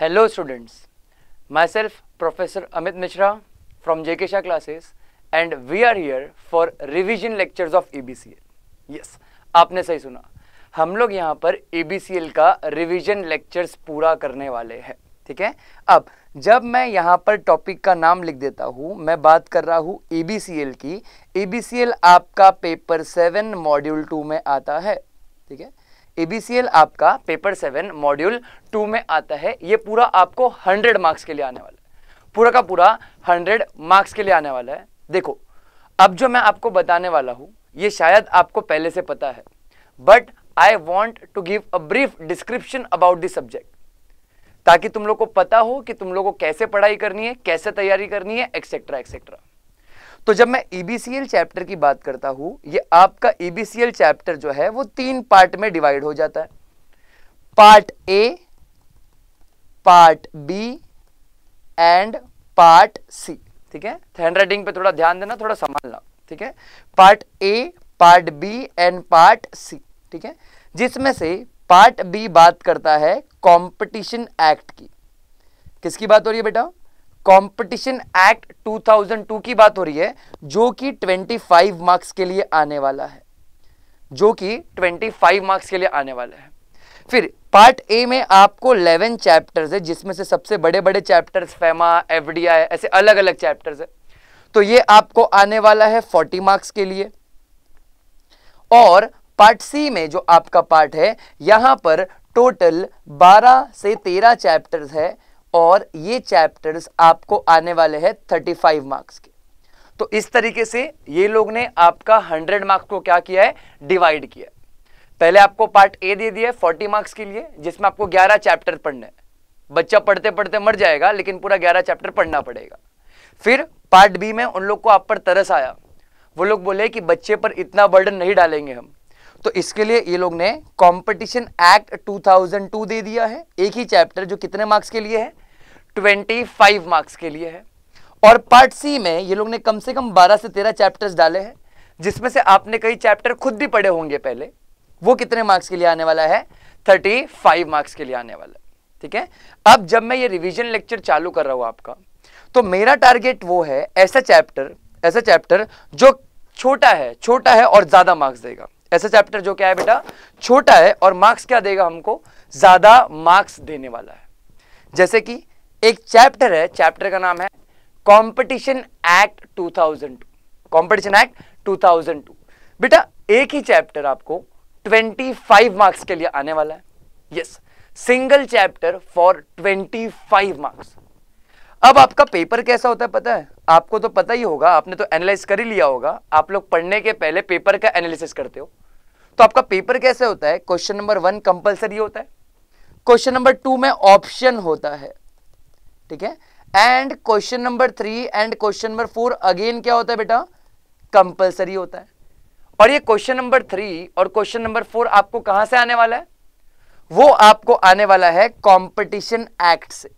Hello students, myself Professor Amit Mishra from JK Shah classes and we are here for revision lectures of ABCL. Yes, आपने सही सुना हम लोग यहाँ पर ABCL का रिविजन लेक्चर्स पूरा करने वाले हैं ठीक है अब जब मैं यहाँ पर टॉपिक का नाम लिख देता हूँ मैं बात कर रहा हूँ ABCL की ABCL आपका पेपर सेवन मॉड्यूल टू में आता है ठीक है एबीसीएल आपका पेपर सेवन मॉड्यूल टू में आता है ये पूरा आपको हंड्रेड मार्क्स के लिए आने वाला है पूरा का पूरा हंड्रेड मार्क्स के लिए आने वाला है देखो अब जो मैं आपको बताने वाला हूँ ये शायद आपको पहले से पता है but I want to give a brief description about this subject ताकि तुम लोग को पता हो कि तुम लोग को कैसे पढ़ाई करनी है कैसे तैयारी करनी है एक्सेट्रा एक्सेट्रा तो जब मैं ईबीसीएल चैप्टर की बात करता हूं ये आपका ईबीसीएल चैप्टर जो है वो तीन पार्ट में डिवाइड हो जाता है part A part B and part C ठीक है हैंड राइटिंग पर थोड़ा ध्यान देना थोड़ा संभालना ठीक है part A part B and part C ठीक है जिसमें से पार्ट बी बात करता है कंपटीशन एक्ट की किसकी बात हो रही है बेटा कंपटीशन एक्ट 2002 की बात हो रही है जो कि 25 मार्क्स के लिए आने वाला है जो कि 25 मार्क्स के लिए आने वाला है फिर पार्ट ए में आपको 11 चैप्टर्स है जिसमें से सबसे बड़े बड़े चैप्टर्स फेमा एफडीआई ऐसे अलग अलग चैप्टर्स है तो ये आपको आने वाला है 40 मार्क्स के लिए और पार्ट सी में जो आपका पार्ट है यहां पर टोटल 12 से 13 चैप्टर्स है और ये चैप्टर्स आपको आने वाले हैं थर्टी फाइव मार्क्स के तो इस तरीके से ये लोग ने आपका हंड्रेड मार्क्स को क्या किया है डिवाइड किया पहले आपको पार्ट ए दे दिया है मार्क्स के लिए जिसमें आपको ग्यारह चैप्टर पढ़ने हैं बच्चा पढ़ते पढ़ते मर जाएगा लेकिन पूरा ग्यारह चैप्टर पढ़ना पड़ेगा फिर पार्ट बी में उन लोग को आप पर तरस आया वो लोग बोले कि बच्चे पर इतना बर्डन नहीं डालेंगे हम तो इसके लिए ये लोग ने कंपटीशन एक्ट 2002 दे दिया है एक ही चैप्टर जो कितने मार्क्स के लिए है 25 मार्क्स के लिए है और पार्ट सी में ये लोग ने कम से कम 12 से 13 चैप्टर्स डाले हैं जिसमें से आपने कई चैप्टर खुद भी पढ़े होंगे पहले वो कितने मार्क्स के लिए आने वाला है 35 मार्क्स के लिए आने वाला है ठीक है अब जब मैं ये रिवीजन लेक्चर चालू कर रहा हूँ आपका तो मेरा टारगेट वो है ऐसा चैप्टर ऐसा चैप्टर जो छोटा है छोटा है और ज़्यादा मार्क्स देगा ऐसा चैप्टर जो क्या है बेटा छोटा है और मार्क्स क्या देगा हमको ज़्यादा मार्क्स देने वाला है जैसे कि एक चैप्टर है चैप्टर का नाम है कंपटीशन एक्ट 2002 कंपटीशन एक्ट 2002 बेटा एक ही चैप्टर आपको 25 मार्क्स के लिए आने वाला है yes single chapter for 25 marks अब आपका पेपर कैसा होता है पता है आपको तो पता ही होगा आपने तो एनालाइज कर ही लिया होगा आप लोग पढ़ने के पहले पेपर का एनालिसिस करते हो तो आपका पेपर कैसे होता है क्वेश्चन नंबर वन कंपलसरी होता है क्वेश्चन नंबर टू में ऑप्शन होता है ठीक है and question number three and question number four again क्या होता है बेटा कंपलसरी होता है और ये क्वेश्चन नंबर थ्री और क्वेश्चन नंबर फोर आपको कहां से आने वाला है वो आपको आने वाला है कंपटीशन एक्ट से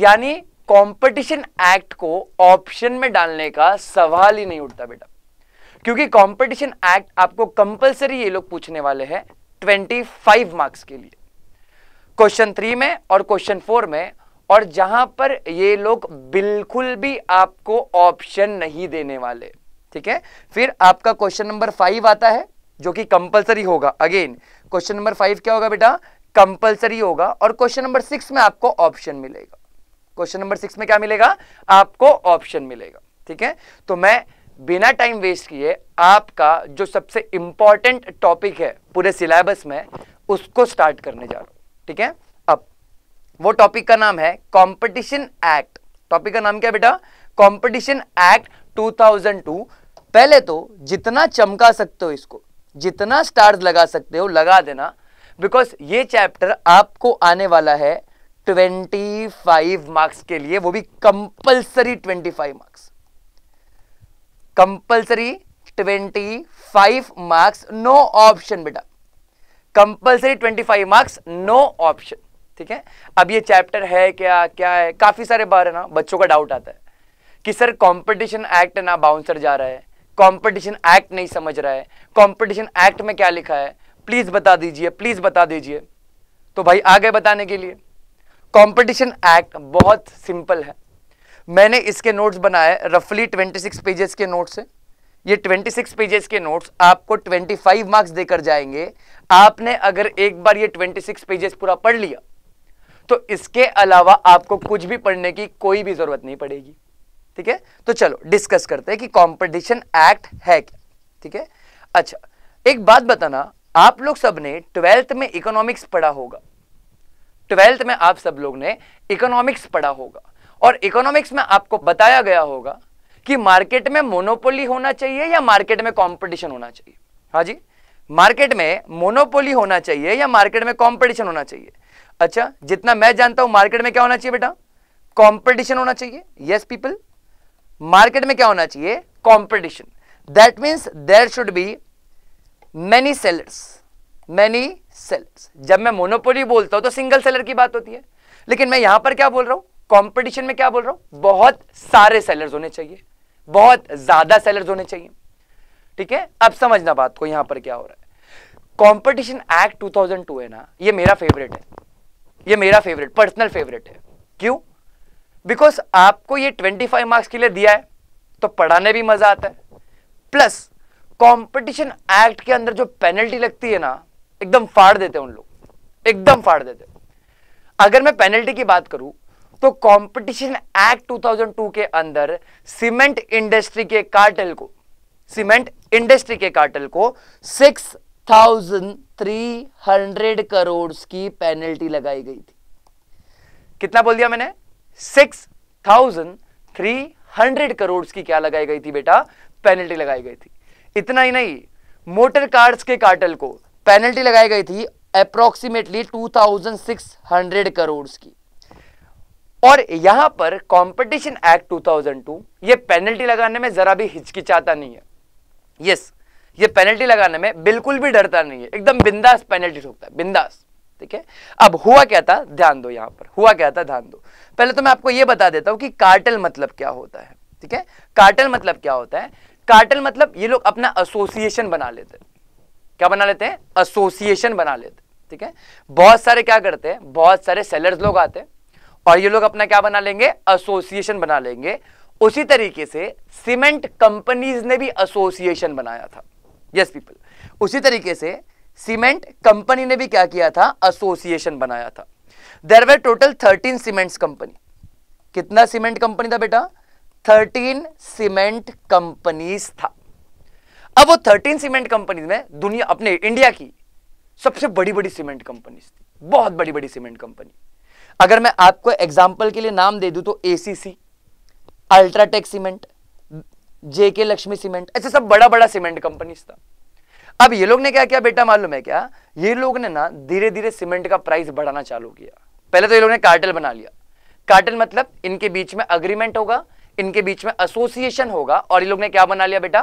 यानी कंपटीशन एक्ट को ऑप्शन में डालने का सवाल ही नहीं उठता बेटा क्योंकि कंपटीशन एक्ट आपको कंपलसरी ये लोग पूछने वाले हैं 25 मार्क्स के लिए क्वेश्चन थ्री में और क्वेश्चन फोर में और जहां पर ये लोग बिल्कुल भी आपको ऑप्शन नहीं देने वाले ठीक है फिर आपका क्वेश्चन नंबर फाइव आता है जो कि कंपलसरी होगा अगेन क्वेश्चन नंबर फाइव क्या होगा बेटा कंपलसरी होगा और क्वेश्चन नंबर सिक्स में आपको ऑप्शन मिलेगा क्वेश्चन नंबर सिक्स में क्या मिलेगा आपको ऑप्शन मिलेगा ठीक है तो मैं बिना टाइम वेस्ट किए आपका जो सबसे इंपॉर्टेंट टॉपिक है पूरे सिलेबस में उसको स्टार्ट करने जा रहा हूं ठीक है वो टॉपिक का नाम है कंपटीशन एक्ट टॉपिक का नाम क्या बेटा कंपटीशन एक्ट 2002 पहले तो जितना चमका सकते हो इसको जितना स्टार्स लगा सकते हो लगा देना बिकॉज ये चैप्टर आपको आने वाला है 25 मार्क्स के लिए वो भी compulsory 25 marks compulsory 25 marks no option बेटा कंपलसरी 25 मार्क्स नो ऑप्शन ठीक है अब ये चैप्टर है क्या क्या है काफ़ी सारे बार है ना बच्चों का डाउट आता है कि सर कंपटीशन एक्ट ना बाउंसर जा रहा है कंपटीशन एक्ट नहीं समझ रहा है कंपटीशन एक्ट में क्या लिखा है प्लीज़ बता दीजिए प्लीज़ बता दीजिए तो भाई आगे बताने के लिए कॉम्पिटिशन एक्ट बहुत सिंपल है मैंने इसके नोट्स बनाए रफली 26 पेजेस के नोट्स है ये 26 पेजेस के नोट्स आपको 25 मार्क्स देकर जाएंगे आपने अगर एक बार ये 26 पेजेस पूरा पढ़ लिया तो इसके अलावा आपको कुछ भी पढ़ने की कोई भी जरूरत नहीं पड़ेगी ठीक है तो चलो डिस्कस करते हैं कि कंपटीशन एक्ट है क्या ठीक है अच्छा एक बात बताना आप लोग सब ने ट्वेल्थ में इकोनॉमिक्स पढ़ा होगा ट्वेल्थ में आप सब लोग ने इकोनॉमिक्स पढ़ा होगा और इकोनॉमिक्स में आपको बताया गया होगा कि मार्केट में मोनोपोली होना चाहिए या मार्केट में कंपटीशन होना चाहिए हाँ जी मार्केट में मोनोपोली होना चाहिए या मार्केट में कंपटीशन होना चाहिए अच्छा जितना मैं जानता हूं मार्केट में क्या होना चाहिए बेटा कॉम्पिटिशन होना चाहिए यस पीपल मार्केट में क्या होना चाहिए competition that means there should be many sellers many sellers जब मैं मोनोपोली बोलता हूं तो सिंगल सेलर की बात होती है लेकिन मैं यहां पर क्या बोल रहा हूं कॉम्पिटिशन में क्या बोल रहा हूं बहुत सारे सेलर्स होने चाहिए बहुत ज्यादा सेलर्स होने चाहिए ठीक है अब समझना बात को यहां पर क्या हो रहा है कॉम्पिटिशन एक्ट 2002 है ना ये मेरा फेवरेट है ये मेरा फेवरेट पर्सनल फेवरेट है क्यों बिकॉज आपको ये 25 मार्क्स के लिए दिया है तो पढ़ाने भी मजा आता है प्लस कंपटीशन एक्ट के अंदर जो पेनल्टी लगती है ना एकदम फाड़ देते हैं उन लोग एकदम फाड़ देते अगर मैं पेनल्टी की बात करूं तो कंपटीशन एक्ट 2002 के अंदर सीमेंट इंडस्ट्री के कार्टेल को सीमेंट इंडस्ट्री के कार्टेल को six thousand three hundred crore की पेनल्टी लगाई गई थी कितना बोल दिया मैंने six thousand three hundred crore की क्या लगाई गई थी बेटा पेनल्टी लगाई गई थी इतना ही नहीं मोटर कार्स के कार्टल को पेनल्टी लगाई गई थी approximately two thousand six hundred crore की और यहां पर कंपटीशन एक्ट 2002 ये पेनल्टी लगाने में जरा भी हिचकिचाता नहीं है यस yes, ये पेनल्टी लगाने में बिल्कुल भी डरता नहीं है एकदम बिंदास पेनल्टी ठोकता है बिंदास ठीक है अब हुआ क्या था ध्यान दो यहां पर हुआ क्या था ध्यान दो पहले तो मैं आपको यह बता देता हूं कि कार्टल मतलब क्या होता है ठीक है कार्टल मतलब क्या होता है कार्टल मतलब ये लोग अपना एसोसिएशन बना लेते हैं क्या बना लेते हैं एसोसिएशन बना लेते हैं ठीक है बहुत सारे क्या करते हैं बहुत सारे सेलर्स लोग आते हैं और ये लोग अपना क्या बना लेंगे एसोसिएशन बना लेंगे उसी तरीके से सीमेंट कंपनीज ने भी एसोसिएशन बनाया था यस पीपल उसी तरीके से सीमेंट कंपनी ने भी क्या किया था एसोसिएशन बनाया था there were total thirteen cement company कितना सीमेंट कंपनी था बेटा थर्टीन सीमेंट कंपनीज था अब वो थर्टीन सीमेंट कंपनीज में दुनिया अपने इंडिया की सबसे बड़ी बड़ी सीमेंट कंपनीज थी बहुत बड़ी बड़ी सीमेंट कंपनी अगर मैं आपको एग्जाम्पल के लिए नाम दे दूं तो ACC UltraTech cement JK Lakshmi cement ऐसे सब बड़ा बड़ा सीमेंट कंपनीज था अब ये लोग ने क्या किया बेटा मालूम है क्या ये लोग ने ना धीरे धीरे सीमेंट का प्राइस बढ़ाना चालू किया पहले तो ये लोग ने कार्टल बना लिया कार्टल मतलब इनके बीच में अग्रीमेंट होगा इनके बीच में एसोसिएशन होगा और ये लोग ने क्या बना लिया बेटा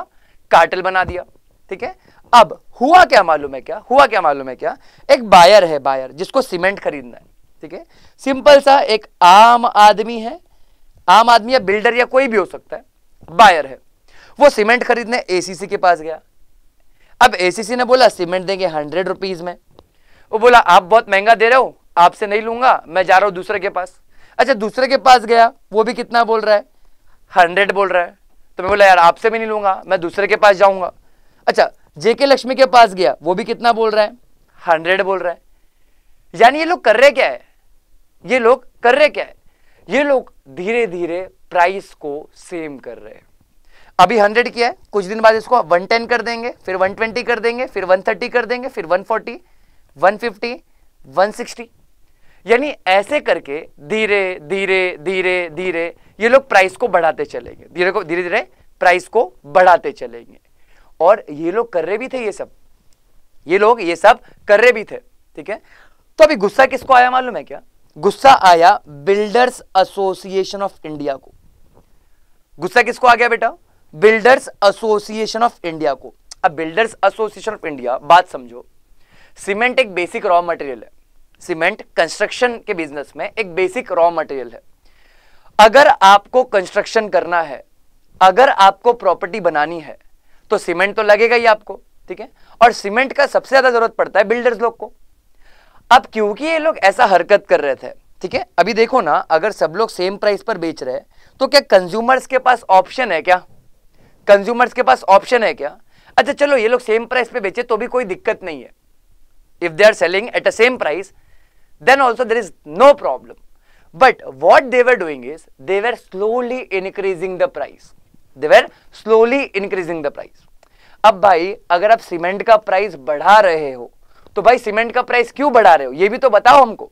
कार्टल बना दिया ठीक है अब हुआ क्या मालूम है क्या हुआ क्या मालूम है क्या एक बायर है बायर जिसको सीमेंट खरीदना है ठीक है सिंपल सा एक आम आदमी है आम आदमी या बिल्डर या कोई भी हो सकता है बायर है वो सीमेंट खरीदने एसीसी के पास गया अब एसीसी ने बोला सीमेंट देंगे हंड्रेड रुपीज में वो बोला आप बहुत महंगा दे रहे हो आपसे नहीं लूंगा मैं जा रहा हूं दूसरे के पास अच्छा दूसरे के पास गया वो भी कितना बोल रहा है हंड्रेड बोल रहा है तो मैं बोला यार आपसे भी नहीं लूंगा मैं दूसरे के पास जाऊंगा अच्छा जेके लक्ष्मी के पास गया वो भी कितना बोल रहा है हंड्रेड बोल रहा है यानी ये लोग कर रहे क्या है ये लोग कर रहे क्या है ये लोग धीरे धीरे प्राइस को सेम कर रहे हैं अभी हंड्रेड किया है कुछ दिन बाद इसको वन टेन कर देंगे फिर वन ट्वेंटी कर देंगे फिर वन थर्टी कर देंगे फिर one forty one fifty one sixty यानी ऐसे करके धीरे धीरे धीरे धीरे ये लोग प्राइस को बढ़ाते चलेंगे धीरे को धीरे धीरे प्राइस को बढ़ाते चलेंगे और ये लोग कर रहे भी थे ये सब ये लोग ये सब कर रहे भी थे ठीक है तो अभी गुस्सा किसको आया मालूम है क्या गुस्सा आया बिल्डर्स एसोसिएशन ऑफ इंडिया को गुस्सा किसको आ गया बेटा बिल्डर्स एसोसिएशन ऑफ इंडिया को अब बिल्डर्स एसोसिएशन ऑफ इंडिया बात समझो सीमेंट एक बेसिक रॉ मटेरियल है सीमेंट कंस्ट्रक्शन के बिजनेस में एक बेसिक रॉ मटेरियल है अगर आपको कंस्ट्रक्शन करना है अगर आपको प्रॉपर्टी बनानी है तो सीमेंट तो लगेगा ही आपको ठीक है और सीमेंट का सबसे ज्यादा जरूरत पड़ता है बिल्डर्स लोग को अब क्योंकि ये लोग ऐसा हरकत कर रहे थे ठीक है अभी देखो ना अगर सब लोग सेम प्राइस पर बेच रहे हैं तो क्या कंज्यूमर्स के पास ऑप्शन है क्या कंज्यूमर्स के पास ऑप्शन है क्या अच्छा चलो ये लोग सेम प्राइस पे बेचे तो भी कोई दिक्कत नहीं है if they are selling at a same price then also there is no problem but what they were doing is they were slowly increasing the price they were slowly अब भाई अगर आप सीमेंट का प्राइस बढ़ा रहे हो तो भाई सीमेंट का प्राइस क्यों बढ़ा रहे हो ये भी तो बताओ हमको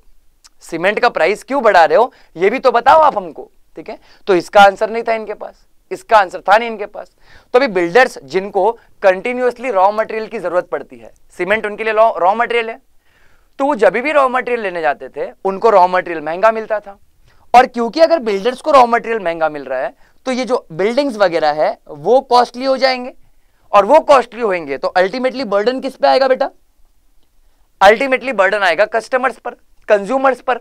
सीमेंट का प्राइस क्यों बढ़ा रहे हो ये भी तो बताओ आप हमको ठीक है तो इसका आंसर नहीं था इनके पास इसका आंसर था नहीं इनके पास तो अभी बिल्डर्स जिनको कंटिन्यूसली रॉ मटेरियल की जरूरत पड़ती है सीमेंट उनके लिए रॉ मटेरियल है तो वो जब भी रॉ मटेरियल लेने जाते थे उनको रॉ मटेरियल महंगा मिलता था और क्योंकि अगर बिल्डर्स को रॉ मटेरियल महंगा मिल रहा है तो ये जो बिल्डिंग्स वगैरह है वो कॉस्टली हो जाएंगे और वो कॉस्टली होंगे तो अल्टीमेटली बर्डन किस पे आएगा बेटा अल्टीमेटली बर्डन आएगा कस्टमर्स पर कंज्यूमर्स पर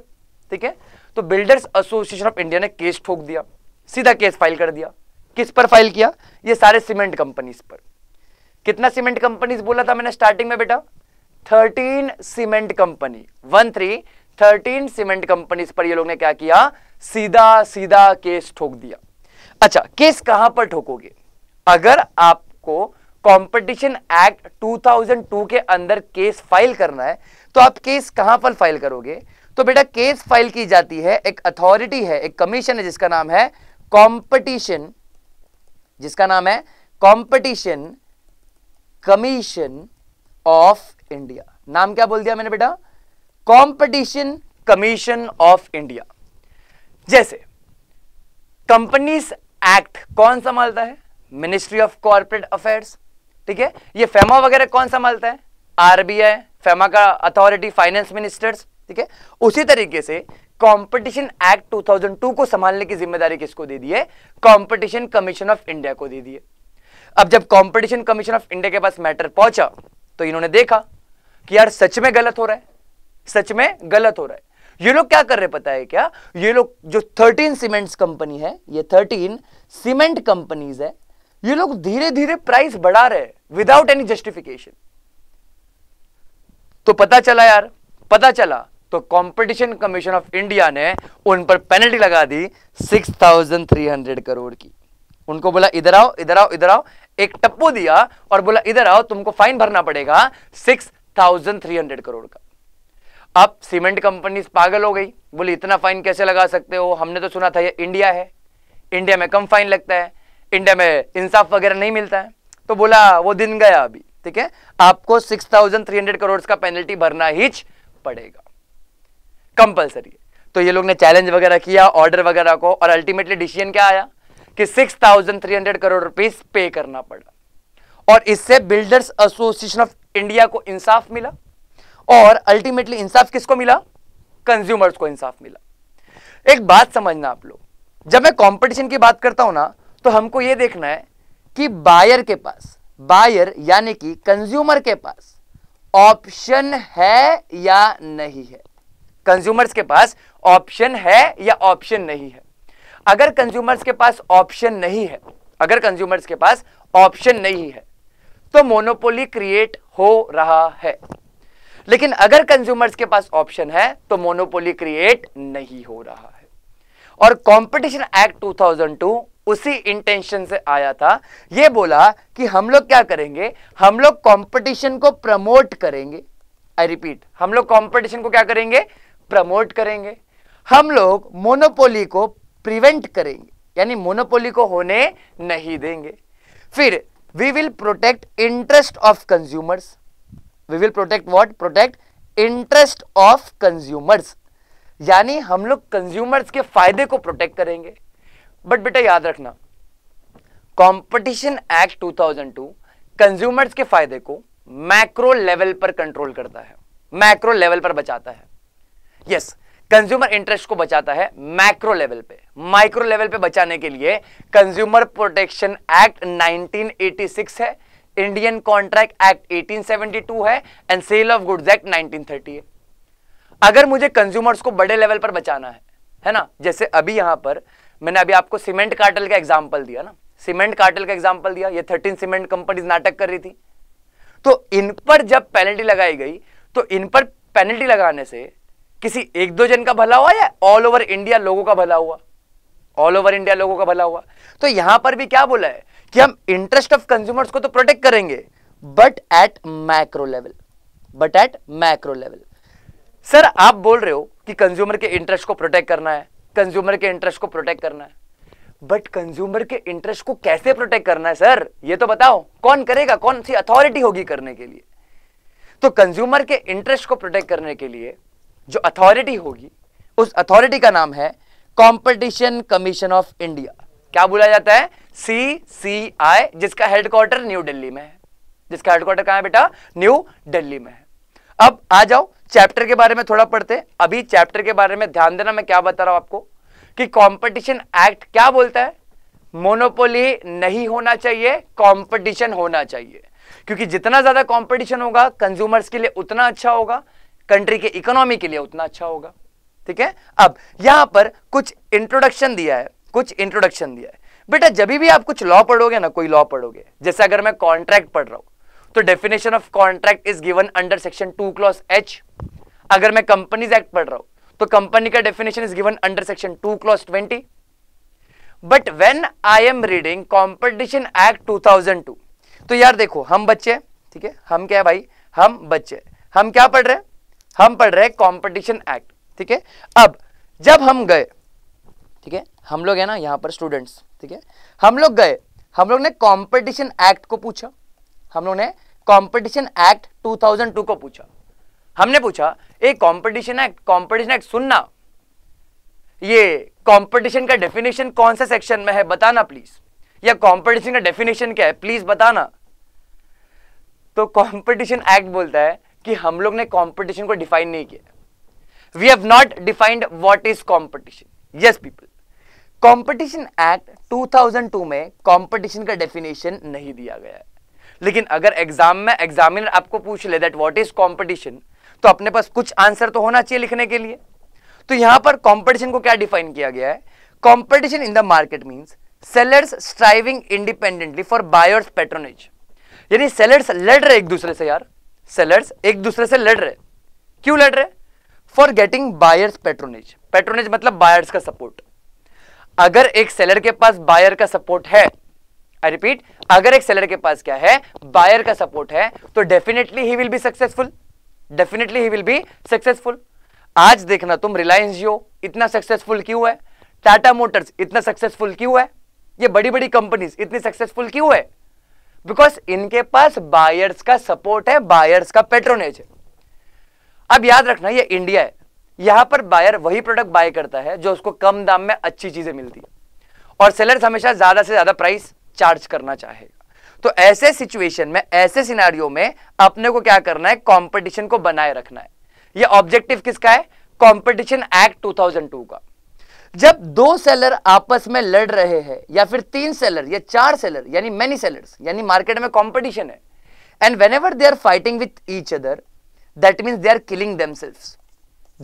ठीक है तो बिल्डर्स एसोसिएशन ऑफ इंडिया ने केस ठोक दिया सीधा केस फाइल कर दिया किस पर फाइल किया ये सारे सीमेंट कंपनीज पर कितना सीमेंट कंपनीज बोला था मैंने स्टार्टिंग में बेटा thirteen cement company one three thirteen cement companies पर ये लोग ने क्या किया सीधा सीधा केस ठोक दिया अच्छा केस कहां पर ठोकोगे अगर आपको कंपटीशन एक्ट 2002 के अंदर केस फाइल करना है तो आप केस कहां पर फाइल करोगे तो बेटा केस फाइल की जाती है एक अथॉरिटी है एक कमीशन है जिसका नाम है कंपटीशन जिसका नाम है कंपटीशन कमीशन ऑफ इंडिया नाम क्या बोल दिया मैंने बेटा कंपटीशन कमीशन ऑफ इंडिया जैसे कंपनीज एक्ट कौन संभालता है मिनिस्ट्री ऑफ कॉर्पोरेट अफेयर्स ठीक है ये फेमा वगैरह कौन संभालता है आरबीआई फेमा का अथॉरिटी फाइनेंस मिनिस्टर्स ठीक है उसी तरीके से कंपटीशन एक्ट 2002 को संभालने की जिम्मेदारी किसको दे दी है कंपटीशन कमीशन ऑफ इंडिया को दे दी है अब जब कंपटीशन कमीशन ऑफ इंडिया के पास मैटर पहुंचा तो इन्होंने देखा कि यार सच में गलत हो रहा है सच में गलत हो रहा है ये लोग क्या कर रहे पता है क्या ये लोग जो थर्टीन सीमेंट्स कंपनी है ये थर्टीन सीमेंट कंपनीज है ये लोग धीरे धीरे प्राइस बढ़ा रहे विदाउट एनी जस्टिफिकेशन तो पता चला यार पता चला तो कंपटीशन कमीशन ऑफ इंडिया ने उन पर पेनल्टी लगा दी 6,300 करोड़ की उनको बोला इधर आओ इधर आओ इधर आओ एक टप्पू दिया और बोला इधर आओ तुमको फाइन भरना पड़ेगा 6,300 करोड़ का अब सीमेंट कंपनी पागल हो गई बोली इतना फाइन कैसे लगा सकते हो हमने तो सुना था ये इंडिया है इंडिया में कम फाइन लगता है इंडिया में इंसाफ वगैरह नहीं मिलता है तो बोला वो दिन गया अभी ठीक है आपको 6,300 करोड़ का पेनल्टी भरना ही पड़ेगा कंपलसरी है तो ये लोग ने चैलेंज वगैरह किया ऑर्डर वगैरह को और अल्टीमेटली डिसीजन क्या आया कि 6,300 करोड़ रुपीस पे करना पड़ा और इससे बिल्डर्स एसोसिएशन ऑफ इंडिया को इंसाफ मिला और अल्टीमेटली इंसाफ किसको मिला कंज्यूमर्स को इंसाफ मिला एक बात समझना आप लोग जब मैं कंपटीशन की बात करता हूं ना तो हमको यह देखना है कि बायर के पास बायर यानी कि कंज्यूमर के पास ऑप्शन है या नहीं है कंज्यूमर्स के पास ऑप्शन है या ऑप्शन नहीं है अगर कंज्यूमर्स के पास ऑप्शन नहीं है अगर कंज्यूमर्स के पास ऑप्शन नहीं है तो मोनोपोली क्रिएट हो रहा है लेकिन अगर कंज्यूमर्स के पास ऑप्शन है तो मोनोपोली क्रिएट नहीं हो रहा है और कंपटीशन एक्ट 2002 उसी इंटेंशन से आया था यह बोला कि हम लोग क्या करेंगे हम लोग कंपटीशन को प्रमोट करेंगे आई रिपीट हम लोग कंपटीशन को क्या करेंगे प्रमोट करेंगे हम लोग मोनोपोली को प्रिवेंट करेंगे यानी मोनोपोली को होने नहीं देंगे फिर we will protect interest of consumers we will protect what protect interest of consumers यानी हम लोग कंज्यूमर्स के फायदे को प्रोटेक्ट करेंगे बट बेटा याद रखना कंपटीशन एक्ट 2002 कंज्यूमर्स के फायदे को मैक्रो लेवल पर कंट्रोल करता है मैक्रो लेवल पर बचाता है यस कंज्यूमर इंटरेस्ट को बचाता है मैक्रो लेवल पे माइक्रो लेवल पे बचाने के लिए कंज्यूमर प्रोटेक्शन एक्ट 1986 है इंडियन कॉन्ट्रैक्ट एक्ट 1872 है and sale of goods act 1930 है अगर मुझे कंज्यूमर्स को बड़े लेवल पर बचाना है है ना जैसे अभी यहां पर मैंने अभी आपको सीमेंट कार्टल का एग्जाम्पल दिया ना सीमेंट कार्टल का एग्जाम्पल दिया ये थर्टीन सीमेंट कंपनीज नाटक कर रही थी तो इन पर जब पेनल्टी लगाई गई तो इन पर पेनल्टी लगाने से किसी एक दो जन का भला हुआ या ऑल ओवर इंडिया लोगों का भला हुआ ऑल ओवर इंडिया लोगों का भला हुआ तो यहां पर भी क्या बोला है कि हम इंटरेस्ट ऑफ कंज्यूमर्स को तो प्रोटेक्ट करेंगे but at macro level but at macro level sir आप बोल रहे हो कि कंज्यूमर के इंटरेस्ट को प्रोटेक्ट करना है कंज्यूमर के इंटरेस्ट को प्रोटेक्ट करना है बट कंज्यूमर के इंटरेस्ट को कैसे प्रोटेक्ट करना है सर ये तो बताओ कौन करेगा कौन सी अथॉरिटी होगी करने के लिए तो कंज्यूमर के इंटरेस्ट को प्रोटेक्ट करने के लिए जो अथॉरिटी होगी उस अथॉरिटी का नाम है कॉम्पिटिशन कमीशन ऑफ इंडिया क्या बोला जाता है सी सी आई जिसका हेडक्वार्टर न्यू दिल्ली में है जिसका हेडक्वार्टर कहा है बेटा न्यू दिल्ली में है अब आ जाओ चैप्टर के बारे में थोड़ा पढ़ते अभी चैप्टर के बारे में ध्यान देना मैं क्या बता रहा हूं आपको कि कंपटीशन एक्ट क्या बोलता है मोनोपोली नहीं होना चाहिए कंपटीशन होना चाहिए क्योंकि जितना ज्यादा कंपटीशन होगा कंज्यूमर्स के लिए उतना अच्छा होगा कंट्री के इकोनॉमी के लिए उतना अच्छा होगा ठीक है अब यहां पर कुछ इंट्रोडक्शन दिया है कुछ इंट्रोडक्शन दिया है बेटा जब भी आप कुछ लॉ पढ़ोगे ना कोई लॉ पढ़ोगे जैसे अगर मैं कॉन्ट्रैक्ट पढ़ रहा हूं तो definition of contract is given under section two clause H अगर मैं कंपनीज एक्ट पढ़ रहा हूं तो कंपनी का definition is given under section two clause twenty but when I am reading competition act two तो यार देखो हम बच्चे ठीक है हम क्या है भाई हम बच्चे हम क्या पढ़ रहे हैं हम पढ़ रहे हैं कॉम्पिटिशन एक्ट ठीक है अब जब हम गए ठीक है हम लोग है ना यहाँ पर स्टूडेंट्स ठीक है हम लोग गए हम लोग ने कॉम्पिटिशन एक्ट को पूछा हम लोग ने कॉम्पिटिशन एक्ट 2002 को पूछा हमने पूछा a competition act competition act सुनना ये कंपटीशन का डेफिनेशन कौन से सेक्शन में है बताना प्लीज या कंपटीशन का डेफिनेशन क्या है प्लीज बताना तो कंपटीशन एक्ट बोलता है कि हम लोग ने कॉम्पिटिशन को डिफाइन नहीं किया we have not defined what is competition yes people competition act 2002 में कॉम्पिटिशन का डेफिनेशन नहीं दिया गया है लेकिन अगर एग्जाम में एग्जामिनर आपको पूछ ले दैट व्हाट इज कंपटीशन तो अपने पास कुछ आंसर तो होना चाहिए लिखने के लिए तो यहां पर कंपटीशन को क्या डिफाइन किया गया है competition in the market means sellers striving independently for buyers patronage यानी सेलर्स लड़ रहे एक दूसरे से यार सेलर्स एक दूसरे से लड़ रहे क्यों लड़ रहे for getting buyers patronage patronage मतलब बायर्स का सपोर्ट अगर एक सेलर के पास बायर का सपोर्ट है आई रिपीट अगर एक सेलर के पास क्या है बायर का सपोर्ट है तो definitely he will be successful definitely he will be successful आज देखना तुम रिलायंस जियो इतना सक्सेसफुल क्यों है टाटा मोटर्स इतना सक्सेसफुल क्यों है ये बड़ी बड़ी कंपनीज इतनी सक्सेसफुल क्यों है बिकॉज इनके पास बायर्स का सपोर्ट है बायर्स का पेट्रोनेज है अब याद रखना ये इंडिया है यहां पर बायर वही प्रोडक्ट बाय करता है जो उसको कम दाम में अच्छी चीजें मिलती है और सेलर हमेशा ज्यादा से ज्यादा प्राइस चार्ज करना चाहेगा तो ऐसे सिचुएशन में ऐसे सिनारियों में अपने को क्या करना है कंपटीशन को बनाए रखना है ये ऑब्जेक्टिव किसका है कंपटीशन एक्ट 2002 का जब दो सेलर आपस में लड़ रहे हैं या फिर तीन सेलर या चार सेलर यानी मेनी सेलर्स यानी मार्केट में कंपटीशन है and whenever they are fighting with each other that means they are killing themselves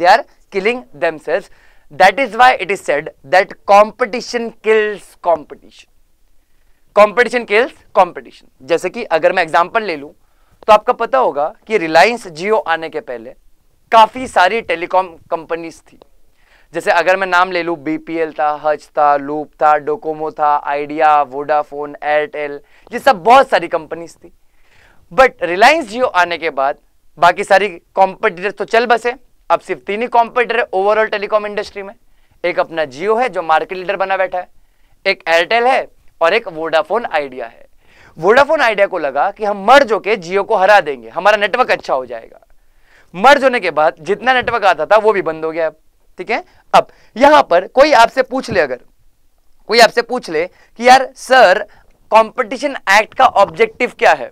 they are killing themselves that is why it is said that competition kills competition competition kills competition जैसे कि अगर मैं example ले लूँ तो आपका पता होगा कि रिलायंस जियो आने के पहले काफ़ी सारी टेलीकॉम कंपनीज थी जैसे अगर मैं नाम ले लूँ एल था हज था लूप था डोकोमो था आइडिया वोडाफोन एयरटेल ये सब बहुत सारी कंपनीज थी बट रिलायंस जियो आने के बाद बाकी सारी कॉम्पिटिटर तो चल बसे अब सिर्फ तीन ही कॉम्पिटिटर है ओवरऑल टेलीकॉम इंडस्ट्री में एक अपना जियो है जो मार्केट लीडर बना बैठा है एक एयरटेल है और एक वोडाफोन आइडिया है वोडाफोन आइडिया को लगा कि हम मर्ज होके जियो को हरा देंगे हमारा नेटवर्क अच्छा हो जाएगा मर्ज होने के बाद जितना नेटवर्क आता था वो भी बंद हो गया अब ठीक है अब यहां पर कोई आपसे पूछ ले अगर कोई आपसे पूछ ले कि यार सर कंपटीशन एक्ट का ऑब्जेक्टिव क्या है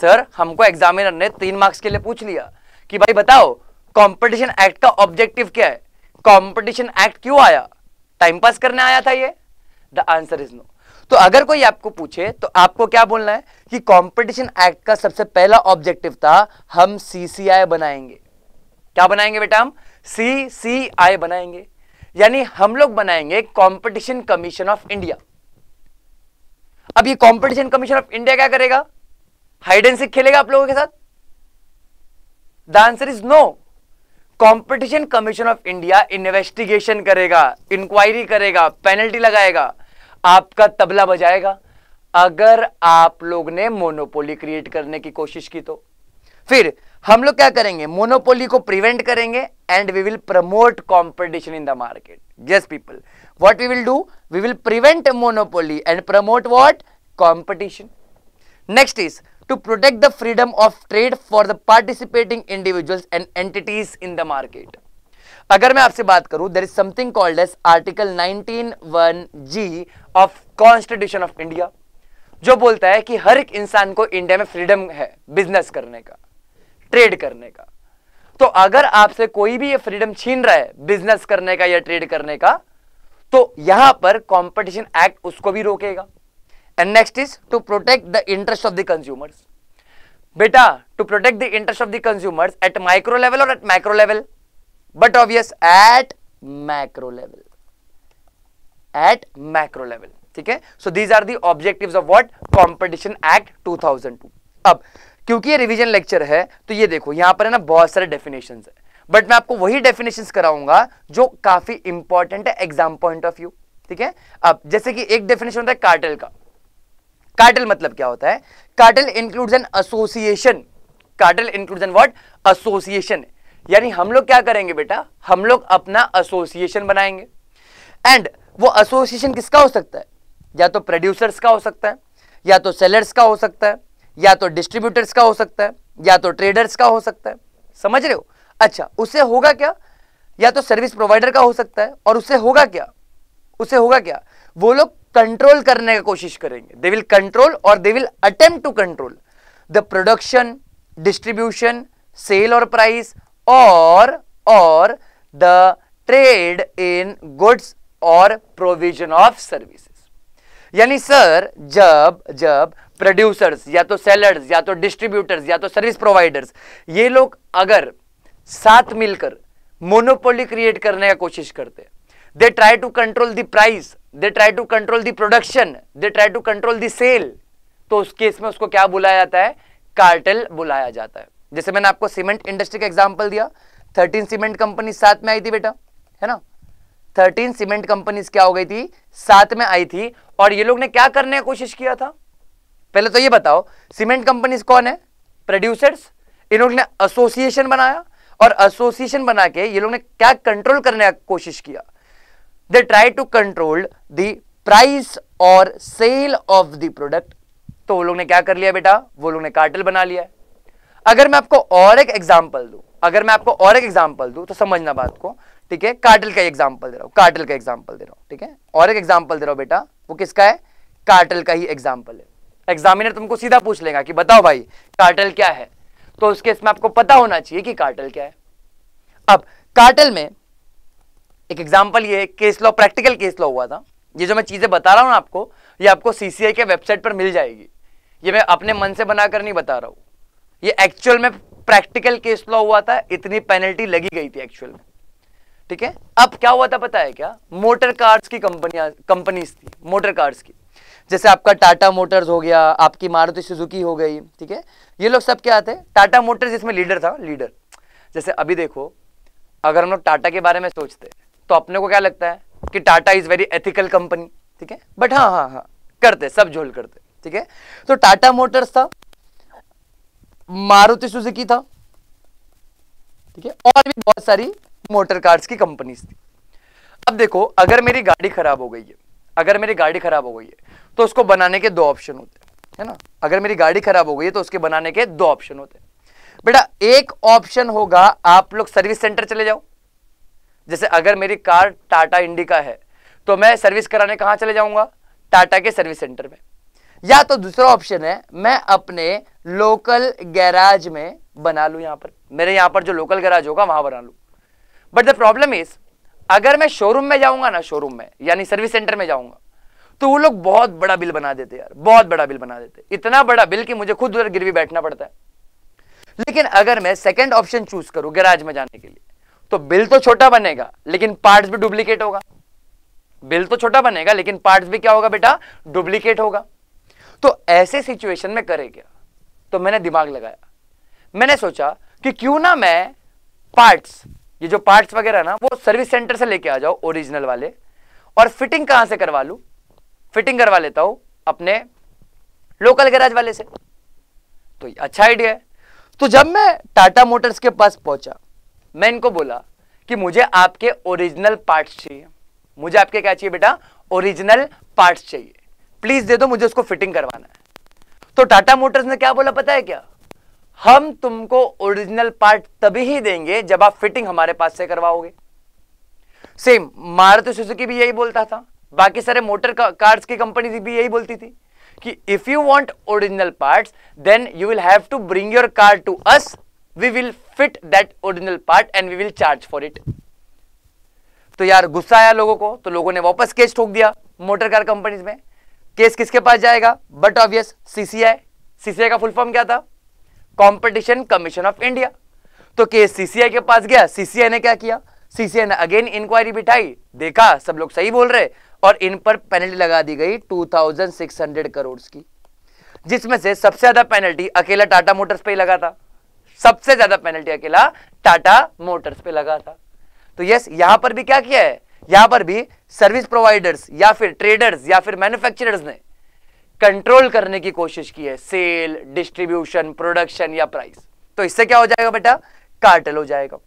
सर हमको एग्जामिनर ने तीन मार्क्स के लिए पूछ लिया कि भाई बताओ कंपटीशन एक्ट का ऑब्जेक्टिव क्या है कंपटीशन एक्ट क्यों आया टाइम पास करने आया था ये द आंसर इज नो तो अगर कोई आपको पूछे तो आपको क्या बोलना है कि कंपटीशन एक्ट का सबसे पहला ऑब्जेक्टिव था हम सीसीआई बनाएंगे क्या बनाएंगे बेटा हम सी सी आई बनाएंगे यानी हम लोग बनाएंगे कंपटीशन कमीशन ऑफ इंडिया अब ये कंपटीशन कमीशन ऑफ इंडिया क्या करेगा हाइड एंड सीख खेलेगा आप लोगों के साथ the answer is no competition commission of India investigation करेगा इंक्वायरी करेगा पेनल्टी लगाएगा आपका तबला बजाएगा अगर आप लोग ने मोनोपोली क्रिएट करने की कोशिश की तो फिर हम लोग क्या करेंगे मोनोपोली को प्रिवेंट करेंगे and we will promote competition in the market yes people what we will do we will prevent monopoly and promote what competition next is to protect the freedom of trade for the participating individual and entities in the market अगर मैं आपसे बात करूं there is something called as article nineteen one G of constitution of India जो बोलता है कि हर एक इंसान को इंडिया में फ्रीडम है बिजनेस करने का ट्रेड करने का तो अगर आपसे कोई भी ये फ्रीडम छीन रहा है बिजनेस करने का या ट्रेड करने का तो यहां पर कंपटीशन एक्ट उसको भी रोकेगा and next is to protect the interest of the consumers बेटा to protect the interest of the consumers at micro level और at micro level but obvious at macro level at macro level ठीक है so these are the objectives of what competition act 2002 अब क्योंकि ये revision lecture है तो ये देखो यहां पर है ना बहुत सारे डेफिनेशन है बट मैं आपको वही डेफिनेशन कराऊंगा जो काफी इंपॉर्टेंट है एग्जाम पॉइंट ऑफ व्यू ठीक है अब जैसे कि एक डेफिनेशन होता है कार्टल का कार्टल मतलब क्या होता है cartel includes an association cartel includes an what association यानी हम लोग क्या करेंगे बेटा हम लोग अपना एसोसिएशन बनाएंगे एंड वो एसोसिएशन किसका हो सकता है या तो प्रोड्यूसर्स का हो सकता है या तो सेलर्स का हो सकता है या तो डिस्ट्रीब्यूटर्स का हो सकता है या तो ट्रेडर्स का हो सकता है समझ रहे हो अच्छा उसे होगा क्या या तो सर्विस प्रोवाइडर का हो सकता है और उससे होगा क्या उसे होगा क्या वो लोग कंट्रोल करने की कोशिश करेंगे दे विल कंट्रोल और they will attempt to control the production distribution sale और प्राइस और और द ट्रेड इन गुड्स और प्रोविजन ऑफ सर्विसेज यानी सर जब जब प्रोड्यूसर्स या तो सेलर्स या तो डिस्ट्रीब्यूटर्स या तो सर्विस प्रोवाइडर्स ये लोग अगर साथ मिलकर मोनोपोली क्रिएट करने का कोशिश करते they try to control the price they try to control the production they try to control the sale तो उस केस में उसको क्या बुलाया जाता है कार्टेल बुलाया जाता है जैसे मैंने आपको सीमेंट इंडस्ट्री का एग्जाम्पल दिया थर्टीन सीमेंट कंपनी साथ में आई थी बेटा है ना थर्टीन सीमेंट कंपनीज क्या हो गई थी साथ में आई थी और ये लोग ने क्या करने की कोशिश किया था पहले तो ये बताओ सीमेंट कंपनी कौन है प्रोड्यूसर्स इन लोगों ने एसोसिएशन बनाया और एसोसिएशन बना के ये लोग ने क्या कंट्रोल करने की कोशिश किया they try to control the price और सेल ऑफ द प्रोडक्ट तो वो लोग ने क्या कर लिया बेटा वो लोग ने कार्टल बना लिया अगर मैं आपको और एक एग्जाम्पल दू अगर मैं आपको और एक एग्जाम्पल दू तो समझना बात को ठीक है कार्टल का एग्जाम्पल दे रहा हूं कार्टल का एग्जाम्पल दे रहा हूं ठीक है और एक एग्जाम्पल दे रहा हूं बेटा वो किसका है कार्टल का ही एग्जाम्पल है एग्जामिनर तुमको सीधा पूछ लेगा कि बताओ भाई कार्टल क्या है तो उसके इसमें आपको पता होना चाहिए कि कार्टल क्या है अब कार्टल में एक एग्जाम्पल ये case law practical case law हुआ था ये जो मैं चीज़ें बता रहा हूँ आपको ये आपको सीसीआई के वेबसाइट पर मिल जाएगी ये मैं अपने मन से बनाकर नहीं बता रहा हूं ये एक्चुअल में प्रैक्टिकल केस लॉ हुआ था इतनी पेनल्टी लगी गई थी एक्चुअल में ठीक है अब क्या हुआ था पता है क्या मोटर कार्स की कंपनियां कंपनीज थी मोटर कार्स की जैसे आपका टाटा मोटर्स हो गया आपकी मारुति सुजुकी हो गई ठीक है ये लोग सब क्या आते हैं टाटा मोटर्स जिसमें लीडर था लीडर जैसे अभी देखो अगर हम लोग टाटा के बारे में सोचते तो अपने को क्या लगता है कि Tata is very ethical company ठीक है बट हाँ हाँ हाँ करते सब झोल करते ठीक है तो टाटा मोटर्स था मारुति सुजुकी था ठीक है और भी बहुत सारी मोटर कार्स की कंपनीज थी अब देखो अगर मेरी गाड़ी खराब हो गई है अगर मेरी गाड़ी खराब हो गई है तो उसको बनाने के दो ऑप्शन होते हैं है ना अगर मेरी गाड़ी खराब हो गई है तो उसके बनाने के दो ऑप्शन होते हैं बेटा एक ऑप्शन होगा आप लोग सर्विस सेंटर चले जाओ जैसे अगर मेरी कार टाटा इंडिका है तो मैं सर्विस कराने कहाँ चले जाऊंगा टाटा के सर्विस सेंटर में या तो दूसरा ऑप्शन है मैं अपने लोकल गैराज में बना लूँ यहाँ पर मेरे यहाँ पर जो लोकल गैराज होगा वहाँ बना लूँ बट द प्रॉब्लम इज अगर मैं शोरूम में जाऊंगा ना शोरूम में यानी सर्विस सेंटर में जाऊंगा तो वो लोग बहुत बड़ा बिल बना देते यार बहुत बड़ा बिल बना देते इतना बड़ा बिल कि मुझे खुद उधर गिरवी बैठना पड़ता है लेकिन अगर मैं सेकंड ऑप्शन चूज करूं गैराज में जाने के लिए तो बिल तो छोटा बनेगा लेकिन पार्ट्स भी डुप्लीकेट होगा बिल तो छोटा बनेगा लेकिन पार्ट्स भी क्या होगा बेटा डुप्लीकेट होगा तो ऐसे सिचुएशन में करे क्या तो मैंने दिमाग लगाया मैंने सोचा कि क्यों ना मैं पार्ट्स ये जो पार्ट्स वगैरह ना वो सर्विस सेंटर से लेके आ जाओ ओरिजिनल वाले और फिटिंग कहां से करवा लू फिटिंग करवा लेता हूं अपने लोकल गैराज वाले से तो ये अच्छा आइडिया है तो जब मैं टाटा मोटर्स के पास पहुंचा मैं इनको बोला कि मुझे आपके ओरिजिनल पार्ट्स चाहिए मुझे आपके क्या चाहिए बेटा ओरिजिनल पार्ट्स चाहिए प्लीज दे दो मुझे उसको फिटिंग करवाना है तो टाटा मोटर्स ने क्या बोला पता है क्या हम तुमको ओरिजिनल पार्ट तभी ही देंगे जब आप फिटिंग हमारे पास से करवाओगे सेम मारुति सुजुकी भी यही बोलता था बाकी सारे मोटर का, कार्स की कंपनी भी यही बोलती थी कि if you want original parts then you will have to bring your car to us we will fit that original part and we will charge for it तो यार गुस्सा आया लोगों को तो लोगों ने वापस केस ठोक दिया मोटर कार कंपनीज में केस किसके पास जाएगा बट ऑब्वियस सीसीआई सीसीआई का फुल फॉर्म क्या था कंपटीशन कमीशन ऑफ इंडिया तो केस सीसीआई के पास गया सीसीआई ने क्या किया सीसीआई ने अगेन इंक्वायरी बिठाई देखा सब लोग सही बोल रहे और इन पर पेनल्टी लगा दी गई 2600 करोड़ की जिसमें से सबसे ज्यादा पेनल्टी अकेला टाटा मोटर्स पे ही लगा था सबसे ज्यादा पेनल्टी अकेला टाटा मोटर्स पे लगा था तो यस यहां पर भी क्या किया है यहां पर भी सर्विस प्रोवाइडर्स या फिर ट्रेडर्स या फिर मैन्युफैक्चरर्स ने कंट्रोल करने की कोशिश की है सेल डिस्ट्रीब्यूशन प्रोडक्शन या प्राइस तो इससे क्या हो जाएगा बेटा कार्टल हो जाएगा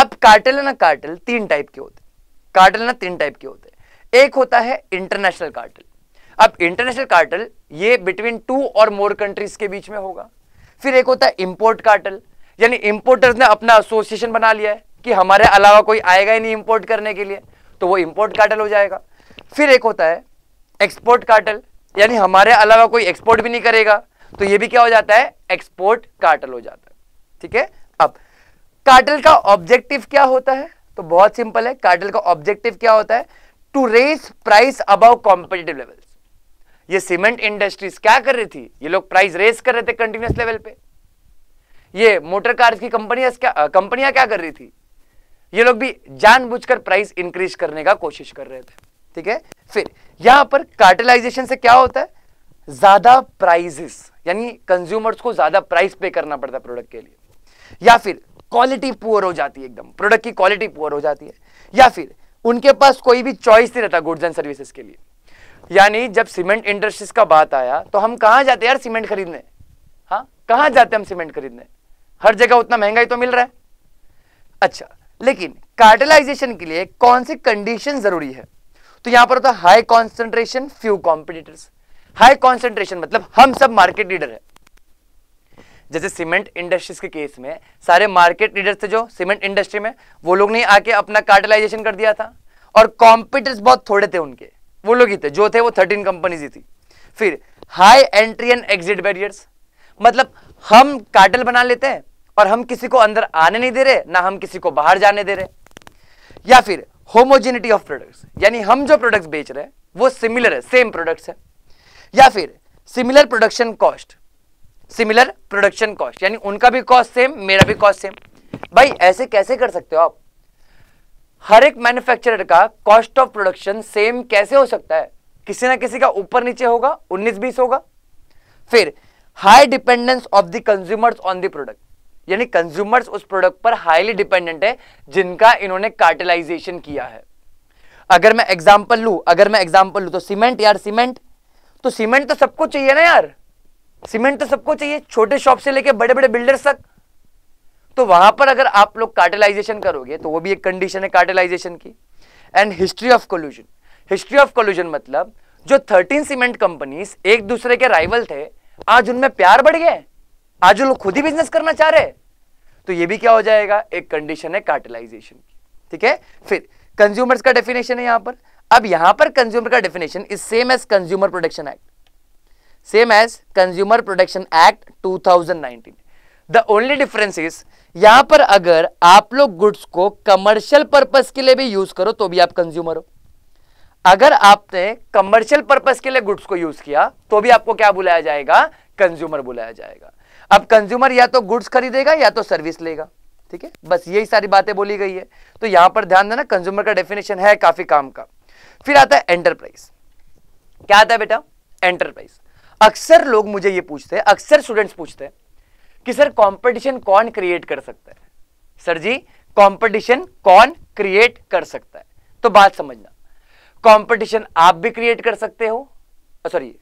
अब कार्टल है ना कार्टल तीन टाइप के होते कार्टल ना तीन टाइप के होते एक होता है इंटरनेशनल कार्टल अब इंटरनेशनल कार्टल ये बिटवीन टू और मोर कंट्रीज के बीच में होगा फिर एक होता है इंपोर्ट कार्टल यानी इंपोर्टर्स ने अपना एसोसिएशन बना लिया है कि हमारे अलावा कोई आएगा ही नहीं इंपोर्ट करने के लिए तो वो इंपोर्ट कार्टल हो जाएगा फिर एक होता है एक्सपोर्ट कार्टल यानी हमारे अलावा कोई एक्सपोर्ट भी नहीं करेगा तो ये भी क्या हो जाता है एक्सपोर्ट कार्टल हो जाता है ठीक है अब कार्टल का ऑब्जेक्टिव क्या होता है तो बहुत सिंपल है कार्टल का ऑब्जेक्टिव क्या होता है to raise price above competitive level ये सीमेंट इंडस्ट्रीज क्या कर रही थी ये लोग प्राइस रेस कर रहे थे कंटिन्यूस लेवल पे ये मोटर कार्स की कंपनियां क्या कंपनियां क्या कर रही थी ये लोग भी जानबूझकर प्राइस इंक्रीज करने का कोशिश कर रहे थे ठीक है फिर यहां पर कार्टेलाइजेशन से क्या होता है ज्यादा प्राइजेस यानी कंज्यूमर्स को ज्यादा प्राइस पे करना पड़ता है प्रोडक्ट के लिए या फिर क्वालिटी पुअर हो जाती है एकदम प्रोडक्ट की क्वालिटी पुअर हो जाती है या फिर उनके पास कोई भी चॉइस नहीं रहता गुड्स एंड सर्विसेज के लिए यानी जब सीमेंट इंडस्ट्रीज का बात आया तो हम कहां जाते हैं यार सीमेंट खरीदने हाँ कहां जाते हम सीमेंट खरीदने हर जगह उतना महंगाई तो मिल रहा है अच्छा लेकिन कार्टलाइजेशन के लिए कौन सी कंडीशन जरूरी है तो यहां पर होता है high concentration few competitors high concentration मतलब हम सब मार्केट लीडर है जैसे सीमेंट इंडस्ट्रीज के केस में सारे मार्केट लीडर्स थे जो सीमेंट इंडस्ट्री में वो लोग ने आके अपना कार्टलाइजेशन कर दिया था और कॉम्पिटर्स बहुत थोड़े थे उनके वो लोग ही थे जो थे वो थर्टीन कंपनीज ही थी फिर high entry and exit barriers मतलब हम कार्टल बना लेते हैं और हम किसी को अंदर आने नहीं दे रहे ना हम किसी को बाहर जाने दे रहे या फिर होमोजेनिटी ऑफ प्रोडक्ट्स यानी हम जो प्रोडक्ट्स बेच रहे हैं वो सिमिलर है सेम प्रोडक्ट्स है या फिर similar production cost similar production cost यानी उनका भी कॉस्ट सेम मेरा भी कॉस्ट सेम भाई ऐसे कैसे कर सकते हो आप हर एक मैन्युफैक्चरर का कॉस्ट ऑफ प्रोडक्शन सेम कैसे हो सकता है किसी ना किसी का ऊपर नीचे होगा उन्नीस बीस होगा फिर high dependence of the consumers on the product यानी कंज्यूमर्स उस प्रोडक्ट पर हाईली डिपेंडेंट है जिनका इन्होंने कार्टिलाइजेशन किया है अगर मैं एग्जाम्पल लू अगर मैं एग्जाम्पल लू तो सीमेंट यार सीमेंट तो सीमेंट तो सबको चाहिए ना यार सीमेंट तो सबको चाहिए छोटे शॉप से लेके बड़े बड़े बिल्डर्स तक तो वहां पर अगर आप लोग कार्टेलाइजेशन करोगे तो वो भी एक कंडीशन है कार्टेलाइजेशन की and history of collusion history of collusion मतलब जो थर्टीन सीमेंट कंपनीज एक दूसरे के राइवल थे आज उनमें प्यार बढ़ गया आज वो लोग खुद ही बिजनेस करना चाह रहे हैं तो ये भी क्या हो जाएगा एक कंडीशन है कार्टेलाइजेशन की ठीक है फिर कंज्यूमर्स का डेफिनेशन है यहां पर अब यहां पर कंज्यूमर का definition is same as consumer production act same as consumer production act 2019 the only difference is यहां पर अगर आप लोग गुड्स को कमर्शियल पर्पज के लिए भी यूज करो तो भी आप कंज्यूमर हो अगर आपने कमर्शियल पर्पज के लिए गुड्स को यूज किया तो भी आपको क्या बुलाया जाएगा कंज्यूमर बुलाया जाएगा अब कंज्यूमर या तो गुड्स खरीदेगा या तो सर्विस लेगा ठीक है बस यही सारी बातें बोली गई है तो यहां पर ध्यान देना कंज्यूमर का डेफिनेशन है काफी काम का फिर आता है एंटरप्राइज क्या आता है बेटा एंटरप्राइज अक्सर लोग मुझे ये पूछते हैं अक्सर स्टूडेंट्स पूछते हैं कि सर कंपटीशन कौन क्रिएट कर सकता है सर जी कंपटीशन कौन क्रिएट कर सकता है तो बात समझना कंपटीशन आप भी क्रिएट कर सकते हो सॉरी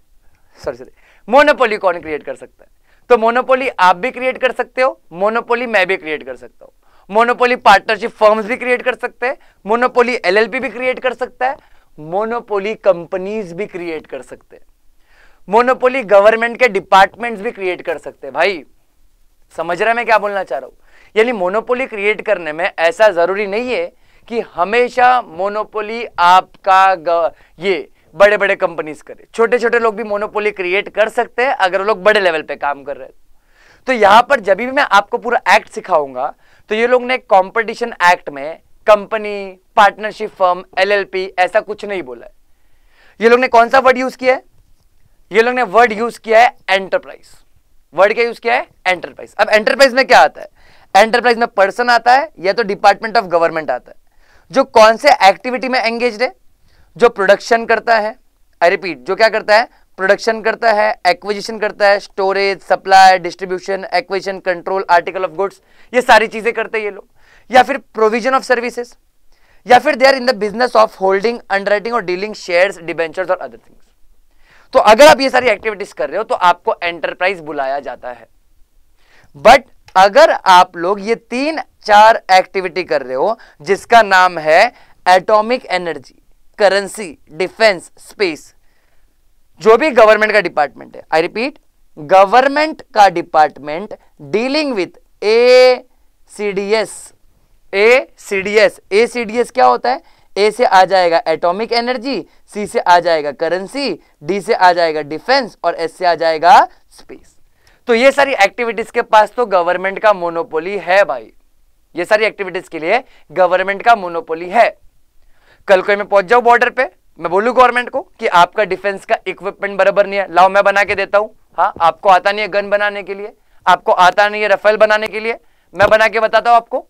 सॉरी सॉरी मोनोपोली कौन क्रिएट कर सकता है तो मोनोपोली आप भी क्रिएट कर सकते हो मोनोपोली मैं भी क्रिएट कर सकता हूं मोनोपोली पार्टनरशिप फर्म्स भी क्रिएट कर सकते हैं मोनोपोली एलएलपी भी क्रिएट कर सकता है मोनोपोली कंपनीज भी क्रिएट कर सकते हैं मोनोपोली गवर्नमेंट के डिपार्टमेंट्स भी क्रिएट कर सकते हैं भाई समझ रहा है मैं क्या बोलना चाह रहा हूं यानी मोनोपोली क्रिएट करने में ऐसा जरूरी नहीं है कि हमेशा मोनोपोली आपका ये बड़े बड़े कंपनीज करे छोटे छोटे लोग भी मोनोपोली क्रिएट कर सकते हैं अगर लोग बड़े लेवल पे काम कर रहे तो यहां पर जब भी मैं आपको पूरा एक्ट सिखाऊंगा तो ये लोग ने कॉम्पिटिशन एक्ट में कंपनी पार्टनरशिप फर्म एलएलपी ऐसा कुछ नहीं बोला ये लोग ने कौन सा वर्ड यूज किया है ये लोग ने वर्ड यूज किया है एंटरप्राइज वर्ड क्या यूज किया है एंटरप्राइज अब एंटरप्राइज में क्या आता है एंटरप्राइज में पर्सन आता है या तो डिपार्टमेंट ऑफ गवर्नमेंट आता है जो कौन से एक्टिविटी में एंगेज है जो प्रोडक्शन करता है आई रिपीट जो क्या करता है प्रोडक्शन करता है एक्विजिशन करता है storage supply distribution acquisition control article of goods ये सारी चीज़ें करते हैं ये लोग या फिर प्रोविजन ऑफ सर्विसेज या फिर they are in the business of holding under और डीलिंग शेयर डिबेंचर्स और अदर थिंग्स तो अगर आप ये सारी एक्टिविटीज कर रहे हो तो आपको एंटरप्राइज बुलाया जाता है बट अगर आप लोग ये तीन चार एक्टिविटी कर रहे हो जिसका नाम है atomic energy currency defence space जो भी गवर्नमेंट का डिपार्टमेंट है आई रिपीट गवर्नमेंट का department dealing with A C D S A C D S A C D S क्या होता है ए से आ जाएगा एटॉमिक एनर्जी सी से आ जाएगा करेंसी डी से आ जाएगा डिफेंस और एस से आ जाएगा स्पेस तो ये सारी एक्टिविटीज के पास तो गवर्नमेंट का मोनोपोली है भाई ये सारी एक्टिविटीज के लिए गवर्नमेंट का मोनोपोली है कल को मैं पहुंच जाऊं बॉर्डर पे मैं बोलू गवर्नमेंट को कि आपका डिफेंस का इक्विपमेंट बराबर नहीं है लाओ मैं बना के देता हूँ हाँ आपको आता नहीं है गन बनाने के लिए आपको आता नहीं है रफेल बनाने के लिए मैं बना के बताता हूँ आपको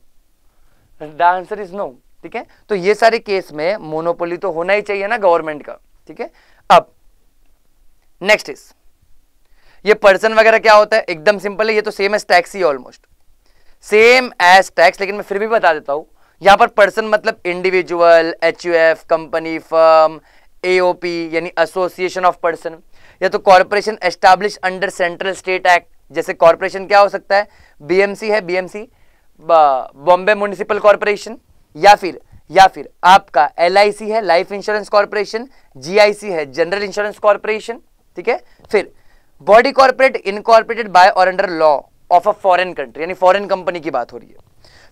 द आंसर इज नो ठीक है तो ये सारे केस में मोनोपोली तो होना ही चाहिए ना गवर्नमेंट का ठीक है अब नेक्स्ट इज ये पर्सन वगैरह क्या होता है एकदम सिंपल है ये तो सेम एज टैक्स ही ऑलमोस्ट सेम एज टैक्स लेकिन मैं फिर भी बता देता हूं यहाँ पर पर्सन मतलब individual H company firm AOP यानी एसोसिएशन ऑफ पर्सन या तो corporation establish under central state act जैसे कॉरपोरेशन क्या हो सकता है बीएमसी है बीएमसी बॉम्बे म्यूनिसिपल कॉरपोरेशन या फिर या फिर आपका एल है लाइफ इंश्योरेंस कॉरपोरेशन जी है जनरल इंश्योरेंस कॉरपोरेशन ठीक है फिर बॉडी कॉर्पोरेट इनकॉर्पोरेटेड बाय और under law of a foreign country यानी फॉरेन कंपनी की बात हो रही है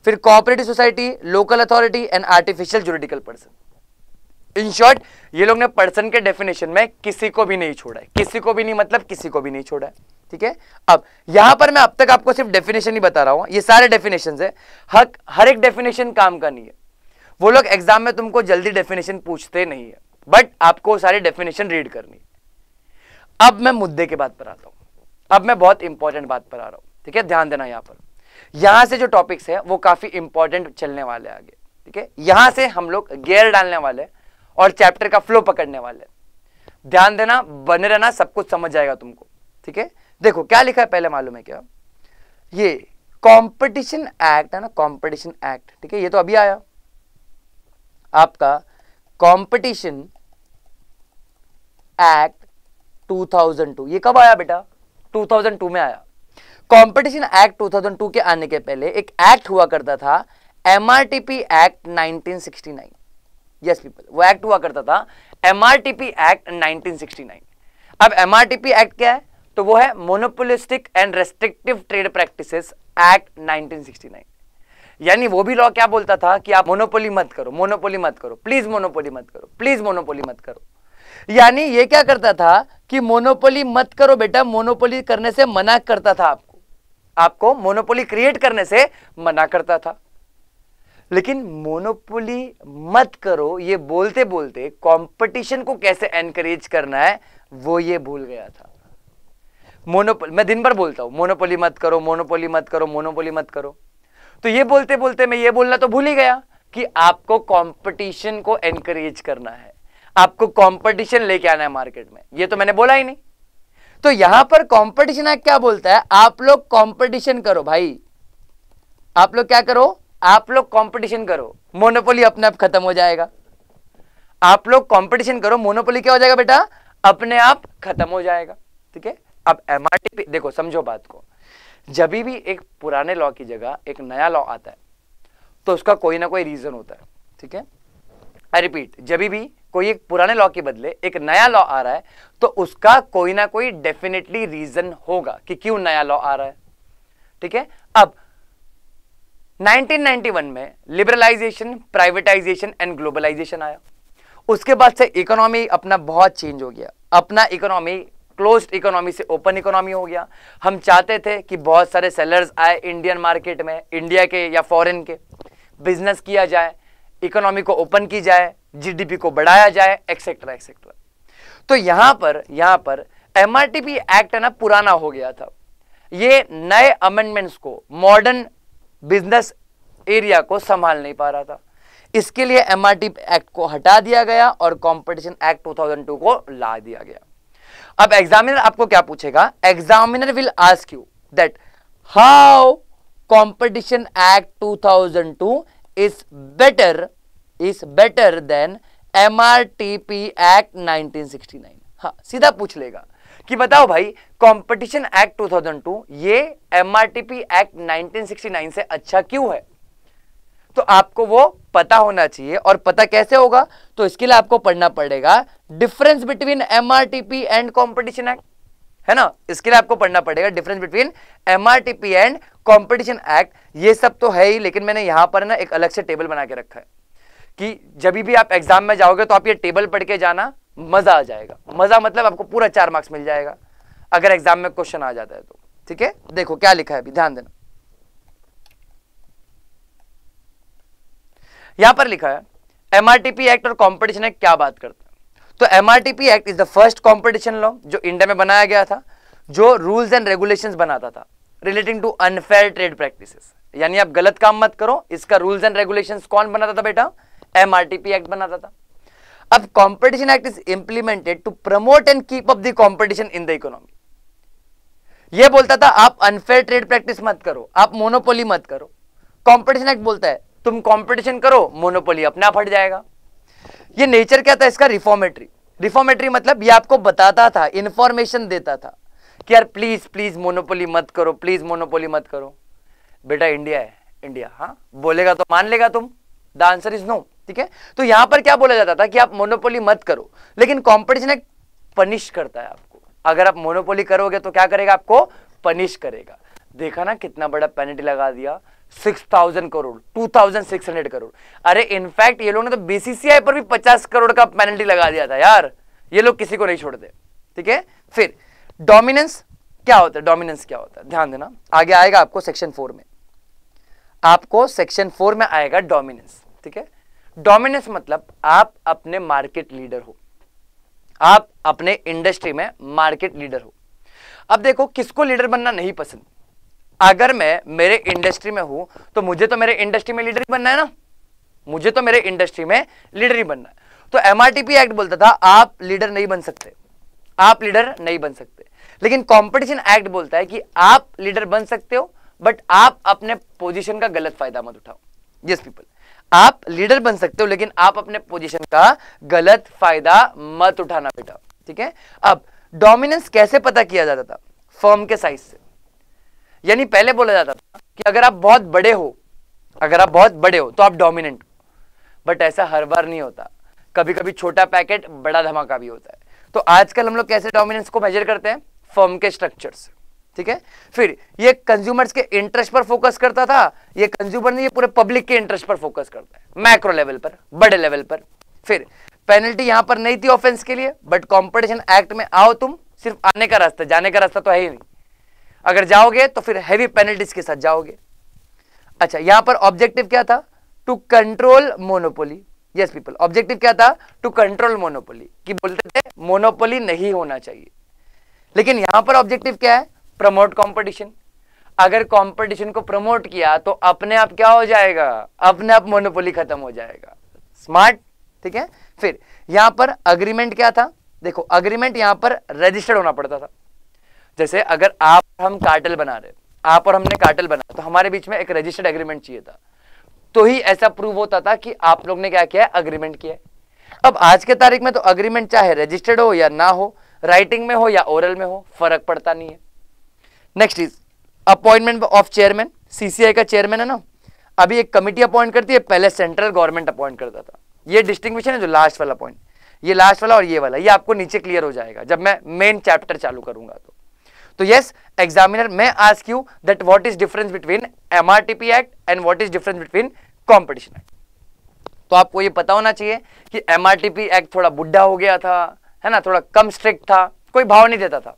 फिर cooperative society local authority and artificial juridical person in short ये लोग ने पर्सन के डेफिनेशन में किसी को भी नहीं छोड़ा है किसी को भी नहीं मतलब किसी को भी नहीं छोड़ा है ठीक है अब यहां पर मैं अब तक आपको सिर्फ डेफिनेशन ही बता रहा हूं ये सारे डेफिनेशन है हर, हर एक डेफिनेशन काम का नहीं है वो लोग एग्जाम में तुमको जल्दी डेफिनेशन पूछते नहीं है बट आपको सारी डेफिनेशन रीड करनी है अब मैं मुद्दे के बात पर आता हूं अब मैं बहुत इंपॉर्टेंट बात पर आ रहा हूं ठीक है ध्यान देना यहां पर यहां से जो टॉपिक्स है वो काफ़ी इंपॉर्टेंट चलने वाले आगे ठीक है यहां से हम लोग गेयर डालने वाले और चैप्टर का फ्लो पकड़ने वाले ध्यान देना बने रहना सब कुछ समझ जाएगा तुमको ठीक है देखो क्या लिखा है पहले मालूम है क्या ये कंपटीशन एक्ट है ना कंपटीशन एक्ट ठीक है ये तो अभी आया आपका कंपटीशन एक्ट 2002 ये कब आया बेटा 2002 में आया कंपटीशन एक्ट 2002 के आने के पहले एक एक्ट हुआ करता था एमआरटीपी एक्ट 1969 यस पीपल वो एक्ट हुआ करता था एमआरटीपी एक्ट 1969 अब एमआरटीपी एक्ट क्या है तो वो है monopolistic and restrictive trade practices act 1969 यानी वो भी लॉ क्या बोलता था कि आप मोनोपोली मत करो मोनोपोली मत करो प्लीज मोनोपोली मत करो प्लीज मोनोपोली मत करो यानी ये क्या करता था कि मोनोपोली मत करो बेटा मोनोपोली करने से मना करता था आपको आपको मोनोपोली क्रिएट करने से मना करता था लेकिन मोनोपोली मत करो ये बोलते बोलते कंपटीशन को कैसे एनकरेज करना है वो ये भूल गया था मोनोपोली मैं दिन भर बोलता हूं मोनोपोली मत करो मोनोपोली मत करो मोनोपोली मत करो तो ये बोलते बोलते मैं ये बोलना तो भूल ही गया कि आपको कंपटीशन को एनकरेज करना है आपको कंपटीशन लेके आना है मार्केट में ये तो मैंने बोला ही नहीं तो यहां पर कंपटीशन एक्ट क्या बोलता है आप लोग कंपटीशन करो भाई आप लोग क्या करो आप लोग कंपटीशन करो मोनोपोली अपने आप खत्म हो जाएगा आप लोग कंपटीशन करो मोनोपोली क्या हो जाएगा बेटा अपने आप खत्म हो जाएगा ठीक है अब एम देखो समझो बात को जब भी एक पुराने लॉ की जगह एक नया लॉ आता है तो उसका कोई ना कोई रीजन होता है ठीक है आई रिपीट जब भी कोई एक पुराने लॉ के बदले एक नया लॉ आ रहा है तो उसका कोई ना कोई डेफिनेटली रीजन होगा कि क्यों नया लॉ आ रहा है ठीक है अब 1991 में लिबरलाइजेशन प्राइवेटाइजेशन एंड ग्लोबलाइजेशन आया उसके बाद से इकोनॉमी अपना बहुत चेंज हो गया अपना इकोनॉमी क्लोज इकोनॉमी से ओपन इकोनॉमी हो गया हम चाहते थे कि बहुत सारे सेलर्स आए इंडियन मार्केट में इंडिया के या फॉरेन के बिजनेस किया जाए इकोनॉमी को ओपन की जाए जीडीपी को बढ़ाया जाए एक्सेट्रा एक्सेट्रा तो यहां पर यहां पर एमआरटीपी एक्ट ना पुराना हो गया था ये नए अमेंडमेंट्स को मॉडर्न बिजनेस एरिया को संभाल नहीं पा रहा था इसके लिए एमआरटी एक्ट को हटा दिया गया और कंपटीशन एक्ट 2002 को ला दिया गया अब एग्जामिनर आपको क्या पूछेगा examiner will ask you that how competition act 2002 is better is better than M R T P act 1969 हाँ सीधा पूछ लेगा कि बताओ भाई कंपटीशन एक्ट 2002 ये M R T P act 1969 से अच्छा क्यों है तो आपको वो पता होना चाहिए और पता कैसे होगा तो इसके लिए आपको पढ़ना पड़ेगा difference between M R T P and competition act है ना इसके लिए आपको पढ़ना पड़ेगा difference between M R T P and competition act ये सब तो है ही लेकिन मैंने यहां पर ना एक अलग से टेबल बना के रखा है कि जब भी आप एग्जाम में जाओगे तो आप ये टेबल पढ़ के जाना मजा आ जाएगा मजा मतलब आपको पूरा चार मार्क्स मिल जाएगा अगर एग्जाम में क्वेश्चन आ जाता है तो ठीक है देखो क्या लिखा है अभी ध्यान देना यहां पर लिखा है एमआरटीपी एक्ट और कॉम्पिटिशन एक्ट क्या बात करते हैं तो MRTP act is the first competition law जो इंडिया में बनाया गया था जो रूल्स एंड रेगुलेशन बनाता था relating to unfair trade practice यानी आप गलत काम मत करो इसका रूल्स एंड रेगुलेशन कौन बनाता था बेटा एमआरटीपी एक्ट बनाता था अब competition act is implemented to promote and keep up the competition in the economy ये बोलता था आप अनफेयर ट्रेड प्रैक्टिस मत करो आप मोनोपोली मत करो कंपटीशन एक्ट बोलता है तुम कंपटीशन करो मोनोपोली अपने आप हट जाएगा ये नेचर क्या था इसका रिफॉर्मेटरी रिफॉर्मेटरी मतलब ये आपको बताता था इंफॉर्मेशन देता था कि यार प्लीज प्लीज मोनोपोली मत करो प्लीज मोनोपोली मत करो बेटा इंडिया है इंडिया हाँ बोलेगा तो मान लेगा तुम द आंसर इज नो ठीक है तो यहां पर क्या बोला जाता था कि आप मोनोपोली मत करो लेकिन कॉम्पिटिशन एक पनिश करता है आपको अगर आप मोनोपोली करोगे तो क्या करेगा आपको पनिश करेगा देखा ना कितना बड़ा पेनल्टी लगा दिया 6000 करोड़ 2600 करोड़ अरे इनफैक्ट ये लोग ने तो बीसीसीआई पर भी 50 करोड़ का पेनल्टी लगा दिया था यार ये लोग किसी को नहीं छोड़ते ठीक है फिर डोमिनेंस क्या होता है डोमिनेंस क्या होता है ध्यान देना आगे आएगा आपको सेक्शन फोर में आपको सेक्शन फोर में आएगा डोमिनेंस ठीक है डोमिनेंस मतलब आप अपने मार्केट लीडर हो आप अपने इंडस्ट्री में मार्केट लीडर हो अब देखो किसको लीडर बनना नहीं पसंद अगर मैं मेरे इंडस्ट्री में हूं तो मुझे तो मेरे इंडस्ट्री में लीडर ही बनना है ना मुझे तो मेरे इंडस्ट्री में लीडर ही बनना है तो एमआरटीपी एक्ट बोलता था आप लीडर नहीं बन सकते आप लीडर नहीं बन सकते लेकिन कंपटीशन एक्ट बोलता है कि आप लीडर बन सकते हो बट आप अपने पोजिशन का गलत फायदा मत उठाओ यस पीपल आप लीडर बन सकते हो लेकिन आप अपने पोजीशन का गलत फायदा मत उठाना बेटा ठीक है अब डोमिनेंस कैसे पता किया जाता था फर्म के साइज से यानी पहले बोला जाता था कि अगर आप बहुत बड़े हो अगर आप बहुत बड़े हो तो आप डोमिनेंट बट ऐसा हर बार नहीं होता कभी कभी छोटा पैकेट बड़ा धमाका भी होता है तो आजकल हम लोग कैसे डोमिनेंस को मेजर करते हैं फर्म के स्ट्रक्चर से ठीक है फिर ये कंज्यूमर्स के इंटरेस्ट पर फोकस करता था ये कंज्यूमर नहीं ये पूरे पब्लिक के इंटरेस्ट पर फोकस करता है मैक्रो लेवल पर बड़े लेवल पर फिर पेनल्टी यहां पर नहीं थी ऑफेंस के लिए बट कॉम्पिटिशन एक्ट में आओ तुम सिर्फ आने का रास्ता जाने का रास्ता तो है ही नहीं अगर जाओगे तो फिर हैवी पेनल्टीज के साथ जाओगे अच्छा यहां पर ऑब्जेक्टिव क्या था to control monopoly yes people objective क्या था टू कंट्रोल मोनोपोली कि बोलते थे मोनोपोली नहीं होना चाहिए लेकिन यहां पर ऑब्जेक्टिव क्या है प्रमोट कंपटीशन अगर कंपटीशन को प्रमोट किया तो अपने आप क्या हो जाएगा अपने आप मोनोपोली खत्म हो जाएगा स्मार्ट ठीक है फिर यहां पर अग्रीमेंट क्या था देखो अग्रीमेंट यहां पर रजिस्टर्ड होना पड़ता था जैसे अगर आप हम कार्टल बना रहे आप और हमने कार्टल बना तो हमारे बीच में एक रजिस्टर्ड एग्रीमेंट चाहिए था तो ही ऐसा प्रूव होता था कि आप लोग ने क्या किया अग्रीमेंट किया अब आज के तारीख में तो अग्रीमेंट चाहे रजिस्टर्ड हो या ना हो राइटिंग में हो या ओरल में हो फर्क पड़ता नहीं है next is appointment of chairman CCI का चेयरमैन है ना अभी एक कमिटी अपॉइंट करती है पहले सेंट्रल गवर्नमेंट अपॉइंट करता था ये डिस्टिंग्विशन है जो लास्ट वाला पॉइंट ये लास्ट वाला और ये वाला ये आपको नीचे क्लियर हो जाएगा जब मैं मेन चैप्टर चालू करूंगा तो तो yes examiner may ask you that what is difference between MRTP act and what is difference between competition act तो आपको ये पता होना चाहिए कि एमआरटीपी एक्ट थोड़ा बुढ़ा हो गया था है ना थोड़ा कम स्ट्रिक्ट था कोई भाव नहीं देता था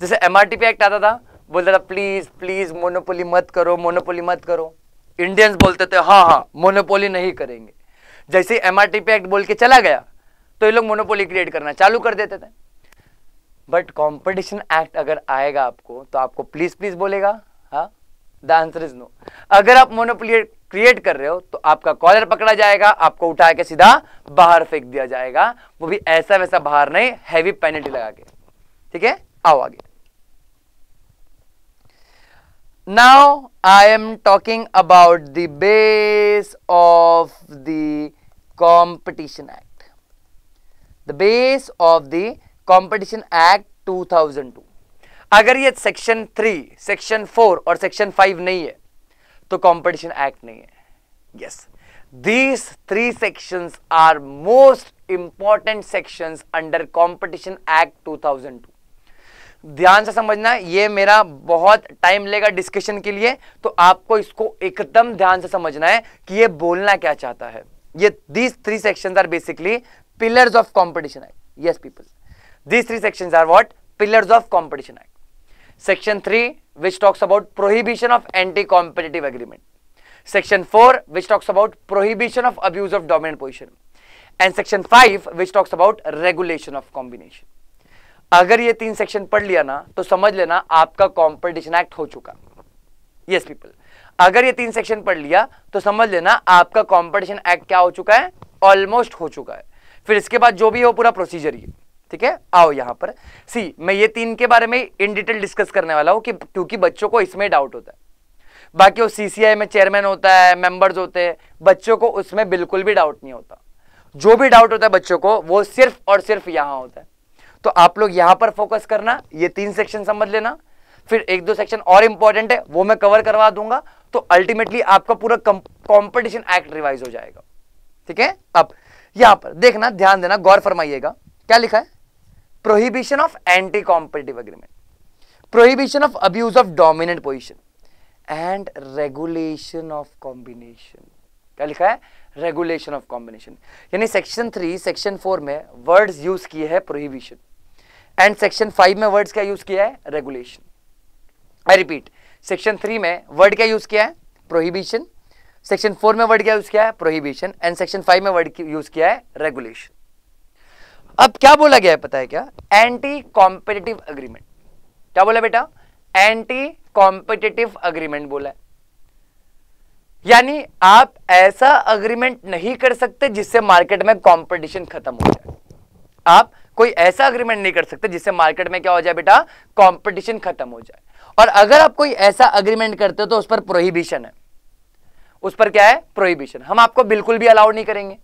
जैसे एमआरटीपी एक्ट आता था बोलता था प्लीज प्लीज मोनोपोली मत करो मोनोपोली मत करो इंडियंस बोलते थे हाँ हाँ मोनोपोली नहीं करेंगे जैसे M R T P act बोल के चला गया तो ये लोग मोनोपोली क्रिएट करना चालू कर देते थे बट कॉम्पिटिशन एक्ट अगर आएगा आपको तो आपको प्लीज प्लीज बोलेगा हाँ द आंसर इज नो अगर आप मोनोपोली क्रिएट कर रहे हो तो आपका कॉलर पकड़ा जाएगा आपको उठा के सीधा बाहर फेंक दिया जाएगा वो भी ऐसा वैसा बाहर नहीं हैवी पेनल्टी लगा के ठीक है आओ आगे now i am talking about the base of the competition act the base of the competition act 2002 agar ye section 3 section 4 or section 5 nahi hai to competition act yes these three sections are most important sections under competition act 2002 ध्यान से समझना ये मेरा बहुत time लेगा discussion के लिए तो आपको इसको एकदम ध्यान से समझना है कि ये बोलना क्या चाहता है ये these three section are basically pillars of competition act yes people these three section are what pillars of competition act section three which talks about prohibition of anti competitive agreement section four which talks about prohibition of abuse of dominant position and section five which talks about regulation of combination अगर ये तीन section पढ़ लिया ना तो समझ लेना आपका कॉम्पिटिशन एक्ट हो चुका यस पीपल अगर ये तीन सेक्शन पढ़ लिया तो समझ लेना आपका कॉम्पिटिशन एक्ट क्या हो चुका है ऑलमोस्ट हो चुका है फिर इसके बाद जो भी हो पूरा प्रोसीजर ही ठीक है आओ यहां पर सी मैं ये तीन के बारे में इन डिटेल डिस्कस करने वाला हूं कि क्योंकि बच्चों को इसमें डाउट होता है बाकी वो सीसीआई में चेयरमैन होता है मेंबर्स होते हैं बच्चों को उसमें बिल्कुल भी डाउट नहीं होता जो भी डाउट होता है बच्चों को वो सिर्फ और सिर्फ यहां होता है तो आप लोग यहां पर फोकस करना ये तीन सेक्शन समझ लेना फिर एक दो सेक्शन और इंपॉर्टेंट है वो मैं कवर करवा दूंगा तो अल्टीमेटली आपका पूरा कॉम्पिटिशन एक्ट रिवाइज हो जाएगा ठीक है अब यहां पर देखना ध्यान देना गौर फरमाइएगा क्या लिखा है prohibition of anti competitive agreement prohibition of abuse of dominant position and regulation of combination क्या लिखा है रेगुलेशन ऑफ कॉम्बिनेशन यानी सेक्शन थ्री सेक्शन फोर में वर्ड्स यूज किए हैं प्रोहिबिशन एंड सेक्शन फाइव में वर्ड्स क्या यूज किया है regulation I repeat section three में वर्ड क्या यूज किया है प्रोहिबिशन सेक्शन फोर में वर्ड क्या यूज किया है प्रोहिबिशन एंड सेक्शन फाइव में वर्ड यूज किया है रेगुलेशन अब क्या बोला गया है पता है क्या एंटी कॉम्पिटेटिव अग्रीमेंट क्या बोला बेटा एंटी कॉम्पिटेटिव अग्रीमेंट बोला है यानी आप ऐसा अग्रीमेंट नहीं कर सकते जिससे मार्केट में कंपटीशन खत्म हो जाए आप कोई ऐसा अग्रीमेंट नहीं कर सकते जिससे मार्केट में क्या हो जाए बेटा कॉम्पिटिशन खत्म हो जाए और अगर आप कोई ऐसा अग्रीमेंट करते हो तो उस पर प्रोहिबिशन है उस पर क्या है प्रोहिबिशन हम आपको बिल्कुल भी अलाउड नहीं करेंगे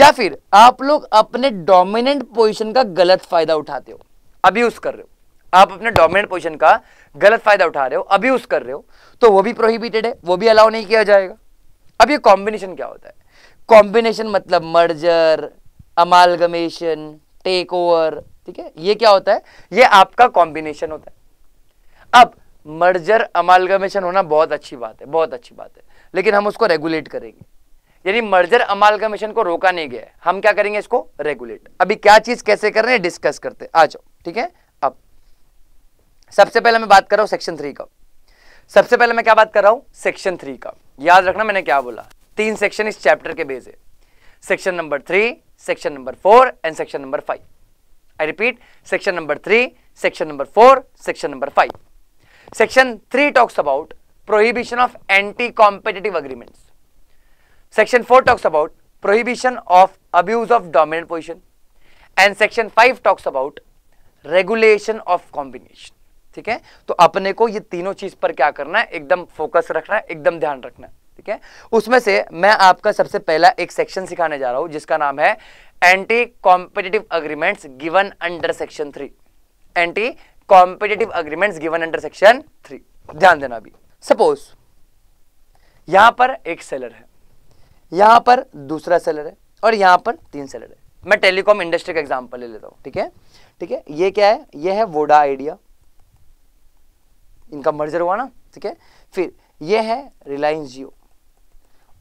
या फिर आप लोग अपने डोमिनेंट पोजीशन का गलत फायदा उठाते हो अभी उस कर रहे हो आप अपने डोमिनेंट पोजीशन का गलत फायदा उठा रहे हो अभी उस कर रहे हो तो वो भी प्रोहिबिटेड है वो भी अलाउ नहीं किया जाएगा अब ये कॉम्बिनेशन क्या होता है कॉम्बिनेशन मतलब मर्जर अमालगमेशन टेक ओवर ठीक है ये क्या होता है ये आपका कॉम्बिनेशन होता है अब मर्जर अमालगमेशन होना बहुत अच्छी बात है बहुत अच्छी बात है लेकिन हम उसको रेगुलेट करेंगे यानी मर्जर अमालगमेशन को रोका नहीं गया है हम क्या करेंगे इसको रेगुलेट अभी क्या चीज कैसे कर रहे हैं डिस्कस करते आ जाओ ठीक है अब सबसे पहले मैं बात कर रहा हूं सेक्शन थ्री का सबसे पहले मैं क्या बात कर रहा हूं सेक्शन थ्री का याद रखना मैंने क्या बोला तीन सेक्शन इस चैप्टर के बेस है section number three section number 4 and section number 5. I repeat section number 3, section number 4, section number 5. Section 3 talks about prohibition of anti-competitive agreements. Section 4 talks about prohibition of abuse of dominant position and section 5 talks about regulation of combination. ठीक है तो अपने को ये तीनों चीज पर क्या करना है एकदम फोकस रखना है एकदम ध्यान रखना है ठीक है उसमें से मैं आपका सबसे पहला एक सेक्शन सिखाने जा रहा हूं जिसका नाम है anti competitive agreements given under section three anti competitive agreements given under section three ध्यान देना अभी सपोज यहां पर एक सेलर है यहां पर दूसरा सेलर है और यहां पर तीन सेलर है मैं टेलीकॉम इंडस्ट्री का एग्जाम्पल ले लेता हूं ठीक है ठीक है ये क्या है ये है वोडा आइडिया इनका मर्जर हुआ ना ठीक है फिर ये है रिलायंस जियो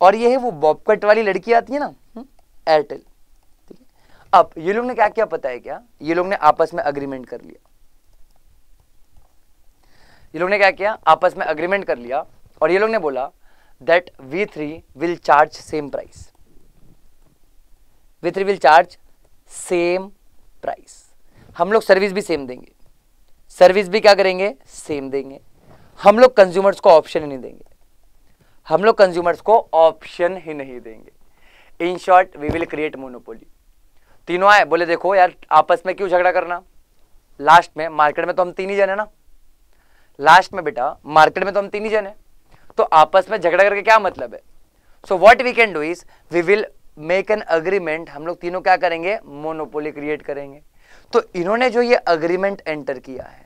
और ये है वो बॉबकट वाली लड़की आती है ना एयरटेल हम्म, ठीक है अब ये लोग ने क्या क्या पता है क्या ये लोग ने आपस में अग्रीमेंट कर लिया ये लोग ने क्या किया आपस में अग्रीमेंट कर लिया और ये लोग ने बोला that we three will charge same price we three will charge same price हम लोग सर्विस भी सेम देंगे सर्विस भी क्या करेंगे सेम देंगे हम लोग कंज्यूमर्स को ऑप्शन ही नहीं देंगे हम लोग कंज्यूमर्स को ऑप्शन ही नहीं देंगे in short we will create monopoly तीनों आए बोले देखो यार आपस में क्यों झगड़ा करना लास्ट में मार्केट में तो हम तीन ही जने ना लास्ट में बेटा मार्केट में तो हम तीन ही जने तो आपस में झगड़ा करके क्या मतलब है so what we can do is we will make an agreement हम लोग तीनों क्या करेंगे मोनोपोली क्रिएट करेंगे तो इन्होंने जो ये अग्रीमेंट एंटर किया है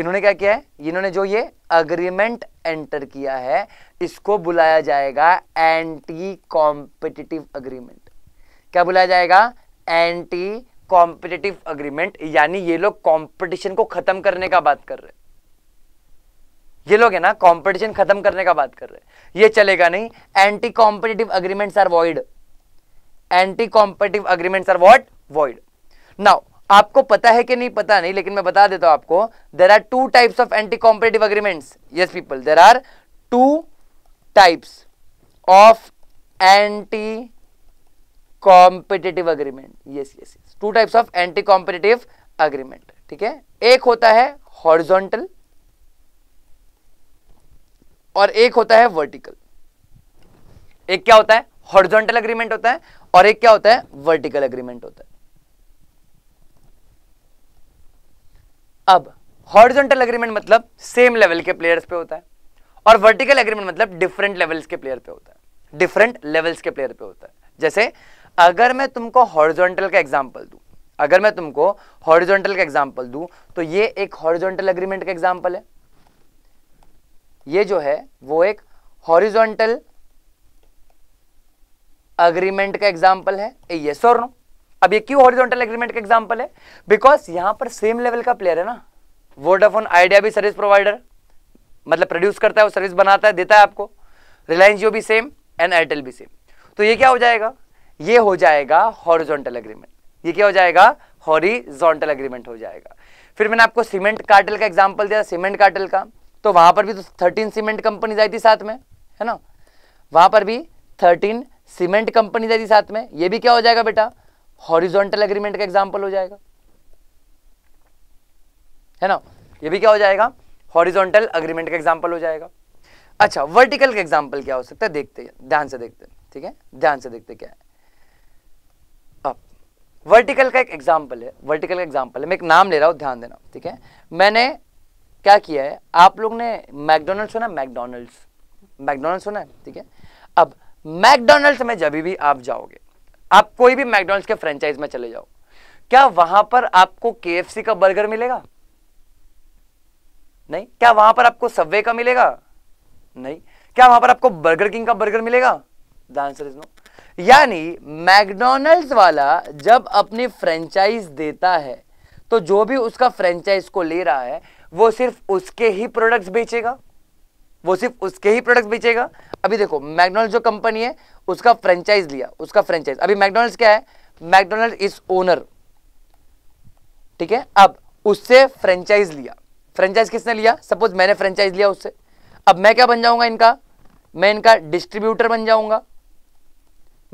इन्होंने क्या किया है इन्होंने जो ये अग्रीमेंट एंटर किया है इसको बुलाया जाएगा एंटी कॉम्पिटिटिव अग्रीमेंट क्या बुलाया जाएगा एंटी कॉम्पिटिटिव अग्रीमेंट यानी ये लोग कंपटीशन को खत्म करने का बात कर रहे ये लोग है ना कंपटीशन खत्म करने का बात कर रहे ये चलेगा नहीं anti competitive agreements are void anti competitive agreements are what void now आपको पता है कि नहीं पता नहीं लेकिन मैं बता देता हूं आपको there are two types of anti competitive agreements yes people there are two types of anti competitive agreement yes yes two types of anti competitive agreement ठीक है एक होता है हॉर्जोंटल और एक होता है वर्टिकल एक क्या होता है हॉर्जोंटल अग्रीमेंट होता है और एक क्या होता है वर्टिकल अग्रीमेंट होता है अब हॉरिजॉन्टल एग्रीमेंट मतलब सेम लेवल के प्लेयर्स पे होता है और वर्टिकल एग्रीमेंट मतलब डिफरेंट लेवल्स के प्लेयर पे होता है डिफरेंट लेवल्स के प्लेयर पे होता है जैसे अगर मैं तुमको हॉरिजॉन्टल का एग्जाम्पल दू अगर मैं तुमको हॉरिजॉन्टल का एग्जाम्पल दू तो ये एक हॉरिजॉन्टल एग्रीमेंट का एग्जाम्पल है ये जो है वो एक हॉरिजॉन्टल एग्रीमेंट का एग्जाम्पल है यस और नो अब ये क्यों हॉरिजॉन्टल एग्रीमेंट का एग्जांपल है बिकॉज यहां पर सेम लेवल का प्लेयर है ना वोडाफोन आइडिया भी सर्विस प्रोवाइडर मतलब प्रोड्यूस करता है वो सर्विस बनाता है देता है आपको रिलायंस जियो भी सेम एंड एयरटेल भी सेम तो ये क्या हो जाएगा ये हो जाएगा हॉरिजॉन्टल एग्रीमेंट ये क्या हो जाएगा हॉरिजॉन्टल एग्रीमेंट हो जाएगा फिर मैंने आपको सीमेंट कार्टल का एग्जाम्पल दिया सीमेंट कार्टल का तो वहां पर भी तो थर्टीन सीमेंट कंपनी आई थी साथ में है ना वहां पर भी थर्टीन सीमेंट कंपनी आई थी साथ में ये भी क्या हो जाएगा बेटा हॉरिजॉन्टल एग्रीमेंट का एग्जाम्पल हो जाएगा है ना ये भी क्या हो जाएगा हॉरिजॉन्टल एग्रीमेंट का एग्जाम्पल हो जाएगा अच्छा वर्टिकल का एग्जाम्पल क्या हो सकता है देखते हैं ध्यान से देखते हैं ठीक है ध्यान से देखते क्या है अब वर्टिकल का एक एग्जाम्पल है वर्टिकल का एग्जाम्पल है मैं एक नाम ले रहा हूँ ध्यान देना ठीक है मैंने क्या किया है आप लोग ने मैकडोनल्ड सुना मैकडोनल्ड्स मैकडोनल्ड सुना है ठीक है अब मैकडोनल्ड्स में जब भी आप जाओगे आप कोई भी मैकडोनल्ड के फ्रेंचाइज में चले जाओ क्या वहां पर आपको के का बर्गर मिलेगा नहीं क्या वहां पर आपको सब्वे का मिलेगा नहीं क्या वहां पर आपको बर्गर किंग का बर्गर मिलेगा द आंसर इज नो यानी मैकडोनल्ड वाला जब अपनी फ्रेंचाइज देता है तो जो भी उसका फ्रेंचाइज को ले रहा है वो सिर्फ उसके ही प्रोडक्ट्स बेचेगा वो सिर्फ उसके ही प्रोडक्ट्स बेचेगा अभी देखो मैकडोनल्ड जो कंपनी है उसका फ्रेंचाइज लिया उसका फ्रेंचाइज अभी मैकडोनल्ड क्या है मैकडोनल्ड इज ओनर ठीक है अब उससे फ्रेंचाइज लिया फ्रेंचाइज किसने लिया सपोज मैंने फ्रेंचाइज लिया उससे अब मैं क्या बन जाऊंगा इनका मैं इनका डिस्ट्रीब्यूटर बन जाऊंगा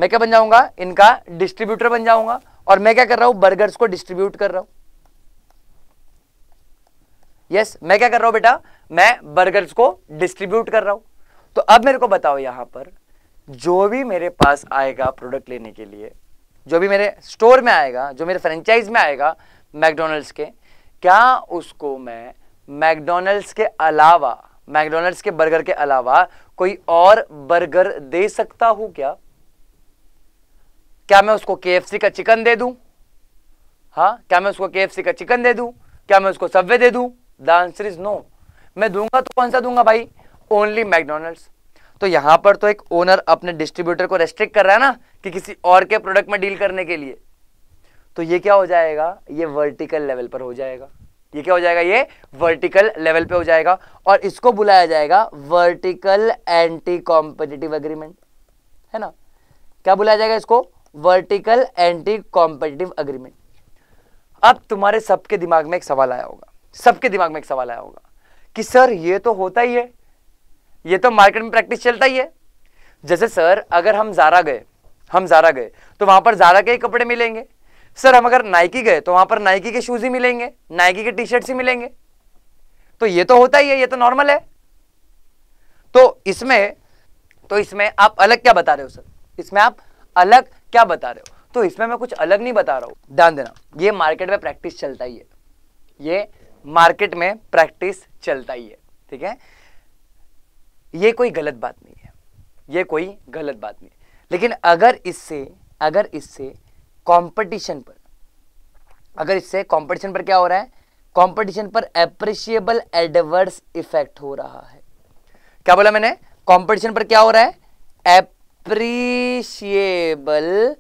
मैं क्या बन जाऊंगा इनका डिस्ट्रीब्यूटर बन जाऊंगा और मैं क्या कर रहा हूं बर्गर्स को डिस्ट्रीब्यूट कर रहा हूं यस मैं क्या कर रहा हूं बेटा मैं बर्गर्स को डिस्ट्रीब्यूट कर रहा हूं तो अब मेरे को बताओ यहां पर जो भी मेरे पास आएगा प्रोडक्ट लेने के लिए जो भी मेरे स्टोर में आएगा जो मेरे फ्रेंचाइज में आएगा मैकडोनल्ड्स के क्या उसको मैं मैकडोनल्ड्स के अलावा मैकडोनल्ड्स के बर्गर के अलावा कोई और बर्गर दे सकता हूं क्या क्या मैं उसको के का चिकन दे दूं हाँ क्या मैं उसको के का चिकन दे दूं क्या मैं उसको सब्वे दे दूं द आंसर इज नो मैं दूंगा तो कौन सा दूंगा भाई ओनली मैकडोनल्ड्स तो यहां पर तो एक ओनर अपने डिस्ट्रीब्यूटर को रेस्ट्रिक्ट कर रहा है ना कि किसी और के प्रोडक्ट में डील करने के लिए तो ये क्या हो जाएगा ये वर्टिकल लेवल पर हो जाएगा ये क्या हो जाएगा ये वर्टिकल लेवल पे हो जाएगा और इसको बुलाया जाएगा वर्टिकल एंटी कॉम्पिटिटिव एग्रीमेंट है ना क्या बुलाया जाएगा इसको वर्टिकल एंटी कॉम्पिटिटिव एग्रीमेंट अब तुम्हारे सबके दिमाग में एक सवाल आया होगा सबके दिमाग में एक सवाल आया होगा कि सर ये तो होता ही है ये तो मार्केट में प्रैक्टिस चलता ही है जैसे सर अगर हम जारा गए हम जारा गए तो वहां पर जारा के ही कपड़े मिलेंगे सर हम अगर नाइकी गए तो वहां पर नाइकी के शूज ही मिलेंगे नाइकी के टी शर्ट्स ही मिलेंगे तो ये तो होता ही है ये तो नॉर्मल है तो इसमें तो इसमें आप अलग क्या बता रहे हो सर इसमें आप अलग क्या बता रहे हो तो इसमें मैं कुछ अलग नहीं बता रहा हूं ध्यान देना ये मार्केट में प्रैक्टिस चलता ही है ये मार्केट में प्रैक्टिस चलता ही है ठीक है ये कोई गलत बात नहीं है ये कोई गलत बात नहीं लेकिन अगर इससे अगर इससे कंपटीशन पर अगर इससे कंपटीशन पर क्या हो रहा है कंपटीशन पर अप्रिशिएबल एडवर्स इफेक्ट हो रहा है क्या बोला मैंने कंपटीशन पर क्या हो रहा है appreciable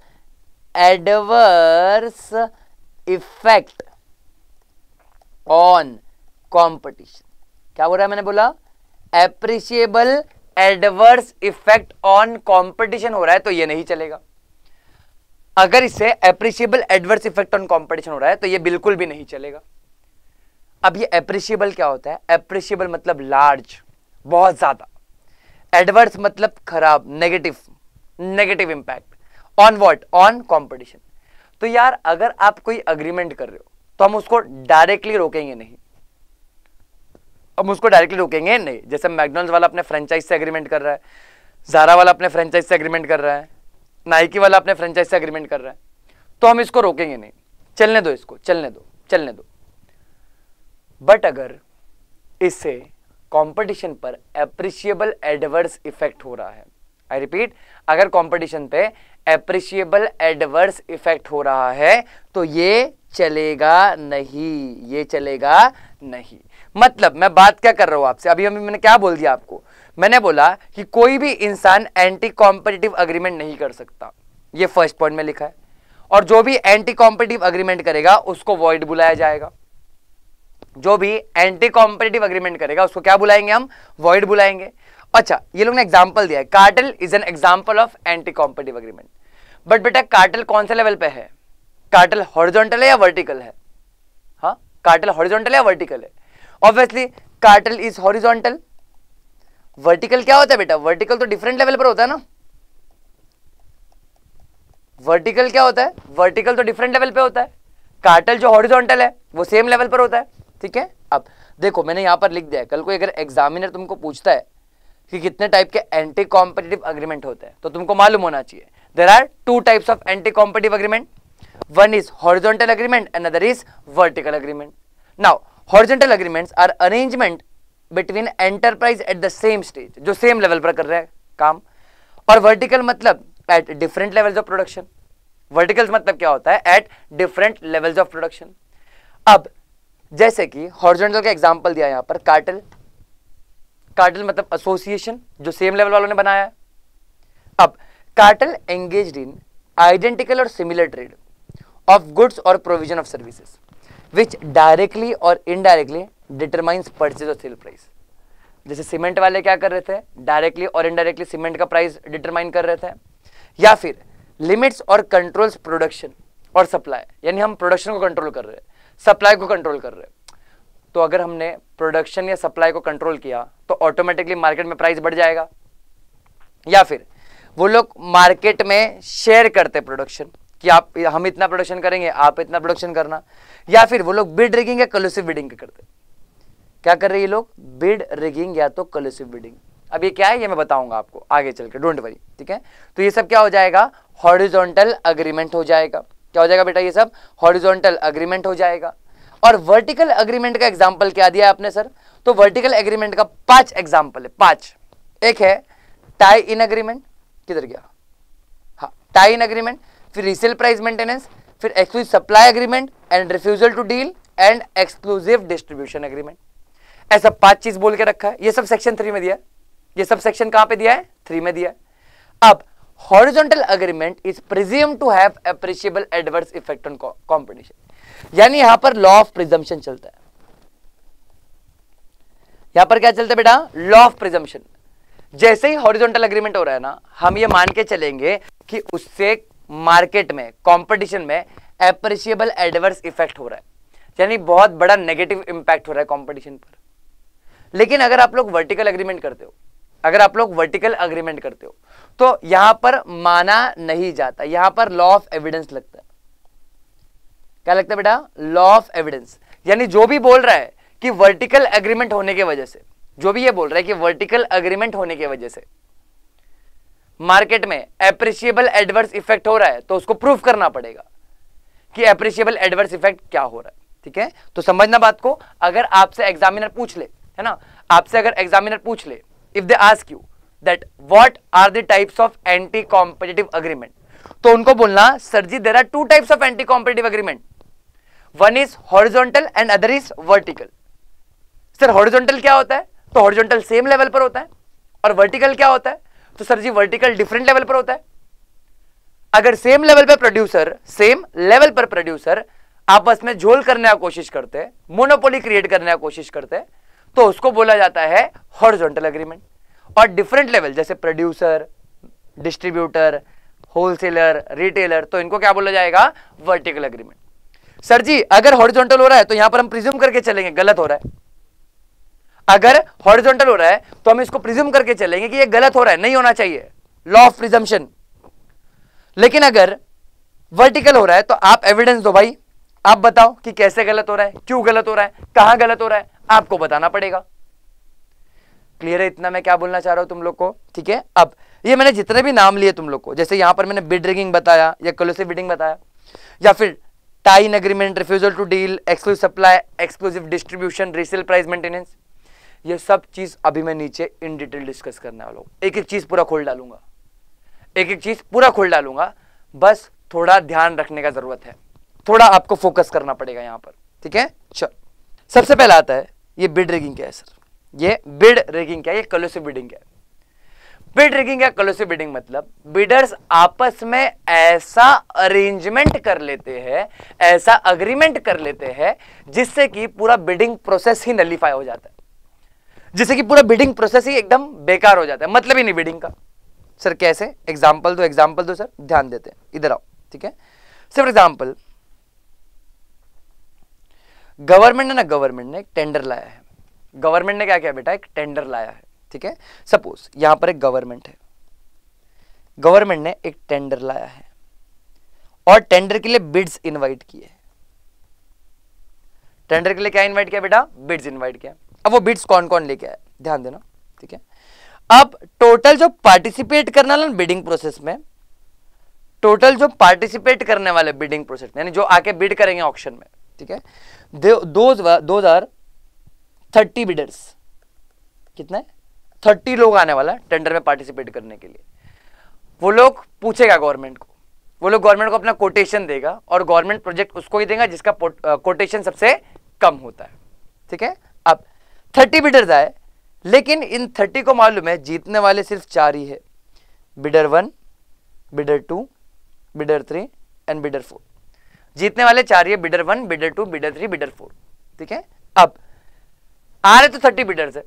adverse effect on competition क्या बोला मैंने बोला appreciable adverse effect on competition हो रहा है तो ये नहीं चलेगा अगर इससे appreciable adverse effect on competition हो रहा है तो ये बिल्कुल भी नहीं चलेगा अब ये एप्रिशिएबल क्या होता है एप्रिशिएबल मतलब लार्ज बहुत ज्यादा एडवर्स मतलब खराब negative negative impact on what on competition तो यार अगर आप कोई अग्रीमेंट कर रहे हो तो हम उसको डायरेक्टली रोकेंगे नहीं हम उसको डायरेक्टली रोकेंगे नहीं जैसे मैकडोनल्ड वाला अपने फ्रेंचाइज से एग्रीमेंट कर रहा है जारा वाला अपने फ्रेंचाइज से एग्रीमेंट कर रहा है नाइकी वाला अपने फ्रेंचाइज से एग्रीमेंट कर रहा है तो हम इसको रोकेंगे नहीं चलने दो इसको चलने दो चलने दो बट अगर इससे कंपटीशन पर एप्रिशिएबल एडवर्स इफेक्ट हो रहा है आई रिपीट अगर कंपटीशन पे एप्रिशिएबल एडवर्स इफेक्ट हो रहा है तो ये चलेगा नहीं ये चलेगा नहीं मतलब मैं बात क्या कर रहा हूं आपसे अभी अभी मैंने क्या बोल दिया आपको मैंने बोला कि कोई भी इंसान एंटी कॉम्पिटिटिव अग्रीमेंट नहीं कर सकता ये फर्स्ट पॉइंट में लिखा है और जो भी एंटी कॉम्पिटिटिव अग्रीमेंट करेगा उसको वॉइड बुलाया जाएगा जो भी एंटी कॉम्पिटिटिव अग्रीमेंट करेगा उसको क्या बुलाएंगे हम वॉइड बुलाएंगे अच्छा ये लोग ने एग्जाम्पल दिया है cartel is an example of anti competitive agreement but बेटा कार्टल कौन से लेवल पे है कार्टल हॉरिजॉन्टल है या वर्टिकल है हा कार्टल हॉरिजॉन्टल या वर्टिकल है obviously cartel is horizontal vertical क्या होता है बेटा वर्टिकल तो डिफरेंट लेवल पर होता है ना वर्टिकल क्या होता है वर्टिकल तो डिफरेंट लेवल पे होता है कार्टल जो हॉरिजॉन्टल है वो सेम लेवल पर होता है ठीक है अब देखो मैंने यहां पर लिख दिया है कल को अगर एग्जामिनर तुमको पूछता है कि कितने टाइप के एंटी कॉम्पिटेटिव अग्रीमेंट होते हैं तो तुमको मालूम होना चाहिए there are two types of anti competitive agreement one is horizontal agreement and other is vertical agreement now horizontal agreements are arrangement between enterprise at the same stage जो same level पर कर रहे हैं काम और वर्टिकल मतलब at different levels of production verticals मतलब क्या होता है at different levels of production अब जैसे कि हॉरिजॉन्टल का एग्जांपल दिया यहां पर कार्टल कार्टल मतलब एसोसिएशन जो सेम लेवल वालों ने बनाया अब कार्टल एंगेज इन आइडेंटिकल और सिमिलर ट्रेड ऑफ गुड्स और provision of services which directly और इनडायरेक्टली डिटरमाइंस परचेज और सेल प्राइस जैसे सीमेंट वाले क्या कर रहे थे डायरेक्टली और इनडायरेक्टली सीमेंट का प्राइस डिटरमाइन कर रहे थे या फिर लिमिट्स और कंट्रोल्स प्रोडक्शन और सप्लाई यानी हम प्रोडक्शन को कंट्रोल कर रहे हैं सप्लाई को कंट्रोल कर रहे हैं तो अगर हमने प्रोडक्शन या सप्लाई को कंट्रोल किया तो ऑटोमेटिकली मार्केट में प्राइस बढ़ जाएगा या फिर वो लोग मार्केट में शेयर करते प्रोडक्शन कि आप हम इतना प्रोडक्शन करेंगे आप इतना प्रोडक्शन करना या फिर वो लोग बिड रिगिंग या कलुसिव बिडिंग करते क्या कर रहे ये लोग बिड रिगिंग या तो कलुसिव बिडिंग अब ये क्या है ये मैं बताऊंगा आपको आगे चल के डोंट वरी ठीक है तो ये सब क्या हो जाएगा हॉरिजॉन्टल अग्रीमेंट हो जाएगा क्या हो जाएगा बेटा ये सब हॉरिजॉन्टल अग्रीमेंट हो जाएगा और वर्टिकल एग्रीमेंट का एग्जाम्पल क्या दिया आपने सर तो वर्टिकल एग्रीमेंट का पांच एग्जाम्पल है पांच एक है टाई इन एग्रीमेंट किधर गया हाँ टाई इन एग्रीमेंट फिर रीसेल प्राइस मेंटेनेंस फिर exclusive supply agreement and refusal to deal and exclusive distribution agreement ऐसा पांच चीज बोल के रखा है ये सब सेक्शन थ्री में दिया ये सब सेक्शन कहां पे दिया है थ्री में दिया है अब horizontal agreement is presume to have appreciable adverse effect on competition यानी यहां पर लॉ ऑफ प्रिजम्पन चलता है यहां पर क्या चलता है बेटा लॉ ऑफ प्रिजम्पन जैसे ही हॉरिजॉन्टल अग्रीमेंट हो रहा है ना हम ये मान के चलेंगे कि उससे मार्केट में कंपटीशन में एप्रिशिएबल एडवर्स इफेक्ट हो रहा है यानी बहुत बड़ा नेगेटिव इंपैक्ट हो रहा है कंपटीशन पर लेकिन अगर आप लोग वर्टिकल अग्रीमेंट करते हो अगर आप लोग वर्टिकल अग्रीमेंट करते हो तो यहां पर माना नहीं जाता यहां पर लॉ ऑफ एविडेंस लगता है क्या लगता है बेटा लॉ ऑफ एविडेंस यानी जो भी बोल रहा है कि वर्टिकल एग्रीमेंट होने की वजह से जो भी ये बोल रहा है कि वर्टिकल एग्रीमेंट होने की वजह से मार्केट में एप्रिशिएबल एडवर्स इफेक्ट हो रहा है तो उसको प्रूफ करना पड़ेगा कि एप्रिशिएबल एडवर्स इफेक्ट क्या हो रहा है ठीक है तो समझना बात को अगर आपसे एग्जामिनर पूछ ले है ना आपसे अगर एग्जामिनर पूछ ले if they ask you that what are the types of anti competitive agreement तो उनको बोलना sir ji there are two types of anti competitive agreement one is horizontal and other is vertical sir horizontal क्या होता है तो horizontal same level पर होता है और वर्टिकल क्या होता है तो sir ji vertical different level पर होता है अगर सेम लेवल पर प्रोड्यूसर सेम लेवल पर प्रोड्यूसर आपस में झोल करने की कोशिश करते हैं मोनोपोली क्रिएट करने की कोशिश करते हैं तो उसको बोला जाता है हॉरिजॉन्टल एग्रीमेंट और डिफरेंट लेवल जैसे प्रोड्यूसर डिस्ट्रीब्यूटर होलसेलर रिटेलर तो इनको क्या बोला जाएगा वर्टिकल एग्रीमेंट सर जी अगर हॉरिजॉन्टल हो रहा है तो यहां पर हम प्रिज्यूम करके चलेंगे गलत हो रहा है अगर हॉरिजॉन्टल हो रहा है तो हम इसको प्रिज्यूम करके चलेंगे कि ये गलत हो रहा है नहीं होना चाहिए लॉ ऑफ प्रिजम्पशन लेकिन अगर वर्टिकल हो रहा है तो आप एविडेंस दो भाई आप बताओ कि कैसे गलत हो रहा है क्यों गलत हो रहा है कहां गलत हो रहा है आपको बताना पड़ेगा क्लियर है इतना मैं क्या बोलना चाह रहा हूं तुम लोग को ठीक है अब ये मैंने जितने भी नाम लिए तुम लोग को जैसे यहां पर मैंने बिड रिगिंग बताया या कलोसिव बिडिंग बताया या फिर tie in agreement refusal to deal exclusive supply exclusive distribution resale price maintenance ये सब चीज अभी मैं नीचे इन डिटेल डिस्कस करने वाला हूँ एक एक चीज पूरा खोल डालूंगा एक एक चीज पूरा खोल डालूंगा बस थोड़ा ध्यान रखने का जरूरत है थोड़ा आपको फोकस करना पड़ेगा यहाँ पर ठीक है चल सबसे पहला आता है ये बिड रेगिंग क्या है सर ये बिड रेगिंग क्या है ये कलोसिव बिडिंग क्या है बिड रिगिंग या कलोसिव बिडिंग मतलब बिडर्स आपस में ऐसा अरेंजमेंट कर लेते हैं ऐसा अग्रीमेंट कर लेते हैं जिससे कि पूरा बिडिंग प्रोसेस ही नलीफाई हो जाता है जिससे कि पूरा बिडिंग प्रोसेस ही एकदम बेकार हो जाता है मतलब ही नहीं बिडिंग का सर कैसे एग्जाम्पल दो एग्जाम्पल दो सर ध्यान देते हैं इधर आओ ठीक है सर फॉर एग्जाम्पल गवर्नमेंट ने ना गवर्नमेंट ने एक टेंडर लाया है गवर्नमेंट ने क्या किया बेटा एक टेंडर लाया है ठीक है सपोज यहां पर एक गवर्नमेंट है गवर्नमेंट ने एक टेंडर लाया है और टेंडर के लिए बिड्स इनवाइट किए टेंडर के लिए क्या इनवाइट किया बेटा बिड्स इनवाइट किया अब वो बिड्स कौन कौन लेके आया ध्यान देना ठीक है अब टोटल जो पार्टिसिपेट करने वाला बिडिंग प्रोसेस में टोटल जो पार्टिसिपेट करने वाले बिडिंग प्रोसेस यानी जो आके बिड करेंगे ऑप्शन में ठीक है दो हजार थर्टी बिडर्स कितना है थर्टी लोग आने वाला है टेंडर में पार्टिसिपेट करने के लिए वो लोग पूछेगा गवर्नमेंट को वो लोग गवर्नमेंट को अपना कोटेशन देगा और गवर्नमेंट प्रोजेक्ट उसको ही देगा जिसका कोटेशन सबसे कम होता है ठीक है अब थर्टी बिडर्स आए लेकिन इन थर्टी को मालूम है जीतने वाले सिर्फ चार ही है bidder one bidder two bidder three and bidder four जीतने वाले चार ही bidder one bidder two bidder three bidder four ठीक है अब आ रहे तो थर्टी बिडर्स है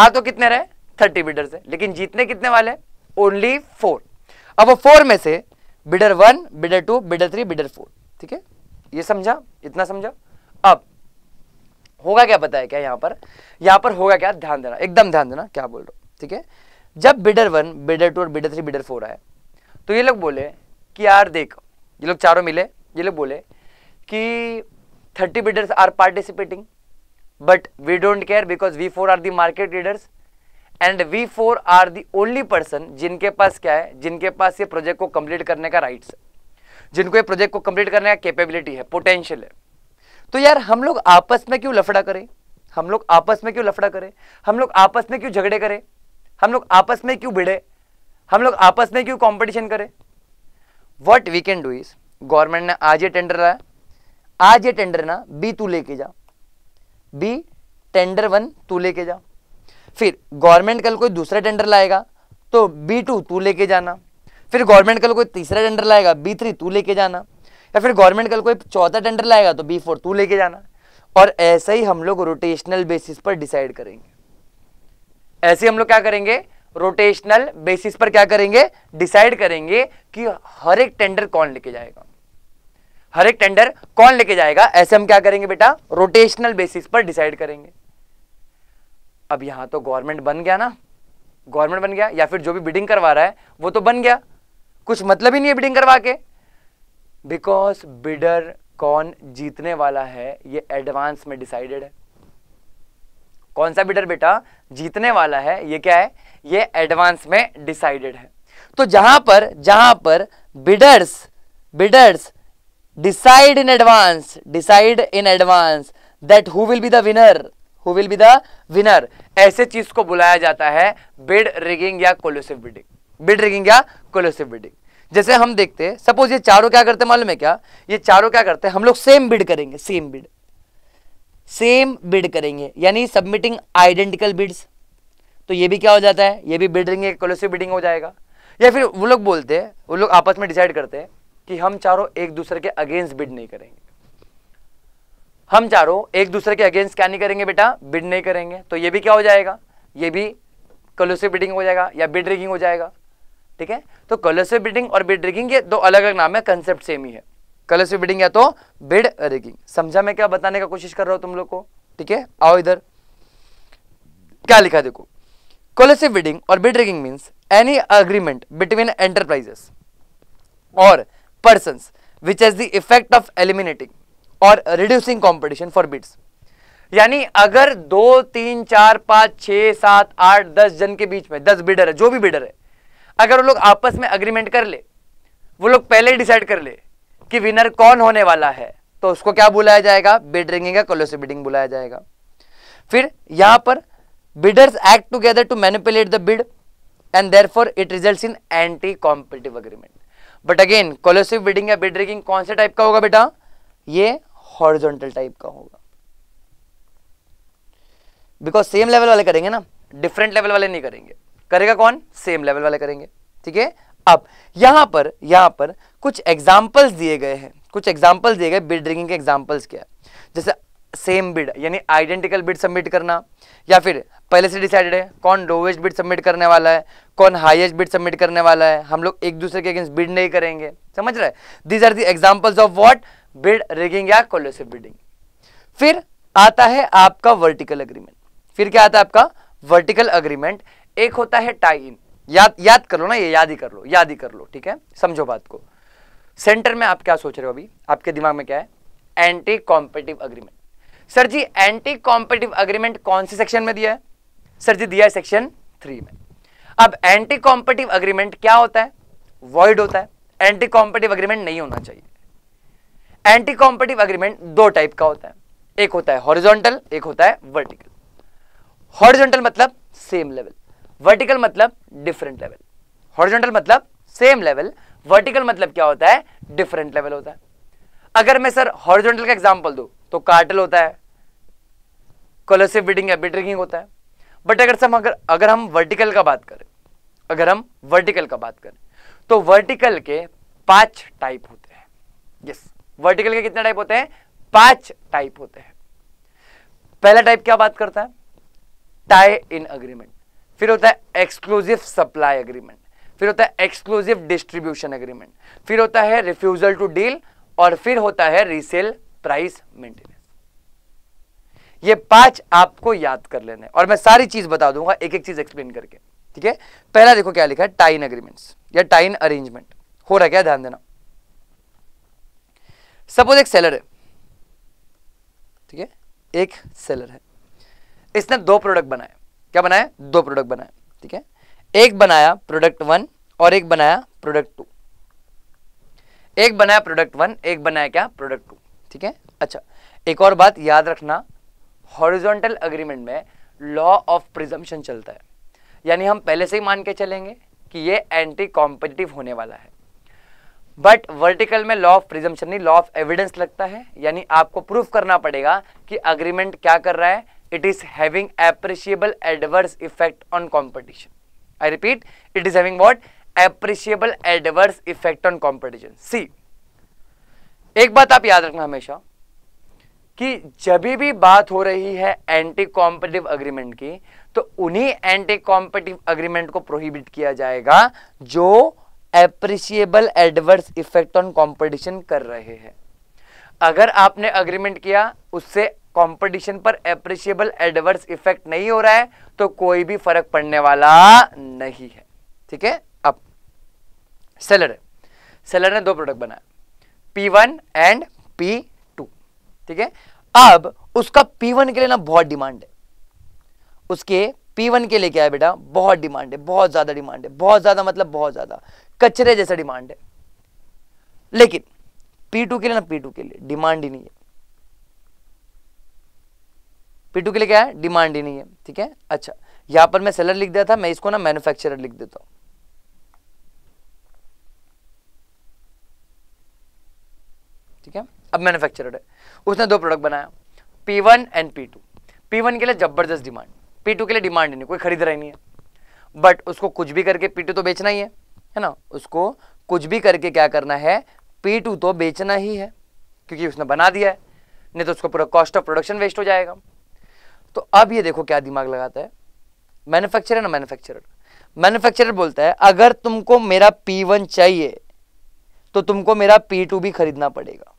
आ तो कितने रहे थर्टी बिडर्स है लेकिन जीतने कितने वाले ओनली फोर अब वो फोर में से bidder one bidder two bidder three bidder four ठीक है ये समझा इतना समझा अब होगा क्या पता है क्या यहाँ पर यहाँ पर होगा क्या ध्यान देना एकदम ध्यान देना क्या बोल रहा हूँ ठीक है जब बिडर वन बिडर टू और बिडर थ्री बिडर फोर आए तो ये लोग बोले कि यार देख ये लोग चारों मिले ये लोग बोले कि thirty bidders are participating but we don't care because we four are the market leaders and we four are the only person जिनके पास क्या है जिनके पास ये प्रोजेक्ट को कंप्लीट करने का राइट है जिनको ये प्रोजेक्ट को कंप्लीट करने का कैपेबिलिटी है पोटेंशियल है तो यार हम लोग आपस में क्यों लफड़ा करें हम लोग आपस में क्यों लफड़ा करें हम लोग आपस में क्यों झगड़े करें हम लोग आपस में क्यों भिड़े हम लोग आपस में क्यों कॉम्पिटिशन करें what we can do is government ने आज ये टेंडर लाया आज ये टेंडर ना बी तू लेके जा बी टेंडर वन तू लेके जा फिर गवर्नमेंट कल कोई दूसरा टेंडर लाएगा तो बी टू तू लेके जाना फिर गवर्नमेंट कल कोई तीसरा टेंडर लाएगा बी थ्री तू लेके जाना या फिर गवर्नमेंट कल कोई चौथा टेंडर लाएगा तो बी फोर तू लेके जाना और ऐसे ही हम लोग रोटेशनल बेसिस पर डिसाइड करेंगे ऐसे हम लोग क्या करेंगे रोटेशनल बेसिस पर क्या करेंगे डिसाइड करेंगे कि हर एक टेंडर कौन लेके जाएगा हर एक टेंडर कौन लेके जाएगा ऐसे हम क्या करेंगे बेटा रोटेशनल बेसिस पर डिसाइड करेंगे अब यहाँ तो गवर्नमेंट बन गया ना गवर्नमेंट बन गया या फिर जो भी बिडिंग करवा रहा है वो तो बन गया कुछ मतलब ही नहीं है बिडिंग करवा के बिकॉज बिडर कौन जीतने वाला है ये एडवांस में डिसाइडेड है कौन सा बिडर बेटा जीतने वाला है ये क्या है ये एडवांस में डिसाइडेड है तो जहां पर जहां पर bidders bidders decide in advance decide in advance that who will be the winner who will be the winner ऐसे चीज को बुलाया जाता है बिड रिगिंग या कोलोसिव बिडिंग बिड रिगिंग या कोलोसिव बिडिंग जैसे हम देखते हैं सपोज ये चारों क्या करते हैं मालूम है क्या ये चारों क्या करते हैं हम लोग सेम बिड करेंगे सेम बिड सेम बिड करेंगे यानी सबमिटिंग आइडेंटिकल बिड्स तो ये भी क्या हो जाता है ये भी बिड रिंग कोलोसिव बिडिंग हो जाएगा या फिर वो लोग बोलते हैं वो लोग आपस में डिसाइड करते हैं कि हम चारों एक दूसरे के अगेंस्ट बिड नहीं करेंगे हम चारों एक दूसरे के अगेंस्ट क्या नहीं करेंगे बेटा बिड नहीं करेंगे तो ये भी क्या हो जाएगा ये भी कलोसिव बिडिंग हो जाएगा या बिड रिगिंग हो जाएगा ठीक है तो कलोसिव बिडिंग और बिड रिगिंग ये दो अलग अलग नाम है कंसेप्ट सेम ही है कलोसिव बिडिंग या तो बिड रिगिंग समझा मैं क्या बताने का कोशिश कर रहा हूं तुम लोग को ठीक है आओ इधर क्या लिखा देखो कलोसिव बिडिंग और bid rigging means any agreement between enterprises और person which as the effect of eliminating और रिड्यूसिंग कॉम्पिटिशन फॉर बिड्स यानी अगर दो तीन चार पांच छह सात आठ दस जन के बीच में दस बिडर है जो भी बिडर है अगर वो लोग आपस में अग्रीमेंट कर ले वो लोग पहले डिसाइड कर ले कि विनर कौन होने वाला है तो उसको क्या बुलाया जाएगा बिड रिंगिंग या कोलोसी बिडिंग बुलाया जाएगा फिर यहां पर bidders act together to manipulate the bid and therefore it result in anti competitive agreement but again collusive bidding या बिड रिंगिंग कौन से टाइप का होगा बेटा ये हॉरिजॉन्टल टाइप का होगा बिकॉज सेम लेवल वाले करेंगे ना डिफरेंट लेवल वाले नहीं करेंगे करेगा कौन सेम लेवल वाले करेंगे ठीक है अब यहां पर यहां पर कुछ एग्जाम्पल्स दिए गए हैं कुछ एग्जाम्पल्स दिए गए बिड रिंगिंग के एग्जाम्पल्स क्या है जैसे सेम बिड यानी आइडेंटिकल बिड सबमिट करना या फिर पहले से डिसाइडेड है कौन लोवेस्ट बिड सबमिट करने वाला है कौन हाईएस्ट बिड सबमिट करने वाला है हम लोग एक दूसरे के अगेंस्ट बिड नहीं करेंगे समझ रहे these are the examples of what bid rigging या कोलोसिव बिडिंग फिर आता है आपका वर्टिकल अग्रीमेंट फिर क्या आता है आपका वर्टिकल अग्रीमेंट एक होता है टाई इन याद याद कर लो ना ये याद ही कर लो याद ही कर लो ठीक है समझो बात को सेंटर में आप क्या सोच रहे हो अभी आपके दिमाग में क्या है anti competitive agreement sir ji anti competitive agreement कौन से सेक्शन में दिया है सर जी दिया है सेक्शन थ्री में अब एंटी कॉम्पिटिव अग्रीमेंट क्या होता है वॉइड होता है एंटी कॉम्पिटिव अग्रीमेंट नहीं होना चाहिए एंटी कॉम्पिटिव अग्रीमेंट दो टाइप का होता है एक होता है हॉरिजॉन्टल एक होता है वर्टिकल हॉरिजॉन्टल मतलब सेम लेवल वर्टिकल मतलब डिफरेंट लेवल हॉरिजॉन्टल मतलब सेम लेवल वर्टिकल मतलब क्या होता है डिफरेंट लेवल होता है अगर मैं सर हॉरिजॉन्टल का एग्जांपल दू तो कार्टल होता है कोलोसिव बिडिंग या बिडरिंग होता है बट अगर सर अगर अगर हम वर्टिकल का बात करें अगर हम वर्टिकल का बात करें तो वर्टिकल के पांच टाइप होते हैं यस वर्टिकल के कितने टाइप होते हैं पांच टाइप होते हैं पहला टाइप क्या बात करता है टाई इन अग्रीमेंट फिर होता है एक्सक्लूसिव सप्लाई अग्रीमेंट फिर होता है एक्सक्लूसिव डिस्ट्रीब्यूशन अग्रीमेंट फिर होता है रिफ्यूजल टू डील और फिर होता है रीसेल प्राइस मेंटेनेंस ये पांच आपको याद कर लेने और मैं सारी चीज बता दूंगा एक एक चीज एक्सप्लेन करके ठीक है पहला देखो क्या लिखा है टाइन अग्रीमेंट्स या टाइन अरेंजमेंट हो रहा क्या ध्यान देना सपोज एक सेलर है ठीक है एक सेलर है इसने दो प्रोडक्ट बनाए क्या बनाया दो प्रोडक्ट बनाए ठीक है एक बनाया प्रोडक्ट वन और एक बनाया प्रोडक्ट टू एक बनाया प्रोडक्ट वन एक बनाया क्या प्रोडक्ट टू ठीक है अच्छा एक और बात याद रखना हॉरिजॉन्टल अग्रीमेंट में लॉ ऑफ प्रिजम्पशन चलता है यानी हम पहले से ही मान के चलेंगे कि ये एंटी कॉम्पिटिटिव होने वाला है बट वर्टिकल में लॉ ऑफ प्रिजम्पशन नहीं लॉ ऑफ एविडेंस लगता है यानी आपको प्रूफ करना पड़ेगा कि अग्रीमेंट क्या कर रहा है it is having appreciable adverse effect on competition I repeat it is having what appreciable adverse effect on competition see एक बात आप याद रखना हमेशा कि जब भी बात हो रही है एंटी कॉम्पिटिव अग्रीमेंट की तो उन्हीं एंटी कॉम्पिटिव अग्रीमेंट को प्रोहिबिट किया जाएगा जो appreciable adverse effect on competition कर रहे हैं अगर आपने अग्रीमेंट किया उससे कंपटीशन पर एप्रिशिएबल एडवर्स इफेक्ट नहीं हो रहा है तो कोई भी फर्क पड़ने वाला नहीं है ठीक है अब सेलर सेलर ने दो प्रोडक्ट बनाया P one and P two ठीक है अब उसका पी वन के लिए ना बहुत डिमांड है उसके पी वन के लिए क्या है बेटा बहुत डिमांड है बहुत ज़्यादा डिमांड है बहुत ज़्यादा मतलब बहुत ज़्यादा कचरे जैसा डिमांड है लेकिन पी टू के लिए ना पी टू के लिए डिमांड ही नहीं है पी टू के लिए क्या है डिमांड ही नहीं है ठीक है अच्छा यहां पर मैं सेलर लिख दिया था मैं इसको ना मैन्युफैक्चरर लिख देता हूं ठीक है अब मैन्युफैक्चरर है उसने दो प्रोडक्ट बनाया P one and P two P one के लिए जबरदस्त डिमांड पी टू के लिए डिमांड ही नहीं कोई खरीद रहा ही नहीं है बट उसको कुछ भी करके पी टू तो बेचना ही है है ना उसको कुछ भी करके क्या करना है पी टू तो बेचना ही है क्योंकि उसने बना दिया है नहीं तो उसको पूरा कॉस्ट ऑफ प्रोडक्शन वेस्ट हो जाएगा तो अब ये देखो क्या दिमाग लगाता है मैन्युफैक्चरर ना मैन्युफैक्चरर मैन्युफैक्चरर बोलता है अगर तुमको मेरा पी वन चाहिए तो तुमको मेरा पी टू भी खरीदना पड़ेगा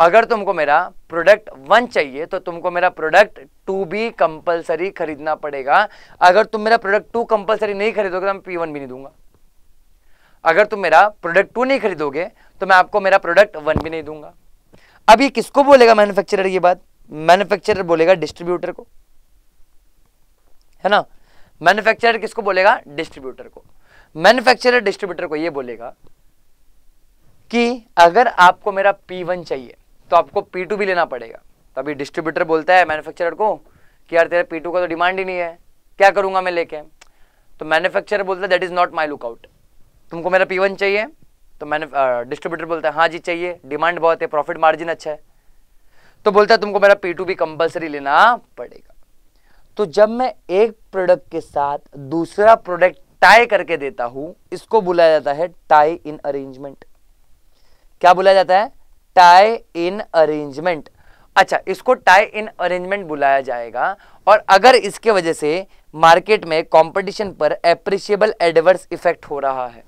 अगर तुमको मेरा प्रोडक्ट वन चाहिए तो तुमको मेरा प्रोडक्ट टू भी कंपलसरी खरीदना पड़ेगा अगर तुम मेरा प्रोडक्ट टू कंपलसरी नहीं खरीदोगे तो मैं पी वन भी नहीं दूंगा अगर तुम मेरा प्रोडक्ट टू नहीं खरीदोगे तो मैं आपको मेरा प्रोडक्ट वन भी नहीं दूंगा अब ये किसको बोलेगा मैन्युफैक्चरर ये बात मैन्युफैक्चरर बोलेगा डिस्ट्रीब्यूटर को है ना मैन्युफैक्चरर किसको बोलेगा डिस्ट्रीब्यूटर को मैन्युफैक्चरर डिस्ट्रीब्यूटर को ये बोलेगा कि अगर आपको मेरा पी वन चाहिए तो आपको पी भी लेना पड़ेगा तो अभी डिस्ट्रीब्यूटर बोलता है मैन्युफैक्चरर को कि यार तेरे पी का तो डिमांड ही नहीं है क्या करूँगा मैं लेके तो मैन्युफैक्चरर बोलता है that is not my lookout तुमको मेरा पी चाहिए तो मैंने डिस्ट्रीब्यूटर बोलता है हाँ जी चाहिए डिमांड बहुत है प्रॉफिट मार्जिन अच्छा है तो बोलता है तुमको मेरा पी टू भी कंपल्सरी लेना पड़ेगा तो जब मैं एक प्रोडक्ट के साथ दूसरा प्रोडक्ट टाई करके देता हूं इसको बुलाया जाता है टाई इन अरेंजमेंट क्या बुलाया जाता है टाई इन अरेंजमेंट अच्छा इसको टाई इन अरेंजमेंट बुलाया जाएगा और अगर इसके वजह से मार्केट में कंपटीशन पर एप्रिशिएबल एडवर्स इफेक्ट हो रहा है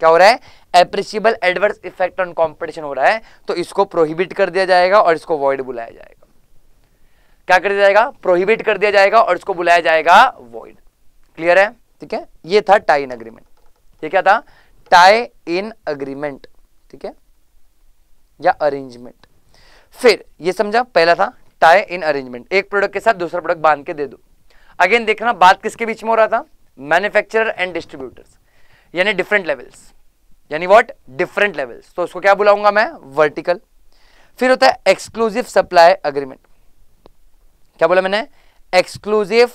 क्या हो रहा है appreciable adverse effect on competition हो रहा है तो इसको प्रोहिबिट कर दिया जाएगा और इसको वॉइड बुलाया जाएगा क्या कर दिया जाएगा प्रोहिबिट कर दिया जाएगा और इसको बुलाया जाएगा वॉइड क्लियर है ठीक है ये था टाई इन अग्रीमेंट ये क्या था टाई इन अग्रीमेंट ठीक है या अरेंजमेंट फिर ये समझा पहला था टाई इन अरेंजमेंट एक प्रोडक्ट के साथ दूसरा प्रोडक्ट बांध के दे दो अगेन देखना बात किसके बीच में हो रहा था मैन्युफैक्चरर एंड डिस्ट्रीब्यूटर्स यानी डिफरेंट लेवल्स यानी व्हाट डिफरेंट लेवल्स तो उसको क्या बुलाऊंगा मैं वर्टिकल फिर होता है एक्सक्लूसिव सप्लाई अग्रीमेंट क्या बोला मैंने एक्सक्लूसिव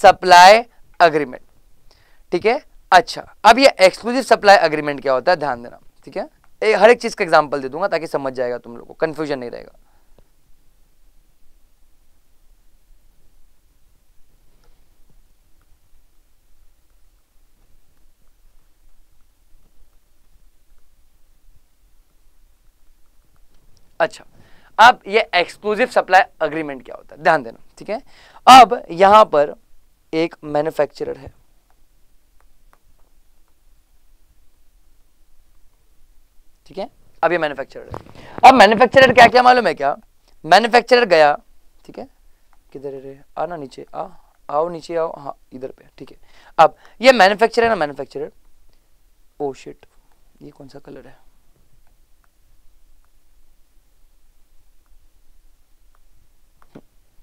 सप्लाई अग्रीमेंट ठीक है अच्छा अब ये एक्सक्लूसिव सप्लाई अग्रीमेंट क्या होता है ध्यान देना ठीक है एक हर एक चीज़ का एग्जाम्पल दे दूंगा ताकि समझ जाएगा तुम लोग को कंफ्यूजन नहीं रहेगा अच्छा अब ये एक्सक्लूसिव सप्लाई अग्रीमेंट क्या होता है ध्यान देना ठीक है अब यहां पर एक मैन्युफैक्चरर है ठीक है अब ये मैन्युफैक्चरर है अब मैन्युफैक्चरर क्या क्या मालूम है क्या मैन्युफैक्चरर गया ठीक है किधर है आना नीचे आ आओ नीचे आओ हाँ इधर पे ठीक है अब ये मैन्युफैक्चरर ना मैन्युफैक्चरर ओ शिट ये कौन सा कलर है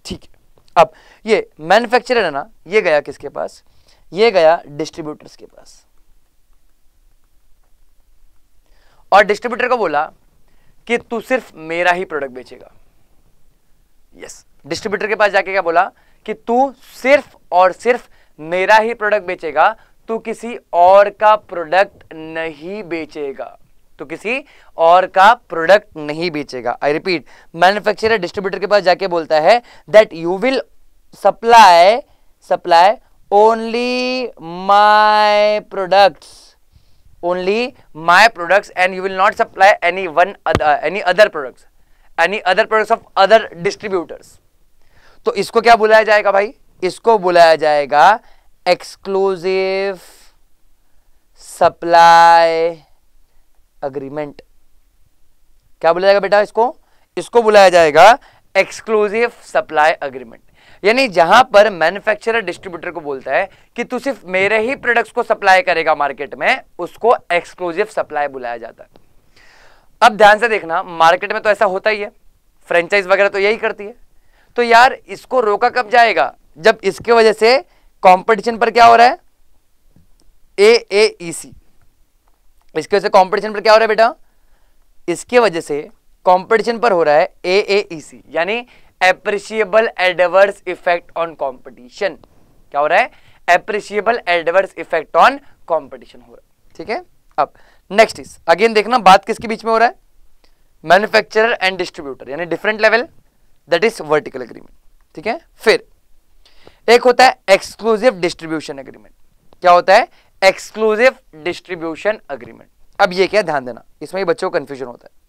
ठीक है अब ये मैन्युफैक्चरर है ना ये गया किसके पास ये गया डिस्ट्रीब्यूटर्स के पास और डिस्ट्रीब्यूटर को बोला कि तू सिर्फ मेरा ही प्रोडक्ट बेचेगा यस डिस्ट्रीब्यूटर के पास जाके क्या बोला कि तू सिर्फ और सिर्फ मेरा ही प्रोडक्ट बेचेगा तू किसी और का प्रोडक्ट नहीं बेचेगा तो किसी और का प्रोडक्ट नहीं बेचेगा आई रिपीट मैन्युफैक्चरर डिस्ट्रीब्यूटर के पास जाके बोलता है that you will supply supply only my products only my products and you will not supply any one other, any other products any other products of other distributors to isko kya bulaya jayega bhai isko bulaya jayega exclusive supply agreement kya bulaya jayega beta isko isko bulaya jayega exclusive supply agreement यानी जहां पर manufacturer distributor को बोलता है कि तू सिर्फ मेरे ही प्रोडक्ट्स को सप्लाई करेगा मार्केट में उसको एक्सक्लूसिव सप्लाई बुलाया जाता है अब ध्यान से देखना मार्केट में तो ऐसा होता ही है फ्रेंचाइज वगैरह तो यही करती है तो यार इसको रोका कब जाएगा जब इसके वजह से कॉम्पिटिशन पर क्या हो रहा है ए ए सी इसकी वजह से कॉम्पिटिशन पर क्या हो रहा है बेटा इसके वजह से कंपटीशन पर हो रहा है ए ए सी यानी appreciable adverse effect on competition क्या हो रहा है appreciable adverse effect on competition हो रहा है ठीक है अब नेक्स्ट इज अगेन देखना बात किसके बीच में हो रहा है मैन्युफैक्चर एंड डिस्ट्रीब्यूटर यानी different level that is vertical agreement ठीक है फिर एक होता है एक्सक्लूसिव डिस्ट्रीब्यूशन अग्रीमेंट क्या होता है एक्सक्लूसिव डिस्ट्रीब्यूशन अग्रीमेंट अब ये क्या ध्यान देना इसमें बच्चों को कंफ्यूजन होता है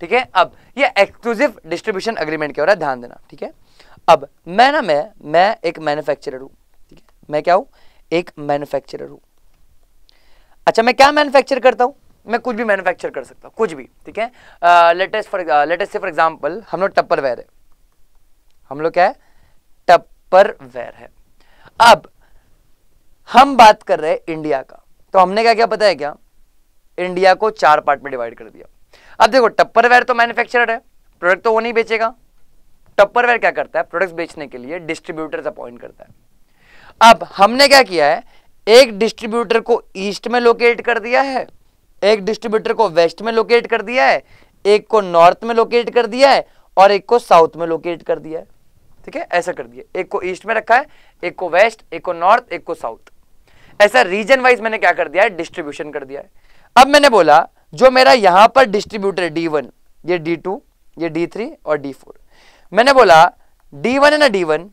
ठीक है अब ये एक्सक्लूसिव डिस्ट्रीब्यूशन अग्रीमेंट क्या हो रहा है ध्यान देना ठीक है अब मैं ना मैं मैं एक मैन्युफैक्चरर हूँ ठीक है मैं क्या हूँ एक मैन्युफैक्चरर हूँ अच्छा मैं क्या मैन्युफैक्चर करता हूँ मैं कुछ भी मैन्युफैक्चर कर सकता हूँ कुछ भी ठीक है लेटेस्ट फॉर लेटेस्ट से फॉर एग्जाम्पल हम लोग टप्पर वेयर है हम लोग क्या है टप्पर वेयर है अब हम बात कर रहे हैं इंडिया का तो हमने क्या क्या पता है क्या इंडिया को चार पार्ट में डिवाइड कर दिया अब देखो वेयर तो मैन्युफैक्चरर है प्रोडक्ट तो वो नहीं बेचेगा वेयर क्या करता है प्रोडक्ट बेचने के लिए डिस्ट्रीब्यूटर अपॉइंट करता है अब हमने क्या किया है एक डिस्ट्रीब्यूटर को ईस्ट में लोकेट कर दिया है एक डिस्ट्रीब्यूटर को वेस्ट में लोकेट कर दिया है एक को नॉर्थ में लोकेट कर दिया है और एक को साउथ में लोकेट कर दिया है ठीक है ऐसा कर दिया एक को ईस्ट में रखा है एक को वेस्ट एक को नॉर्थ एक को साउथ ऐसा रीजन वाइज मैंने क्या कर दिया है डिस्ट्रीब्यूशन कर दिया है अब मैंने बोला जो मेरा यहां पर डिस्ट्रीब्यूटर डी वन ये डी टू ये डी थ्री और डी फोर मैंने बोला डी वन है ना डी वन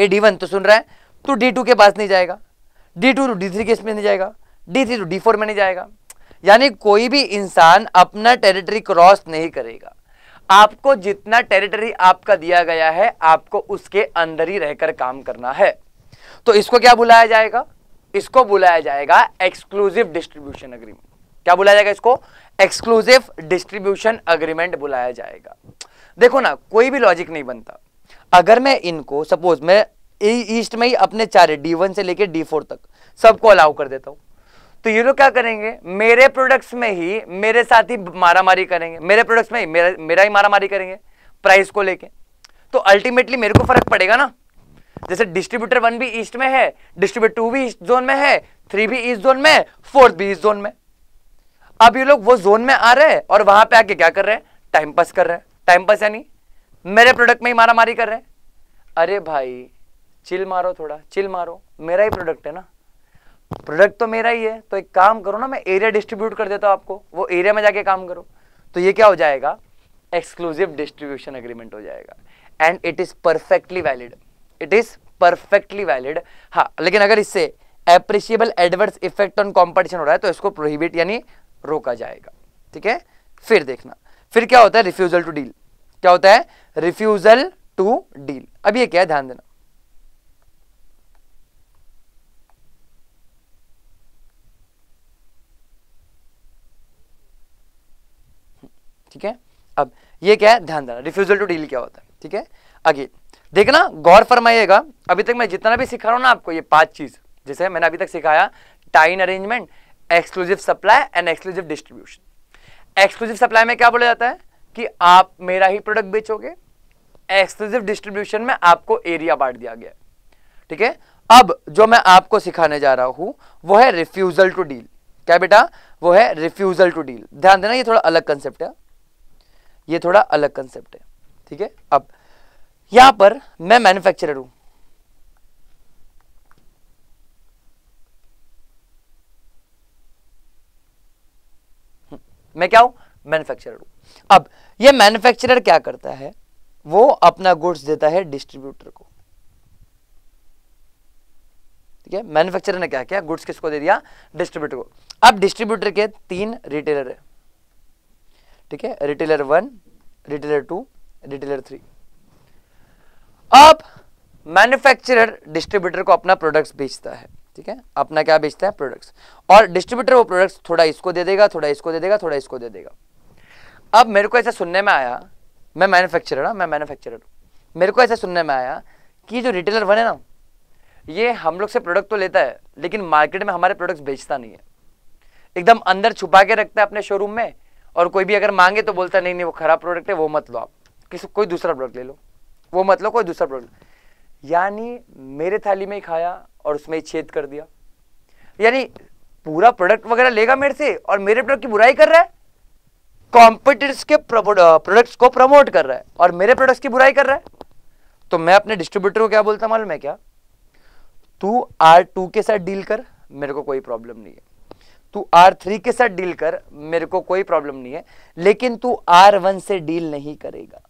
ये डी वन तो सुन रहा है तो डी टू के पास नहीं जाएगा डी टू डी थ्री के इसमें नहीं जाएगा डी थ्री डी फोर में नहीं जाएगा यानी कोई भी इंसान अपना टेरिटरी क्रॉस नहीं करेगा आपको जितना टेरिटरी आपका दिया गया है आपको उसके अंदर ही रहकर काम करना है तो इसको क्या बुलाया जाएगा इसको बुलाया जाएगा एक्सक्लूसिव डिस्ट्रीब्यूशन अग्रीमेंट क्या बुलाया जाएगा इसको एक्सक्लूसिव डिस्ट्रीब्यूशन अग्रीमेंट बुलाया जाएगा देखो ना कोई भी लॉजिक नहीं बनता अगर मैं इनको सपोज मैं ईस्ट e, में ही अपने चारे डी वन से लेकर डी फोर तक सबको अलाउ कर देता हूँ तो ये लोग क्या करेंगे मेरे प्रोडक्ट्स में ही मेरे साथ ही मारामारी करेंगे मेरे प्रोडक्ट्स में ही मेरा मेरा ही मारामारी करेंगे प्राइस को लेके तो अल्टीमेटली मेरे को फर्क पड़ेगा ना जैसे डिस्ट्रीब्यूटर वन भी ईस्ट में है डिस्ट्रीब्यूटर टू भी ईस्ट जोन में है थ्री भी ईस्ट जोन में फोर्थ भी ईस्ट जोन में अब ये लोग वो जोन में आ रहे हैं और वहां पे आके क्या कर रहे हैं टाइम पास कर रहे हैं टाइम पास यानी मेरे प्रोडक्ट में ही मारा मारी कर रहे हैं अरे भाई चिल मारो थोड़ा चिल मारो मेरा ही प्रोडक्ट है ना प्रोडक्ट तो मेरा ही है तो एक काम करो ना मैं एरिया डिस्ट्रीब्यूट कर देता हूँ आपको वो एरिया में जाके काम करो तो ये क्या हो जाएगा एक्सक्लूसिव डिस्ट्रीब्यूशन एग्रीमेंट हो जाएगा and it is perfectly valid it is perfectly valid हाँ लेकिन अगर इससे appreciable adverse effect on competition हो रहा है तो इसको प्रोहिबिट यानी रोका जाएगा ठीक है फिर देखना फिर क्या होता है रिफ्यूजल टू डील क्या होता है रिफ्यूजल टू डील अब ये क्या है ध्यान देना ठीक है अब ये क्या है ध्यान देना रिफ्यूजल टू डील क्या होता है ठीक है आगे देखना गौर फरमाइएगा अभी तक मैं जितना भी सिखा रहा हूं ना आपको ये पांच चीज जैसे मैंने अभी तक सिखाया tie in arrangement exclusive supply and exclusive distribution exclusive supply में क्या बोला जाता है कि आप मेरा ही प्रोडक्ट बेचोगे एक्सक्लूसिव डिस्ट्रीब्यूशन में आपको एरिया बांट दिया गया ठीक है अब जो मैं आपको सिखाने जा रहा हूं वो है रिफ्यूजल टू डील क्या बेटा वो है रिफ्यूजल टू डील ध्यान देना ये थोड़ा अलग कंसेप्ट है ये थोड़ा अलग कंसेप्ट है ठीक है अब यहां पर मैं मैन्युफैक्चरर हूं मैं क्या हूं मैन्युफैक्चरर हूं अब ये मैन्युफैक्चरर क्या करता है वो अपना गुड्स देता है डिस्ट्रीब्यूटर को ठीक है मैन्युफैक्चरर ने क्या किया गुड्स किसको दे दिया डिस्ट्रीब्यूटर को अब डिस्ट्रीब्यूटर के तीन रिटेलर है ठीक है retailer one retailer two retailer three अब मैन्युफैक्चरर डिस्ट्रीब्यूटर को अपना प्रोडक्ट्स बेचता है ठीक है अपना क्या बेचता है प्रोडक्ट्स और डिस्ट्रीब्यूटर वो प्रोडक्ट्स थोड़ा इसको दे देगा थोड़ा इसको दे देगा थोड़ा इसको दे देगा अब मेरे को ऐसा सुनने में आया मैं मैन्युफैक्चरर हूँ मैं मैन्युफैक्चरर हूँ मेरे को ऐसा सुनने में आया कि जो रिटेलर बने ना ये हम लोग से प्रोडक्ट तो लेता है लेकिन मार्केट में हमारे प्रोडक्ट्स बेचता नहीं है एकदम अंदर छुपा के रखता है अपने शोरूम में और कोई भी अगर मांगे तो बोलता नहीं नहीं वो खराब प्रोडक्ट है वो मत लो आप किसी कोई दूसरा प्रोडक्ट ले लो वो मत लो कोई दूसरा प्रोडक्ट यानी मेरे थाली में ही खाया और उसमें छेद कर दिया यानी पूरा प्रोडक्ट वगैरह लेगा मेरे से और मेरे प्रोडक्ट की बुराई कर रहा है कॉम्पिटिटर्स के प्रोडक्ट्स को प्रमोट कर रहा है और मेरे प्रोडक्ट्स की बुराई कर रहा है तो मैं अपने डिस्ट्रीब्यूटर को क्या बोलता मालूम है क्या तू आर टू के साथ डील कर मेरे को कोई प्रॉब्लम नहीं है तू आर थ्री के साथ डील कर मेरे को कोई प्रॉब्लम नहीं है लेकिन तू आर वन से डील नहीं करेगा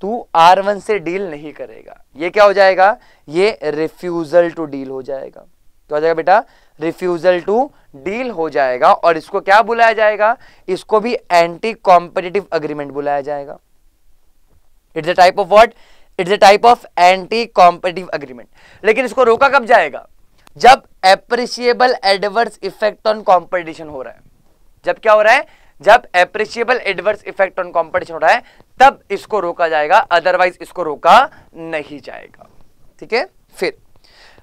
तू आर वन से डील नहीं करेगा ये क्या हो जाएगा ये रिफ्यूजल टू डील हो जाएगा तो हो जाएगा बेटा रिफ्यूजल टू डील हो जाएगा और इसको क्या बुलाया जाएगा इसको भी एंटी कॉम्पिटेटिव अग्रीमेंट बुलाया जाएगा it's a type of what it's a type of anti competitive agreement लेकिन इसको रोका कब जाएगा जब appreciable adverse effect on competition हो रहा है जब क्या हो रहा है जब appreciable adverse effect on competition हो रहा है तब इसको रोका जाएगा अदरवाइज इसको रोका नहीं जाएगा ठीक है फिर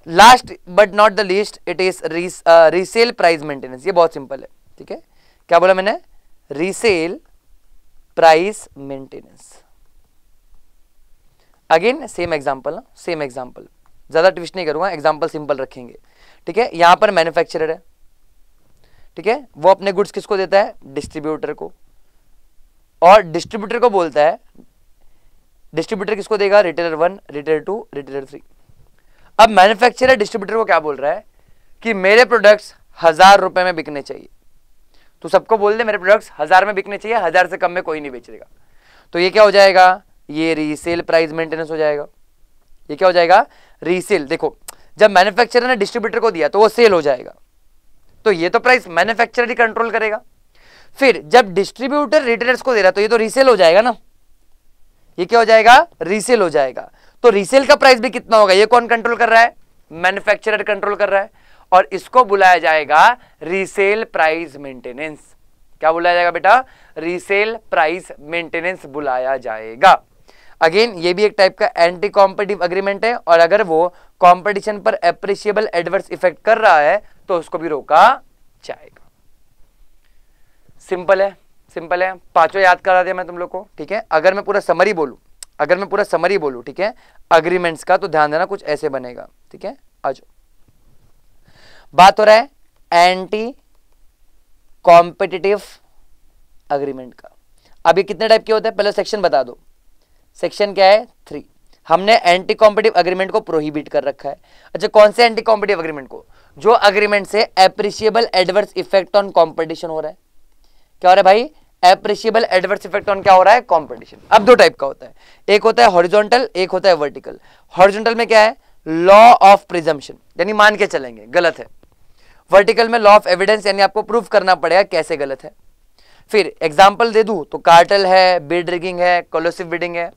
last but not the least it is resale price maintenance ये बहुत सिंपल है ठीक है क्या बोला मैंने resale price maintenance again same example same example ज़्यादा ट्विस्ट नहीं करूंगा एग्जांपल सिंपल रखेंगे ठीक है यहां पर मैन्युफैक्चरर है ठीक है वो अपने गुड्स किसको देता है डिस्ट्रीब्यूटर को और डिस्ट्रीब्यूटर को बोलता है डिस्ट्रीब्यूटर किसको देगा retailer one retailer two retailer three अब मैन्युफैक्चरर डिस्ट्रीब्यूटर को क्या बोल रहा है कि मेरे प्रोडक्ट्स हज़ार रुपए में बिकने चाहिए तो सबको बोल दे मेरे प्रोडक्ट्स हज़ार में बिकने चाहिए हज़ार से कम में कोई नहीं बेचेगा तो ये क्या हो जाएगा ये रीसेल प्राइस मेंटेनेंस हो जाएगा ये क्या हो जाएगा रीसेल देखो जब मैन्युफैक्चरर ने डिस्ट्रीब्यूटर को दिया तो वो सेल हो जाएगा तो ये तो प्राइस मैन्युफैक्चरर ही कंट्रोल करेगा फिर जब डिस्ट्रीब्यूटर रिटेलर्स को दे रहा तो ये तो रीसेल हो जाएगा ना ये क्या हो जाएगा रीसेल हो जाएगा तो रीसेल का प्राइस भी कितना होगा ये कौन कंट्रोल कर रहा है मैन्युफैक्चरर कंट्रोल कर रहा है और इसको बुलाया जाएगा रीसेल प्राइस मेंटेनेंस क्या बुलाया जाएगा बेटा रीसेल प्राइस मेंटेनेंस बुलाया जाएगा अगेन ये भी एक टाइप का एंटी कॉम्पिटिव एग्रीमेंट है और अगर वो कॉम्पिटिशन पर अप्रिशिएबल एडवर्स इफेक्ट कर रहा है तो उसको भी रोका जाएगा सिंपल है सिंपल है पांचों याद करा दिया मैं तुम लोग को ठीक है अगर मैं पूरा समरी बोलूँ अगर मैं पूरा समरी बोलूँ ठीक है अग्रीमेंट्स का तो ध्यान देना कुछ ऐसे बनेगा ठीक है आज बात हो रहा है एंटी कॉम्पिटिटिव अग्रीमेंट का अभी कितने टाइप के होते हैं पहले सेक्शन बता दो सेक्शन क्या है थ्री हमने एंटी कॉम्पिटिव अग्रीमेंट को प्रोहिबिट कर रखा है अच्छा कौन से एंटी कॉम्पिटिव अग्रीमेंट को जो अग्रीमेंट से appreciable adverse effect on competition हो रहा है क्या हो रहा है भाई एप्रिशिएबल एडवर्स इफेक्ट ऑन क्या हो रहा है कॉम्पिटिशन अब दो टाइप का होता है एक होता है हॉरिजोंटल एक होता है वर्टिकल हॉरिजोंटल में क्या है लॉ ऑफ प्रिजम्पशन यानी मान के चलेंगे गलत है वर्टिकल में लॉ ऑफ एविडेंस यानी आपको प्रूफ करना पड़ेगा कैसे गलत है फिर एग्जाम्पल दे दू तो कार्टल है बीड रिगिंग है कोलोसिव बीडिंग है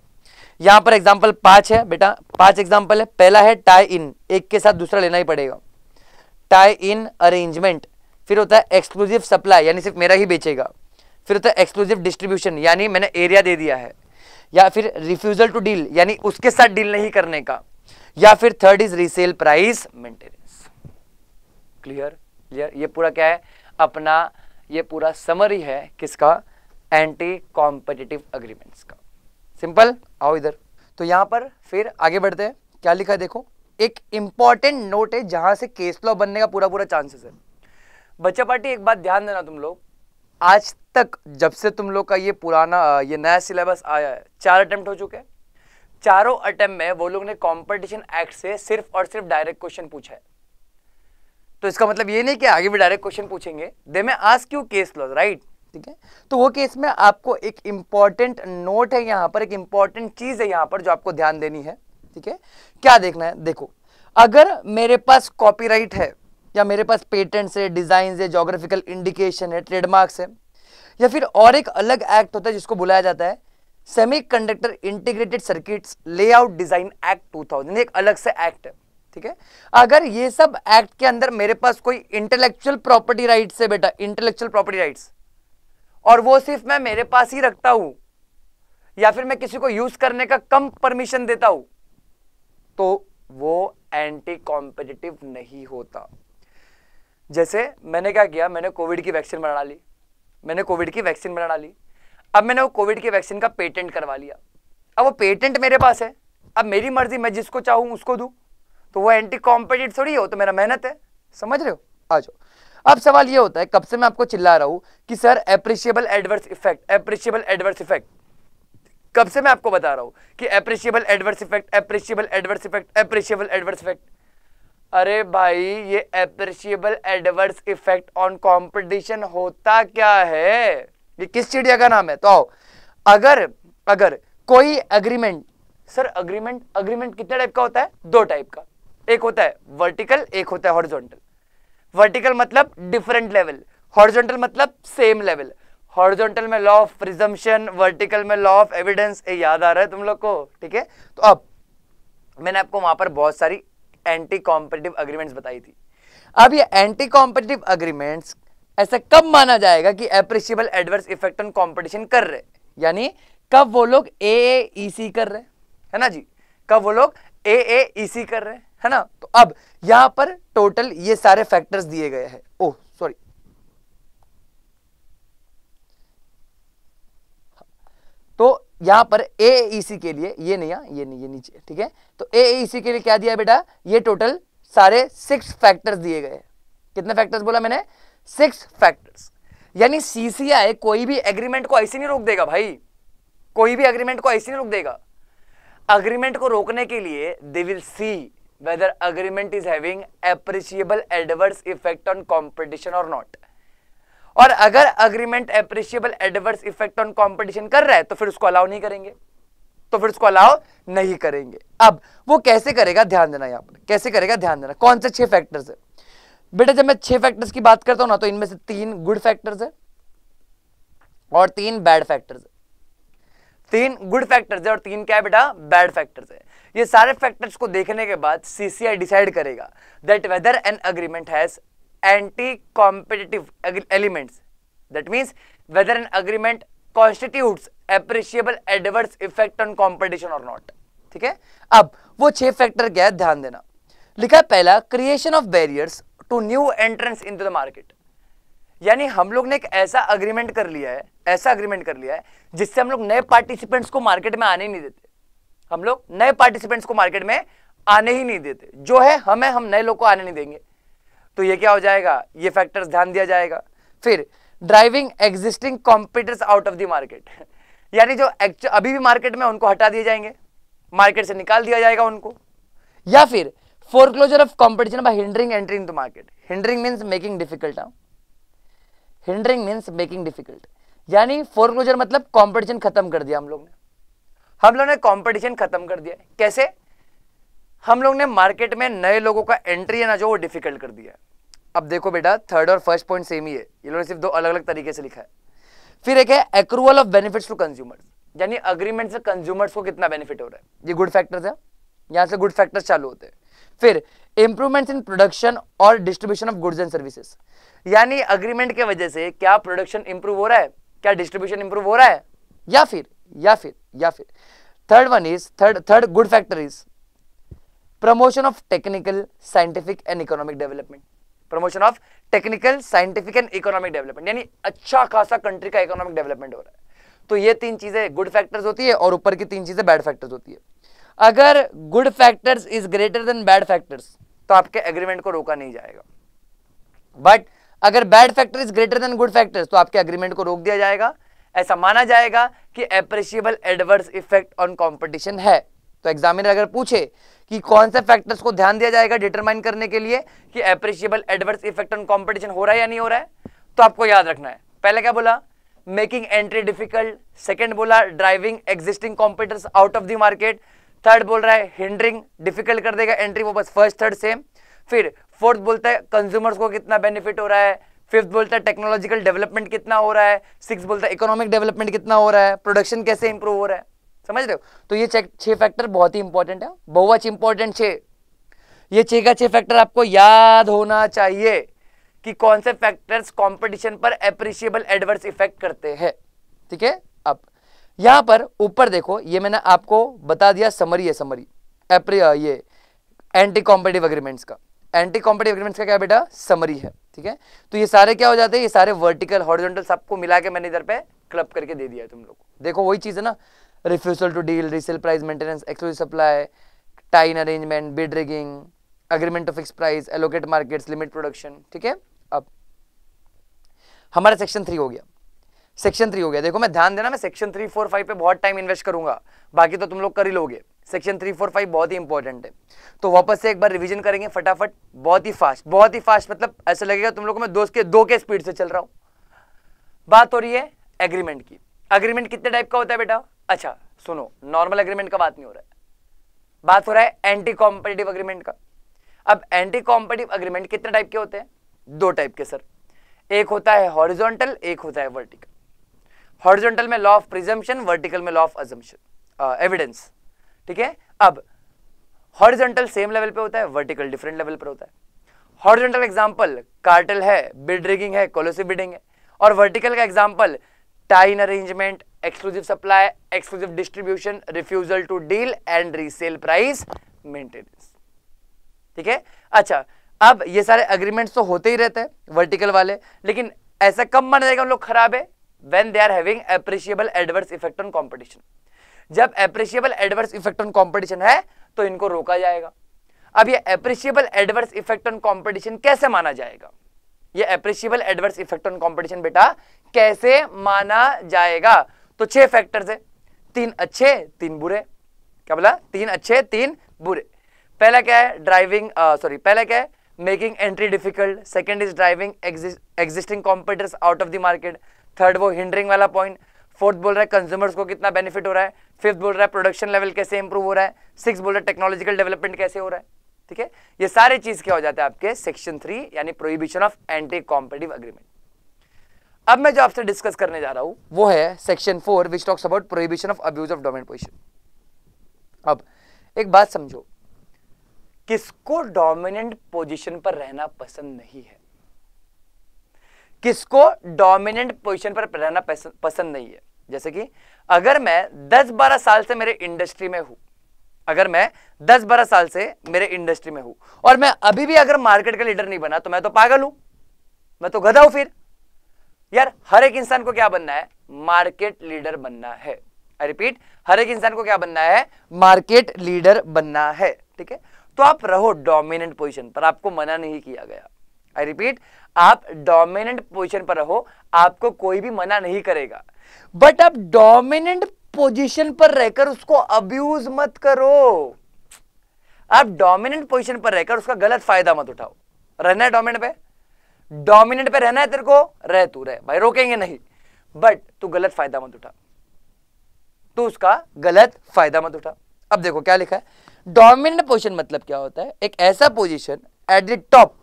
यहां पर एग्जाम्पल पांच है बेटा पांच एग्जाम्पल है पहला है टाई इन एक के साथ दूसरा लेना ही पड़ेगा टाई इन अरेंजमेंट फिर होता है एक्सक्लूसिव सप्लाई यानी सिर्फ मेरा ही बेचेगा फिर होता है एक्सक्लूसिव डिस्ट्रीब्यूशन यानी मैंने एरिया दे दिया है या फिर रिफ्यूजल टू डील यानी उसके साथ डील नहीं करने का या फिर third is resale price maintenance clear clear ये पूरा क्या है अपना ये पूरा समरी है किसका एंटी कॉम्पिटिटिव अग्रीमेंट्स का सिंपल आओ इधर तो यहां पर फिर आगे बढ़ते हैं क्या लिखा है देखो एक इंपॉर्टेंट नोट है जहां से केस लॉ बनने का पूरा पूरा चांसेस है बच्चा पार्टी एक बात ध्यान देना तुम लोग आज तक जब से तुम लोग का ये पुराना ये नया सिलेबस आया है चार अटेम्प्ट हो चुके हैं चारों अटेम्प्ट में वो लोग ने कंपटीशन एक्ट से सिर्फ और सिर्फ डायरेक्ट क्वेश्चन पूछा है तो इसका मतलब ये नहीं कि आगे भी डायरेक्ट क्वेश्चन पूछेंगे they may ask you case laws right ठीक है तो वो केस में आपको एक इंपॉर्टेंट नोट है यहां पर एक इंपॉर्टेंट चीज है यहां पर जो आपको ध्यान देनी है ठीक है क्या देखना है देखो अगर मेरे पास कॉपीराइट है या मेरे पास पेटेंट्स है डिज़ाइन है जोग्राफिकल इंडिकेशन है ट्रेडमार्क्स है या फिर और एक अलग एक्ट होता है जिसको बुलाया जाता है semiconductor integrated circuits layout design act 2000 एक अलग से एक्ट है ठीक है अगर ये सब एक्ट के अंदर मेरे पास कोई इंटेलेक्चुअल प्रॉपर्टी राइट्स है बेटा इंटेलेक्चुअल प्रॉपर्टी राइट्स और वो सिर्फ मैं मेरे पास ही रखता हूं या फिर मैं किसी को यूज करने का कम परमिशन देता हूं तो वो एंटी कॉम्पिटिटिव नहीं होता जैसे मैंने क्या किया मैंने कोविड की वैक्सीन बना डाली मैंने कोविड की वैक्सीन बना डाली अब मैंने वो कोविड की वैक्सीन का पेटेंट करवा लिया अब वो पेटेंट मेरे पास है अब मेरी मर्जी मैं जिसको चाहूँ उसको दूँ तो वो एंटी कॉम्पिटेट थोड़ी हो तो मेरा मेहनत है समझ रहे हो आ जाओ अब सवाल ये होता है कब से मैं आपको चिल्ला रहा हूँ कि sir appreciable adverse effect appreciable adverse effect कब से मैं आपको बता रहा हूँ कि appreciable adverse effect appreciable adverse effect appreciable adverse effect अरे भाई ये appreciable adverse effect on competition होता क्या है ये किस चिड़िया का नाम है तो आओ अगर अगर कोई अग्रीमेंट सर अग्रीमेंट अग्रीमेंट कितने टाइप का होता है दो टाइप का एक होता है वर्टिकल एक होता है हॉरिजॉन्टल वर्टिकल मतलब डिफरेंट लेवल हॉरिजॉन्टल मतलब सेम लेवल हॉरिजॉन्टल में लॉ ऑफ प्रिजम्पशन वर्टिकल में लॉ ऑफ एविडेंस याद आ रहा है तुम लोग को ठीक है तो अब मैंने आपको वहां पर बहुत सारी एंटी कॉम्पिटिटिव अग्रीमेंट्स बताई थी अब ये एंटी कॉम्पिटिटिव अग्रीमेंट्स ऐसा कब माना जाएगा कि appreciable adverse effect on competition कर रहे यानी कब वो लोग ए e, सी कर रहे है ना जी कब वो लोग ए e, सी कर रहे है ना तो अब यहां पर टोटल ये सारे फैक्टर्स दिए गए हैं यहां पर ए e के लिए ये नहीं ये नहीं ये नीचे ठीक है तो ए e के लिए क्या दिया बेटा ये टोटल सारे सिक्स फैक्टर्स दिए गए कितने फैक्टर्स बोला मैंने सिक्स फैक्टर्स यानी सीसीआई कोई भी एग्रीमेंट को ऐसे नहीं रोक देगा भाई कोई भी एग्रीमेंट को ऐसे नहीं रोक देगा अग्रीमेंट को रोकने के लिए they will see whether agreement is having appreciable adverse effect on competition और नॉट और अगर agreement appreciable adverse effect on competition कर रहा है तो फिर उसको अलाउ नहीं करेंगे तो फिर उसको अलाउ नहीं करेंगे अब वो कैसे करेगा ध्यान देना यहां पर कैसे करेगा ध्यान देना कौन से छह फैक्टर्स है बेटा जब मैं छह फैक्टर्स की बात करता हूं ना तो इनमें से तीन गुड फैक्टर्स है और तीन बैड फैक्टर्स है तीन गुड फैक्टर्स है और तीन क्या है बेटा बैड फैक्टर्स है ये सारे फैक्टर्स को देखने के बाद सीसीआई डिसाइड करेगा that whether an agreement has anti competitive elements. That means whether an agreement constitute appreciable adverse effect on competition और नॉट ठीक है अब वो छह फैक्टर क्या है ध्यान देना लिखा पहला creation of barriers to new entrance in the market यानी हम लोग ने एक ऐसा अग्रीमेंट कर लिया है ऐसा अग्रीमेंट कर लिया है जिससे हम लोग नए पार्टिसिपेंट्स को मार्केट में आने ही नहीं देते हम लोग नए पार्टिसिपेंट्स को मार्केट में आने ही नहीं देते जो है हमें हम नए लोग को आने नहीं देंगे तो ये क्या हो जाएगा ये फैक्टर्स ध्यान दिया जाएगा फिर driving existing competitors out of the market यानी जो अभी भी मार्केट में उनको हटा दिए जाएंगे मार्केट से निकाल दिया जाएगा उनको या फिर foreclosure of competition by hindering entry in the market hindering means making difficult hindering means making difficult यानी फोरक्लोजर मतलब कॉम्पिटिशन खत्म कर दिया हम लोग ने हम लोग ने कॉम्पिटिशन खत्म कर दिया कैसे हम लोग ने मार्केट में नए लोगों का एंट्री है ना जो वो डिफिकल्ट कर दिया है अब देखो बेटा थर्ड और फर्स्ट पॉइंट सेम ही है ये लोगों ने सिर्फ दो अलग अलग तरीके से लिखा है फिर एक है accrual of benefits to consumers यानी अग्रीमेंट से कंज्यूमर्स को कितना बेनिफिट हो रहा है ये गुड फैक्टर्स है यहाँ से गुड फैक्टर्स चालू होते हैं फिर इंप्रूवमेंट्स इन प्रोडक्शन और distribution of goods and services यानी अग्रीमेंट के वजह से क्या प्रोडक्शन इंप्रूव हो रहा है क्या डिस्ट्रीब्यूशन इंप्रूव हो रहा है या फिर या फिर या फिर third one is third third good factor is promotion of technical scientific and economic development promotion of technical scientific and economic development यानी अच्छा खासा कंट्री का इकोनॉमिक डेवलपमेंट हो रहा है तो ये तीन चीजें गुड फैक्टर्स होती है और ऊपर की तीन चीजें बैड फैक्टर्स होती है अगर good factors is greater than bad factors तो आपके एग्रीमेंट को रोका नहीं जाएगा बट अगर bad factor is greater than good factors तो आपके एग्रीमेंट को रोक दिया जाएगा ऐसा माना जाएगा कि appreciable adverse effect on competition है तो एग्जामिनर अगर पूछे कि कौन से फैक्टर्स को ध्यान दिया जाएगा डिटरमाइन करने के लिए कि appreciable adverse effect on competition हो रहा है या नहीं हो रहा है तो आपको याद रखना है पहले क्या बोला मेकिंग एंट्री डिफिकल्ट सेकेंड बोला driving existing competitors out of the market third बोल रहा है हिंडरिंग डिफिकल्ट कर देगा एंट्री वो बस फर्स्ट थर्ड सेम फिर फोर्थ बोलता है कंज्यूमर्स को कितना बेनिफिट हो रहा है फिफ्थ बोलता है टेक्नोलॉजिकल डेवलपमेंट कितना हो रहा है सिक्स बोलता है इकोनॉमिक डेवलपमेंट कितना हो रहा है प्रोडक्शन कैसे इंप्रूव हो रहा है समझ रहे हो तो ये छह फैक्टर बहुत ही इंपॉर्टेंट है बहुवच इंपॉर्टेंट छे ये छः का छः फैक्टर आपको याद होना चाहिए कि कौन से फैक्टर्स कंपटीशन पर अप्रिशिएबल एडवर्स इफेक्ट करते हैं ठीक है अब यहां पर ऊपर देखो ये मैंने आपको बता दिया समरी है समरी एप्री ये एंटी कॉम्पिटिव एग्रीमेंट्स का एंटी कॉम्पिटिव एग्रीमेंट्स का क्या बेटा समरी है ठीक है तो ये सारे क्या हो जाते हैं ये सारे वर्टिकल हॉरिजॉन्टल सबको मिला के मैंने इधर पे क्लब करके दे दिया तुम लोग देखो वही चीज़ है ना refusal to deal resale price maintenance exclusive supply tie in arrangement bid rigging agreement of fix price allocate markets limit production ठीक है अब हमारा सेक्शन थ्री हो गया सेक्शन थ्री हो गया देखो मैं ध्यान देना मैं सेक्शन थ्री फोर फाइव पे बहुत टाइम इन्वेस्ट करूंगा बाकी तो तुम लोग कर ही लोगे सेक्शन थ्री फोर फाइव बहुत ही इंपॉर्टेंट है तो वापस से एक बार रिवीजन करेंगे फटाफट बहुत ही फास्ट बहुत ही फास्ट मतलब ऐसा लगेगा तुम लोग को मैं दोस्त के दो के स्पीड से चल रहा हूँ बात हो रही है एग्रीमेंट की अग्रीमेंट कितने टाइप का होता है बेटा अच्छा सुनो नॉर्मल अग्रीमेंट का बात नहीं हो रहा है बात हो रहा है एंटी कॉम्पिटेटिव अग्रीमेंट का अब एंटी कॉम्पिटेटिव अग्रीमेंट कितने टाइप के होते हैं दो टाइप के सर एक होता है हॉरिजॉन्टल एक होता है वर्टिकल हॉरिजॉन्टल में लॉ ऑफ प्रिजम्पशन वर्टिकल में लॉ ऑफ अजम्पशन एविडेंस ठीक है अब हॉरिजॉन्टल सेम लेवल पे होता है वर्टिकल डिफरेंट लेवल पर होता है हॉरिजॉन्टल एग्जांपल कार्टल है बिड रिगिंग है कोलोसिव बिडिंग है और वर्टिकल का example tie in arrangement exclusive supply exclusive distribution refusal to deal and resale price maintenance ठीक है अच्छा अब ये सारे अग्रीमेंट्स तो होते ही रहते हैं वर्टिकल वाले लेकिन ऐसा कब माना जाएगा हम लोग खराब है when they are having appreciable adverse effect on competition जब appreciable adverse effect on competition है तो इनको रोका जाएगा अब ये appreciable adverse effect on competition कैसे माना जाएगा ये appreciable adverse effect on competition बेटा कैसे माना जाएगा तो छह फैक्टर्स है तीन अच्छे तीन बुरे क्या बोला तीन अच्छे तीन बुरे पहला क्या है ड्राइविंग सॉरी पहला क्या है making entry difficult second is driving existing competitors out of the market third वो हिंडरिंग वाला पॉइंट फोर्थ बोल रहा है कंज्यूमर्स को कितना बेनिफिट हो रहा है फिफ्थ बोल रहा है प्रोडक्शन लेवल कैसे इंप्रूव हो रहा है सिक्स बोल रहा है टेक्नोलॉजिकल डेवलपमेंट कैसे हो रहा है ठीक है ये सारे चीज़ क्या हो जाता है आपके सेक्शन थ्री यानी prohibition of anti competitive agreement अब मैं जो आपसे डिस्कस करने जा रहा हूं वो है section four which talks about prohibition of abuse of dominant position अब एक बात समझो किसको डोमिनेंट पोजिशन पर रहना पसंद नहीं है किसको डोमिनेंट पोजिशन पर रहना पसंद नहीं है जैसे कि अगर मैं 10-12 साल से मेरे इंडस्ट्री में हूं अगर मैं 10-12 साल से मेरे इंडस्ट्री में हूं और मैं अभी भी अगर मार्केट का लीडर नहीं बना तो मैं तो पागल हूं मैं तो गधा हूं फिर यार हर एक इंसान को क्या बनना है मार्केट लीडर बनना है आई रिपीट हर एक इंसान को क्या बनना है मार्केट लीडर बनना है ठीक है तो आप रहो डोमिनेंट पोजीशन पर आपको मना नहीं किया गया आई रिपीट आप डोमिनेंट पोजीशन पर रहो आपको कोई भी मना नहीं करेगा बट आप डोमिनेंट पोजीशन पर रहकर उसको अब्यूज मत करो आप डोमिनेंट पोजीशन पर रहकर उसका गलत फायदा मत उठाओ रहना है डोमिनेंट पे डोमिनेंट पे रहना है तेरे को रह तू रह भाई रोकेंगे नहीं बट तू गलत फायदा मत उठा तू उसका गलत फायदा मत उठा अब देखो क्या लिखा है डोमिनेंट पोजिशन मतलब क्या होता है एक ऐसा पोजिशन एट द टॉप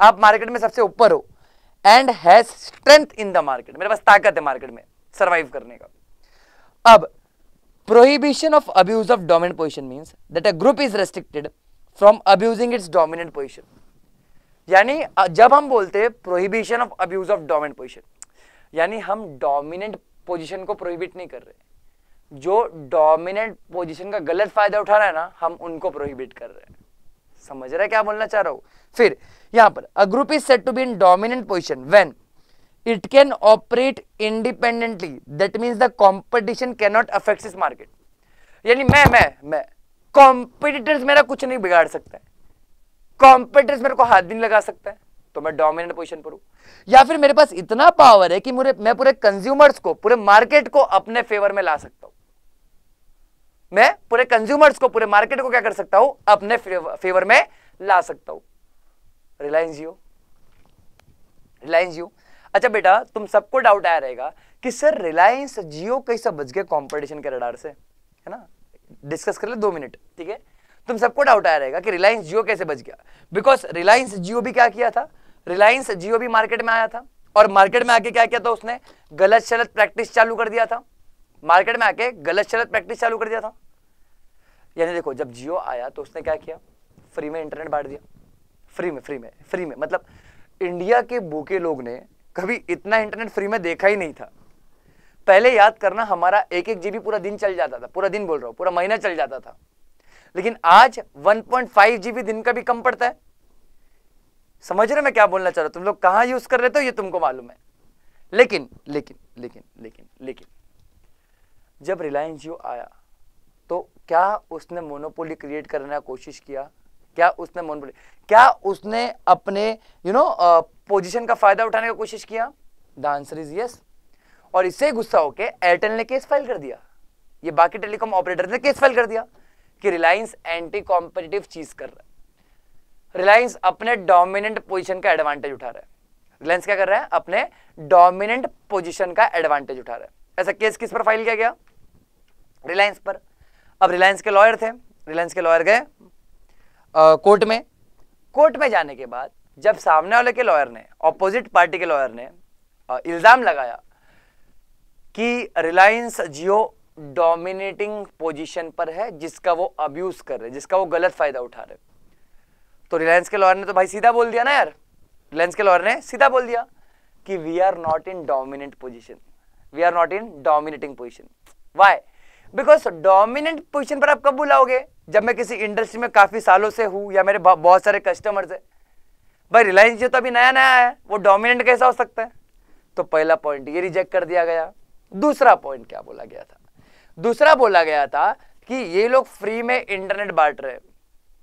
आप मार्केट में सबसे ऊपर हो and has strength in the market मेरे पास ताकत है मार्केट में सर्वाइव करने का अब prohibition of abuse of dominant position means that a group is restricted from abusing its dominant position यानी जब हम बोलते हैं prohibition of abuse of dominant position यानी हम डोमिनेंट पोजिशन को प्रोहिबिट नहीं कर रहे जो डोमिनेंट पोजिशन का गलत फायदा उठा रहा है ना हम उनको प्रोहिबिट कर रहे हैं समझ रहे क्या बोलना चाह रहा हूं फिर यहां पर a group is set to be in dominant position when it can operate independently that the competition competition not affect this market यानी मैं मैं मैं कॉम्पिटिटर्स मेरा कुछ नहीं बिगाड़ सकता है कॉम्पिटिटर्स मेरे को हाथ भी नहीं लगा सकता है तो मैं डोमिनेंट पोजिशन पर हूं या फिर मेरे पास इतना पावर है कि मुझे मैं पूरे कंज्यूमर्स को पूरे मार्केट को अपने फेवर में ला सकता हूं मैं पूरे कंज्यूमर्स को पूरे मार्केट को क्या कर सकता हूं अपने फेवर में ला सकता हूं रिलायंस जियो रिलायंस जियो अच्छा बेटा तुम सबको डाउट आया रहेगा कि सर रिलायंस जियो कैसा बच गया कंपटीशन के रडार से है ना डिस्कस कर ले दो मिनट ठीक है तुम सबको डाउट आया रहेगा कि रिलायंस जियो कैसे बच गया बिकॉज रिलायंस जियो भी क्या किया था रिलायंस जियो भी मार्केट में आया था और मार्केट में आके क्या किया था उसने गलत शलत प्रैक्टिस चालू कर दिया था मार्केट में आके गलत शलत प्रैक्टिस चालू कर दिया था यानी देखो जब जियो आया तो उसने क्या किया फ्री में इंटरनेट बांट दिया फ्री में फ्री में फ्री में मतलब इंडिया के भूखे लोग ने कभी इतना इंटरनेट फ्री में देखा ही नहीं था पहले याद करना हमारा एक एक जीबी पूरा दिन चल जाता था पूरा दिन बोल रहा हूँ पूरा महीना चल जाता था लेकिन आज 1.5 जीबी दिन का भी कम पड़ता है समझ रहे मैं क्या बोलना चाह रहा हूं तुम लोग कहां यूज कर रहे हो ये तुमको मालूम है लेकिन लेकिन लेकिन लेकिन लेकिन जब रिलायंस जियो आया तो क्या उसने मोनोपोली क्रिएट करने का कोशिश किया क्या उसने मोनोपोली क्या उसने अपने यू नो पोजीशन का फायदा उठाने का कोशिश किया द आंसर इज यस और इससे गुस्सा होकर एयरटेल ने केस फाइल कर दिया ये बाकी टेलीकॉम ऑपरेटर ने केस फाइल कर दिया कि रिलायंस एंटी कॉम्पिटिटिव चीज कर रहा है रिलायंस अपने डोमिनेंट पोजिशन का एडवांटेज उठा रहा है रिलायंस क्या कर रहा है अपने डोमिनेंट पोजिशन का एडवांटेज उठा रहा है ऐसा केस किस पर फाइल किया गया रिलायंस पर अब रिलायंस के लॉयर थे रिलायंस के लॉयर गए कोर्ट में कोर्ट में जाने के बाद जब सामने वाले के लॉयर ने ऑपोजिट पार्टी के लॉयर ने इल्ज़ाम लगाया कि रिलायंस जियो डोमिनेटिंग पोजीशन पर है जिसका वो अब्यूज कर रहे हैं जिसका वो गलत फायदा उठा रहे तो रिलायंस के लॉयर ने तो भाई सीधा बोल दिया ना यार रिलायंस के लॉयर ने सीधा बोल दिया कि we are not in dominant position we are not in dominating position why because dominant position पर आप कब बुलाओगे जब मैं किसी इंडस्ट्री में काफी सालों से हूं या मेरे बहुत सारे कस्टमर्स है भाई रिलायंस जो तो अभी नया नया है वो डोमिनेंट कैसा हो सकता है तो पहला पॉइंट ये रिजेक्ट कर दिया गया दूसरा पॉइंट क्या बोला गया था दूसरा बोला गया था कि ये लोग फ्री में इंटरनेट बांट रहे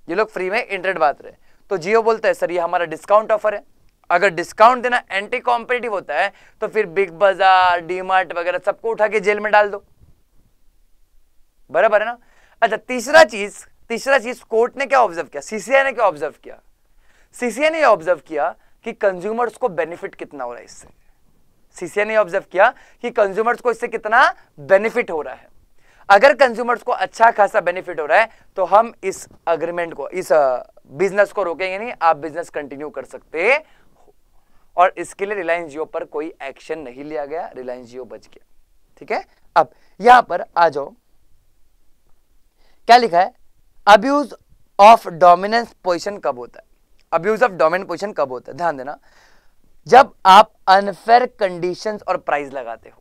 ये लोग फ्री में इंटरनेट बांट रहे तो जियो बोलते हैं सर ये हमारा डिस्काउंट ऑफर है अगर डिस्काउंट देना एंटी कॉम्पिटेटिव होता है तो फिर बिग बाजार डीमार्ट वगैरह सबको उठा के जेल में डाल दो बराबर है ना अच्छा तीसरा चीज तीसरा चीज कोर्ट ने क्या ऑब्जर्व किया सीसीआई ने क्या ऑब्जर्व किया सीसीआई ने ऑब्जर्व किया कि कंज्यूमर्स को बेनिफिट कितना हो रहा है इससे सीसीआई ने ऑब्जर्व किया कि कंज्यूमर्स को इससे कितना बेनिफिट हो रहा है अगर कंज्यूमर्स को अच्छा खासा बेनिफिट हो रहा है तो हम इस अग्रीमेंट को इस बिजनेस को रोकेंगे नहीं आप बिजनेस कंटिन्यू कर सकते और इसके लिए रिलायंस जियो पर कोई एक्शन नहीं लिया गया रिलायंस जियो बच गया ठीक है अब यहां पर आ जाओ क्या लिखा है अब्यूज ऑफ डोमिनेंस पोजिशन कब होता है अब्यूज ऑफ डोमिनेंस पोजिशन कब होता है ध्यान देना जब आप अनफेयर कंडीशंस और प्राइस लगाते हो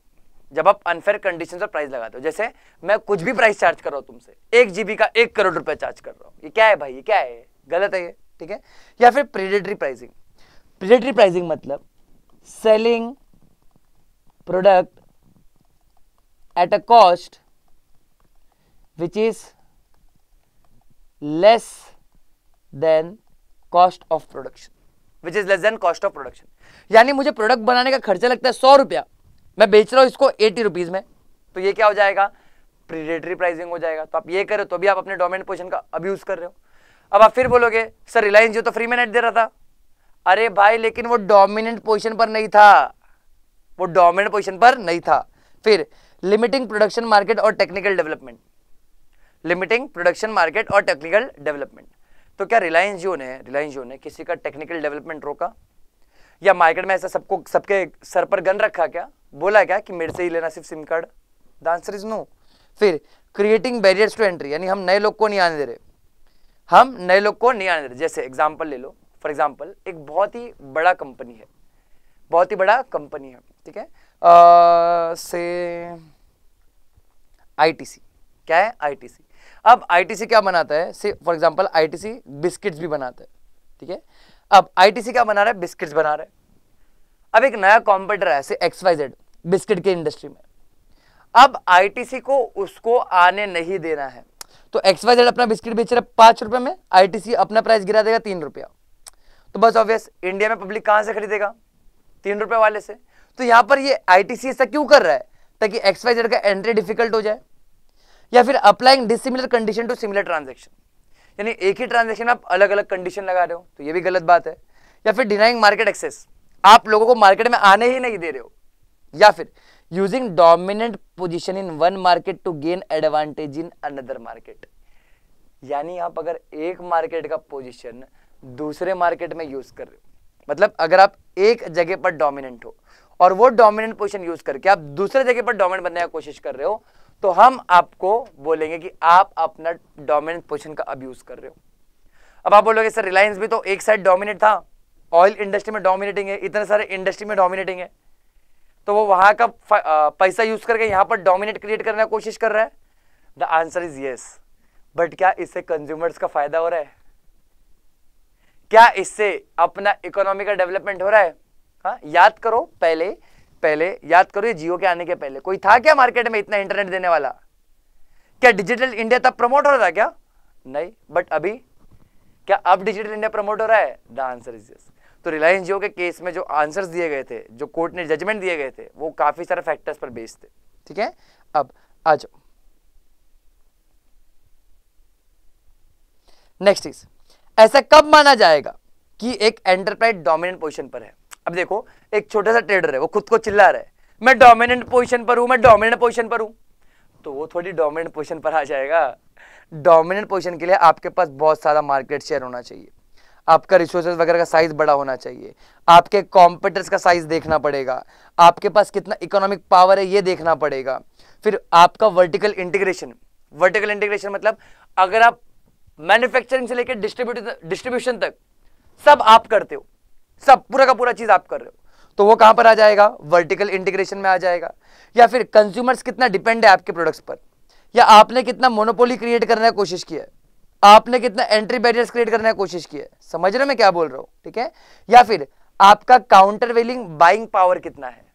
जब आप अनफेयर कंडीशन पर प्राइस लगाते हो जैसे मैं कुछ भी प्राइस चार्ज कर रहा हूं तुमसे एक जीबी का एक करोड़ रुपए चार्ज कर रहा हूं ये क्या है भाई ये क्या है गलत है ये ठीक है या फिर प्रीडेटरी प्राइसिंग प्रीडेटरी प्राइसिंग मतलब selling product at a cost which is less than cost of production which is less than cost of production यानी मुझे प्रोडक्ट बनाने का खर्चा लगता है सौ रुपया मैं बेच रहा हूँ इसको एटी रुपीज़ में तो ये क्या हो जाएगा प्रीडेटरी प्राइसिंग हो जाएगा तो आप ये करो तो भी आप अपने डोमेन पोजिशन का अब्यूज़ कर रहे हो अब आप फिर बोलोगे सर रिलायंस जो तो फ्री में नेट दे रहा था अरे भाई लेकिन वो डोमिनेंट पोजिशन पर नहीं था वो डोमिनेंट पोजिशन पर नहीं था फिर लिमिटिंग प्रोडक्शन मार्केट और technical development limiting production market और टेक्निकल डेवलपमेंट तो क्या रिलायंस जियो ने रिलायंस जियो ने किसी का टेक्निकल डेवलपमेंट रोका या मार्केट में ऐसा सबको सबके सर पर गन रखा क्या बोला क्या कि मेरे से ही लेना सिर्फ SIM card the answer is no फिर क्रिएटिंग बैरियर्स टू एंट्री यानी हम नए लोग को नहीं आने दे रहे हम नए लोग को नहीं आने दे रहे जैसे एग्जाम्पल ले लो फॉर एग्जाम्पल एक बहुत ही बड़ा कंपनी है बहुत ही बड़ा कंपनी है ठीक है से आईटीसी क्या है आईटीसी अब आईटीसी क्या बनाता है से फॉर एग्जांपल आईटीसी बिस्किट्स भी बनाता है ठीक है अब आईटीसी क्या बना रहा है बिस्किट्स बना रहा है अब एक नया कॉम्पिटर है एक्स वाई जेड बिस्किट की इंडस्ट्री में अब आईटीसी को उसको आने नहीं देना है तो एक्स वाई जेड अपना बिस्किट बेच रहा है पांच रुपए में आईटीसी अपना प्राइस गिरा देगा तीन रुपया तो बस ऑब्वियस इंडिया में पब्लिक कहां से खरीदेगा तीन रुपए वाले से तो यहां पर ये आईटीसी ऐसा क्यों कर रहा है ताकि एक्स वाई जेड का एंट्री डिफिकल्ट हो जाए या फिर applying dissimilar condition to similar transaction यानी एक ही ट्रांजेक्शन में आप अलग अलग कंडीशन लगा रहे हो तो ये भी गलत बात है या फिर डिनाइंग मार्केट एक्सेस आप लोगों को मार्केट में आने ही नहीं दे रहे हो या फिर using dominant position in one market to gain advantage in another market यानी आप अगर एक मार्केट का पोजिशन दूसरे मार्केट में यूज कर रहे हो मतलब अगर आप एक जगह पर डोमिनेंट हो और वो डोमिनेंट पोजिशन यूज करके आप दूसरे जगह पर डोमिनेंट बनने की कोशिश कर रहे हो तो हम आपको बोलेंगे कि आप अपना डोमिनेंट पोजिशन का अब यूज कर रहे हो अब आप बोलोगे सर रिलायंस भी तो एक साइड डोमिनेट था ऑयल इंडस्ट्री में डोमिनेटिंग है इतने सारे इंडस्ट्री में डोमिनेटिंग है तो वो वहाँ का पैसा यूज करके यहाँ पर डोमिनेट क्रिएट करने की कोशिश कर रहा है the answer is yes but क्या इससे कंज्यूमर्स का फायदा हो रहा है क्या इससे अपना इकोनॉमी का डेवलपमेंट हो रहा है हाँ याद करो पहले पहले याद करो ये जियो के आने के पहले कोई था क्या मार्केट में इतना इंटरनेट देने वाला क्या डिजिटल इंडिया तब प्रमोट हो रहा था क्या नहीं बट अभी क्या अब डिजिटल इंडिया प्रमोट हो रहा है द आंसर इज यस तो रिलायंस जियो के केस में जो आंसर्स दिए गए थे जो कोर्ट ने जजमेंट दिए गए थे वो काफ़ी सारे फैक्टर्स पर बेस्ड थे ठीक है अब आ जाओ नेक्स्ट इज ऐसा कब माना जाएगा कि एक एंटरप्राइज डोमिनेंट पोजीशन पर है अब देखो एक छोटा सा ट्रेडर है वो खुद को चिल्ला रहा है मैं डोमिनेंट पोजीशन पर हूं मैं डोमिनेंट पोजीशन पर हूं तो वो थोड़ी डोमिनेंट पोजीशन पर आ जाएगा डोमिनेंट पोजीशन के लिए आपके पास बहुत सारा मार्केट शेयर होना चाहिए आपका रिसोर्सेज वगैरह का साइज बड़ा होना चाहिए आपके कॉम्पिटर्स का साइज देखना पड़ेगा आपके पास कितना इकोनॉमिक पावर है ये देखना पड़ेगा फिर आपका वर्टिकल इंटीग्रेशन वर्टिकल इंटीग्रेशन मतलब अगर आप मैन्युफैक्चरिंग से लेकर डिस्ट्रीब्यूशन तक सब आप करते हो सब पूरा का पूरा चीज आप कर रहे हो तो वो कहां पर आ जाएगा वर्टिकल इंटीग्रेशन में आ जाएगा या फिर कंज्यूमर्स कितना डिपेंड है आपके प्रोडक्ट्स पर या आपने कितना मोनोपोली क्रिएट करने की कोशिश की है आपने कितना एंट्री बैरियर क्रिएट करने की कोशिश की है समझ रहे मैं क्या बोल रहा हूं ठीक है या फिर आपका काउंटर वेलिंग बाइंग पावर कितना है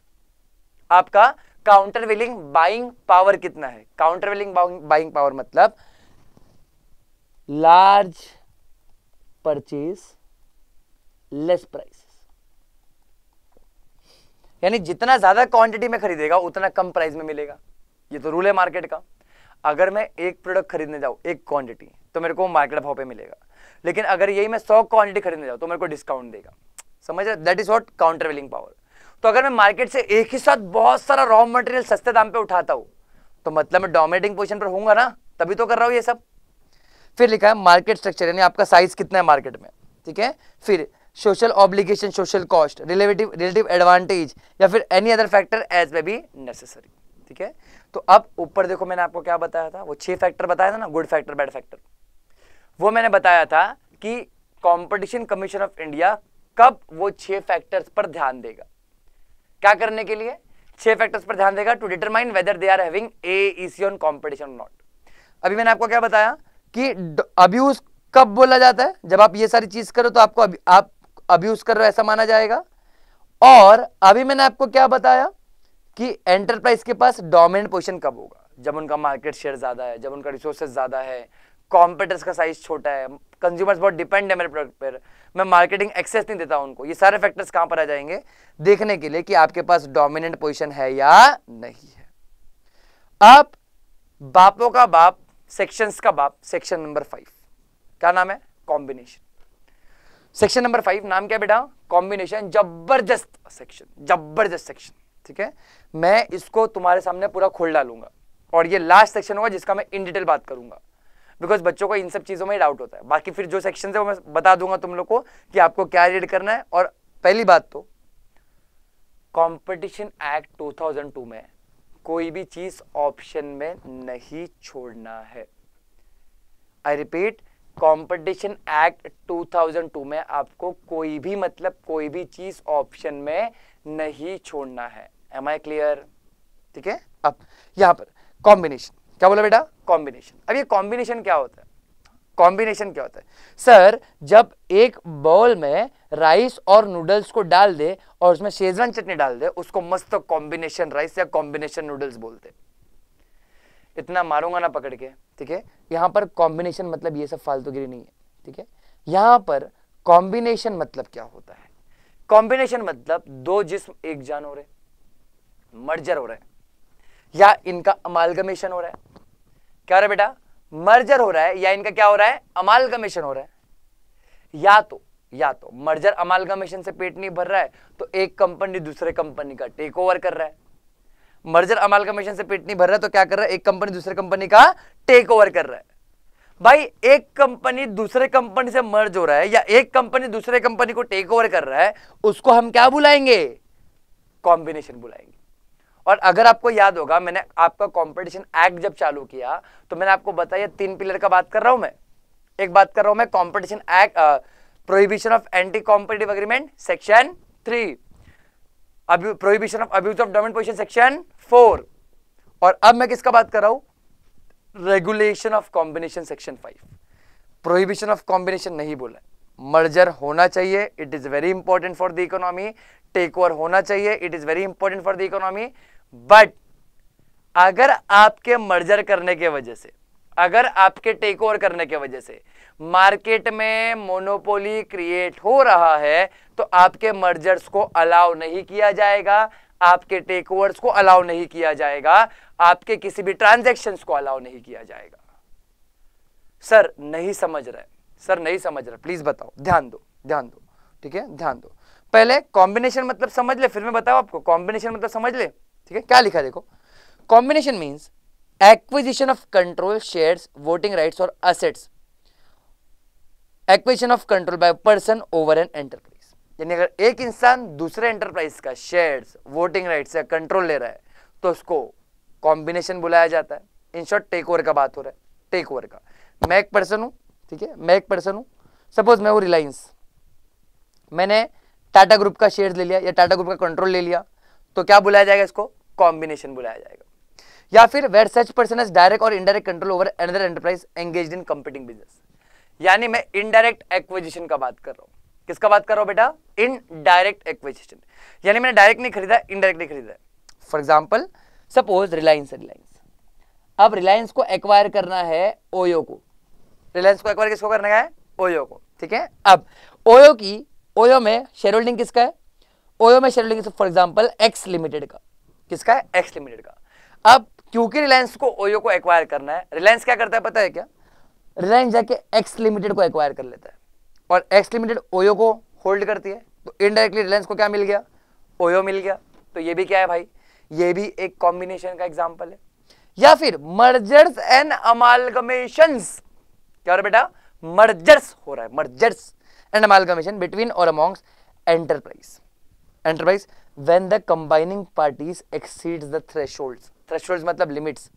आपका काउंटर वेलिंग बाइंग पावर कितना है काउंटर वेलिंग बाइंग पावर मतलब लार्ज परचेज लेस प्राइस यानी जितना ज्यादा क्वांटिटी में खरीदेगा उतना कम प्राइस में मिलेगा ये तो रूल है मार्केट का अगर मैं एक प्रोडक्ट खरीदने जाऊं एक क्वांटिटी तो मेरे को मार्केट भाव पे मिलेगा लेकिन अगर यही मैं सौ क्वांटिटी खरीदने जाऊँ तो मेरे को डिस्काउंट देगा समझ रहे that is what countervailing power तो अगर मैं मार्केट से एक ही साथ बहुत सारा रॉ मटेरियल सस्ते दाम पे उठाता हूँ तो मतलब मैं डोमिनेटिंग पोजिशन पर हूँ ना तभी तो कर रहा हूँ ये सब फिर लिखा है मार्केट स्ट्रक्चर यानी आपका साइज कितना है मार्केट में ठीक है फिर social obligation social cost relative relative advantage या फिर any other factor as may be necessary ठीक है तो अब ऊपर देखो मैंने आपको क्या बताया था वो छह फैक्टर बताया था ना गुड फैक्टर बैड फैक्टर वो मैंने बताया था कि कंपटीशन कमीशन ऑफ इंडिया कब वो छह फैक्टर्स पर ध्यान देगा क्या करने के लिए छह फैक्टर्स पर ध्यान देगा to determine whether they are having A EC on competition not अभी मैंने आपको क्या बताया कि अब्यूज कब बोला जाता है जब आप ये सारी चीज करो तो आपको आप अब्यूज कर रहे हो ऐसा माना जाएगा और अभी मैंने आपको क्या बताया कि एंटरप्राइज के पास डोमिनेंट पोजिशन कब होगा जब उनका मार्केट शेयर ज़्यादा है जब उनका रिसोर्सेज ज़्यादा है कॉम्पिटर्स का साइज छोटा है कंज्यूमर्स बहुत डिपेंड है मेरे प्रोडक्ट पर मैं मार्केटिंग एक्सेस नहीं देता उनको ये सारे फैक्टर्स कहाँ पर आ जाएंगे देखने के लिए कि आपके पास डोमिनेंट पोजिशन है या नहीं है अब बापों का बाप सेक्शन का बाप सेक्शन नंबर फाइव क्या नाम है कॉम्बिनेशन सेक्शन नंबर फाइव नाम क्या बेटा कॉम्बिनेशन जबरदस्त सेक्शन जबरदस्त सेक्शन ठीक है मैं इसको तुम्हारे सामने पूरा खोल डालूंगा और ये लास्ट सेक्शन होगा जिसका मैं इन डिटेल बात करूंगा बिकॉज बच्चों को इन सब चीज़ों में डाउट होता है बाकी फिर जो सेक्शन है वो मैं बता दूंगा तुम लोग को कि आपको क्या रीड करना है और पहली बात तो कंपटीशन एक्ट 2002 में कोई भी चीज ऑप्शन में नहीं छोड़ना है आई रिपीट कंपटीशन एक्ट 2002 में आपको कोई भी मतलब कोई भी चीज ऑप्शन में नहीं छोड़ना है एम आई क्लियर ठीक है अब यहां पर कॉम्बिनेशन क्या बोला बेटा कॉम्बिनेशन अब ये कॉम्बिनेशन क्या होता है कॉम्बिनेशन क्या होता है सर जब एक बाउल में राइस और नूडल्स को डाल दे और उसमें शेजवान चटनी डाल दे उसको मस्त कॉम्बिनेशन राइस या कॉम्बिनेशन नूडल्स बोलते इतना मारूंगा ना पकड़ के ठीक है यहां पर कॉम्बिनेशन मतलब ये सब फालतूगिरी नहीं है ठीक है यहां पर कॉम्बिनेशन मतलब क्या होता है कॉम्बिनेशन मतलब दो जिस्म एक जान हो रहे मर्जर हो रहे या इनका अमालगमेशन हो रहा है क्या हो रहा है बेटा मर्जर हो रहा है या इनका क्या हो रहा है अमालगमेशन हो रहा है या तो या तो मर्जर अमालगमेशन से पेट नहीं भर रहा है तो एक कंपनी दूसरे कंपनी का टेक ओवर कर रहा है मर्जर अमालगमेशन से पेट नहीं भर रहा है तो क्या कर रहा है एक कंपनी दूसरे कंपनी का टेक ओवर कर रहा है भाई एक कंपनी दूसरे कंपनी से मर्ज हो रहा है या एक कंपनी दूसरे कंपनी को टेक ओवर कर रहा है उसको हम क्या बुलाएंगे कॉम्बिनेशन बुलाएंगे और अगर आपको याद होगा मैंने आपका कंपटीशन एक्ट जब चालू किया तो मैंने आपको बताया तीन पिलर का बात कर रहा हूं मैं एक बात कर रहा हूं मैं competition act prohibition of anti competitive agreement section three prohibition of abuse of dominant position section four और अब मैं किसका बात कर रहा हूं regulation of combination section five prohibition of combination नहीं बोला मर्जर होना चाहिए it is very important for the economy take over होना चाहिए it is very important for the economy but अगर आपके मर्जर करने के वजह से अगर आपके टेक ओवर करने के वजह से मार्केट में मोनोपोली क्रिएट हो रहा है तो आपके मर्जर्स को अलाउ नहीं किया जाएगा आपके टेक ओवर्स को अलाउ नहीं किया जाएगा आपके किसी भी ट्रांजेक्शन को अलाउ नहीं किया जाएगा सर नहीं समझ रहे सर नहीं समझ रहे प्लीज बताओ ध्यान दो ध्यान दो ठीक है ध्यान दो पहले कॉम्बिनेशन मतलब समझ ले फिर मैं बताओ आपको कॉम्बिनेशन मतलब समझ ले ठीक है क्या लिखा देखो combination means acquisition of control shares voting rights और assets acquisition of control by person over an enterprise यानी अगर एक इंसान दूसरे एंटरप्राइज का शेयर्स वोटिंग राइट्स या कंट्रोल ले रहा है तो उसको कॉम्बिनेशन बुलाया जाता है इन शॉर्ट टेक ओवर का बात हो रहा है टेक ओवर का मैं एक पर्सन हूं ठीक है मैं एक पर्सन हूं सपोज मैं हूं रिलायंस मैंने टाटा ग्रुप का शेयर ले लिया या टाटा ग्रुप का कंट्रोल ले लिया तो क्या बुलाया जाएगा इसको कॉम्बिनेशन बुलाया जाएगा या फिर where such person has direct और indirect control over another enterprise engaged in competing business यानी मैं इनडायरेक्ट एक्विजिशन का बात कर रहा हूँ किसका बात कर रहा हूं बेटा इनडायरेक्ट एक्विजिशन यानी मैंने डायरेक्ट नहीं खरीदा इनडायरेक्ट नहीं खरीदा for example suppose Reliance Reliance अब रिलायंस को एक्वायर करना है ओयो को रिलायंस को एक्वायर किसको करना है ओयो को ठीक है अब ओयो की ओयो में शेयर होल्डिंग किसका है ओयो में शेयर लेंगे फॉर एग्जाम्पल एक्स लिमिटेड का किसका है एक्स लिमिटेड का अब क्योंकि रिलायंस को ओयो को एक्वायर करना है रिलायंस क्या करता है पता है क्या रिलायंस जाके एक्स लिमिटेड को एक्वायर कर लेता है और एक्स लिमिटेड ओयो को होल्ड करती है तो इनडायरेक्टली रिलायंस को क्या मिल गया ओयो मिल गया तो ये भी क्या है भाई ये भी एक कॉम्बिनेशन का एग्जाम्पल है या फिर मर्जर्स एंड अमालगमेशन क्या बेटा मर्जर्स हो रहा है मर्जर्स एंड अमालगमेशन बिटवीन और amongst enterprise enterprise when the combining parties exceeds the thresholds thresholds मतलब limits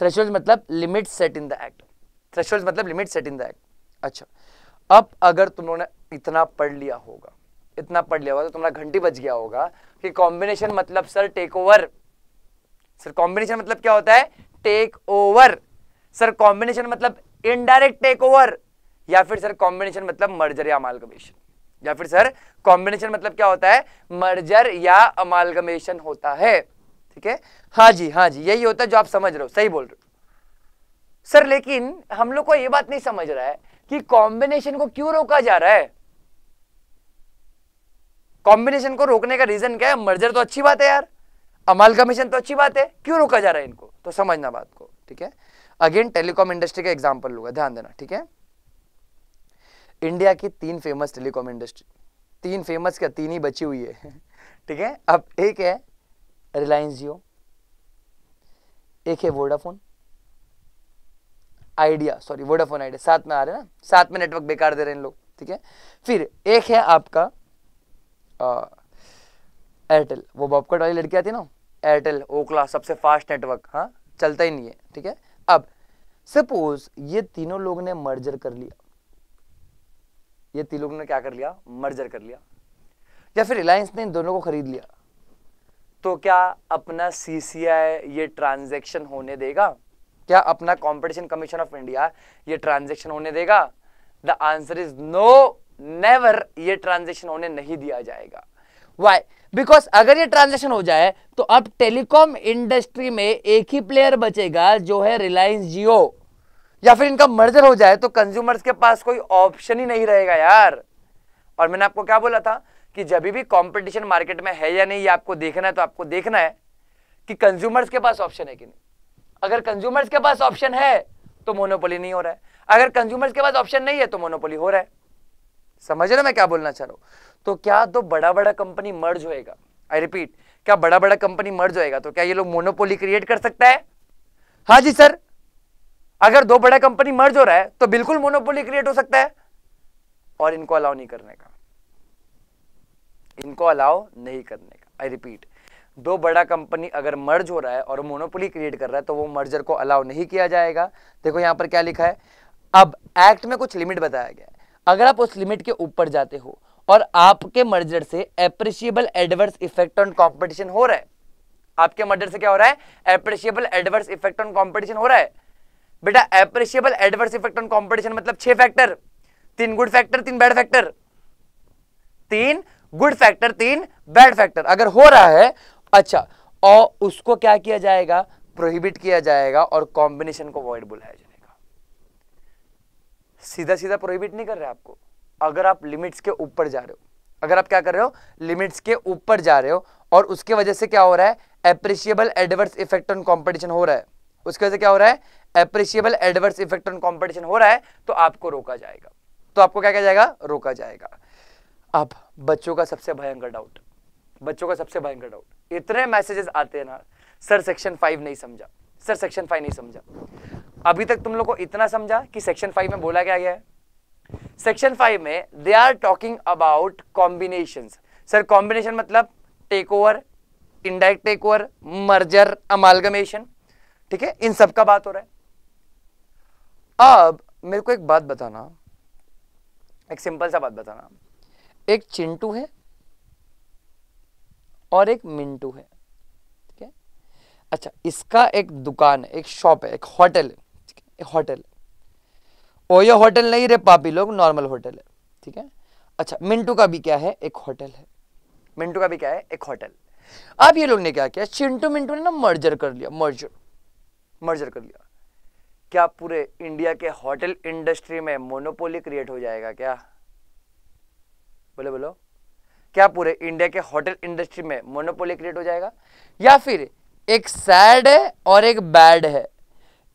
thresholds मतलब limits set in the act thresholds मतलब limit set in the act अच्छा अब अगर तुमने इतना पढ़ लिया होगा इतना पढ़ लिया होगा तो तुम्हारा घंटी बज गया होगा कि कॉम्बिनेशन मतलब sir take over sir combination मतलब क्या होता है टेक ओवर सर कॉम्बिनेशन मतलब इनडायरेक्ट टेक ओवर या फिर सर कॉम्बिनेशन मतलब मर्जर या मालकमेशन या फिर सर कॉम्बिनेशन मतलब क्या होता है मर्जर या अमालगमेशन होता है ठीक है हाँ जी हाँ जी यही होता है जो आप समझ रहे हो सही बोल रहे हो सर लेकिन हम लोग को ये बात नहीं समझ रहा है कि कॉम्बिनेशन को क्यों रोका जा रहा है कॉम्बिनेशन को रोकने का रीजन क्या है मर्जर तो अच्छी बात है यार अमाल कमीशन तो अच्छी बात है क्यों रोका जा रहा है इनको तो समझना बात को ठीक है अगेन टेलीकॉम इंडस्ट्री का एग्जाम्पल लूंगा ध्यान देना ठीक है इंडिया की तीन फेमस टेलीकॉम इंडस्ट्री तीन फेमस क्या तीन ही बची हुई है ठीक है अब एक है रिलायंस जियो एक है Vodafone Idea sorry Vodafone Idea साथ में आ रहे हैं ना साथ में नेटवर्क बेकार दे रहे हैं लोग ठीक है फिर एक है आपका एयरटेल वो बॉपकट वाली लड़की आती है ना एयरटेल ओकला सबसे फास्ट नेटवर्क हाँ चलता ही नहीं है ठीक है अब सपोज ये तीनों लोग ने मर्जर कर लिया ये तीनों ने क्या कर लिया मर्जर कर लिया या फिर रिलायंस ने इन दोनों को खरीद लिया तो क्या अपना सी सी आई ये ट्रांजेक्शन होने देगा क्या अपना कॉम्पिटिशन कमीशन ऑफ इंडिया ये ट्रांजेक्शन होने देगा the answer is no never ये ट्रांजेक्शन होने नहीं दिया जाएगा वाई बिकॉज अगर ये ट्रांजेक्शन हो जाए तो अब टेलीकॉम इंडस्ट्री में एक ही प्लेयर बचेगा जो है रिलायंस जियो या फिर इनका मर्जर हो जाए तो कंज्यूमर्स के पास कोई ऑप्शन ही नहीं रहेगा यार और मैंने आपको क्या बोला था कि जब भी कंपटीशन मार्केट में है या नहीं या आपको देखना है तो आपको देखना है कि कंज्यूमर्स के पास ऑप्शन है कि नहीं अगर कंज्यूमर्स के पास ऑप्शन है तो मोनोपोली नहीं हो रहा है अगर कंज्यूमर्स के पास ऑप्शन नहीं है तो मोनोपोली हो रहा है समझ रहे मैं क्या बोलना चाह रहा हूं तो क्या तो बड़ा बड़ा कंपनी मर्ज होएगा आई रिपीट क्या बड़ा बड़ा कंपनी मर्ज होएगा तो क्या ये लोग मोनोपोली क्रिएट कर सकता है हाँ जी सर अगर दो बड़ा कंपनी मर्ज हो रहा है तो बिल्कुल मोनोपोली क्रिएट हो सकता है और इनको अलाउ नहीं करने का इनको अलाउ नहीं करने का आई रिपीट दो बड़ा कंपनी अगर मर्ज हो रहा है और मोनोपोली क्रिएट कर रहा है तो वो मर्जर को अलाउ नहीं किया जाएगा देखो यहां पर क्या लिखा है अब एक्ट में कुछ लिमिट बताया गया है अगर आप उस लिमिट के ऊपर जाते हो और आपके मर्जर से appreciable adverse effect on competition हो रहा है आपके मर्जर से क्या हो रहा है appreciable adverse effect on competition हो रहा है बेटा appreciable adverse effect on competition मतलब छह फैक्टर तीन गुड फैक्टर तीन बैड फैक्टर तीन गुड फैक्टर तीन बैड फैक्टर अगर हो रहा है अच्छा और उसको क्या किया जाएगा प्रोहिबिट किया जाएगा और कॉम्बिनेशन को अवॉइड बुलाया जाएगा सीधा सीधा प्रोहिबिट नहीं कर रहे आपको अगर आप लिमिट्स के ऊपर जा रहे हो अगर आप क्या कर रहे हो लिमिट्स के ऊपर जा रहे हो और उसके वजह से क्या हो रहा है appreciable adverse effect on competition हो रहा है उसके वजह से क्या हो रहा है appreciable adverse effect on competition हो रहा है तो आपको रोका जाएगा तो आपको क्या किया जाएगा रोका जाएगा अब बच्चों का सबसे भयंकर डाउट बच्चों का सबसे भयंकर डाउट इतने मैसेजेस आते हैं ना सर सेक्शन फाइव नहीं समझा सर सेक्शन फाइव नहीं समझा अभी तक तुम लोग को इतना समझा कि सेक्शन फाइव में बोला क्या गया है सेक्शन फाइव में they are talking about combination sir combination मतलब take over indirect take over merger amalgamation ठीक है इन सब का बात हो रहा है अब मेरे को एक बात बताना एक सिंपल सा बात बताना एक चिंटू है और एक मिंटू है ठीक है अच्छा इसका एक दुकान है एक शॉप है एक होटल है ठीक है होटल ओ ये होटल नहीं रे पापी लोग नॉर्मल होटल है ठीक है अच्छा मिंटू का भी क्या है एक होटल है मिंटू का भी क्या है एक होटल अब ये लोग ने क्या किया चिंटू मिंटू ने ना मर्जर कर लिया मर्जर मर्जर कर लिया क्या पूरे इंडिया के होटल इंडस्ट्री में मोनोपोली क्रिएट हो जाएगा क्या बोले बोलो क्या पूरे इंडिया के होटल इंडस्ट्री में मोनोपोली क्रिएट हो जाएगा या फिर एक सैड है और एक बैड है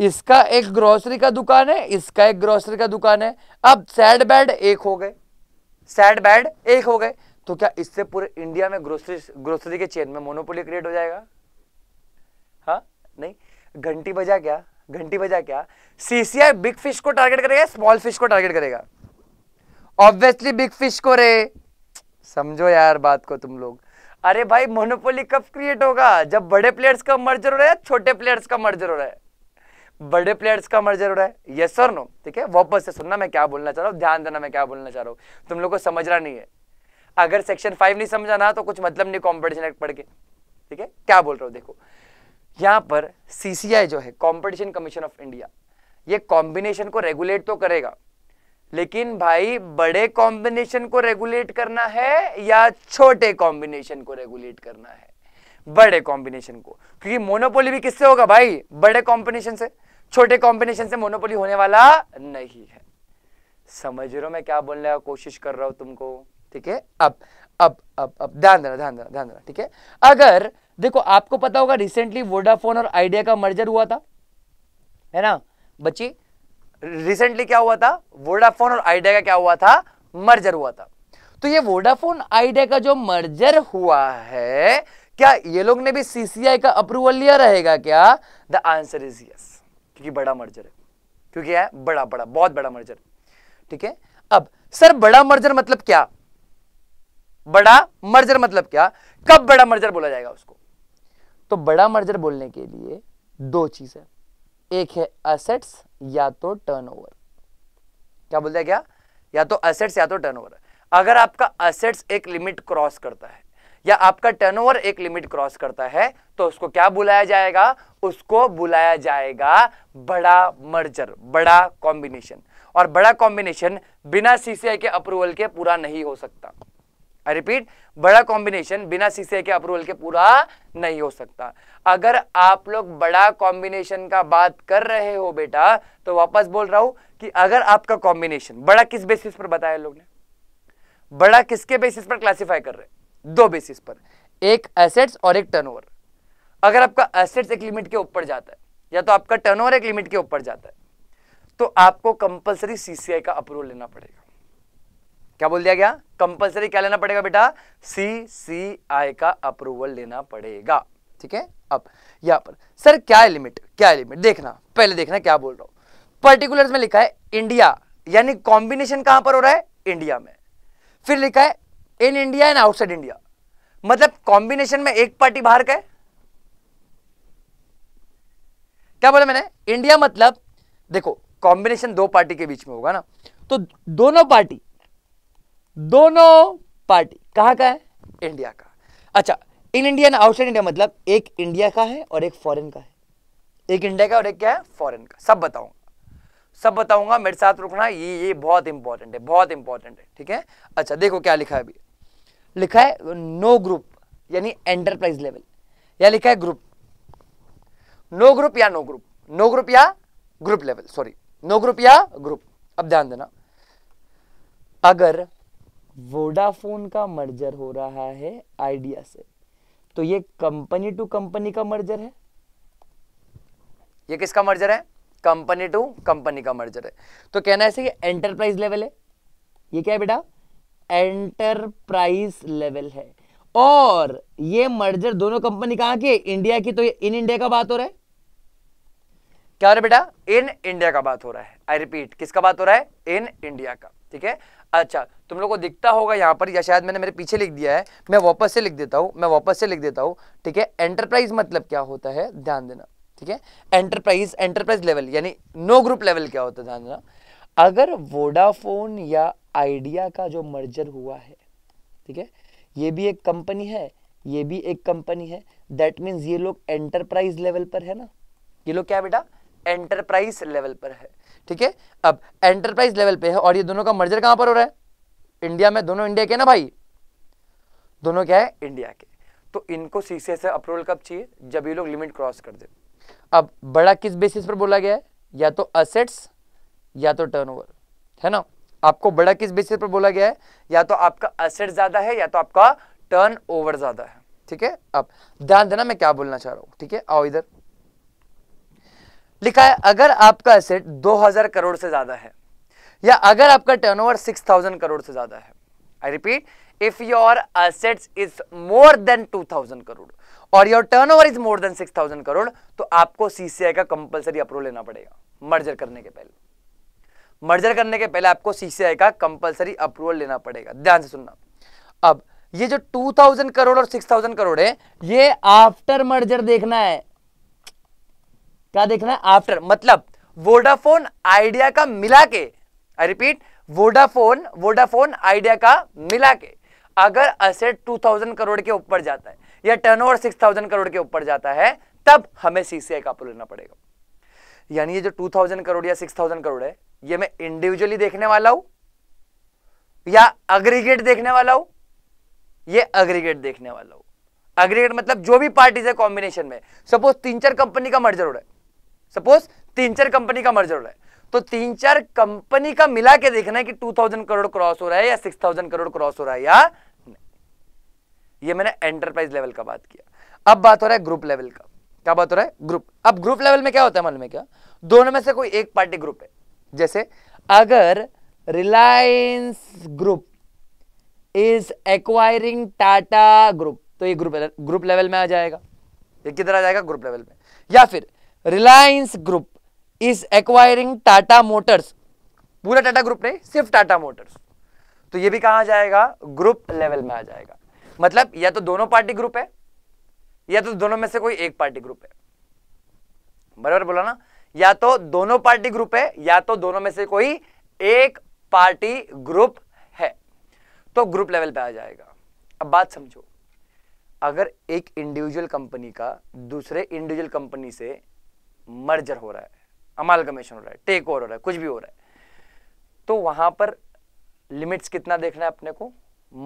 इसका एक ग्रोसरी का दुकान है इसका एक ग्रोसरी का दुकान है अब सैड बैड एक हो गए सैड बैड एक हो गए तो क्या इससे पूरे इंडिया में ग्रोसरी ग्रोसरी के चेन में मोनोपोली क्रिएट हो जाएगा हा नहीं घंटी बजा क्या घंटी बजा क्या सीसीआई बिग फिश को टारगेट करेगा स्मॉल फिश को टारगेट करेगा ऑब्वियसली बिग फिश को रे समझो यार बात को तुम लोग अरे भाई मोनोपोली कब क्रिएट होगा जब बड़े प्लेयर्स का मर्जर हो रहा है छोटे प्लेयर्स का मर्जर हो रहा है बड़े प्लेयर्स का मर्जर हो रहा है यस और नो ठीक है वापस से सुनना मैं क्या बोलना चाह रहा हूँ ध्यान देना मैं क्या बोलना चाह रहा हूँ तुम लोग को समझना नहीं है अगर सेक्शन फाइव नहीं समझाना तो कुछ मतलब नहीं कॉम्पिटिशन पढ़ के ठीक है क्या बोल रहा हूँ देखो यहां पर सीसीआई जो है कंपटीशन कमीशन ऑफ इंडिया ये कॉम्बिनेशन को रेगुलेट तो करेगा लेकिन भाई बड़े कॉम्बिनेशन को रेगुलेट करना है या छोटे कॉम्बिनेशन को रेगुलेट करना है बड़े कॉम्बिनेशन को क्योंकि मोनोपोली भी किससे होगा भाई बड़े कॉम्बिनेशन से छोटे कॉम्बिनेशन से मोनोपोली होने वाला नहीं है समझ रहे हो मैं क्या बोलने का कोशिश कर रहा हूं तुमको ठीक है अब अब अब अब ध्यान देना ध्यान देना ध्यान देना ठीक है अगर देखो आपको पता होगा रिसेंटली वोडाफोन और आइडिया का मर्जर हुआ था है ना बच्ची रिसेंटली क्या हुआ था वोडाफोन और आइडिया का क्या हुआ था मर्जर हुआ था तो ये वोडाफोन आइडिया का जो मर्जर हुआ है क्या ये लोग ने भी सीसीआई का अप्रूवल लिया रहेगा क्या द आंसर इज यस क्योंकि बड़ा मर्जर है क्योंकि है बड़ा बड़ा बहुत बड़ा मर्जर ठीक है अब सर बड़ा मर्जर मतलब क्या बड़ा मर्जर मतलब क्या कब बड़ा मर्जर बोला जाएगा उसको तो बड़ा मर्जर बोलने के लिए दो चीज है एक है असेट्स या तो टर्नओवर क्या बोलते हैं क्या या तो असेट्स या तो टर्नओवर अगर आपका असेट्स एक लिमिट क्रॉस करता है या आपका टर्नओवर एक लिमिट क्रॉस करता है तो उसको क्या बुलाया जाएगा उसको बुलाया जाएगा बड़ा मर्जर बड़ा कॉम्बिनेशन और बड़ा कॉम्बिनेशन बिना सीसीआई के अप्रूवल के पूरा नहीं हो सकता रिपीट बड़ा कॉम्बिनेशन बिना सीसीए के अप्रूवल के पूरा नहीं हो सकता अगर आप लोग बड़ा कॉम्बिनेशन का बात कर रहे हो बेटा तो वापस बोल रहा हूं कि अगर आपका कॉम्बिनेशन बड़ा किस बेसिस पर बताया लोग ने बड़ा किसके बेसिस पर क्लासिफाई कर रहे दो बेसिस पर एक एसेट्स और एक टर्नओवर अगर आपका एसेट्स एक लिमिट के ऊपर जाता है या तो आपका टर्न एक लिमिट के ऊपर जाता है तो आपको कंपलसरी सीसीआई का अप्रूवल लेना पड़ेगा क्या बोल दिया गया कंपलसरी क्या लेना पड़ेगा बेटा सी सी आई का अप्रूवल लेना पड़ेगा ठीक है अब यहां पर सर क्या है लिमिट क्या है लिमिट देखना पहले देखना क्या बोल रहा हूं पर्टिकुलर में लिखा है इंडिया यानी कॉम्बिनेशन कहां पर हो रहा है इंडिया में फिर लिखा है in India and outside India मतलब कॉम्बिनेशन में एक पार्टी बाहर का क्या बोला मैंने इंडिया मतलब देखो कॉम्बिनेशन दो पार्टी के बीच में होगा ना तो दोनों पार्टी दोनों पार्टी कहाँ का है इंडिया का अच्छा इन इंडिया ना आउटसाइड इंडिया मतलब एक इंडिया का है और एक फॉरेन का है एक इंडिया का और एक क्या है फॉरेन का सब बताऊंगा सब बताऊंगा मेरे साथ रुकना ये ये बहुत इंपॉर्टेंट है बहुत इंपॉर्टेंट है ठीक है अच्छा देखो क्या लिखा है अभी लिखा है नो ग्रुप यानी एंटरप्राइज लेवल या लिखा है ग्रुप नो ग्रुप या नो ग्रुप नो ग्रुप या group level sorry no group या ग्रुप अब ध्यान देना अगर वोडाफोन का मर्जर हो रहा है आइडिया से तो ये कंपनी टू कंपनी का मर्जर है ये किसका मर्जर है कंपनी टू कंपनी का मर्जर है तो कहना ऐसे कि एंटरप्राइज लेवल है ये क्या है बेटा एंटरप्राइज लेवल है और ये मर्जर दोनों कंपनी कहां की इंडिया की तो ये इन इंडिया का बात हो रहा है क्या हो रहा है बेटा इन इंडिया का बात हो रहा है आई रिपीट किसका बात हो रहा है इन इंडिया का ठीक है अच्छा तुम लोग को दिखता होगा यहाँ पर या शायद मैंने मेरे पीछे लिख दिया है मैं वापस से लिख देता हूँ मैं वापस से लिख देता हूँ ठीक है एंटरप्राइज मतलब क्या होता है ध्यान देना ठीक है एंटरप्राइज एंटरप्राइज लेवल यानी नो ग्रुप लेवल क्या होता है ध्यान देना अगर वोडाफोन या आइडिया का जो मर्जर हुआ है ठीक है ये भी एक कंपनी है ये भी एक कंपनी है दैट मीन्स ये लोग एंटरप्राइज लेवल पर है ना ये लोग क्या बेटा एंटरप्राइज लेवल पर है ठीक है अब एंटरप्राइज लेवल पे है और ये दोनों का मर्जर कहां पर हो रहा है इंडिया में दोनों इंडिया के ना भाई दोनों क्या है इंडिया के तो इनको सीसीएस से अप्रूवल कब चाहिए जब ये लोग लिमिट क्रॉस कर दे अब बड़ा किस बेसिस पर बोला गया है या तो असेट्स या तो टर्न है ना आपको बड़ा किस बेसिस पर बोला गया है या तो आपका असेट ज्यादा है या तो आपका टर्न ज्यादा है ठीक है अब ध्यान देना मैं क्या बोलना चाह रहा हूं ठीक है आओ इधर लिखा है अगर आपका एसेट 2000 करोड़ से ज्यादा है या अगर आपका टर्नओवर 6000 करोड़ से ज्यादा है I repeat if your assets is more than 2000 crore और your turnover is more than 6000 crore तो आपको सीसीआई का कंपलसरी अप्रूव लेना पड़ेगा मर्जर करने के पहले मर्जर करने के पहले आपको सीसीआई का कंपलसरी अप्रूवल लेना पड़ेगा ध्यान से सुनना अब ये जो 2000 करोड़ और 6000 करोड़ है ये आफ्टर मर्जर देखना है क्या देखना है आफ्टर मतलब वोडाफोन आइडिया का मिला के I repeat Vodafone Vodafone Idea का मिला के अगर असेट टू थाउजेंड करोड़ के ऊपर जाता है या turnover six thousand crore के ऊपर जाता है तब हमें सीसीआई का अप्रूव लेना पड़ेगा यानी ये जो थाउजेंड करोड़ या थाउजेंड करोड़ है ये मैं इंडिविजुअली देखने वाला हूं या अग्रीगेट देखने वाला हूं ये अग्रीगेट देखने वाला हूं अग्रीगेट मतलब जो भी पार्टीज है कॉम्बिनेशन में सपोज तीन चार कंपनी का मर्जर हो रहा है सपोज तीन चार कंपनी का मर्जर हो रहा है तो तीन चार कंपनी का मिला के देखना है कि 2000 करोड़ क्रॉस हो रहा है या 6000 करोड़ क्रॉस हो रहा है या ये मैंने एंटरप्राइज लेवल का बात किया अब बात हो रहा है ग्रुप लेवल का क्या बात हो रहा है ग्रुप अब ग्रुप लेवल में क्या होता है मन में क्या दोनों में से कोई एक पार्टी ग्रुप है जैसे अगर Reliance group is acquiring Tata group तो ये ग्रुप ग्रुप लेवल में आ जाएगा ये किधर आ जाएगा ग्रुप लेवल में या फिर Reliance group is acquiring Tata Motors पूरा टाटा ग्रुप नहीं सिर्फ टाटा मोटर्स तो ये भी कहा जाएगा ग्रुप लेवल में आ जाएगा मतलब या तो दोनों पार्टी ग्रुप है या तो दोनों में से कोई एक पार्टी ग्रुप है बराबर बोला ना या तो दोनों पार्टी ग्रुप है या तो दोनों में से कोई एक पार्टी ग्रुप है तो ग्रुप लेवल पे आ जाएगा अब बात समझो अगर एक इंडिविजुअल कंपनी का दूसरे इंडिविजुअल कंपनी से मर्जर हो रहा है अमालगमेशन हो रहा है टेक ओवर हो रहा है कुछ भी हो रहा है तो वहां पर लिमिट्स कितना देखना है अपने को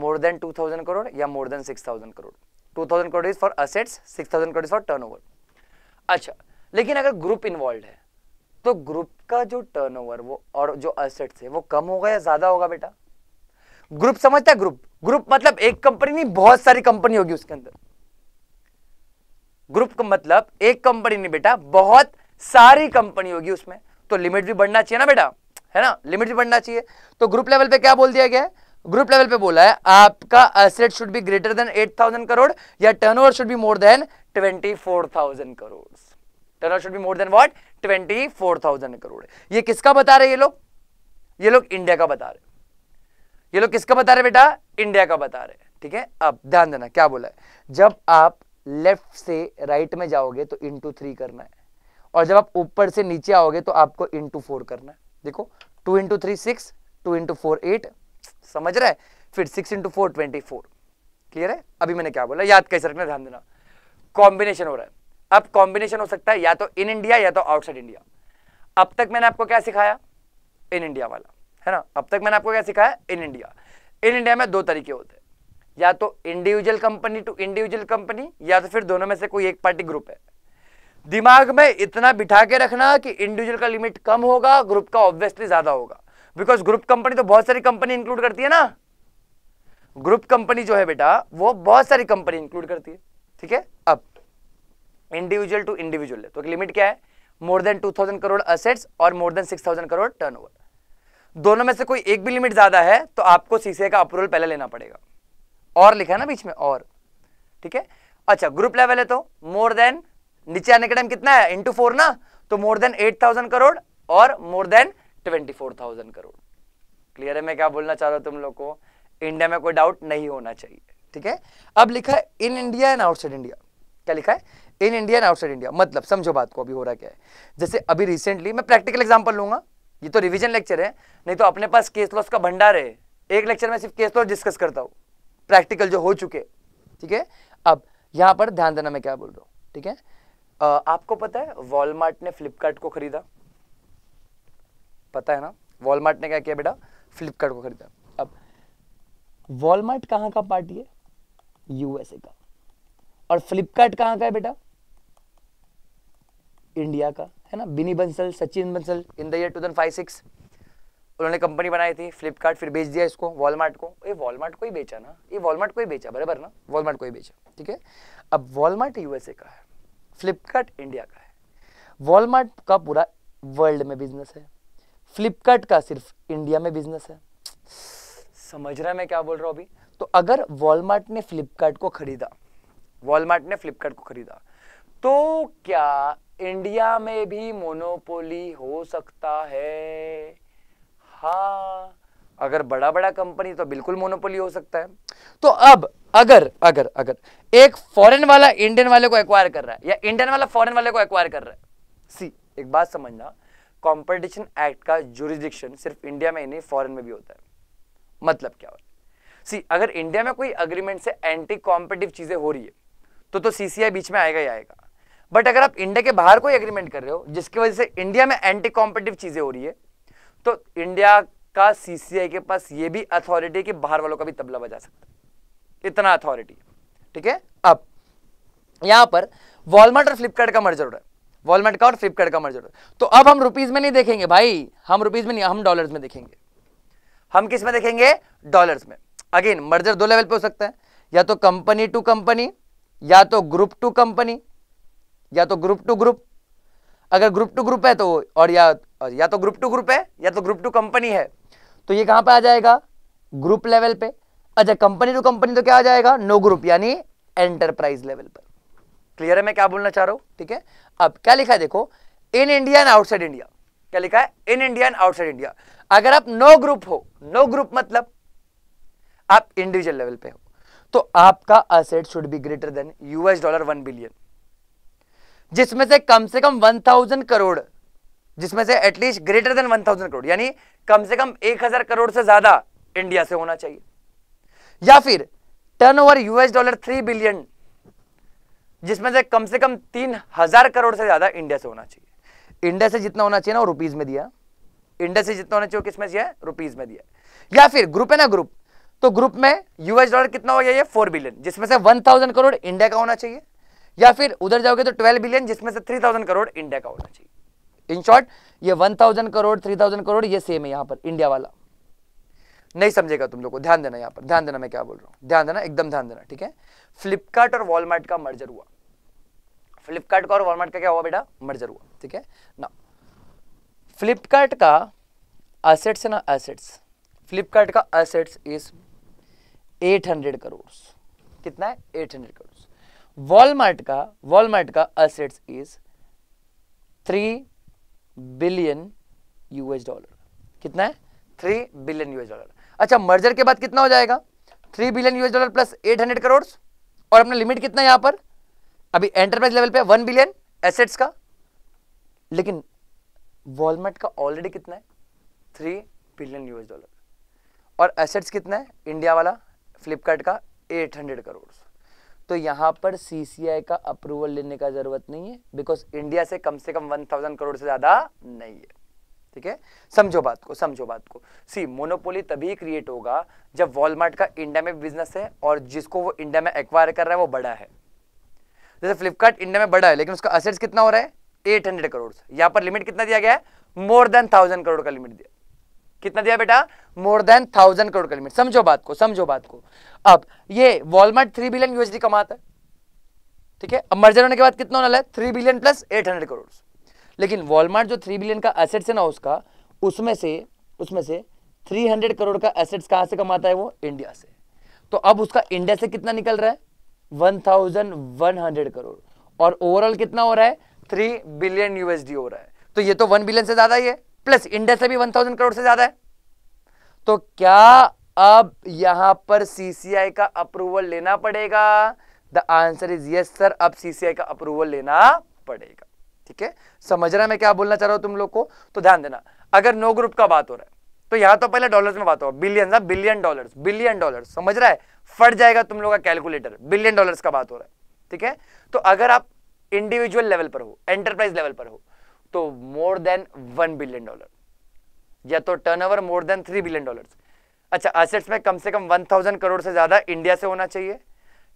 more than two thousand crore या more than six thousand crore two thousand crore is for assets six thousand crore is for turnover अच्छा लेकिन अगर ग्रुप इन्वॉल्व है तो ग्रुप का जो टर्नओवर वो और जो असेट्स है वो कम होगा या ज्यादा होगा बेटा ग्रुप समझता है ग्रुप ग्रुप मतलब एक कंपनी नहीं बहुत सारी कंपनी होगी उसके अंदर ग्रुप का मतलब एक कंपनी नहीं बेटा बहुत सारी कंपनी होगी उसमें तो लिमिट भी बढ़ना चाहिए ना बेटा है ना लिमिट भी बढ़ना चाहिए तो ग्रुप लेवल पे क्या बोल दिया गया ग्रुप लेवल पे बोला है आपका asset should be greater than 8000 crore या turnover should be more than 24000 crore turnover should be more than what 24000 crore ये किसका बता रहे ये लोग ये लोग इंडिया का बता रहे ये लोग किसका बता रहे बेटा इंडिया का बता रहे ठीक है अब ध्यान देना क्या बोला है जब आप लेफ्ट से राइट में जाओगे तो इंटू थ्री करना है और जब आप ऊपर से नीचे आओगे तो आपको इंटू फोर करना है देखो two into three six two into four eight समझ रहा है फिर six into four twenty four clear है अभी मैंने क्या बोला याद कैसे रखना ध्यान देना कॉम्बिनेशन हो रहा है अब कॉम्बिनेशन हो सकता है या तो इन इंडिया या तो आउटसाइड इंडिया अब तक मैंने आपको क्या सिखाया इन इंडिया वाला है ना अब तक मैंने आपको क्या सिखाया इन इंडिया इन इंडिया में दो तरीके होते हैं या तो individual company to individual company या तो फिर दोनों में से कोई एक पार्टी ग्रुप है दिमाग में इतना बिठा के रखना कि इंडिविजुअल का लिमिट कम होगा ग्रुप का ऑब्वियसली ज्यादा होगा बिकॉज ग्रुप कंपनी तो बहुत सारी कंपनी इंक्लूड करती है ना ग्रुप कंपनी जो है बेटा वो बहुत सारी कंपनी इंक्लूड करती है ठीक है अब इंडिविजुअल टू इंडिविजुअल तो लिमिट क्या है मोर देन 2000 करोड़ असेट्स और मोर देन 6000 करोड़ टर्नओवर दोनों में से कोई एक भी लिमिट ज्यादा है तो आपको सीसीए का अप्रूवल पहले लेना पड़ेगा और लिखा है ना बीच में और ठीक है अच्छा ग्रुप लेवल है तो मोर देन नीचे आने के टाइम कितना है इंटू फोर ना तो more than eight thousand crore और more than twenty four thousand crore clear है मैं क्या बोलना चाह रहा हूं तुम लोग को इंडिया में कोई डाउट नहीं होना चाहिए ठीक है अब लिखा है in India and outside India क्या लिखा है in India and outside India मतलब समझो बात को अभी हो रहा क्या है जैसे अभी रिसेंटली मैं प्रैक्टिकल एग्जाम्पल लूंगा ये तो रिविजन लेक्चर है नहीं तो अपने पास केस लॉस का भंडार है एक लेक्चर में सिर्फ केस लॉस डिस्कस करता हूँ प्रैक्टिकल जो हो चुके ठीक है अब यहां पर ध्यान देना मैं क्या बोल रहा हूँ ठीक है आपको पता है वॉलमार्ट ने फ्लिपकार्ट को खरीदा पता है ना वॉलमार्ट ने क्या किया बेटा फ्लिपकार्ट को खरीदा अब वॉलमार्ट कहां का पार्टी है यूएसए का और फ्लिपकार्ट कहां का है बेटा इंडिया का है ना Binny Bansal Sachin Bansal in the year two thousand five six उन्होंने कंपनी बनाई थी फ्लिपकार्ट फिर बेच दिया इसको वॉलमार्ट को ये वॉलमार्ट को ही बेचा ना ये वॉलमार्ट को ही बेचा बराबर ना वॉलमार्ट को ही बेचा ठीक है अब वॉलमार्ट यूएसए का है फ्लिपकार्ट इंडिया का है वॉलमार्ट का पूरा वर्ल्ड में बिजनेस है फ्लिपकार्ट का सिर्फ इंडिया में बिजनेस है समझ रहा है मैं क्या बोल रहा हूँ अभी तो अगर वॉलमार्ट ने फ्लिपकार्ट को खरीदा वॉलमार्ट ने फ्लिपकार्ट को खरीदा तो क्या इंडिया में भी मोनोपोली हो सकता है हाँ अगर बड़ा बड़ा कंपनी तो बिल्कुल मोनोपोली हो सकता है तो अब अगर अगर अगर एक फॉरेन वाला इंडियन वाले को एक्वायर कर रहा है या इंडियन वाला फॉरेन वाले को एक्वायर कर रहा है सी एक बात समझना कंपटीशन एक्ट का जुरिस्डिक्शन सिर्फ इंडिया में ही नहीं फॉरेन में भी होता है मतलब क्या होता है सी अगर इंडिया में कोई अग्रीमेंट से एंटी कॉम्पिटिव चीजें हो रही है तो तो सीसीआई बीच में आएगा ही आएगा बट अगर आप इंडिया के बाहर कोई अग्रीमेंट कर रहे हो जिसकी वजह से इंडिया में एंटी कॉम्पिटिव चीजें हो रही है तो इंडिया का सीसीआई के पास ये भी अथॉरिटी है कि बाहर वालों का भी तबला बजा सकता है इतना अथॉरिटी ठीक है अब यहां पर वॉलमार्ट और फ्लिपकार्ट का मर्जर हो रहा है वॉलमार्ट का और फ्लिपकार्ट का मर्जर हो रहा है तो अब हम रुपीज में नहीं देखेंगे भाई हम रुपीज में नहीं हम डॉलर में देखेंगे हम किस में देखेंगे डॉलर्स में अगेन मर्जर दो लेवल पे हो सकता है या तो कंपनी टू कंपनी या तो ग्रुप टू कंपनी या तो ग्रुप टू ग्रुप अगर ग्रुप टू ग्रुप है तो और या और या तो ग्रुप टू ग्रुप है या तो ग्रुप टू कंपनी है तो ये कहां पर आ जाएगा ग्रुप लेवल पे अच्छा कंपनी टू कंपनी तो क्या आ जाएगा नो ग्रुप यानी एंटरप्राइज लेवल पर क्लियर है मैं क्या बोलना चाह रहा हूं ठीक है अब क्या लिखा है देखो in India and outside India क्या लिखा है in India and outside India अगर आप नो ग्रुप हो नो ग्रुप मतलब आप इंडिविजुअल लेवल पे हो तो आपका asset should be greater than US dollar one billion जिसमें से कम से कम वन थाउजेंड करोड़ जिसमें से at least greater than one thousand crore यानी कम से कम एक हजार करोड़ से ज्यादा इंडिया से होना चाहिए या फिर turnover US dollar three billion जिसमें से कम से कम तीन हजार करोड़ से ज्यादा इंडिया से होना चाहिए इंडिया से जितना होना चाहिए ना वो रुपीज में दिया इंडिया से जितना होना चाहिए किसमें से रुपीज में दिया या फिर ग्रुप है ना ग्रुप तो ग्रुप में यूएस डॉलर कितना हो गया ये फोर बिलियन जिसमें से वन थाउजेंड करोड़ इंडिया का होना चाहिए या फिर उधर जाओगे तो ट्वेल्व बिलियन जिसमें से थ्री थाउजेंड करोड़ इंडिया का होना चाहिए इन शॉर्ट ये one thousand crore three thousand crore ये सेम है यहां पर इंडिया वाला नहीं समझेगा तुम लोग को ध्यान देना यहां पर ध्यान देना मैं क्या बोल रहा हूं ध्यान देना एकदम ध्यान देना ठीक है फ्लिपकार्ट और वॉलमार्ट का मर्जर हुआ फ्लिपकार्ट का और वॉलमार्ट का क्या हुआ बेटा मर्जर हुआ ठीक है ना फ्लिपकार्ट का असेट्स ना एसेट्स फ्लिपकार्ट का असेट्स इज 800 करोड़ कितना है 800 करोड़ वॉलमार्ट का वॉलमार्ट का assets is three billion US dollar कितना है थ्री बिलियन यूएस डॉलर अच्छा मर्जर के बाद कितना हो जाएगा three billion US dollar plus eight hundred crore और अपना लिमिट कितना है यहां पर अभी एंटरप्राइज लेवल पे वन बिलियन एसेट्स का लेकिन वॉलमेट का ऑलरेडी कितना है थ्री बिलियन यूएस डॉलर और एसेट्स कितना है इंडिया वाला फ्लिपकार्ट का एट हंड्रेड करोड़ तो यहाँ पर सीसीआई का अप्रूवल लेने का जरूरत नहीं है बिकॉज इंडिया से कम से कम वन थाउजेंड करोड़ से ज्यादा नहीं है ठीक है समझो बात को समझो बात को सी मोनोपोली तभी क्रिएट होगा जब वॉलमार्ट का इंडिया में बिजनेस है और जिसको वो इंडिया में एक्वायर कर रहा है वो बड़ा है जैसे फ्लिपकार्ट इंडिया में बड़ा है लेकिन उसका असेट्स कितना हो रहा है 800 करोड़ यहाँ पर लिमिट कितना दिया गया है मोर देन थाउजेंड करोड़ का लिमिट दिया कितना दिया बेटा मोर देन थाउजेंड करोड़ का लिमिट समझो बात को समझो बात को अब ये वॉलमार्ट थ्री बिलियन यूएसडी कमाता है ठीक है अब मर्जर होने के बाद कितना होने वाला three billion plus eight hundred crore लेकिन वॉलमार्ट जो थ्री बिलियन का एसेट है ना उसका उसमें से उसमें से थ्री हंड्रेड करोड़ का एसेट्स कहां से कमाता है वो इंडिया से तो अब उसका इंडिया से कितना निकल रहा है one thousand one hundred crore और ओवरऑल कितना हो रहा है थ्री बिलियन यूएसडी हो रहा है तो ये तो वन बिलियन से ज्यादा ही है प्लस इंडिया से भी वन थाउजेंड करोड़ से ज्यादा है तो क्या अब यहां पर सीसीआई का अप्रूवल लेना पड़ेगा the answer is yes sir अब सीसीआई का अप्रूवल लेना पड़ेगा ठीक है समझ रहा मैं क्या बोलना चाह रहा हूं तुम लोग को तो ध्यान देना अगर नो ग्रुप का बात हो रहा है तो यहां तो पहले डॉलर्स में बात हो बिलियन ना बिलियन डॉलर बिलियन डॉलर समझ रहा है फट जाएगा तुम लोग का कैलकुलेटर बिलियन डॉलर का बात हो रहा है ठीक है तो अगर आप इंडिविजुअल लेवल पर हो एंटरप्राइज लेवल पर हो तो more than one billion dollar या तो turnover more than three billion dollars अच्छा असेट्स में कम से कम वन थाउजेंड करोड़ से ज़्यादा इंडिया से होना चाहिए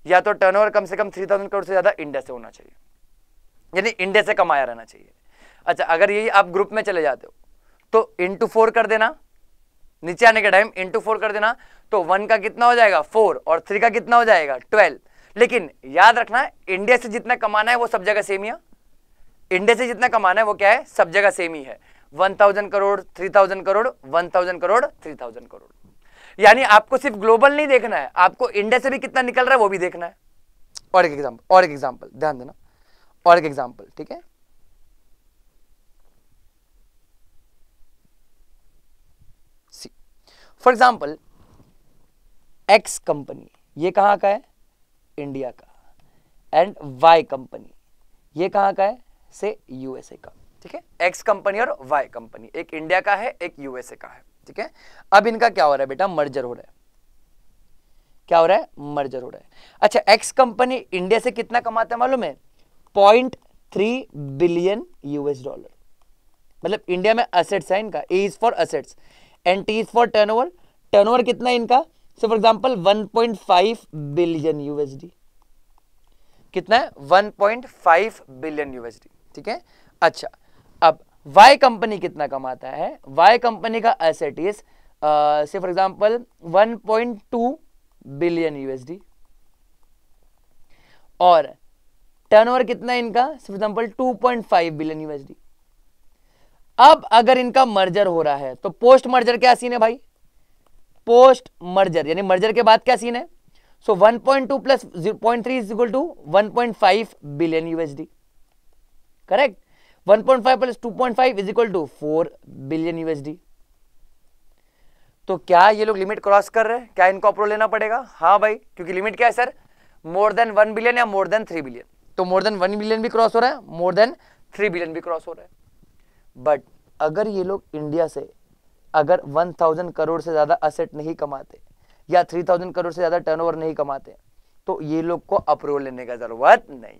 या तो टर्नओवर कम से कम थ्री थाउजेंड करोड़ से ज़्यादा इंडिया से होना चाहिए यानी इंडिया से कमाया रहना चाहिए अच्छा अगर यही आप ग्रुप में चले जाते हो तो इंटू फोर कर देना नीचे आने के टाइम इंटू फोर कर देना तो वन का कितना हो जाएगा फोर और थ्री का कितना हो जाएगा ट्वेल्व लेकिन याद रखना इंडिया से जितना कमाना है वो सब जगह सेम ही है इंडिया से जितना कमाना है वो क्या है सब जगह सेम ही है one thousand crore three thousand crore one thousand crore three thousand crore यानी आपको सिर्फ ग्लोबल नहीं देखना है आपको इंडिया से भी कितना निकल रहा है वो भी देखना है और एक एग्जाम्पल और एक एग्जाम्पल ध्यान देना और एक एग्जाम्पल ठीक है फॉर एग्जाम्पल एक्स कंपनी ये कहां का है इंडिया का एंड वाई कंपनी ये कहां का है से यूएसए का ठीक है एक्स कंपनी और वाई कंपनी एक इंडिया का है एक यूएसए का है ठीक है अब इनका क्या हो रहा है बेटा मर्जर हो रहा है क्या हो रहा है मर्जर हो रहा है अच्छा एक्स कंपनी इंडिया से कितना कमाता है मालूम है point three billion US dollar मतलब इंडिया में असेट्स है इनका A is for assets and T is for turnover turnover कितना इनका so for example one point five billion USD कितना है 1.5 बिलियन यूएसडी ठीक है अच्छा अब वाई कंपनी कितना कमाता है वाई कंपनी का एसेट इज से फॉर पॉइंट 1.2 बिलियन यूएसडी और टर्नओवर कितना इनका फॉर पॉइंट 2.5 बिलियन यूएसडी अब अगर इनका मर्जर हो रहा है तो पोस्ट मर्जर क्या सीन है भाई पोस्ट मर्जर यानी मर्जर के बाद क्या सीन है so point two plus three is equal to five billion USD correct 1.5 plus 2.5 is equal to 4 billion USD तो क्या ये लोग लिमिट क्रॉस कर रहे हैं क्या इनको अप्रूव लेना पड़ेगा हाँ भाई क्योंकि लिमिट क्या है sir more than one billion या मोर देन थ्री बिलियन तो मोर देन वन बिलियन भी क्रॉस हो रहा है मोर देन थ्री बिलियन भी क्रॉस हो रहा है बट अगर ये लोग इंडिया से अगर वन थाउजेंड करोड़ से ज़्यादा असेट नहीं कमाते या थ्री थाउजेंड करोड़ से ज़्यादा टर्नओवर नहीं कमाते तो ये लोग को अप्रूवल लेने का ज़रूरत नहीं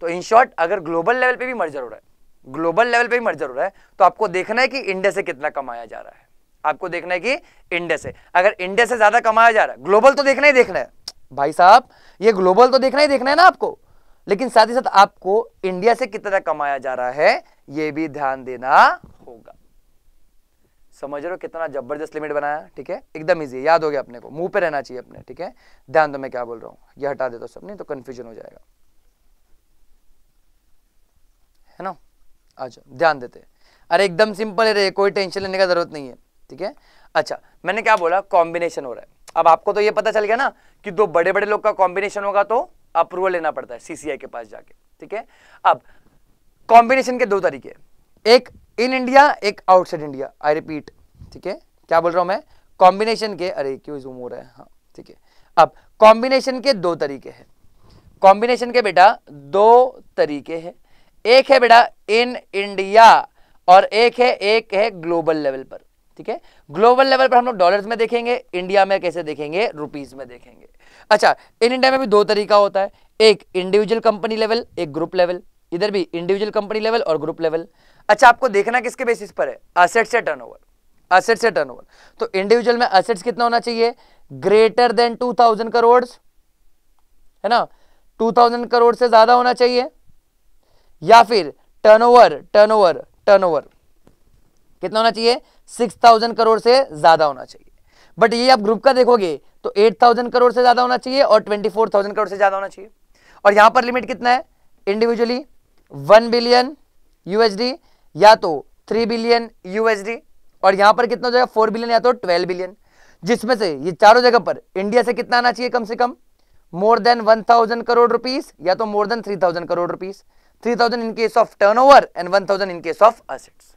तो इन शॉर्ट अगर ग्लोबल लेवल पे भी मर्जर हो रहा है ग्लोबल लेवल पे ही मर्जर हो रहा है तो आपको देखना है कि इंडिया से कितना कमाया जा रहा है आपको देखना है कि इंडिया से अगर इंडिया से ज्यादा कमाया जा रहा है ग्लोबल तो देखना ही देखना है भाई साहब ये ग्लोबल तो देखना ही देखना है ना आपको लेकिन साथ ही साथ आपको इंडिया से कितना कमाया जा रहा है ये भी ध्यान देना होगा समझ रहे हो कितना जबरदस्त लिमिट बनाया ठीक है एकदम इजी याद हो गया अपने को मुंह पे रहना चाहिए अपने ठीक है ध्यान दो मैं क्या बोल रहा हूं ये हटा दे देता तो सब नहीं तो कंफ्यूजन हो जाएगा है ना अच्छा ध्यान देते हैं अरे एकदम सिंपल है रे कोई टेंशन लेने का जरूरत नहीं है ठीक है अच्छा मैंने क्या बोला कॉम्बिनेशन हो रहा है अब आपको तो ये पता चल गया ना कि दो बड़े बड़े लोग का कॉम्बिनेशन होगा तो अप्रूवल लेना पड़ता है सीसीआई के पास जाके ठीक है अब कॉम्बिनेशन के दो तरीके एक इन इंडिया एक आउटसाइड इंडिया आई रिपीट ठीक है क्या बोल रहा हूं मैं कॉम्बिनेशन के अरे क्यों जूम हो रहा है हाँ ठीक है अब कॉम्बिनेशन के दो तरीके हैं कॉम्बिनेशन के बेटा दो तरीके हैं एक है बेटा इन इंडिया और एक है एक है ग्लोबल लेवल पर ठीक है ग्लोबल लेवल पर हम लोग डॉलर्स में देखेंगे इंडिया में कैसे देखेंगे रुपीस में देखेंगे अच्छा इन इंडिया में भी दो तरीका होता है एक इंडिविजुअल कंपनी लेवल एक ग्रुप लेवल इधर भी इंडिविजुअल कंपनी लेवल और ग्रुप लेवल अच्छा आपको देखना किसके बेसिस पर है असेट से टर्नओवर असेट से टर्नओवर तो इंडिविजुअल में असेट्स कितना होना चाहिए ग्रेटर देन टू करोड़ है ना टू करोड़ से ज्यादा होना चाहिए या फिर टर्नओवर टर्नओवर टर्नओवर कितना होना चाहिए सिक्स थाउजेंड करोड़ से ज्यादा होना चाहिए बट ये आप ग्रुप का देखोगे तो एट थाउजेंड करोड़ से ज्यादा होना चाहिए और ट्वेंटी फोर थाउजेंड करोड़ से ज्यादा होना चाहिए और यहां पर लिमिट कितना है इंडिविजुअली वन बिलियन यूएसडी या तो थ्री बिलियन यूएसडी और यहां पर कितना हो जाएगा फोर बिलियन या तो ट्वेल्व बिलियन जिसमें से ये चारों जगह पर इंडिया से कितना आना चाहिए कम से कम more than one thousand crore rupees या तो more than three thousand crore rupees 3000 in case of turnover and 1000 in case of assets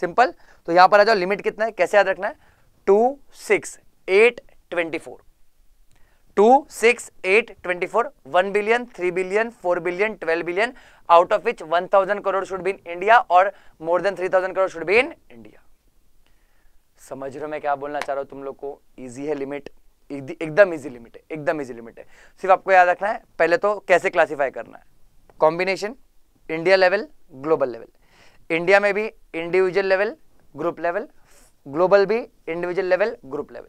simple तो यहां पर आ जाओ लिमिट कितना है कैसे याद रखना है two six eight twenty four two six eight twenty four one billion three billion four billion twelve billion out of which one thousand crore should be in India और more than three thousand crore should be in India समझ रहे हो मैं क्या बोलना चाह रहा हूं तुम लोग को इजी है लिमिट एकदम इजी लिमिट है एकदम इजी लिमिट है सिर्फ आपको याद रखना है पहले तो कैसे क्लासीफाई करना है combination India level global level India में भी individual level group level global भी individual level group level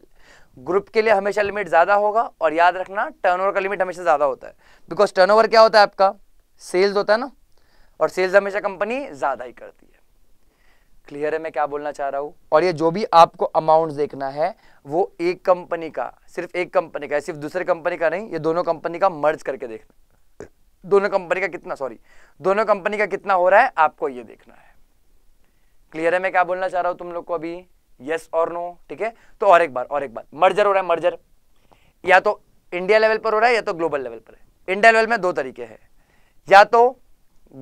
group के लिए हमेशा लिमिट ज़्यादा होगा और याद रखना टर्नओवर का लिमिट हमेशा ज़्यादा होता है बिकॉज टर्नओवर क्या होता है आपका सेल्स होता है ना और सेल्स हमेशा कंपनी ज़्यादा ही करती है क्लियर है मैं क्या बोलना चाह रहा हूँ और ये जो भी आपको अमाउंट देखना है वो एक कंपनी का सिर्फ एक कंपनी का सिर्फ दूसरे कंपनी का नहीं ये दोनों कंपनी का मर्ज करके देखना दोनों कंपनी का कितना सॉरी दोनों कंपनी का कितना हो रहा है आपको ये देखना है क्लियर है मैं क्या बोलना चाह रहा हूं तुम लोग को अभी यस और नो ठीक है तो और एक बार और एक बार मर्जर हो रहा है मर्जर या तो इंडिया लेवल पर हो रहा है या तो ग्लोबल लेवल पर है इंडिया लेवल में दो तरीके हैं या तो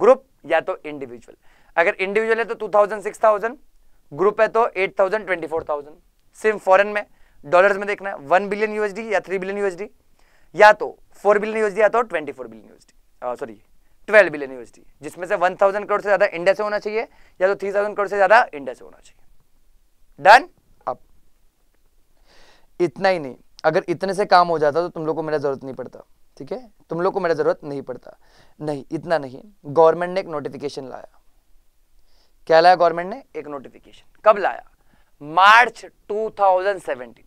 ग्रुप या तो इंडिविजुअल अगर इंडिविजुअल है तो two thousand six thousand group है तो eight thousand twenty four thousand सिर्फ फॉरन में डॉलर्स में देखना है वन बिलियन यूएसडी या थ्री बिलियन यूएसडी या तो फोर बिलियन यूएसडी या तो twenty four billion USD sorry twelve billion USD जिसमें से वन थाउजेंड करोड़ से ज्यादा इंडिया से होना चाहिए या तो थ्री थाउजेंड करोड़ से ज्यादा इंडिया से होना चाहिए डन अब इतना ही नहीं अगर इतने से काम हो जाता तो तुम लोग को मेरा जरूरत नहीं पड़ता ठीक है तुम लोग को मेरा जरूरत नहीं पड़ता नहीं इतना नहीं गवर्नमेंट ने एक नोटिफिकेशन लाया क्या लाया गवर्नमेंट ने एक नोटिफिकेशन कब लाया March 2017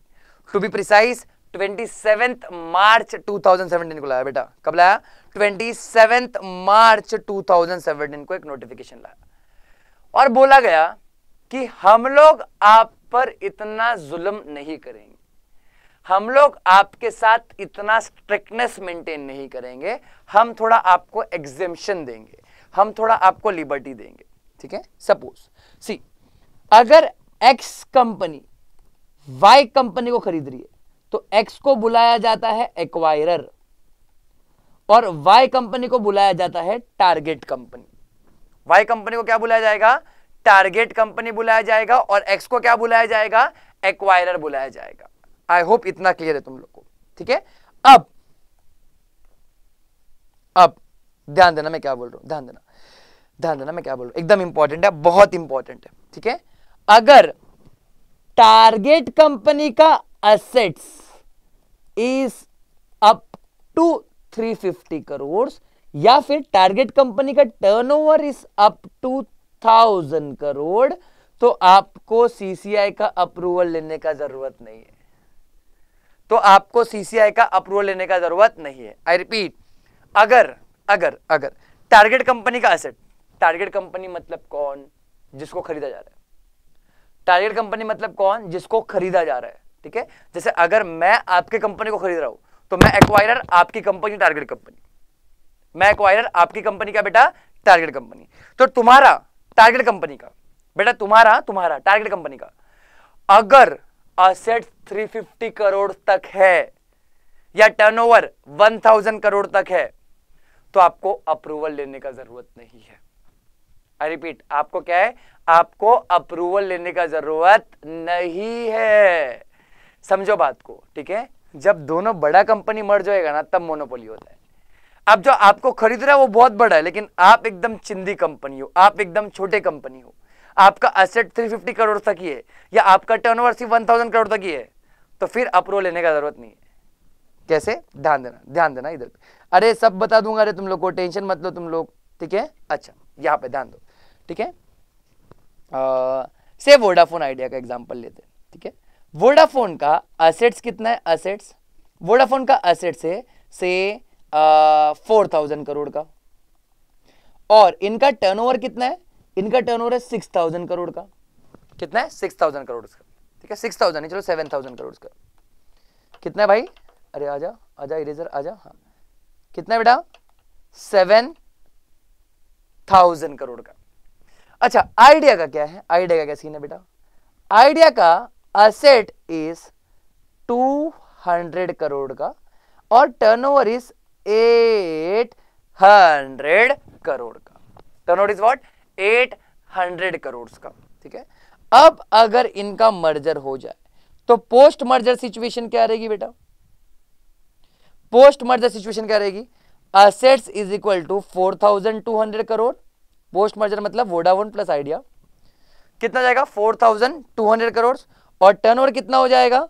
to be precise 27 March 2017 को लाया बेटा कब लाया ट्वेंटी मार्च 2017 को एक नोटिफिकेशन लाया और बोला गया कि हम लोग आप पर इतना जुल्म नहीं करेंगे हम लोग आपके साथ इतना स्ट्रिक्टनेस मेंटेन नहीं करेंगे हम थोड़ा आपको एग्जेम्पन देंगे हम थोड़ा आपको लिबर्टी देंगे ठीक है सपोज सी अगर एक्स कंपनी वाई कंपनी को खरीद रही है तो एक्स को बुलाया जाता है एक्वायरर और वाई कंपनी को बुलाया जाता है टारगेट कंपनी वाई कंपनी को क्या बुलाया जाएगा टारगेट कंपनी बुलाया जाएगा और एक्स को क्या बुलाया जाएगा एक्वायरर बुलाया जाएगा आई होप इतना क्लियर है तुम लोग को ठीक है अब अब ध्यान देना मैं क्या बोल रहा हूं ध्यान देना ध्यान देना मैं क्या बोल रहा हूं एकदम इंपॉर्टेंट है बहुत इंपॉर्टेंट है ठीक है अगर टारगेट कंपनी का assets is up to 350 crore या फिर टारगेट कंपनी का turnover is up to thousand crore तो आपको सीसीआई का अप्रूवल लेने का जरूरत नहीं है तो आपको सीसीआई का अप्रूवल लेने का जरूरत नहीं है आई रिपीट अगर अगर अगर टारगेट कंपनी का एसेट टारगेट कंपनी मतलब कौन जिसको खरीदा जा रहा है टारगेट कंपनी मतलब कौन जिसको खरीदा जा रहा है ठीक है जैसे अगर मैं आपके कंपनी को खरीद रहा हूं तो मैं एक्वायरर आपकी कंपनी टारगेट कंपनी मैं एक्वायरर आपकी कंपनी का बेटा टारगेट कंपनी तो तुम्हारा टारगेट कंपनी का बेटा तुम्हारा तुम्हारा टारगेट कंपनी का अगर असेट 350 करोड़ तक है या टर्नओवर 1000 करोड़ तक है तो आपको अप्रूवल लेने का जरूरत नहीं है आई रिपीट आपको क्या है आपको अप्रूवल लेने का जरूरत नहीं है समझो बात को ठीक है जब दोनों बड़ा कंपनी मर्ज जाएगा ना तब मोनोपोली होता है अब जो आपको खरीद रहा है वो बहुत बड़ा है लेकिन आप एकदम चिंदी कंपनी हो आप एकदम छोटे कंपनी हो आपका असेट 350 करोड़ तक ही है या आपका टर्नओवर सिर्फ 1000 करोड़ तक ही है तो फिर अप्रो लेने का जरूरत नहीं है कैसे ध्यान देना ध्यान देना इधर अरे सब बता दूंगा अरे तुम लोग को टेंशन मत लो तुम लोग ठीक है अच्छा यहाँ पे ध्यान दो ठीक है से वोडाफोन आइडिया का एग्जाम्पल लेते हैं ठीक है वोडाफोन का असेट्स कितना है असेट्स वोडाफोन का असेट्स है से फोर थाउजेंड करोड़ का और इनका टर्नओवर कितना है इनका टर्नओवर है सिक्स थाउजेंड करोड़ का कितना है सिक्स थाउजेंड करोड़ का ठीक है सिक्स थाउजेंड चलो सेवन थाउजेंड करोड़ का कितना है भाई अरे आजा आजा इरेजर आजा हाँ कितना है बेटा सेवन थाउजेंड करोड़ का अच्छा आइडिया का क्या है आइडिया का क्या सीन है बेटा आइडिया का असेट इज 200 करोड़ का और टर्नओवर इज 800 करोड़ का टर्नओवर इज व्हाट 800 करोड़ का ठीक है अब अगर इनका मर्जर हो जाए तो पोस्ट मर्जर सिचुएशन क्या रहेगी बेटा पोस्ट मर्जर सिचुएशन क्या रहेगी assets is equal to four thousand two hundred crore post merger मतलब वोडावन प्लस आइडिया कितना जाएगा four thousand two hundred crore और टर्नओवर कितना हो जाएगा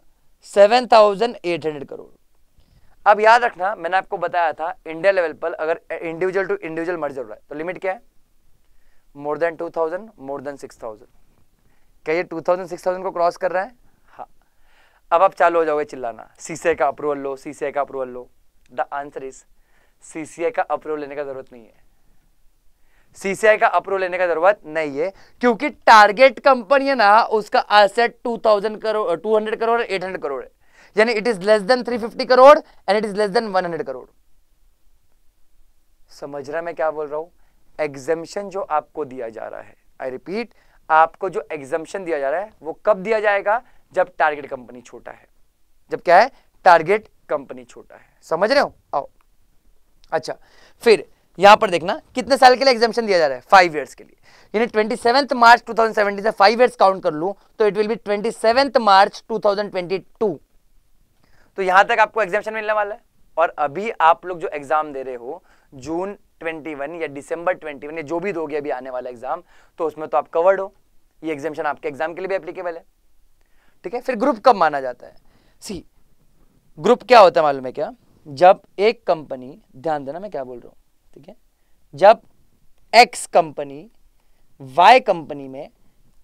seven thousand eight hundred crore अब याद रखना मैंने आपको बताया था इंडिया लेवल पर अगर इंडिविजुअल टू इंडिविजुअल मर्ज हो रहा है तो लिमिट क्या है more than two thousand more than six thousand क्या ये टू थाउजेंड सिक्स थाउजेंड को क्रॉस कर रहा है हाँ अब आप चालू हो जाओगे चिल्लाना सी का अप्रूवल लो सी का अप्रूवल लो द आंसर इज सी का अप्रूवल लेने का जरूरत नहीं है सीसीआई का अप्रूव लेने का जरूरत नहीं है क्योंकि टारगेट कंपनी है ना उसका असेट 2000 करोड़ 200 करोड़ 800 करोड़ है यानी it is less than 350 crore and it is less than 100 crore समझ रहा मैं क्या बोल रहा हूं एग्जेम्शन जो आपको दिया जा रहा है आई रिपीट आपको जो एग्जामेशन दिया जा रहा है वो कब दिया जाएगा जब टारगेट कंपनी छोटा है जब क्या है टारगेट कंपनी छोटा है समझ रहे हो आओ अच्छा फिर यहां पर देखना कितने साल के लिए एग्जामेशन दिया जा रहा है फाइव ईयर्स के लिए यानी twenty seventh March two thousand seventy से फाइव ईयर्स काउंट कर लू तो it will be twenty seventh March two thousand twenty two तो यहां तक आपको एग्जामेशन मिलने वाला है और अभी आप लोग जो एग्जाम दे रहे हो जून ट्वेंटी वन या डिसंबर ट्वेंटी वन या जो भी दोगे अभी आने वाला एग्जाम तो उसमें तो आप कवर्ड हो ये एग्जामेशन आपके एग्जाम के लिए भी एप्लीकेबल है ठीक है फिर ग्रुप कब माना जाता है सी ग्रुप क्या होता है मालूम है क्या जब एक कंपनी ध्यान देना मैं क्या बोल रहा हूं ठीक है जब एक्स कंपनी वाई कंपनी में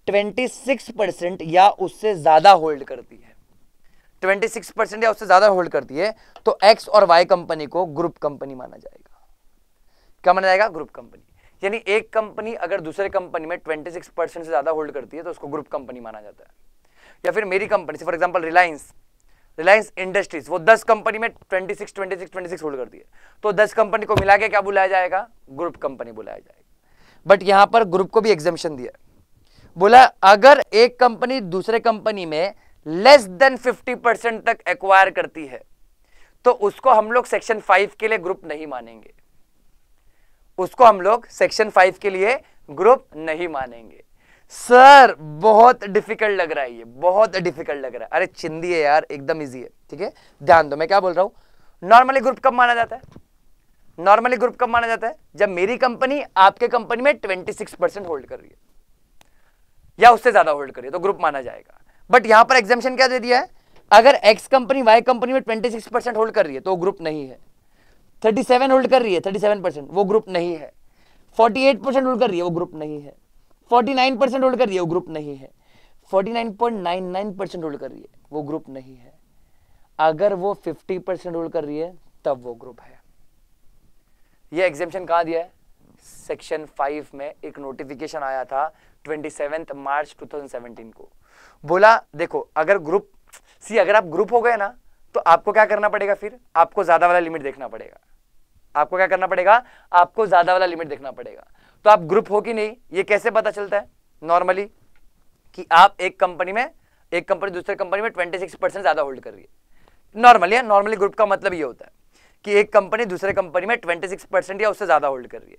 26 परसेंट या उससे ज्यादा होल्ड करती है 26 परसेंट या उससे ज्यादा होल्ड करती है तो एक्स और वाई कंपनी को ग्रुप कंपनी माना जाएगा क्या माना जाएगा ग्रुप कंपनी यानी एक कंपनी अगर दूसरे कंपनी में 26 परसेंट से ज्यादा होल्ड करती है तो उसको ग्रुप कंपनी माना जाता है या फिर मेरी कंपनी से for example Reliance Reliance Industries वो दस कंपनी में twenty twenty six six twenty six hold करती है तो दस कंपनी को मिला के क्या बुलाया जाएगा ग्रुप कंपनी बुलाया जाएगा बट यहां पर ग्रुप को भी एग्जामेशन दिया बोला अगर एक कंपनी दूसरे कंपनी में लेस देन फिफ्टी परसेंट तक एक्वायर करती है तो उसको हम लोग सेक्शन फाइव के लिए ग्रुप नहीं मानेंगे उसको हम लोग सेक्शन फाइव के लिए ग्रुप नहीं मानेंगे सर बहुत डिफिकल्ट लग रहा है ये बहुत डिफिकल्ट लग रहा है अरे चिंदी है यार एकदम इजी है ठीक है ध्यान दो मैं क्या बोल रहा हूं नॉर्मली ग्रुप कब माना जाता है नॉर्मली ग्रुप कब माना जाता है जब मेरी कंपनी आपके कंपनी में सिक्स परसेंट होल्ड कर रही है या उससे ज्यादा होल्ड करिए तो ग्रुप माना जाएगा बट यहां पर एग्जामेशन क्या दे दिया है अगर एक्स कंपनी वाई कंपनी में सिक्स परसेंट होल्ड कर रही है तो ग्रुप नहीं है 37 होल्ड कर रही है 37 परसेंट वो ग्रुप नहीं है 48 परसेंट होल्ड कर रही है वो ग्रुप नहीं है 49 परसेंट होल्ड कर रही है वो ग्रुप नहीं है 49.99 परसेंट होल्ड कर रही है वो ग्रुप नहीं है अगर वो 50 परसेंट होल्ड कर रही है तब वो ग्रुप है ये एग्जामेशन कहाँ दिया है सेक्शन फाइव में एक नोटिफिकेशन आया था ट्वेंटी सेवेंथ मार्च 2017 को बोला देखो अगर ग्रुप सी अगर आप ग्रुप हो गए ना तो आपको क्या करना पड़ेगा फिर आपको ज्यादा वाला लिमिट देखना पड़ेगा आपको क्या करना पड़ेगा आपको ज्यादा वाला लिमिट देखना पड़ेगा तो आप ग्रुप हो कि नहीं ये कैसे पता चलता है नॉर्मली कि आप एक कंपनी में एक कंपनी दूसरे कंपनी में ट्वेंटी सिक्स परसेंट ज़्यादा होल्ड कर रही है नॉर्मली है नॉर्मली ग्रुप का मतलब ये होता है कि एक कंपनी दूसरे कंपनी में ट्वेंटी सिक्स परसेंट या उससे ज़्यादा होल्ड कर रही है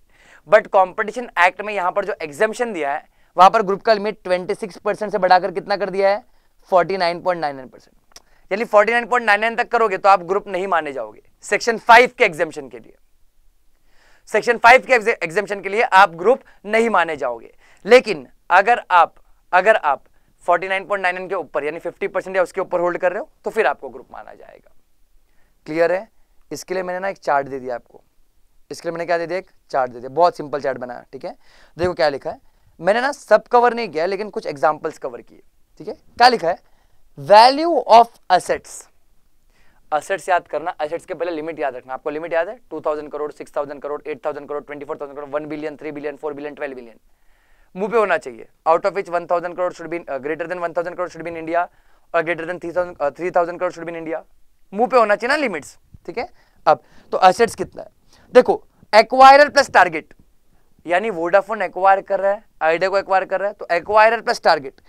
बट कॉम्पिटिशन एक्ट में यहां पर जो एग्जामेशन दिया है वहां पर ग्रुप का लिमिट ट्वेंटी सिक्स परसेंट से बढ़ाकर कितना कर दिया है forty nine point nine percent यानी forty nine point nine nine तक करोगे तो आप ग्रुप नहीं माने जाओगे सेक्शन फाइव के एग्जेपन के लिए सेक्शन फाइव के एग्जामेशन के लिए आप ग्रुप नहीं माने जाओगे लेकिन अगर आप अगर आप 49.99 के ऊपर यानी 50 परसेंट या उसके ऊपर होल्ड कर रहे हो तो फिर आपको ग्रुप माना जाएगा क्लियर है इसके लिए मैंने ना एक चार्ट दे दिया आपको इसके लिए मैंने क्या दे दिया एक चार्ट दे दिया बहुत सिंपल चार्ट बनाया ठीक है देखो क्या लिखा है मैंने ना सब कवर नहीं किया लेकिन कुछ एग्जाम्पल्स कवर किए ठीक है क्या लिखा है वैल्यू ऑफ असेट्स असेट्स याद करना असेट्स के पहले लिमिट याद रखना आपको लिमिट याद है two thousand crore six thousand crore eight thousand crore twenty four thousand crore one billion three billion four billion twelve billion मुंह पे होना चाहिए out of which one thousand crore should be greater than one thousand crore should be in India और greater than three thousand three thousand crore should be in India मुंह पे होना चाहिए ना लिमिट्स ठीक है अब तो असेट्स कितना है देखो एक्वायरर प्लस टारगेट यानी वोडाफोन एक्वायर कर रहा है आइडिया को एक्वायर कर रहा है तो एक्वायरर प्लस टारगेट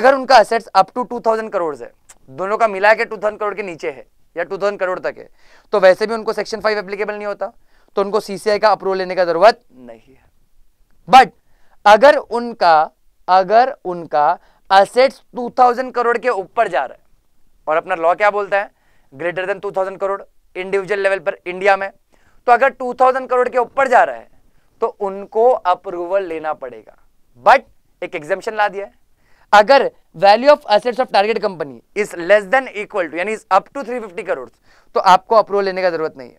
अगर उनका assets up to two thousand crore है दोनों का मिला के टू थाउजेंड करोड़ के नीचे है या टू थाउजेंड करोड़ तक है तो वैसे भी उनको सेक्शन फाइव एप्लीकेबल नहीं होता तो उनको सीसीआई का अप्रूवल लेने का जरूरत नहीं है बट अगर उनका अगर उनका असेट्स टू थाउजेंड करोड़ के ऊपर जा रहा है और अपना लॉ क्या बोलता है greater than two thousand crore individual level पर इंडिया में तो अगर टू थाउजेंड करोड़ के ऊपर जा रहा है तो उनको अप्रूवल लेना पड़ेगा बट एक एग्जामेशन ला दिया है अगर value of assets of target company is less than equal to यानी अप टू 350 करोड़ तो आपको अप्रूवल लेने का जरूरत नहीं है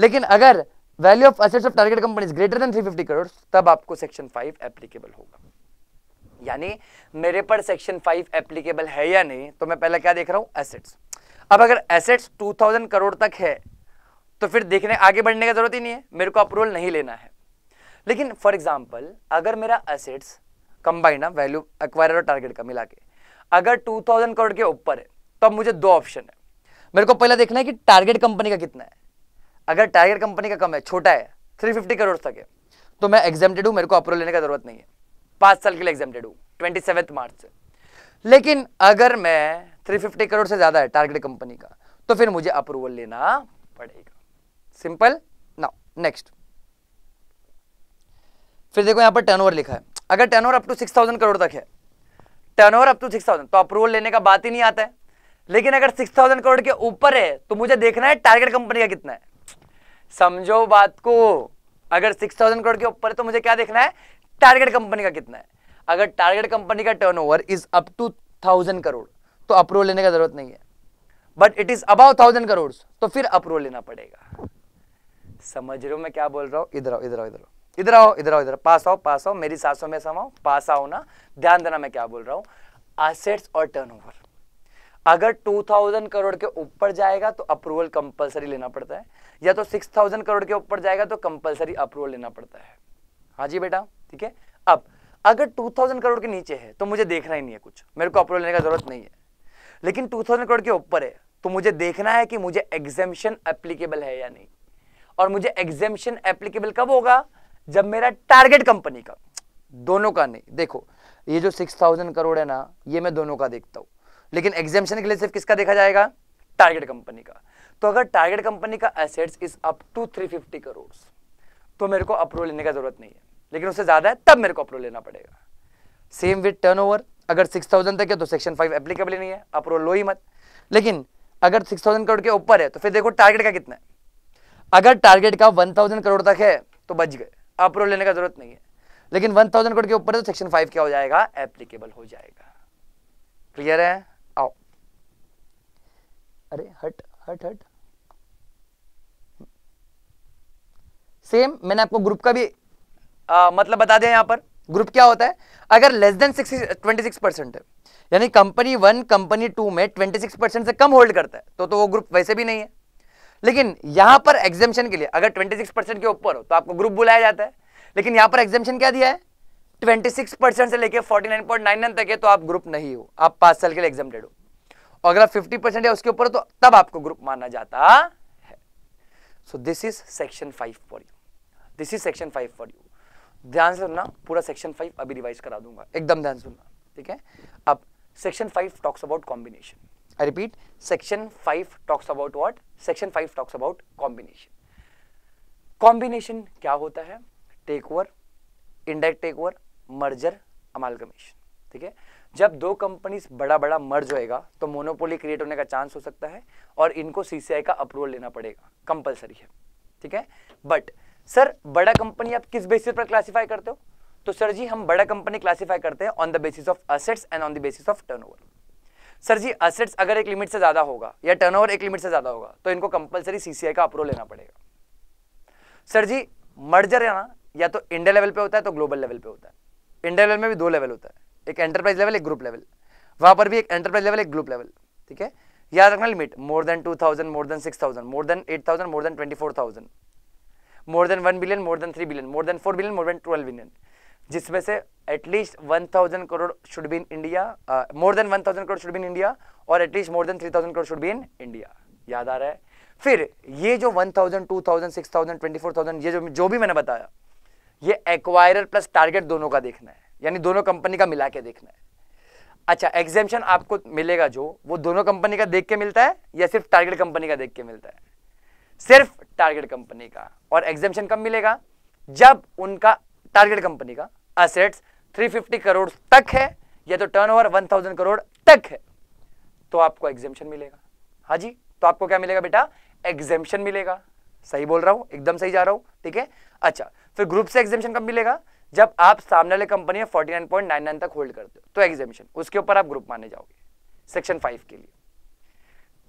लेकिन अगर value of assets of target company greater than 350 crore तब आपको सेक्शन 5 एप्लीकेबल होगा यानी मेरे पर सेक्शन 5 एप्लीकेबल है या नहीं तो मैं पहले क्या देख रहा हूं एसेट्स अब अगर एसेट्स 2000 करोड़ तक है तो फिर देखने आगे बढ़ने का जरूरत ही नहीं है मेरे को अप्रूवल नहीं लेना है लेकिन फॉर एग्जाम्पल अगर मेरा असेट्स कंबाइन ना वैल्यू एक्वायर और टारगेट का मिला के अगर 2000 करोड़ के ऊपर है तो अब मुझे दो ऑप्शन है मेरे को पहला देखना है कि टारगेट कंपनी का कितना है अगर टारगेट कंपनी का कम है छोटा है 350 करोड़ तक है तो मैं एग्जामटेड हूँ मेरे को अप्रूवल लेने का जरूरत नहीं है पाँच साल के लिए एग्जामटेड हूँ ट्वेंटी मार्च से लेकिन अगर मैं 350 करोड़ से ज़्यादा है टारगेट कंपनी का तो फिर मुझे अप्रूवल लेना पड़ेगा सिंपल ना नेक्स्ट फिर देखो यहाँ पर टर्नओवर लिखा है अगर turnover over up six thousand crore तक है turnover over up six thousand तो अप्रूवल लेने का बात ही नहीं आता है लेकिन अगर सिक्स थाउजेंड करोड़ के ऊपर है तो मुझे देखना है टारगेट कंपनी का कितना है समझो बात को अगर सिक्स थाउजेंड करोड़ के ऊपर है तो मुझे क्या देखना है टारगेट कंपनी का कितना है अगर टारगेट कंपनी का turnover is up to thousand crore तो अप्रूवल लेने का जरूरत नहीं है but it is about thousand crore तो फिर अप्रूवल लेना पड़ेगा समझ रहे हो मैं क्या बोल रहा हूँ इधर आओ इधर आओ इधर आओ इधर आओ इधर आओ इधर पास आओ पास आओ मेरी सासों में समाओ पास आओ ना ध्यान देना मैं क्या बोल रहा हूं एसेट्स और टर्नओवर अगर 2000 करोड़ के ऊपर जाएगा तो अप्रूवल कंपलसरी लेना पड़ता है या तो 6000 करोड़ के ऊपर जाएगा तो कंपलसरी अप्रूवल लेना पड़ता है हाँ जी बेटा ठीक है अब अगर 2000 करोड़ के नीचे है तो मुझे देखना ही नहीं है कुछ मेरे को अप्रूवल लेने का जरूरत नहीं है लेकिन 2000 करोड़ के ऊपर है तो मुझे देखना है कि मुझे एग्जेम्पन एप्लीकेबल है या नहीं और मुझे एग्जेम्पन एप्लीकेबल कब होगा जब मेरा टारगेट कंपनी का दोनों का नहीं देखो ये जो सिक्स थाउजेंड करोड़ है ना ये मैं दोनों का देखता हूं लेकिन एग्जामेशन के लिए सिर्फ किसका देखा जाएगा टारगेट कंपनी का तो अगर टारगेट कंपनी का assets is up to three fifty crore तो मेरे को अप्रूवल लेने का जरूरत नहीं है लेकिन उससे ज्यादा है तब मेरे को अप्रूवल लेना पड़ेगा सेम विथ टर्न अगर सिक्स थाउजेंड तक है तो सेक्शन फाइव एप्लीकेबल नहीं है अप्रूवल लो ही मत लेकिन अगर सिक्स थाउजेंड करोड़ के ऊपर है तो फिर देखो टारगेट का कितना है अगर टारगेट का वन थाउजेंड करोड़ तक है तो बच गए अप्रूवल लेने का जरूरत नहीं है लेकिन वन थाउजेंड करोड़ के ऊपर तो सेक्शन फाइव क्या हो जाएगा एप्लीकेबल हो जाएगा क्लियर है आओ अरे हट हट हट सेम मैंने आपको ग्रुप का भी आ, मतलब बता दिया यहां पर ग्रुप क्या होता है अगर less than six twenty six percent यानी कंपनी वन कंपनी टू में ट्वेंटी सिक्स परसेंट से कम होल्ड करता है तो तो वो ग्रुप वैसे भी नहीं है लेकिन यहां पर एग्जामेशन के लिए अगर 26 परसेंट के ऊपर हो तो आपको ग्रुप बुलाया जाता है लेकिन यहां पर एग्जामेशन क्या दिया है 26 परसेंट से लेकर 49.99 तक है तो आप ग्रुप नहीं हो आप पांच साल के लिए एग्जाम हो और अगर आप फिफ्टी परसेंट है उसके ऊपर तो तब आपको ग्रुप माना जाता है so this is section five for you this is section five for you ध्यान से सुनना पूरा सेक्शन फाइव अभी रिवाइज करा दूंगा एकदम ध्यान सुनना ठीक है अब section five talks about combination I repeat, section 5 talks about what? Section 5 talks about combination. Combination क्या होता है Takeover, indirect takeover, merger, amalgamation. ठीक है जब दो कंपनीज बड़ा बड़ा मर्ज होएगा तो मोनोपोली क्रिएट होने का चांस हो सकता है और इनको सीसीआई का अप्रूवल लेना पड़ेगा कंपलसरी है ठीक है बट सर बड़ा कंपनी आप किस बेसिस पर क्लासिफाई करते हो तो सर जी हम बड़ा कंपनी क्लासिफाई करते हैं on the basis of assets and on the basis of turnover sir जी असेट्स अगर एक लिमिट से ज़्यादा होगा या टर्नओवर एक लिमिट से ज़्यादा होगा तो इनको कंपलसरी सीसीआई का अप्रूवल लेना पड़ेगा सर जी मर्जर है ना या तो इंडिया लेवल पे होता है तो ग्लोबल लेवल पे होता है इंडिया लेवल में भी दो लेवल होता है एक एंटरप्राइज लेवल एक ग्रुप लेवल वहां पर भी एक एंटरप्राइज लेवल एक ग्रुप लेवल ठीक है याद रखना limit more than two thousand more than six thousand more than eight thousand more than twenty four thousand more than one billion more than three billion more than four billion more than twelve billion जिसमें से at least one thousand crore should be in India more than one thousand crore should be in India और at least more than three thousand crore should be in India याद आ रहा है फिर ये जो one thousand two thousand six thousand twenty four thousand ये जो जो भी मैंने बताया ये एक्वायरर प्लस टारगेट दोनों का देखना है यानी दोनों कंपनी का मिला के देखना है अच्छा एग्जेम्पन आपको मिलेगा जो वो दोनों कंपनी का देख के मिलता है या सिर्फ टारगेट कंपनी का देख के मिलता है सिर्फ टारगेट कंपनी का और एग्जेम्पन कब मिलेगा जब उनका टारगेट कंपनी का असेट्स 350 करोड़ तक है या तो टर्नओवर 1000 करोड़ तक है तो आपको एग्जेम्पन मिलेगा हाँ जी तो आपको क्या मिलेगा बेटा एग्जेम्पन मिलेगा सही बोल रहा हूं एकदम सही जा रहा हूं ठीक है अच्छा फिर ग्रुप से एग्जेम्पन कब मिलेगा जब आप सामने वाले कंपनी में 49.99 तक होल्ड करते हो तो एग्जेम्पन उसके ऊपर आप ग्रुप माने जाओगे सेक्शन फाइव के लिए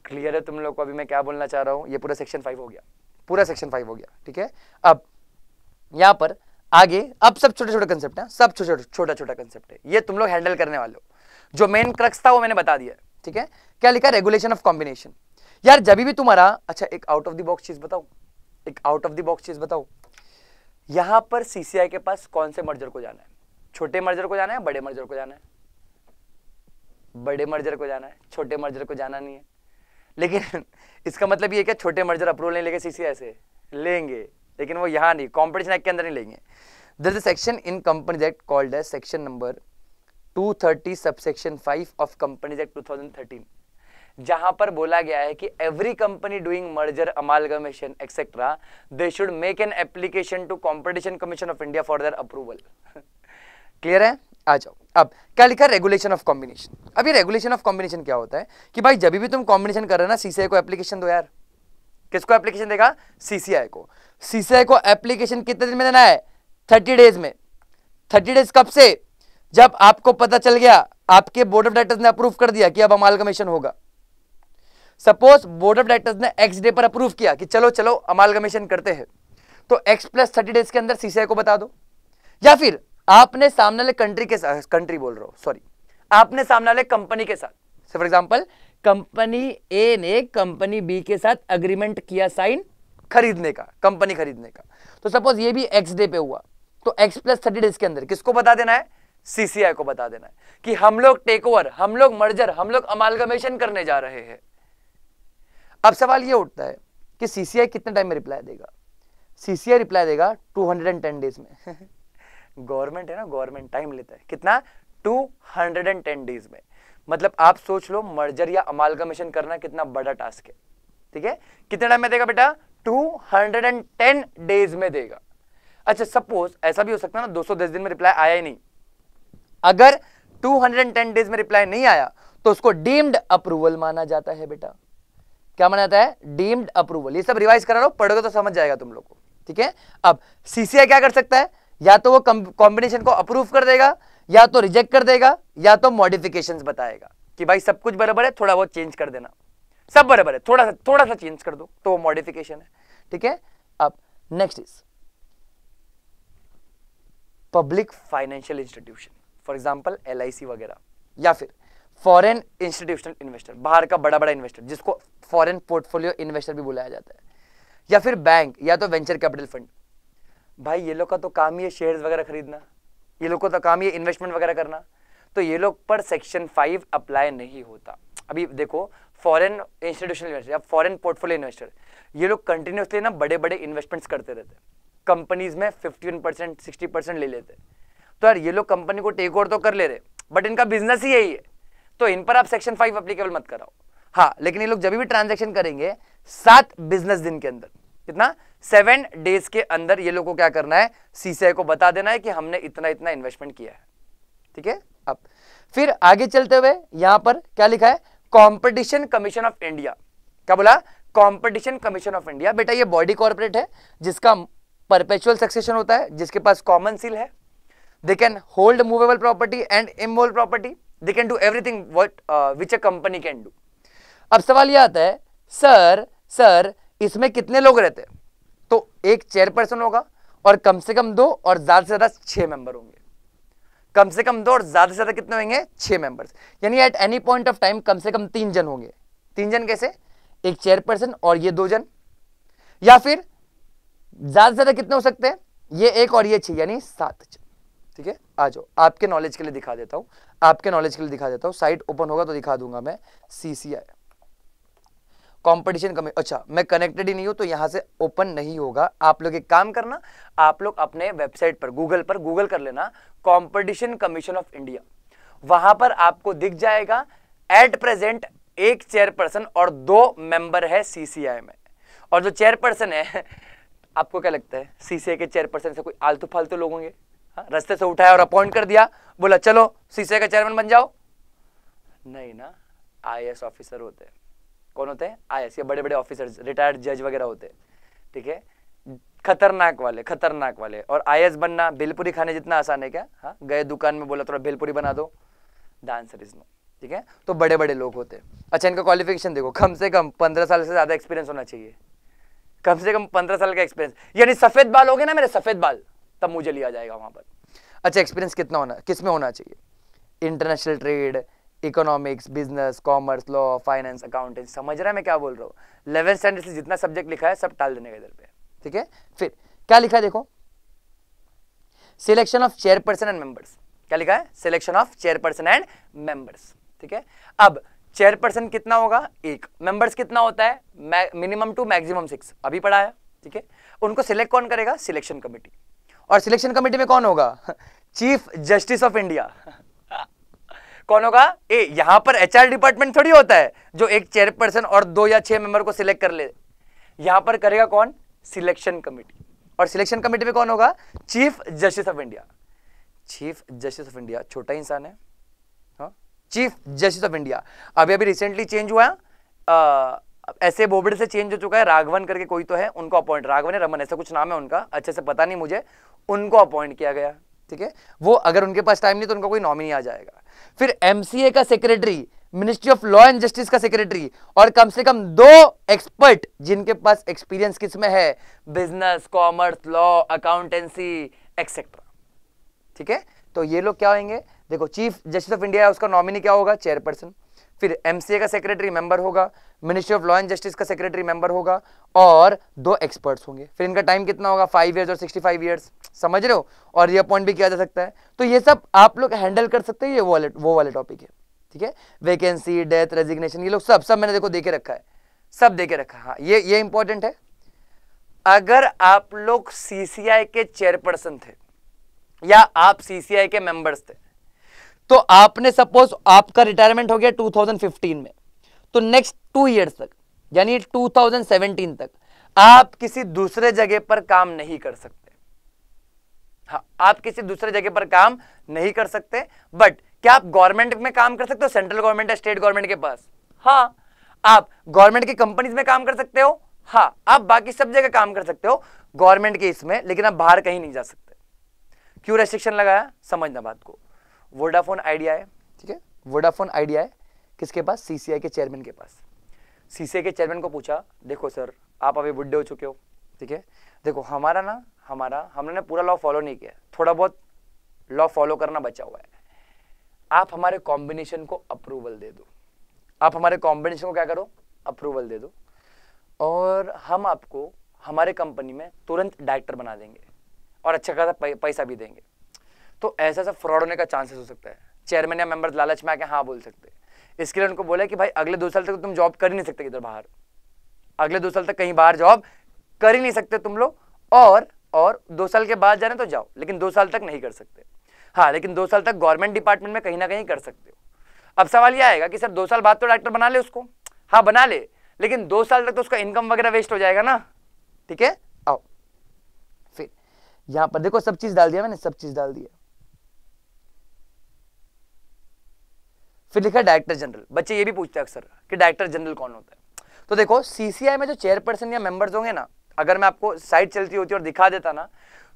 क्लियर है तुम लोग को अभी मैं क्या बोलना चाह रहा हूं ये पूरा सेक्शन फाइव हो गया पूरा सेक्शन फाइव हो गया ठीक है अब यहां पर आगे अब सब छोटे छोटे कंसेप्ट है सब छोटे छोटा छोटा कंसेप्ट है ये तुम लोग हैंडल करने वाले हो जो मेन क्रक्स था वो मैंने बता दिया ठीक है क्या लिखा रेगुलेशन ऑफ कॉम्बिनेशन यार जब भी तुम्हारा अच्छा एक आउट ऑफ द बॉक्स चीज बताओ एक आउट ऑफ द बॉक्स चीज बताओ यहां पर सीसीआई के पास कौन से मर्जर को जाना है छोटे मर्जर को जाना है बड़े मर्जर को जाना है बड़े मर्जर को जाना है छोटे मर्जर को जाना नहीं है लेकिन इसका मतलब ये क्या छोटे मर्जर अप्रूवल नहीं लेके सीसीआई से लेंगे लेकिन वो यहाँ नहीं कॉम्पिटिशन एक्ट के अंदर नहीं लेंगे there is section in companies act called है section number 230 thirty subsection five of companies act 2013 जहां पर बोला गया है कि every company doing merger amalgamation etcetera they should make an application to competition commission of India for their approval clear है आ जाओ अब क्या लिखा रेगुलेशन ऑफ कॉम्बिनेशन अब ये रेगुलेशन ऑफ कॉम्बिनेशन क्या होता है कि भाई जब भी तुम कॉम्बिनेशन कर रहे हो ना सीसीए को एप्लीकेशन दो यार किसको एप्लीकेशन देगा सीसीआई को सीसीआई को एप्लीकेशन कितने दिन में देना है थर्टी डेज में थर्टी डेज कब से जब आपको पता चल गया आपके बोर्ड ऑफ डायरेक्टर्स ने अप्रूव कर दिया कि अब अमाल कमीशन होगा सपोज बोर्ड ऑफ डायरेक्टर्स ने एक्स डे पर अप्रूव किया कि चलो चलो अमाल कमीशन करते हैं तो एक्स प्लस थर्टी डेज के अंदर सीसीआई को बता दो या फिर आपने सामने वाले कंट्री के साथ कंट्री बोल रहा हूँ सॉरी आपने सामने वाले कंपनी के साथ फॉर एग्जाम्पल कंपनी ए ने कंपनी बी के साथ अग्रीमेंट किया साइन खरीदने का कंपनी खरीदने का तो सपोज ये भी एक्स डे पे हुआ तो एक्स प्लस थर्टी डेज के अंदर किसको बता देना है सीसीआई को बता देना है कि हम लोग टेक ओवर हम लोग मर्जर हम लोग अमालगमेशन करने जा रहे हैं अब सवाल ये उठता है कि सीसीआई कितने टाइम में रिप्लाई देगा सीसीआई रिप्लाई देगा 210 डेज में गवर्नमेंट है ना गवर्नमेंट टाइम लेता है कितना 210 डेज में मतलब आप सोच लो मर्जर या अमालगमेशन करना कितना बड़ा टास्क है ठीक है कितने टाइम में देगा बेटा 210 डेज में देगा अच्छा सपोज ऐसा भी हो सकता है ना 210 दिन में रिप्लाई आया ही नहीं अगर 210 डेज में रिप्लाई नहीं आया तो उसको डीम्ड अप्रूवल माना जाता है बेटा क्या माना जाता है डीम्ड अप्रूवल ये सब रिवाइज करा लो पढ़ोगे तो समझ जाएगा तुम लोग को ठीक है अब सीसीआई क्या कर सकता है या तो वो कॉम्बिनेशन को अप्रूव कर देगा या तो रिजेक्ट कर देगा या तो मॉडिफिकेशंस बताएगा कि भाई सब कुछ बराबर है थोड़ा बहुत चेंज कर देना सब बराबर है थोड़ा सा थोड़ा सा चेंज कर दो तो वो मॉडिफिकेशन है ठीक है अब next is public financial institution for example L वगैरह या फिर फॉरेन इंस्टीट्यूशनल इन्वेस्टर बाहर का बड़ा बड़ा इन्वेस्टर जिसको फॉरेन पोर्टफोलियो इन्वेस्टर भी बुलाया जाता है या फिर बैंक या तो वेंचर कैपिटल फंड भाई ये लोग का तो काम ही है शेयर्स वगैरह खरीदना ये लोग को तो काम ये इन्वेस्टमेंट वगैरह करना तो ये लोग पर सेक्शन फाइव अप्लाई नहीं होता अभी देखो फॉरेन इंस्टीट्यूशनल इन्वेस्टर या फॉरेन पोर्टफोलियो इन्वेस्टर ये लोग कंटिन्यूसली ना बड़े बड़े इन्वेस्टमेंट्स करते रहते कंपनीज में fifty one percent sixty percent ले लेते तो यार ये लोग कंपनी को टेक ओवर तो कर ले रहे बट इनका बिजनेस ही यही है तो इन पर आप सेक्शन फाइव अप्लीकेबल मत कराओ हाँ लेकिन ये लोग जब भी ट्रांजेक्शन करेंगे सात बिजनेस दिन के अंदर कितना सेवन डेज के अंदर ये लोगों को क्या करना है सीसीआई को बता देना है कि हमने इतना इतना इन्वेस्टमेंट किया है ठीक है अब फिर आगे चलते हुए यहां पर क्या लिखा है कॉम्पिटिशन कमीशन ऑफ इंडिया क्या बोला कॉम्पिटिशन कमीशन ऑफ इंडिया बेटा ये बॉडी कॉर्पोरेट है जिसका परपेचुअल सक्सेशन होता है जिसके पास कॉमन सील है they can hold movable property and immovable property they can do everything what which a company can do अब सवाल यह आता है सर सर इसमें कितने लोग रहते हैं तो एक चेयरपर्सन होगा और कम से कम दो और ज़्यादा से ज़्यादा छह मेंबर होंगे कम से कम दो और ज़्यादा से ज़्यादा कितने होंगे छह मेंबर्स यानी at any point of time कम से कम तीन जन होंगे तीन जन कैसे एक चेयरपर्सन और ये दो जन या फिर ज़्यादा से ज़्यादा कितने हो सकते हैं ये एक और ये छह यानी सात जन ठीक है आ जाओ आपके नॉलेज के लिए दिखा देता हूं आपके नॉलेज के लिए दिखा देता हूं साइट ओपन होगा तो दिखा दूंगा मैं सीसीआई कंपटीशन कमी अच्छा मैं कनेक्टेड ही नहीं हूँ तो यहाँ से ओपन नहीं होगा आप लोग एक काम करना आप लोग अपने वेबसाइट पर गूगल पर गूगल कर लेना कंपटीशन कमीशन ऑफ इंडिया वहां पर आपको दिख जाएगा एट प्रेजेंट एक चेयरपर्सन और दो मेंबर है सीसीआई में और जो चेयरपर्सन है आपको क्या लगता है सीसीआई के चेयरपर्सन से कोई आलतू फालतू लोग होंगे हाँ, रस्ते से उठाया और अपॉइंट कर दिया बोला चलो सीसीआई का चेयरमैन बन जाओ नहीं ना आई ऑफिसर होते हैं कौन होते हैं आई या बड़े बड़े ऑफिसर्स रिटायर्ड जज वगैरह होते ठीक है खतरनाक वाले खतरनाक वाले और आई बनना भेलपुरी खाने जितना आसान है क्या हाँ गए दुकान में बोला थोड़ा भेलपुरी बना दो द आंसर इज नो ठीक है तो बड़े बड़े लोग होते हैं अच्छा इनका क्वालिफिकेशन देखो कम से कम पंद्रह साल से ज़्यादा एक्सपीरियंस होना चाहिए कम से कम पंद्रह साल का एक्सपीरियंस यानी सफ़ेद बाल हो गए ना मेरे सफ़ेद बाल तब मुझे लिया जाएगा वहां पर अच्छा एक्सपीरियंस कितना होना किस में होना चाहिए international trade economics business commerce law finance accountants समझ रहा है मैं क्या बोल रहा हूँ इलेवेंथ स्टैंडर्ड से जितना सब्जेक्ट लिखा है सब टाल देने का इधर पे ठीक है फिर क्या लिखा है देखो selection of chairperson and members क्या लिखा है selection of chairperson and members ठीक है अब चेयरपर्सन कितना होगा एक मेंबर्स कितना होता है मिनिमम टू मैक्सिमम सिक्स अभी पढ़ा है ठीक है उनको सिलेक्ट कौन करेगा सिलेक्शन कमेटी और सिलेक्शन कमेटी में कौन होगा चीफ जस्टिस ऑफ इंडिया कौन होगा ए यहां पर एचआर डिपार्टमेंट थोड़ी होता है जो एक चेयरपर्सन और दो या छह मेंबर को सिलेक्ट कर ले यहां पर करेगा कौन सिलेक्शन कमेटी और सिलेक्शन कमेटी में कौन होगा chief justice of India chief justice of India छोटा इंसान है चीफ जस्टिस ऑफ इंडिया अभी अभी रिसेंटली चेंज हुआ ऐसे बोबड़े से चेंज हो चुका है राघवन करके कोई तो है उनको अपॉइंट राघवन है रमन ऐसा कुछ नाम है उनका अच्छे से पता नहीं मुझे उनको अपॉइंट किया गया ठीक है वो अगर उनके पास टाइम नहीं तो उनका कोई नॉमिनी आ जाएगा फिर एमसीए का secretary ministry of law and justice का सेक्रेटरी और कम से कम दो एक्सपर्ट जिनके पास एक्सपीरियंस किसमें है business commerce law accountancy etcetera ठीक है तो ये लोग क्या होंगे देखो चीफ जस्टिस ऑफ इंडिया है उसका नॉमिनी क्या होगा चेयरपर्सन फिर एमसीए का सेक्रेटरी मेंबर होगा ministry of law and justice का सेक्रेटरी मेंबर होगा और दो एक्सपर्ट्स होंगे फिर इनका टाइम कितना होगा फाइव ईयर्स और सिक्सटी फाइव ईयर्स समझ रहे हो और ये अपॉइंट भी किया जा सकता है तो ये सब आप लोग हैंडल कर सकते हैं ये वो वाले वो वाले टॉपिक है ठीक है वैकेंसी डेथ रेजिग्नेशन ये लोग सब सब मैंने देखो देखे रखा है सब देखे रखा है हाँ ये ये इंपॉर्टेंट है अगर आप लोग सी के चेयरपर्सन थे या आप सी के मेंबर्स थे तो आपने सपोज आपका रिटायरमेंट हो गया 2015 में तो नेक्स्ट टू ईयर्स तक यानी 2017 तक आप किसी दूसरे जगह पर काम नहीं कर सकते हाँ आप किसी दूसरे जगह पर काम नहीं कर सकते बट क्या आप गवर्नमेंट में काम कर सकते हो सेंट्रल गवर्नमेंट या स्टेट गवर्नमेंट के पास हाँ आप गवर्नमेंट की कंपनीज में काम कर सकते हो हाँ आप बाकी सब जगह काम कर सकते हो गवर्नमेंट के इसमें लेकिन आप बाहर कहीं नहीं जा सकते क्यों रेस्ट्रिक्शन लगाया समझना बात को वोडाफोन आइडिया है ठीक है वोडाफोन आइडिया है किसके पास सीसीआई के चेयरमैन के पास सीसीआई के चेयरमैन को पूछा देखो सर आप अभी बुढ़े हो चुके हो ठीक है देखो हमारा ना हमारा हमने ना पूरा लॉ फॉलो नहीं किया थोड़ा बहुत लॉ फॉलो करना बचा हुआ है आप हमारे कॉम्बिनेशन को अप्रूवल दे दो आप हमारे कॉम्बिनेशन को क्या करो अप्रूवल दे दो और हम आपको हमारे कंपनी में तुरंत डायरेक्टर बना देंगे और अच्छा खासा पैसा भी देंगे तो ऐसा ऐसा फ्रॉड होने का चांसेस हो सकता है चेयरमैन या मेंबर लालच में आके हाँ बोल सकते हैं इसके लिए उनको बोला कि भाई अगले दो साल तक तो तुम जॉब कर ही नहीं सकते इधर बाहर अगले दो साल तक कहीं बाहर जॉब कर ही नहीं सकते तुम लोग और और दो साल के बाद जाने तो जाओ लेकिन दो साल तक नहीं कर सकते हाँ लेकिन दो साल तक गवर्नमेंट डिपार्टमेंट में कहीं ना कहीं कर सकते हो अब सवाल यह आएगा कि सर दो साल बाद तो डॉक्टर बना ले उसको हाँ बना ले लेकिन दो साल तक तो उसका इनकम वगैरह वेस्ट हो जाएगा ना ठीक है आओ फिर यहाँ पर देखो सब चीज़ डाल दिया मैंने सब चीज़ डाल दिया फिर लिखा डायरेक्टर जनरल बच्चे ये भी पूछते हैं अक्सर कि डायरेक्टर जनरल कौन होता है तो देखो सीसीआई में जो चेयरपर्सन या मेंबर्स होंगे ना अगर मैं आपको साइड चलती होती और दिखा देता ना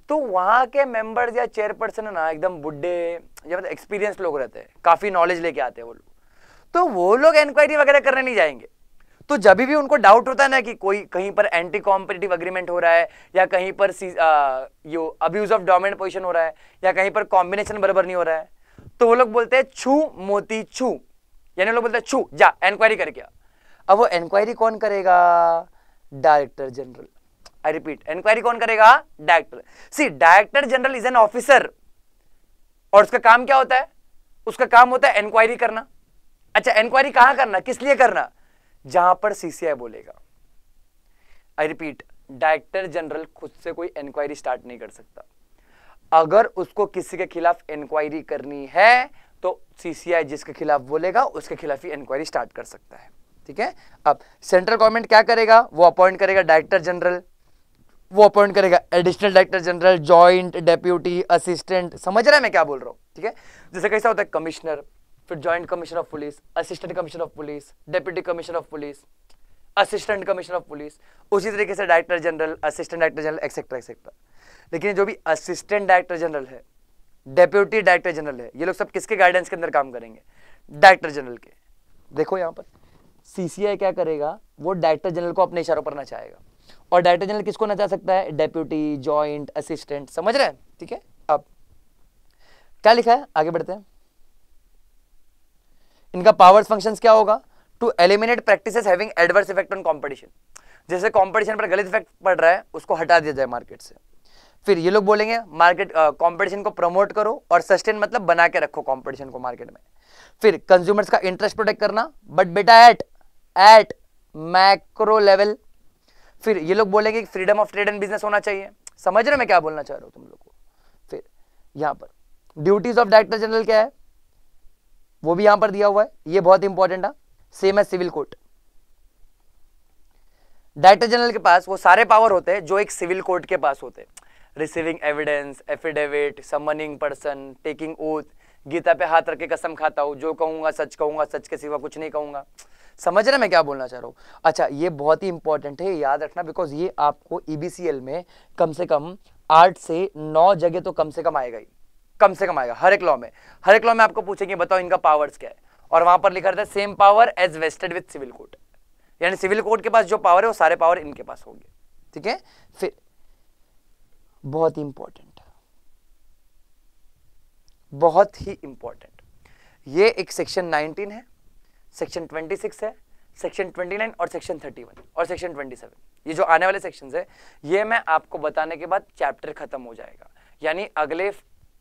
तो वहाँ के मेंबर्स या चेयरपर्सन ना एकदम बुढ़े या मतलब एक्सपीरियंस लोग रहते हैं काफ़ी नॉलेज लेके आते हैं वो लोग तो वो लोग इंक्वायरी वगैरह करने नहीं जाएंगे तो जब भी उनको डाउट होता है ना कि कोई कहीं पर एंटी कॉम्पिटेटिव अग्रीमेंट हो रहा है या कहीं पर यो अब्यूज ऑफ डोमिनेंट पोजिशन हो रहा है या कहीं पर कॉम्बिनेशन बराबर नहीं हो रहा है तो वो लोग बोलते हैं छू मोती छू यानी लोग बोलते हैं छू जा इंक्वायरी करके अब वो एंक्वायरी कौन करेगा director general I repeat enquiry कौन करेगा director C director general is an officer और उसका काम क्या होता है उसका काम होता है एंक्वायरी करना अच्छा एंक्वायरी कहां करना किस लिए करना जहां पर सीसीआई बोलेगा आई रिपीट डायरेक्टर जनरल खुद से कोई एंक्वायरी स्टार्ट नहीं कर सकता अगर उसको किसी के खिलाफ इंक्वायरी करनी है तो सीसीआई जिसके खिलाफ बोलेगा उसके खिलाफ ही इंक्वायरी स्टार्ट कर सकता है ठीक है अब सेंट्रल गवर्नमेंट क्या करेगा वो अपॉइंट करेगा डायरेक्टर जनरल वो अपॉइंट करेगा additional director general joint deputy assistant समझ रहा है मैं क्या बोल रहा हूँ ठीक है जैसे कैसा होता है कमिश्नर फिर joint commissioner of police assistant commissioner of police deputy commissioner of police assistant commissioner of police उसी तरीके से director general assistant director general etcetera etcetera लेकिन जो भी असिस्टेंट डायरेक्टर जनरल है डेप्यूटी डायरेक्टर जनरल है ये लोग सब किसके गाइडेंस के अंदर काम करेंगे डायरेक्टर जनरल के देखो यहाँ पर सीसीआई क्या करेगा वो डायरेक्टर जनरल को अपने इशारों पर नचाएगा और डायरेक्टर जनरल किसको नचा सकता है डेप्यूटी ज्वाइंट असिस्टेंट समझ रहे हैं ठीक है अब क्या लिखा है आगे बढ़ते हैं इनका पावर्स फंक्शंस क्या होगा to eliminate practices having adverse effect on competition जैसे कंपटीशन पर गलत इफेक्ट पड़ रहा है उसको हटा दिया जाए मार्केट से फिर ये लोग बोलेंगे मार्केट कंपटीशन को प्रमोट करो और सस्टेन मतलब बना के रखो कंपटीशन को मार्केट में फिर कंज्यूमर्स का इंटरेस्ट प्रोटेक्ट करना बट बेटा एट एट मैक्रो लेवल फिर ये लोग बोलेंगे freedom of trade and business होना चाहिए समझ रहे मैं क्या बोलना चाह रहा हूँ तुम लोग को फिर यहाँ पर ड्यूटीज ऑफ डायरेक्टर जनरल क्या है वो भी यहां पर दिया हुआ है ये बहुत इंपॉर्टेंट है सेम है सिविल कोर्ट डायरेक्टर जनरल के पास वो सारे पावर होते हैं जो एक सिविल कोर्ट के पास होते हैं receiving evidence affidavit summoning person taking oath Gita पे हाथ रख के कसम खाता हूँ जो कहूँगा सच कहूँगा सच के सिवा कुछ नहीं कहूँगा समझ रहे मैं क्या बोलना चाह रहा हूँ अच्छा ये बहुत ही इंपॉर्टेंट है याद रखना बिकॉज ये आपको ई e में कम से कम आठ से नौ जगह तो कम से कम आएगा ही कम से कम आएगा हर एक लॉ में हर एक लॉ में आपको पूछेंगे बताओ इनका पावर्स क्या है और वहां पर लिखा रहता है same power as vested with civil court यानी सिविल कोर्ट के पास जो पावर है वो सारे पावर इनके पास होंगे ठीक है फिर बहुत ही इंपॉर्टेंट बहुत ही इंपॉर्टेंट ये एक सेक्शन 19 है सेक्शन 26 है सेक्शन 29 और सेक्शन 31 और सेक्शन 27 ये जो आने वाले सेक्शन है ये मैं आपको बताने के बाद चैप्टर खत्म हो जाएगा यानी अगले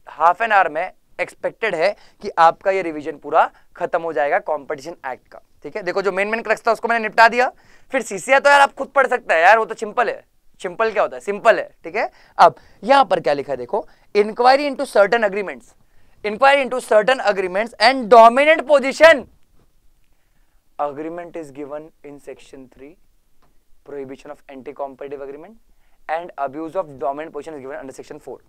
हाफ एन आवर में एक्सपेक्टेड है कि आपका ये रिवीजन पूरा खत्म हो जाएगा कंपटीशन एक्ट का ठीक है देखो जो मेन मेन क्रक्स था उसको मैंने निपटा दिया फिर सीसीआर तो यार आप खुद पढ़ सकते हैं यार वो तो सिंपल है सिंपल क्या होता है सिंपल है ठीक है अब यहां पर क्या लिखा है देखो inquiry into certain agreements inquiry into certain agreements and dominant position agreement is given in section three prohibition of anti competitive agreement and abuse of dominant position is given under section four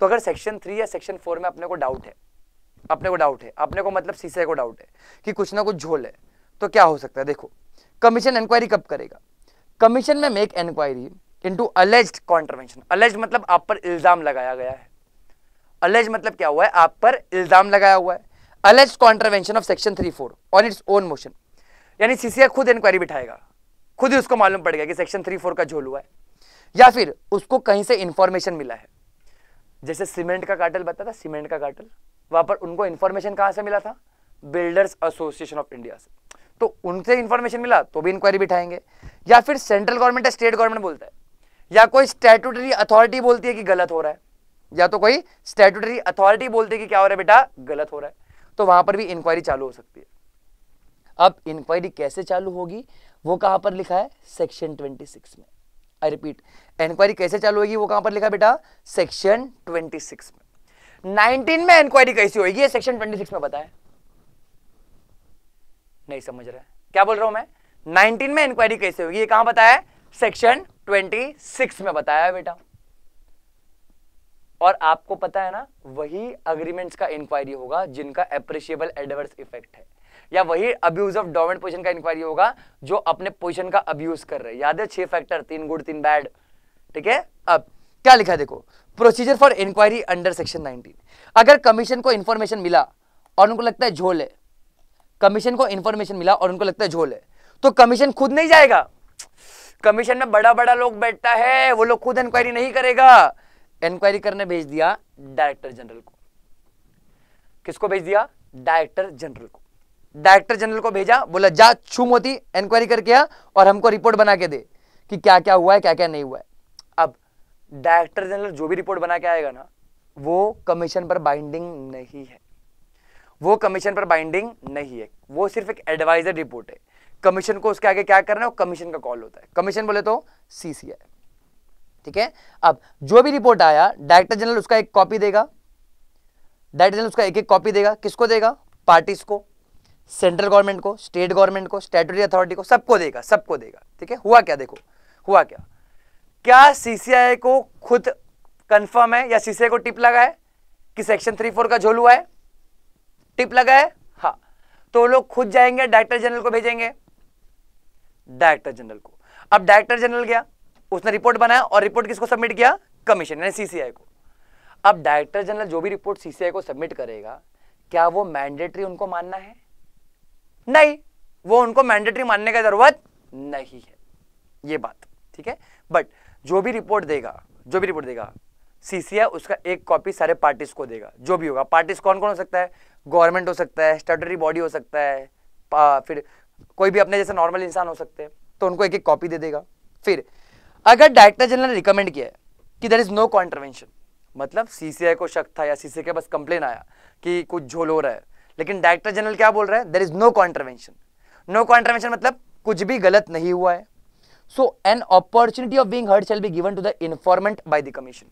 तो अगर section three या section four में अपने को doubt है अपने को doubt है अपने को मतलब सीसे को डाउट है कि कुछ ना कुछ झोल है तो क्या हो सकता है देखो कमीशन इंक्वायरी कब करेगा कमीशन में make inquiry into alleged contravention allege मतलब आप पर इल्ज़ाम लगाया गया है अलेज मतलब क्या हुआ है आप पर इल्ज़ाम लगाया हुआ है allege contravention of section three four on its own motion यानी सीसीआई खुद इंक्वायरी बिठाएगा खुद ही उसको मालूम पड़ गया कि सेक्शन थ्री फोर का झोल हुआ है या फिर उसको कहीं से इंफॉर्मेशन मिला है जैसे सीमेंट का कार्टल बता था सीमेंट का कार्टल वहां पर उनको इंफॉर्मेशन कहाँ से मिला था बिल्डर्स एसोसिएशन ऑफ इंडिया से तो उनसे इंफॉर्मेशन मिला तो भी इंक्वायरी बिठाएंगे या फिर सेंट्रल गवर्नमेंट या स्टेट गवर्नमेंट बोलता है या कोई स्टेटूटरी अथॉरिटी बोलती है कि गलत हो रहा है या तो कोई स्टेटूटरी अथॉरिटी बोलती है कि क्या हो रहा है बेटा गलत हो रहा है तो वहां पर भी इंक्वायरी चालू हो सकती है अब इंक्वायरी कैसे चालू होगी वो कहां पर लिखा है सेक्शन 26 में आई रिपीट इंक्वायरी कैसे चालू होगी वो कहां पर लिखा बेटा सेक्शन 26 में 19 में इंक्वायरी कैसी होगी ये सेक्शन 26 में बताया नहीं समझ रहा क्या बोल रहा हूं मैं 19 में इंक्वायरी कैसे होगी ये कहां बताया सेक्शन 26 में बताया बेटा और आपको पता है ना वही अग्रीमेंट्स का इंक्वायरी होगा जिनका एप्रिशिएबल एडवर्स इफेक्ट है या वही अब्यूज ऑफ डोमेंट पोजिशन का इंक्वायरी होगा जो अपने पोजिशन का अब्यूज कर रहे याद है छह फैक्टर तीन गुड तीन बैड ठीक है अब क्या लिखा देखो procedure for inquiry under section 19 अगर कमीशन को इन्फॉर्मेशन मिला और उनको लगता है झोल है कमीशन को इंफॉर्मेशन मिला और उनको लगता है झोल है तो कमीशन खुद नहीं जाएगा कमीशन में बड़ा बड़ा लोग बैठता है वो लोग खुद इंक्वायरी नहीं करेगा इंक्वायरी करने भेज दिया डायरेक्टर जनरल को किसको भेज दिया डायरेक्टर जनरल को डायरेक्टर जनरल को भेजा बोला जा छू मोती इंक्वायरी करके आ और हमको रिपोर्ट बना के दे कि क्या क्या हुआ है क्या क्या नहीं हुआ है अब डायरेक्टर जनरल जो भी रिपोर्ट बना के आएगा ना वो कमीशन पर बाइंडिंग नहीं है वो कमीशन पर बाइंडिंग नहीं है वो सिर्फ एक एडवाइजर रिपोर्ट है कमीशन को उसके आगे क्या करना है कमीशन का कॉल होता है कमीशन बोले तो सीसीआई ठीक है अब जो भी रिपोर्ट आया डायरेक्टर जनरल उसका एक कॉपी देगा डायरेक्टर जनरल उसका एक एक कॉपी देगा किसको देगा पार्टीज को सेंट्रल गवर्नमेंट को स्टेट गवर्नमेंट को स्टेटरी अथॉरिटी को सबको देगा सबको देगा ठीक है हुआ क्या देखो हुआ क्या क्या सीसीआई को खुद कंफर्म है या सीसीआई को टिप लगा है कि सेक्शन थ्री फोर का झोल हुआ है टिप लगा है हाँ तो लोग खुद जाएंगे डायरेक्टर जनरल को भेजेंगे डायरेक्टर जनरल को अब डायरेक्टर जनरल गया उसने रिपोर्ट बनाया और रिपोर्ट किसको सबमिट किया कमीशन यानी सीसीआई को अब डायरेक्टर जनरल जो भी रिपोर्ट सीसीआई को सबमिट करेगा क्या वो मैंडेटरी उनको मानना है नहीं वो उनको मैंडेटरी मानने की जरूरत नहीं है ये बात ठीक है बट जो भी रिपोर्ट देगा जो भी रिपोर्ट देगा सीसीआई उसका एक कॉपी सारे पार्टीज को देगा जो भी होगा पार्टीज कौन कौन हो सकता है गवर्नमेंट हो सकता है स्टेटरी बॉडी हो सकता है फिर कोई भी अपने जैसे नॉर्मल इंसान हो सकते हैं तो उनको एक एक कॉपी दे देगा फिर अगर डायरेक्टर जनरल ने रिकमेंड किया है कि देर इज नो कॉन्ट्रवेंशन मतलब सीसीआई को शक था या सीसीआई के पास कंप्लेन आया कि कुछ झोल हो रहा है लेकिन डायरेक्टर जनरल क्या बोल रहा है there is no contravention no contravention मतलब कुछ भी गलत नहीं हुआ है so an opportunity of being heard shall be given to the informant by the commission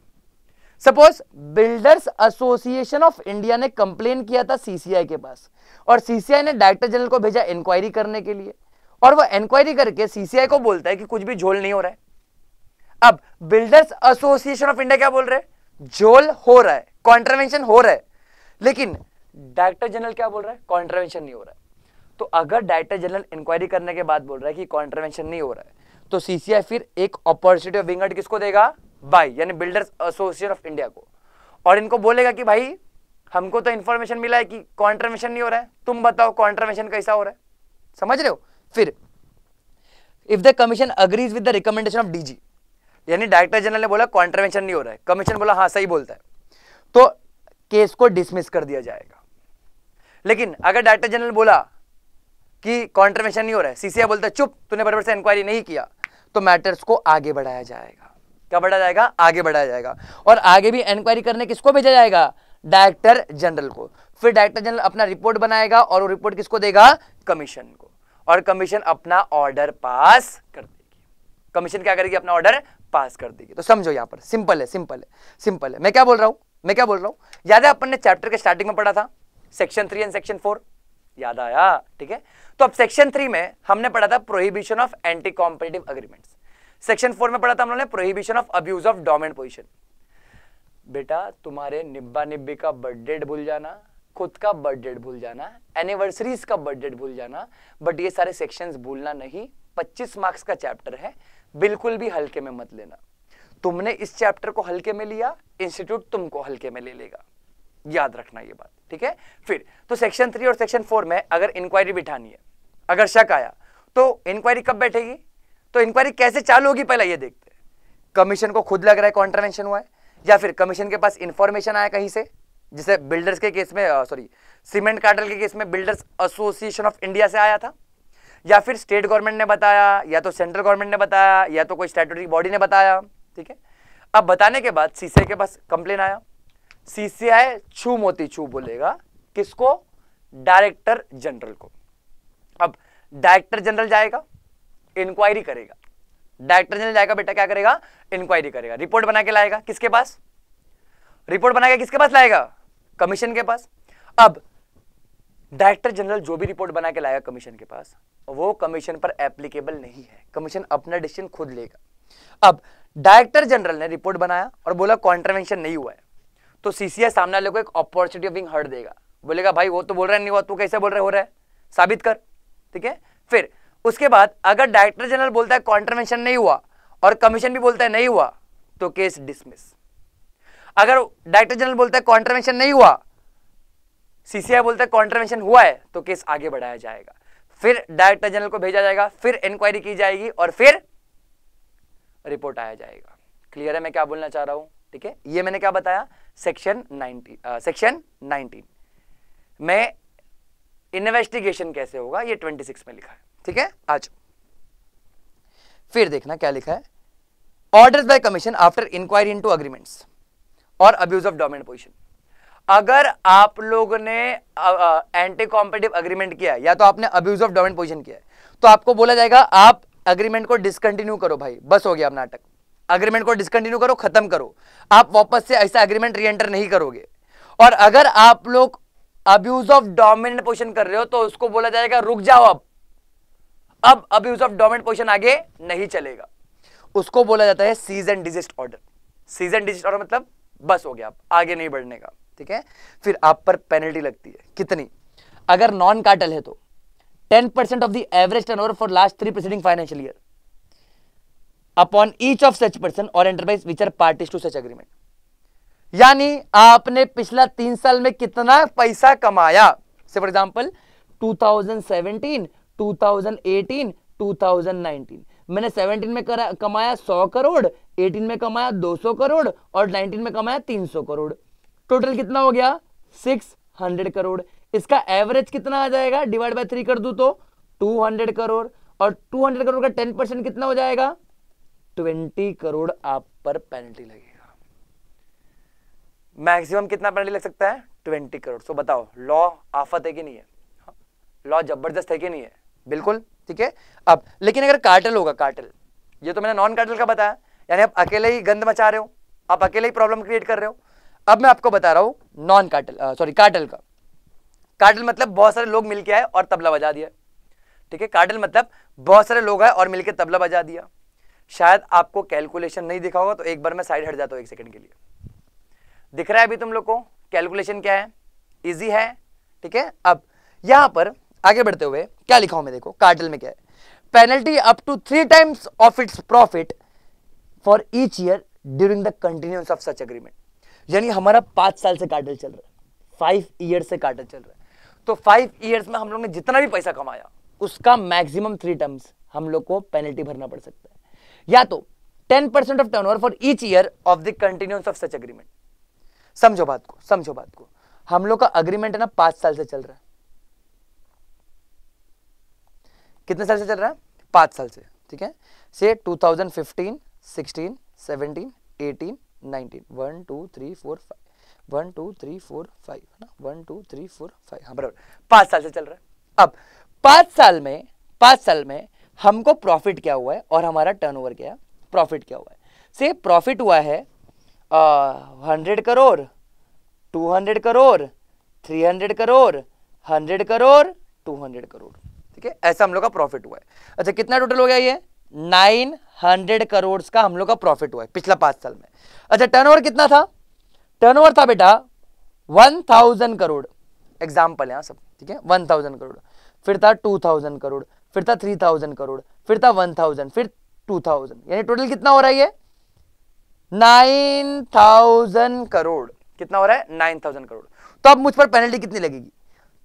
suppose builders association of India ने कंप्लेन किया था सीसीआई के पास और सीसीआई ने डायरेक्टर जनरल को भेजा इंक्वायरी करने के लिए और वो इंक्वायरी करके सीसीआई को बोलता है कि कुछ भी झोल नहीं हो रहा है अब बिल्डर्स एसोसिएशन ऑफ इंडिया क्या बोल रहे झोल हो रहा है कॉन्ट्रावेंशन हो रहा है लेकिन डायरेक्टर जनरल क्या बोल रहा है कॉन्ट्रावेंशन नहीं हो रहा है तो अगर डायरेक्टर जनरल इंक्वायरी करने के बाद बोल रहा है कि कॉन्ट्रावेंशन नहीं हो रहा है तो सीसीआई फिर एक अपॉर्चुनिटी ऑफ विंगट किसको देगा बाई यानी बिल्डर्स एसोसिएशन ऑफ इंडिया को और इनको बोलेगा कि भाई हमको तो इन्फॉर्मेशन मिला है कि कॉन्ट्रमेशन नहीं हो रहा है तुम बताओ कॉन्ट्रमेशन कैसा हो रहा है समझ रहे हो फिर if the commission agrees with the recommendation of DG यानी डायरेक्टर जनरल ने बोला कॉन्ट्रवेंशन नहीं हो रहा है कमीशन बोला हाँ सही बोलता है तो केस को डिसमिस कर दिया जाएगा लेकिन अगर डायरेक्टर जनरल बोला कि कॉन्ट्रवेंशन नहीं हो रहा है सीसीआई बोलता है चुप तूने बराबर से इंक्वायरी नहीं किया तो मैटर्स को आगे बढ़ाया जाएगा क्या बढ़ा जाएगा आगे बढ़ाया जाएगा और आगे भी इंक्वायरी करने किसको भेजा जाएगा डायरेक्टर जनरल को फिर डायरेक्टर जनरल अपना रिपोर्ट बनाएगा और वो रिपोर्ट किसको देगा कमीशन को और कमीशन अपना ऑर्डर पास कर देगी कमीशन क्या करेगी अपना ऑर्डर पास कर देगी तो समझो यहां पर सिंपल है सिंपल है सिंपल है मैं क्या बोल रहा हूं मैं क्या बोल रहा हूं याद है अपन ने चैप्टर के स्टार्टिंग में पढ़ा था section three and section four याद आया ठीक है तो अब सेक्शन थ्री में हमने पढ़ा था prohibition of anti competitive agreements section four में पढ़ा था हम लोगों ने prohibition of abuse of dominant position बेटा तुम्हारे निब्बा निब्बी का बर्थडे भूल जाना खुद का बर्थडे भूल जाना एनिवर्सरीज का बर्थडे भूल जाना बट ये सारे सेक्शन भूलना नहीं 25 मार्क्स का चैप्टर है बिल्कुल भी हल्के में मत लेना तुमने इस चैप्टर को हल्के में लिया इंस्टीट्यूट तुमको हल्के में ले लेगा याद रखना ये बात ठीक है फिर तो सेक्शन थ्री और सेक्शन फोर में अगर इंक्वायरी बिठानी है अगर शक आया तो इंक्वायरी कब बैठेगी तो इंक्वायरी कैसे चालू होगी पहले ये देखते हैं कमीशन को खुद लग रहा है कॉन्ट्रावेंशन हुआ है या फिर कमीशन के पास इंफॉर्मेशन आया कहीं से जिसे बिल्डर्स के केस में सॉरी सीमेंट कार्टल के केस में बिल्डर्स एसोसिएशन ऑफ इंडिया से आया था या फिर स्टेट गवर्नमेंट ने बताया या तो सेंट्रल गवर्नमेंट ने बताया या तो कोई स्टेटरी बॉडी ने बताया ठीक है अब बताने के बाद सीसीआई के पास कंप्लेन आया सीसीआई छू मोती छू बोलेगा किसको डायरेक्टर जनरल को अब डायरेक्टर जनरल जाएगा इंक्वायरी करेगा डायरेक्टर जनरल जाएगा बेटा क्या करेगा इंक्वायरी करेगा रिपोर्ट बना के लाएगा किसके पास रिपोर्ट बना के किसके पास लाएगा कमीशन के पास अब डायरेक्टर जनरल जो भी रिपोर्ट बना के लाएगा कमीशन के पास वो कमीशन पर एप्लीकेबल नहीं है कमीशन अपना डिसीजन खुद लेगा अब डायरेक्टर जनरल ने रिपोर्ट बनाया और बोला कॉन्ट्रवेंशन नहीं हुआ है तो सीसीआई सामने वाले को एक अपॉर्चुनिटी ऑफ बिंग हर्ट देगा बोलेगा भाई वो तो बोल रहे नहीं हुआ तू कैसे बोल रहे हो रहा है साबित कर ठीक है फिर उसके बाद अगर डायरेक्टर जनरल बोलता है कॉन्ट्रवेंशन नहीं हुआ और कमीशन भी बोलता है नहीं हुआ तो केस डिसमिस अगर डायरेक्टर जनरल बोलता है कॉन्ट्रवेंशन नहीं हुआ सीसीआई बोलता है कॉन्ट्रवेंशन हुआ है तो केस आगे बढ़ाया जाएगा फिर डायरेक्टर जनरल को भेजा जाएगा फिर इंक्वायरी की जाएगी और फिर रिपोर्ट आया जाएगा क्लियर है मैं क्या बोलना चाह रहा हूं ठीक है ये मैंने क्या बताया सेक्शन 19 सेक्शन 19 में इन्वेस्टिगेशन कैसे होगा ये 26 में लिखा है ठीक है आज फिर देखना क्या लिखा है order by commission after inquiry into agreements और अब्यूज ऑफ डोमिनेंट पोजीशन अगर आप लोगों ने एंटी कॉम्पिटिव अग्रीमेंट किया या तो आपने अब्यूज ऑफ डोमिनेंट पोजीशन किया है तो आपको बोला जाएगा आप अग्रीमेंट को डिसकंटिन्यू करो भाई बस हो गया आप नाटक अग्रीमेंट को डिसकंटिन्यू करो खत्म करो आप वापस से ऐसा अग्रीमेंट रीएंटर नहीं करोगे और अगर आप लोग अब्यूज ऑफ डोमिनेंट पोजीशन कर रहे हो तो उसको बोला जाएगा रुक जाओ आप अब अब्यूज ऑफ डोमेंट पोजिशन आगे नहीं चलेगा उसको बोला जाता है cease and desist order cease and desist order मतलब बस हो गया आप आगे नहीं बढ़ने का ठीक है फिर आप पर पेनल्टी लगती है कितनी अगर नॉन काटल है तो ten percent of the average turn for last three preceding financial year upon each of such person और enterprise which are party to such agreement यानी आपने पिछला तीन साल में कितना पैसा कमाया फॉर एग्जाम्पल टू 2017 2018 2019 मैंने 17 में करा कमाया 100 करोड़ 18 में कमाया 200 करोड़ और 19 में कमाया 300 करोड़ टोटल कितना हो गया 600 करोड़ इसका एवरेज कितना आ जाएगा डिवाइड बाय थ्री कर दू तो 200 करोड़ और 200 करोड़ का 10 परसेंट कितना हो जाएगा 20 करोड़ आप पर पेनल्टी लगेगा मैक्सिमम कितना पेनल्टी लग सकता है 20 करोड़ सो बताओ लॉ आफत है कि नहीं है लॉ हाँ, जबरदस्त है कि नहीं है बिल्कुल ठीक है अब लेकिन अगर कार्टल होगा कार्टल ये तो मैंने नॉन कार्टल का बताया यानी आप अकेले ही गंद मचा रहे हो आप अकेले ही प्रॉब्लम क्रिएट कर रहे हो अब मैं आपको बता रहा हूं नॉन कार्टल सॉरी कार्टल का कार्टल मतलब बहुत सारे लोग मिलके आए और तबला बजा दिया ठीक है कार्टल मतलब बहुत सारे लोग आए और मिलकर तबला बजा दिया शायद आपको कैलकुलेशन नहीं दिखा होगा तो एक बार मैं साइड हट जाता हूँ एक सेकंड के लिए दिख रहा है अभी तुम लोग को कैलकुलेशन क्या है इजी है ठीक है अब यहां पर आगे बढ़ते हुए क्या लिखा हूं मैं देखो कार्टल में क्या है penalty up to three times of its profit for each year during the continuous of such agreement यानी हमारा पांच साल से कार्टल चल रहा है फाइव ईयर से कार्टल चल रहा है तो फाइव ईयर्स में हम लोग ने जितना भी पैसा कमाया उसका मैक्सिमम थ्री टर्म्स हम लोग को पेनल्टी भरना पड़ सकता है या तो ten percent of turn for each year of the continuous of such agreement समझो बात को समझो बात को हम लोग का अग्रीमेंट है ना पांच साल से चल रहा है कितने साल से चल रहा है पाँच साल से ठीक है से 2015, 16, 17, 18, 19, one two three four five one two three four five है ना one two three four five हाँ बराबर पाँच साल से चल रहा है अब पाँच साल में पाँच साल में हमको प्रॉफिट क्या हुआ है और हमारा टर्नओवर क्या है प्रॉफिट क्या हुआ है से प्रॉफिट हुआ है hundred crore two hundred crore three hundred crore hundred crore two hundred crore ठीक है ऐसा हम लोग का प्रॉफिट हुआ है अच्छा कितना टोटल हो गया ये नाइन हंड्रेड करोड़ का हम लोग का प्रॉफिट हुआ है पिछला पांच साल में अच्छा टर्नओवर कितना था टर्नओवर था बेटा वन थाउजेंड करोड़ एग्जाम्पल है सब ठीक है वन थाउजेंड करोड़ फिर था टू थाउजेंड करोड़ फिर था थ्री थाउजेंड करोड़ फिर था वन थाउजेंड फिर टू थाउजेंड यानी टोटल कितना हो रहा है ये नाइन थाउजेंड करोड़ कितना हो रहा है नाइन थाउजेंड करोड़ तो अब मुझ पर पेनल्टी कितनी लगेगी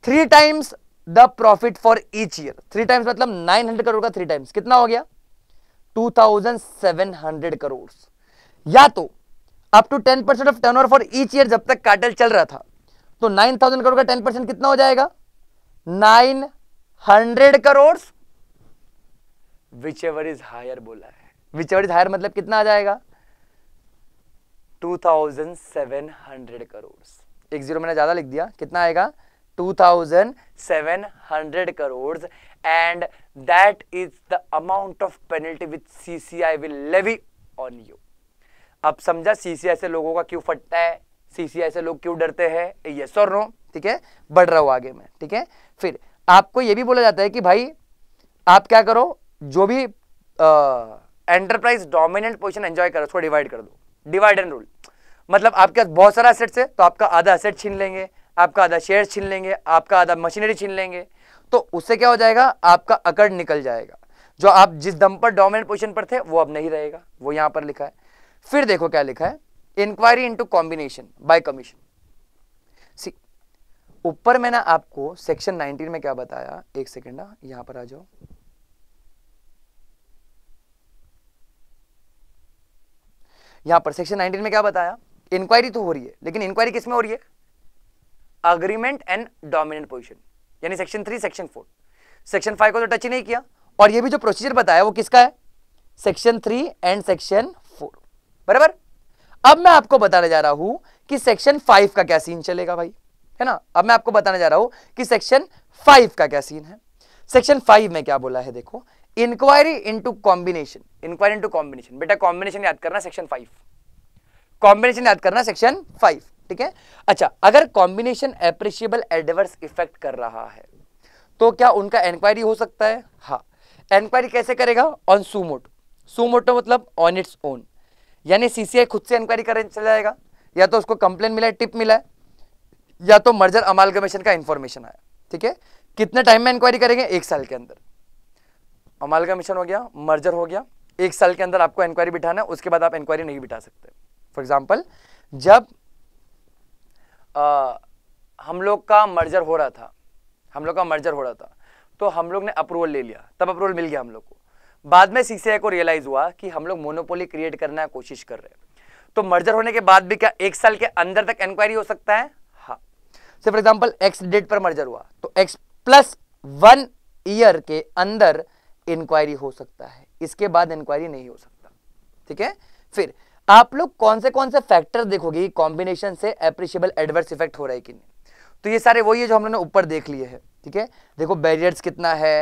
three times the profit for each year three times मतलब 900 करोड़ का थ्री टाइम्स कितना हो गया 2700 करोड़ या तो up to 10 percent of turnover for each year जब तक कार्टल चल रहा था तो 9000 करोड़ का 10 परसेंट कितना हो जाएगा 900 crore whichever is higher बोला है विच एवर इज हायर मतलब कितना आ जाएगा 2700 करोड़ एक जीरो मैंने ज्यादा लिख दिया कितना आएगा 2700 2,700 crores and that is the amount of penalty which CCI will levy on you. अब समझा सीसीआई से लोगों का क्यों फटता है सीसीआई से लोग क्यों डरते हैं यस और नो ठीक है बढ़ रहा हूँ आगे मैं ठीक है फिर आपको ये भी बोला जाता है कि भाई आप क्या करो जो भी एंटरप्राइज डोमिनेंट पोजीशन एंजॉय करो उसको डिवाइड कर दो डिवाइड एंड रूल मतलब आपके पास बहुत सारा असेट्स है तो आपका आधा असेट छीन लेंगे आपका आधा शेयर छीन लेंगे आपका आधा मशीनरी छीन लेंगे तो उससे क्या हो जाएगा आपका अकड़ निकल जाएगा जो आप जिस दम पर डोमिनेंट पोजिशन पर थे वो अब नहीं रहेगा वो यहां पर लिखा है फिर देखो क्या लिखा है inquiry into combination by commission see ऊपर मैंने आपको सेक्शन 19 में क्या बताया एक सेकेंड ना यहां पर आ जाओ यहां पर सेक्शन 19 में क्या बताया इंक्वायरी तो हो रही है लेकिन इंक्वायरी किस में हो रही है अग्रीमेंट एंड डोमिनेंट पोजिशन यानी section three section four section five को तो टच ही नहीं किया और ये भी जो प्रोसीजर बताया वो किसका है section three and section four बराबर अब मैं आपको बताने जा रहा हूं कि सेक्शन फाइव का क्या सीन चलेगा भाई है ना अब मैं आपको बताने जा रहा हूं कि सेक्शन फाइव का क्या सीन है सेक्शन फाइव में क्या बोला है देखो inquiry into combination inquiry into combination बेटा कॉम्बिनेशन याद करना सेक्शन फाइव कॉम्बिनेशन याद करना सेक्शन फाइव ठीक है अच्छा अगर कॉम्बिनेशन एप्रिशिएबल एडवर्स इफेक्ट कर रहा है तो क्या उनका एंक्वायरी हो सकता है हाँ एंक्वायरी कैसे करेगा ऑन सुमोट सुमोटो मतलब ऑन इट्स ओन यानी सीसीआई खुद से इंक्वायरी करने चला जाएगा या तो उसको कंप्लेन मिला है टिप मिला है या तो मर्जर अमालगमेशन का इंफॉर्मेशन आया ठीक है कितने टाइम में इंक्वायरी करेंगे एक साल के अंदर अमालगमेशन हो गया मर्जर हो गया एक साल के अंदर आपको इंक्वायरी बिठाना है उसके बाद आप इंक्वायरी नहीं बिठा सकते फॉर एग्जाम्पल जब आ, हम लोग का मर्जर हो रहा था हम लोग का मर्जर हो रहा था तो हम लोग ने अप्रूवल ले लिया तब अप्रूवल मिल गया हम लोग को बाद में सी को रियलाइज हुआ कि हम लोग मोनोपोली क्रिएट करने की कोशिश कर रहे हैं तो मर्जर होने के बाद भी क्या एक साल के अंदर तक इंक्वायरी हो सकता है हाँ से फॉर एग्जाम्पल एक्स डेट पर मर्जर हुआ तो एक्स प्लस वन ईयर के अंदर इंक्वायरी हो सकता है इसके बाद इंक्वायरी नहीं हो सकता ठीक है फिर आप लोग कौन से कौन से फैक्टर देखोगे कॉम्बिनेशन से अप्रिशिएबल एडवर्स इफेक्ट हो रहा है कि नहीं तो ये सारे वही है जो हम लोगों ने ऊपर देख लिए है ठीक है देखो बैरियर्स कितना है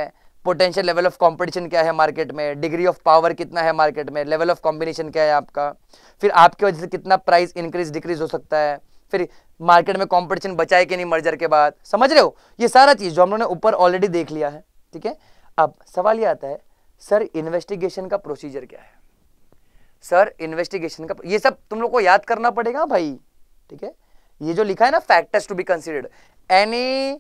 पोटेंशियल लेवल ऑफ कंपटीशन क्या है मार्केट में डिग्री ऑफ पावर कितना है मार्केट में लेवल ऑफ कॉम्बिनेशन क्या है आपका फिर आपकी वजह से कितना प्राइस इंक्रीज डिक्रीज हो सकता है फिर मार्केट में कॉम्पिटिशन बचाए कि नहीं मर्जर के बाद समझ रहे हो ये सारा चीज़ जो हम लोगों ने ऊपर ऑलरेडी देख लिया है ठीक है अब सवाल ये आता है सर इन्वेस्टिगेशन का प्रोसीजर क्या है सर इन्वेस्टिगेशन का ये सब तुम लोग को याद करना पड़ेगा भाई ठीक है ये जो लिखा है ना factors to be considered any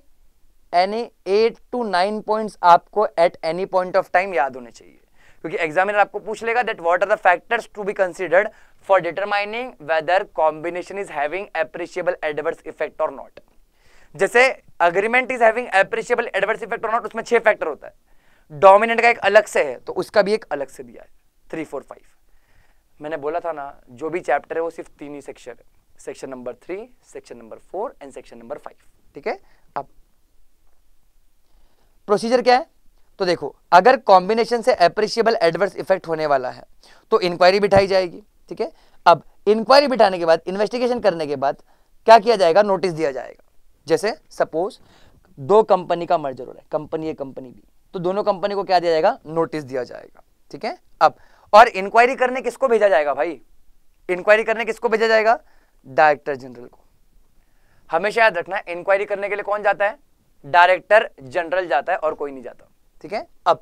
any eight to nine points आपको at any point of time याद होने चाहिए क्योंकि एग्जामिनर आपको पूछ लेगा that what are the factors to be considered for determining whether combination is having appreciable adverse effect और not जैसे agreement is having appreciable adverse effect और नॉट उसमें छह फैक्टर होता है डोमिनेंट का एक अलग से है तो उसका भी एक अलग से दिया है थ्री फोर फाइव मैंने बोला था ना जो भी चैप्टर है वो सिर्फ तीन ही section section number three section number four and section number five ठीक है अब प्रोसीजर क्या है तो देखो अगर कॉम्बिनेशन से अप्रिशिएबल एडवर्स इफेक्ट होने वाला है तो इंक्वायरी बिठाई जाएगी ठीक है अब इंक्वायरी बिठाने के बाद इन्वेस्टिगेशन करने के बाद क्या किया जाएगा नोटिस दिया जाएगा जैसे सपोज दो कंपनी का मर्जर हो रहा है कंपनी ए कंपनी बी तो दोनों कंपनी को क्या दिया जाएगा नोटिस दिया जाएगा ठीक है अब और इंक्वायरी करने किसको भेजा जाएगा भाई इंक्वायरी करने किसको भेजा जाएगा डायरेक्टर जनरल को हमेशा याद रखना इंक्वायरी करने के लिए कौन जाता है डायरेक्टर जनरल जाता है और कोई नहीं जाता ठीक है अब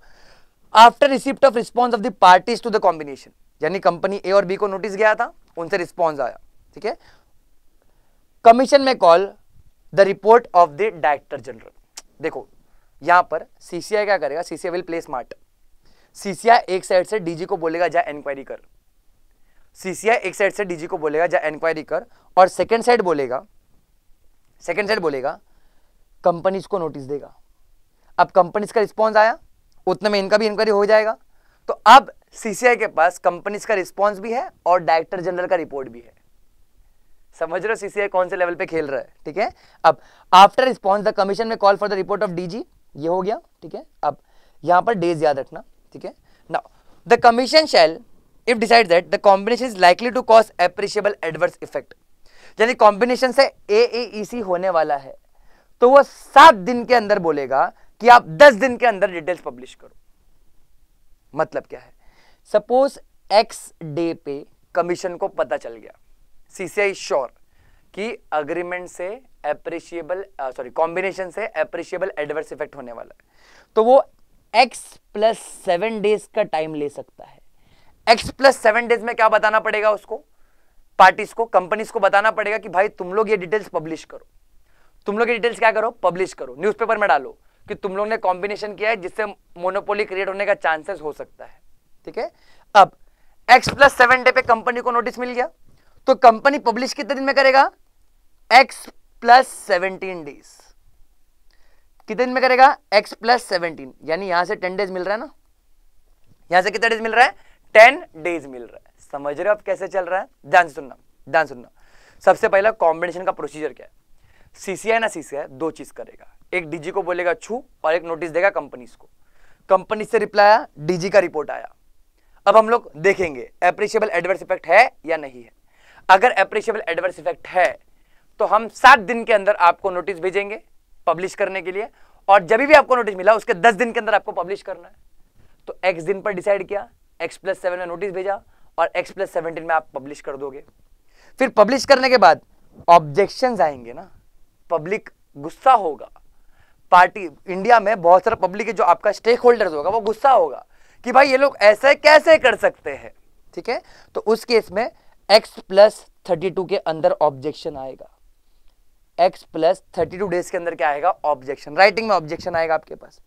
after receipt of response of the parties to the combination यानी कंपनी ए और बी को नोटिस गया था उनसे रिस्पॉन्स आया ठीक है कमीशन में call the report of the director general देखो यहां पर सीसीआई क्या करेगा सीसीआई विल प्लेस मार्ट सीसीआई एक साइड से डीजी को बोलेगा जा एंक्वायरी कर सीसीआई एक साइड से डीजी को बोलेगा जा एंक्वायरी कर और सेकेंड साइड बोलेगा सेकेंड साइड बोलेगा कंपनीज को नोटिस देगा अब कंपनीज का रिस्पॉन्स आया उतने में इनका भी इंक्वायरी हो जाएगा तो अब सीसीआई के पास कंपनीज का रिस्पॉन्स भी है और डायरेक्टर जनरल का रिपोर्ट भी है समझ रहे हो सीसीआई कौन से लेवल पे खेल रहा है ठीक है अब आफ्टर रिस्पॉन्स द कमीशन में call for the report of DG ये हो गया ठीक है अब यहां पर डेज याद रखना ठीक है now the commission shall if decide that the combination is likely to cause appreciable adverse effect यदि कॉम्बिनेशन से ए ए सी होने वाला है तो वो सात दिन के अंदर बोलेगा कि आप दस दिन के अंदर डिटेल्स पब्लिश करो मतलब क्या है सपोज एक्स डे पे कमीशन को पता चल गया सीसीआई श्योर कि अग्रीमेंट से एप्रिशिएबल सॉरी कॉम्बिनेशन से एप्रिशिएबल एडवर्स इफेक्ट होने वाला है तो वो x प्लस सेवन डेज का टाइम ले सकता है x प्लस सेवन डेज में क्या बताना पड़ेगा उसको पार्टीज को कंपनीज को बताना पड़ेगा कि भाई तुम लोग ये डिटेल्स पब्लिश करो तुम लोग ये डिटेल्स क्या करो पब्लिश करो न्यूज़पेपर में डालो कि तुम लोग ने कॉम्बिनेशन किया है जिससे मोनोपोली क्रिएट होने का चांसेस हो सकता है ठीक है अब x प्लस सेवन डे पे कंपनी को नोटिस मिल गया तो कंपनी पब्लिश कितने दिन में करेगा x प्लस सेवनटीन डेज कितने दिन में करेगा x प्लस सेवनटीन यानी यहां से टेन डेज मिल रहा है ना यहां से कितना डेज मिल रहा है टेन डेज मिल रहा है समझ रहे हो आप कैसे चल रहा है ध्यान से सुनना ध्यान सुनना सबसे पहला कॉम्बिनेशन का प्रोसीजर क्या है सीसीआई ना सीसीआई दो चीज करेगा एक डीजी को बोलेगा छू और एक नोटिस देगा कंपनीज को कंपनी से रिप्लाई आया डीजी का रिपोर्ट आया अब हम लोग देखेंगे एप्रिशिएबल एडवर्स इफेक्ट है या नहीं है अगर एप्रिशिएबल एडवर्स इफेक्ट है तो हम सात दिन के अंदर आपको नोटिस भेजेंगे पब्लिश करने के लिए और जब भी आपको नोटिस मिला उसके दस दिन के अंदर आपको पब्लिश करना है तो एक्स दिन पर डिसाइड किया एक्स प्लस सेवन में नोटिस भेजा और एक्स प्लस सेवनटीन में आप पब्लिश कर दोगे फिर पब्लिश करने के बाद ऑब्जेक्शन आएंगे ना पब्लिक गुस्सा होगा पार्टी इंडिया में बहुत सारा पब्लिक जो आपका स्टेक होल्डर होगा वो गुस्सा होगा कि भाई ये लोग ऐसे कैसे कर सकते हैं ठीक है तो उस केस में एक्स प्लस थर्टी टू के अंदर ऑब्जेक्शन आएगा X plus thirty two days के अंदर क्या आएगा ऑब्जेक्शन राइटिंग में ऑब्जेक्शन आएगा आपके पास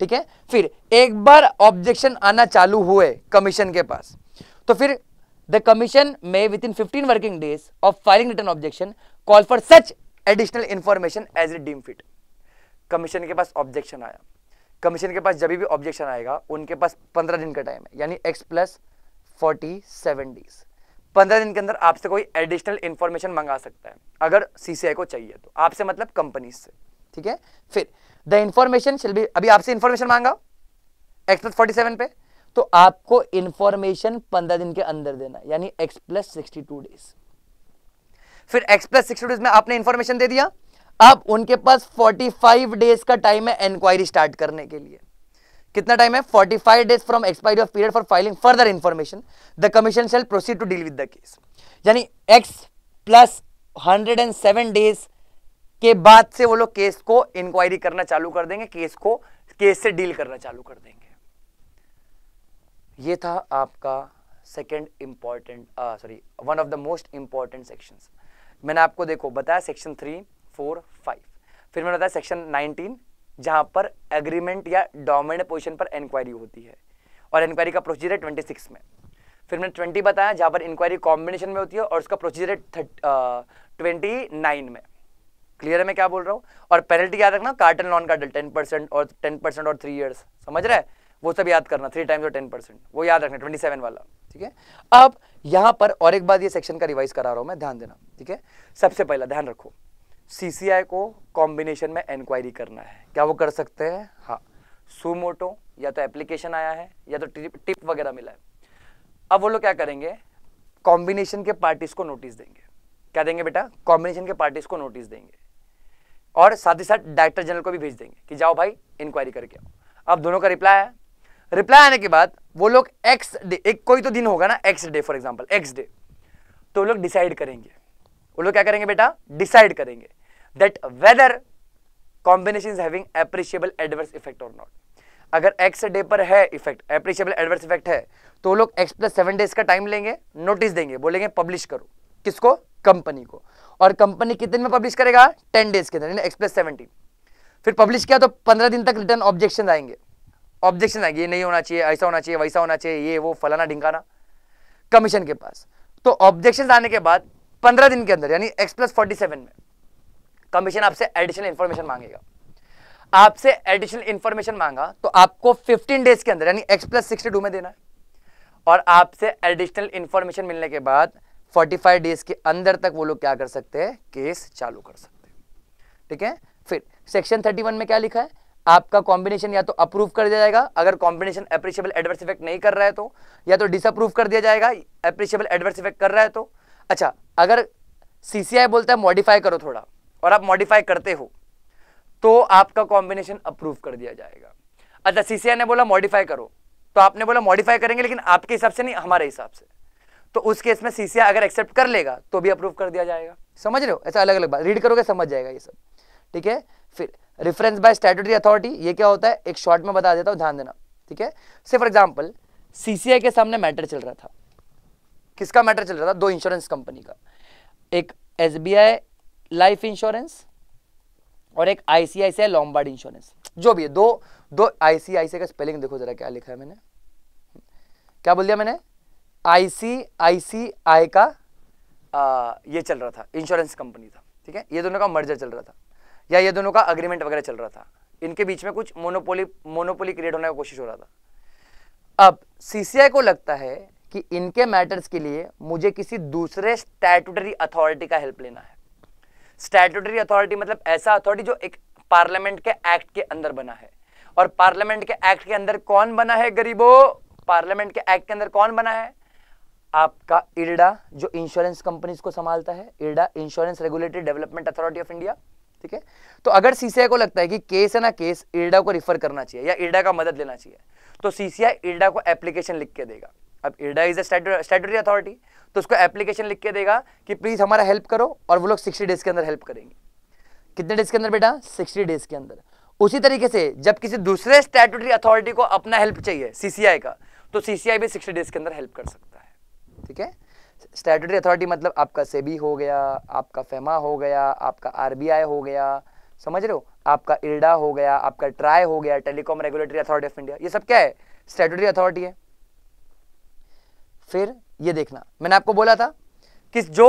ठीक है फिर एक बार ऑब्जेक्शन आना चालू हुए कमीशन के पास तो फिर द कमीशन में within fifteen working days of filing return objection call for such additional information as it deem fit commission के पास ऑब्जेक्शन आया कमीशन के पास जब भी ऑब्जेक्शन आएगा उनके पास पंद्रह दिन का टाइम है यानी X plus forty seven days पंद्रह दिन के अंदर आपसे कोई एडिशनल इन्फॉर्मेशन मंगा सकता है अगर सीसीआई को चाहिए तो आपसे मतलब कंपनी से ठीक है फिर द इन्फॉर्मेशन शिल बी अभी आपसे इन्फॉर्मेशन मांगा एक्स प्लस सेवन पे तो आपको इन्फॉर्मेशन पंद्रह दिन के अंदर देना यानी X plus sixty two days फिर एक्स प्लस सिक्सटी डेज में आपने इन्फॉर्मेशन दे दिया अब उनके पास फोर्टी फाइव डेज का टाइम है एंक्वायरी स्टार्ट करने के लिए कितना टाइम है 45 days from expiry of period for filing further information the commission shall proceed to deal with the case यानी एक्स प्लस 107 डेज के बाद से वो लोग केस को इंक्वायरी करना चालू कर देंगे केस को केस से डील करना चालू कर देंगे ये था आपका second important sorry one of the most important section मैंने आपको देखो बताया सेक्शन थ्री फोर फाइव फिर मैंने बताया सेक्शन नाइनटीन जहां पर एग्रीमेंट या डोमेंट पोजिशन पर इंक्वायरी होती है और इंक्वायरी का प्रोसीजर है ट्वेंटी सिक्स में फिर मैंने ट्वेंटी बताया जहां पर इंक्वायरी कॉम्बिनेशन में होती है और उसका प्रोसीजर है ट्वेंटी नाइन में क्लियर है मैं क्या बोल रहा हूँ और पेनल्टी याद रखना cartel non cartel ten percent और टेन परसेंट और थ्री ईयर्स समझ रहे वो सब याद करना थ्री टाइम्स और टेन परसेंट वो याद रखना ट्वेंटी सेवन वाला ठीक है अब यहाँ पर और एक बात ये सेक्शन का रिवाइज करा रहा हूँ मैं ध्यान देना ठीक है सबसे पहला ध्यान रखो सीसीआई को कॉम्बिनेशन में इंक्वायरी करना है क्या वो कर सकते हैं हाँ सुमोटो या तो एप्लीकेशन आया है या तो टिप वगैरह मिला है अब वो लोग क्या करेंगे कॉम्बिनेशन के पार्टीज को नोटिस देंगे क्या देंगे बेटा कॉम्बिनेशन के पार्टीज को नोटिस देंगे और साथ ही साथ डायरेक्टर जनरल को भी भेज देंगे कि जाओ भाई इंक्वायरी करके आओ अब दोनों का रिप्लाई आया रिप्लाई आने के बाद वो लोग एक्स डे एक कोई तो दिन होगा ना X day for example X day तो वो लोग डिसाइड करेंगे वो लोग क्या करेंगे बेटा डिसाइड करेंगे that whether combination is having appreciable adverse effect or not. अगर x डे पर है इफेक्ट एप्रिशिएबल एडवर्स इफेक्ट है तो लोग x प्लस सेवन डेज का टाइम लेंगे नोटिस देंगे बोलेंगे पब्लिश करो किसको कंपनी को और कंपनी कितने में पब्लिश करेगा टेन डेज के अंदर x प्लस सेवनटीन फिर पब्लिश किया तो पंद्रह दिन तक रिटर्न ऑब्जेक्शन आएंगे ऑब्जेक्शन आएंगे ये नहीं होना चाहिए ऐसा होना चाहिए वैसा होना चाहिए ये वो फलाना ढिंकाना कमीशन के पास तो ऑब्जेक्शन आने के बाद पंद्रह दिन के अंदर यानी एक्स प्लस फोर्टी सेवन में कमीशन आपसे एडिशनल इन्फॉर्मेशन मांगेगा आपसे एडिशनल इन्फॉर्मेशन मांगा तो आपको 15 डेज के अंदर यानी एक्स प्लस सिक्सटी टू में देना है और आपसे एडिशनल इन्फॉर्मेशन मिलने के बाद 45 डेज के अंदर तक वो लोग क्या कर सकते हैं केस चालू कर सकते हैं ठीक है फिर सेक्शन 31 में क्या लिखा है आपका कॉम्बिनेशन या तो अप्रूव कर दिया जाएगा अगर कॉम्बिनेशन अप्रिशिएबल एडवर्स इफेक्ट नहीं कर रहा है तो या तो डिसअप्रूव कर दिया जाएगा अप्रिशिएबल एडवर्स इफेक्ट कर रहा है तो अच्छा अगर सीसीआई बोलता है मॉडिफाई करो थोड़ा और आप मॉडिफाई करते हो तो आपका कॉम्बिनेशन अप्रूव कर दिया जाएगा अच्छा सीसीआई ने बोला मॉडिफाई करो तो आपने बोला मॉडिफाई करेंगे लेकिन आपके हिसाब से नहीं हमारे हिसाब से तो उस केस में सीसीआई अगर एक्सेप्ट कर लेगा तो भी अप्रूव कर दिया जाएगा समझ रहे हो ऐसा अलग अलग बात रीड करोगे समझ जाएगा ये सब ठीक है फिर रेफरेंस बाय स्टैटरी अथॉरिटी ये क्या होता है एक शॉर्ट में बता देता हूँ ध्यान देना ठीक है से फॉर एग्जाम्पल सीसीआई के सामने मैटर चल रहा था किसका मैटर चल रहा था दो इंश्योरेंस कंपनी का एक एस लाइफ इंश्योरेंस और एक आईसीआईसीआई लॉम्बार्ड इंश्योरेंस जो भी है दो दो आईसीआईसीआई का स्पेलिंग देखो जरा क्या लिखा है मैंने क्या बोल दिया मैंने आईसीआईसीआई का आ, ये चल रहा था इंश्योरेंस कंपनी था ठीक है ये दोनों का मर्जर चल रहा था या ये दोनों का अग्रीमेंट वगैरह चल रहा था इनके बीच में कुछ मोनोपोली मोनोपोली क्रिएट होने की कोशिश हो रहा था अब सीसीआई को लगता है कि इनके मैटर्स के लिए मुझे किसी दूसरे स्टैटूटरी अथॉरिटी का हेल्प लेना है स्टैट्यूटरी अथॉरिटी मतलब ऐसा अथॉरिटी जो एक पार्लियामेंट के एक्ट के अंदर बना है और पार्लियामेंट के एक्ट के अंदर कौन बना है गरीबों पार्लियामेंट के एक्ट के अंदर कौन बना है आपका इरडा जो इंश्योरेंस कंपनीज को संभालता है IRDA insurance regulatory development authority of India ठीक है तो अगर सीसीआई को लगता है कि केस है ना केस इरडा को रिफर करना चाहिए या इरडा का मदद लेना चाहिए तो सीसीआई इरडा को एप्लीकेशन लिख के देगा अब IRDA is a statutory authority तो उसको एप्लीकेशन लिख के देगा कि प्लीज़ हमारा हेल्प करो और वो लोग सिक्सटी डेज़ के अंदर हेल्प करेंगे कितने डेज़ के अंदर बेटा सिक्सटी डेज़ के अंदर उसी तरीके से जब किसी दूसरे स्टैटूटरी अथॉरिटी को अपना हेल्प चाहिए सीसीआई का तो सीसीआई भी सिक्सटी डेज़ के अंदर हेल्प कर सकता है ठीक है स्टैटूटरी अथॉरिटी मतलब आपका सेबी हो गया आपका फेमा हो गया आपका आर हो गया समझ रहे हो आपका इरडा हो गया आपका ट्राई हो गया telecom regulatory authority of India ये सब क्या है स्टेटरी अथॉरिटी है फिर ये देखना मैंने आपको बोला था कि जो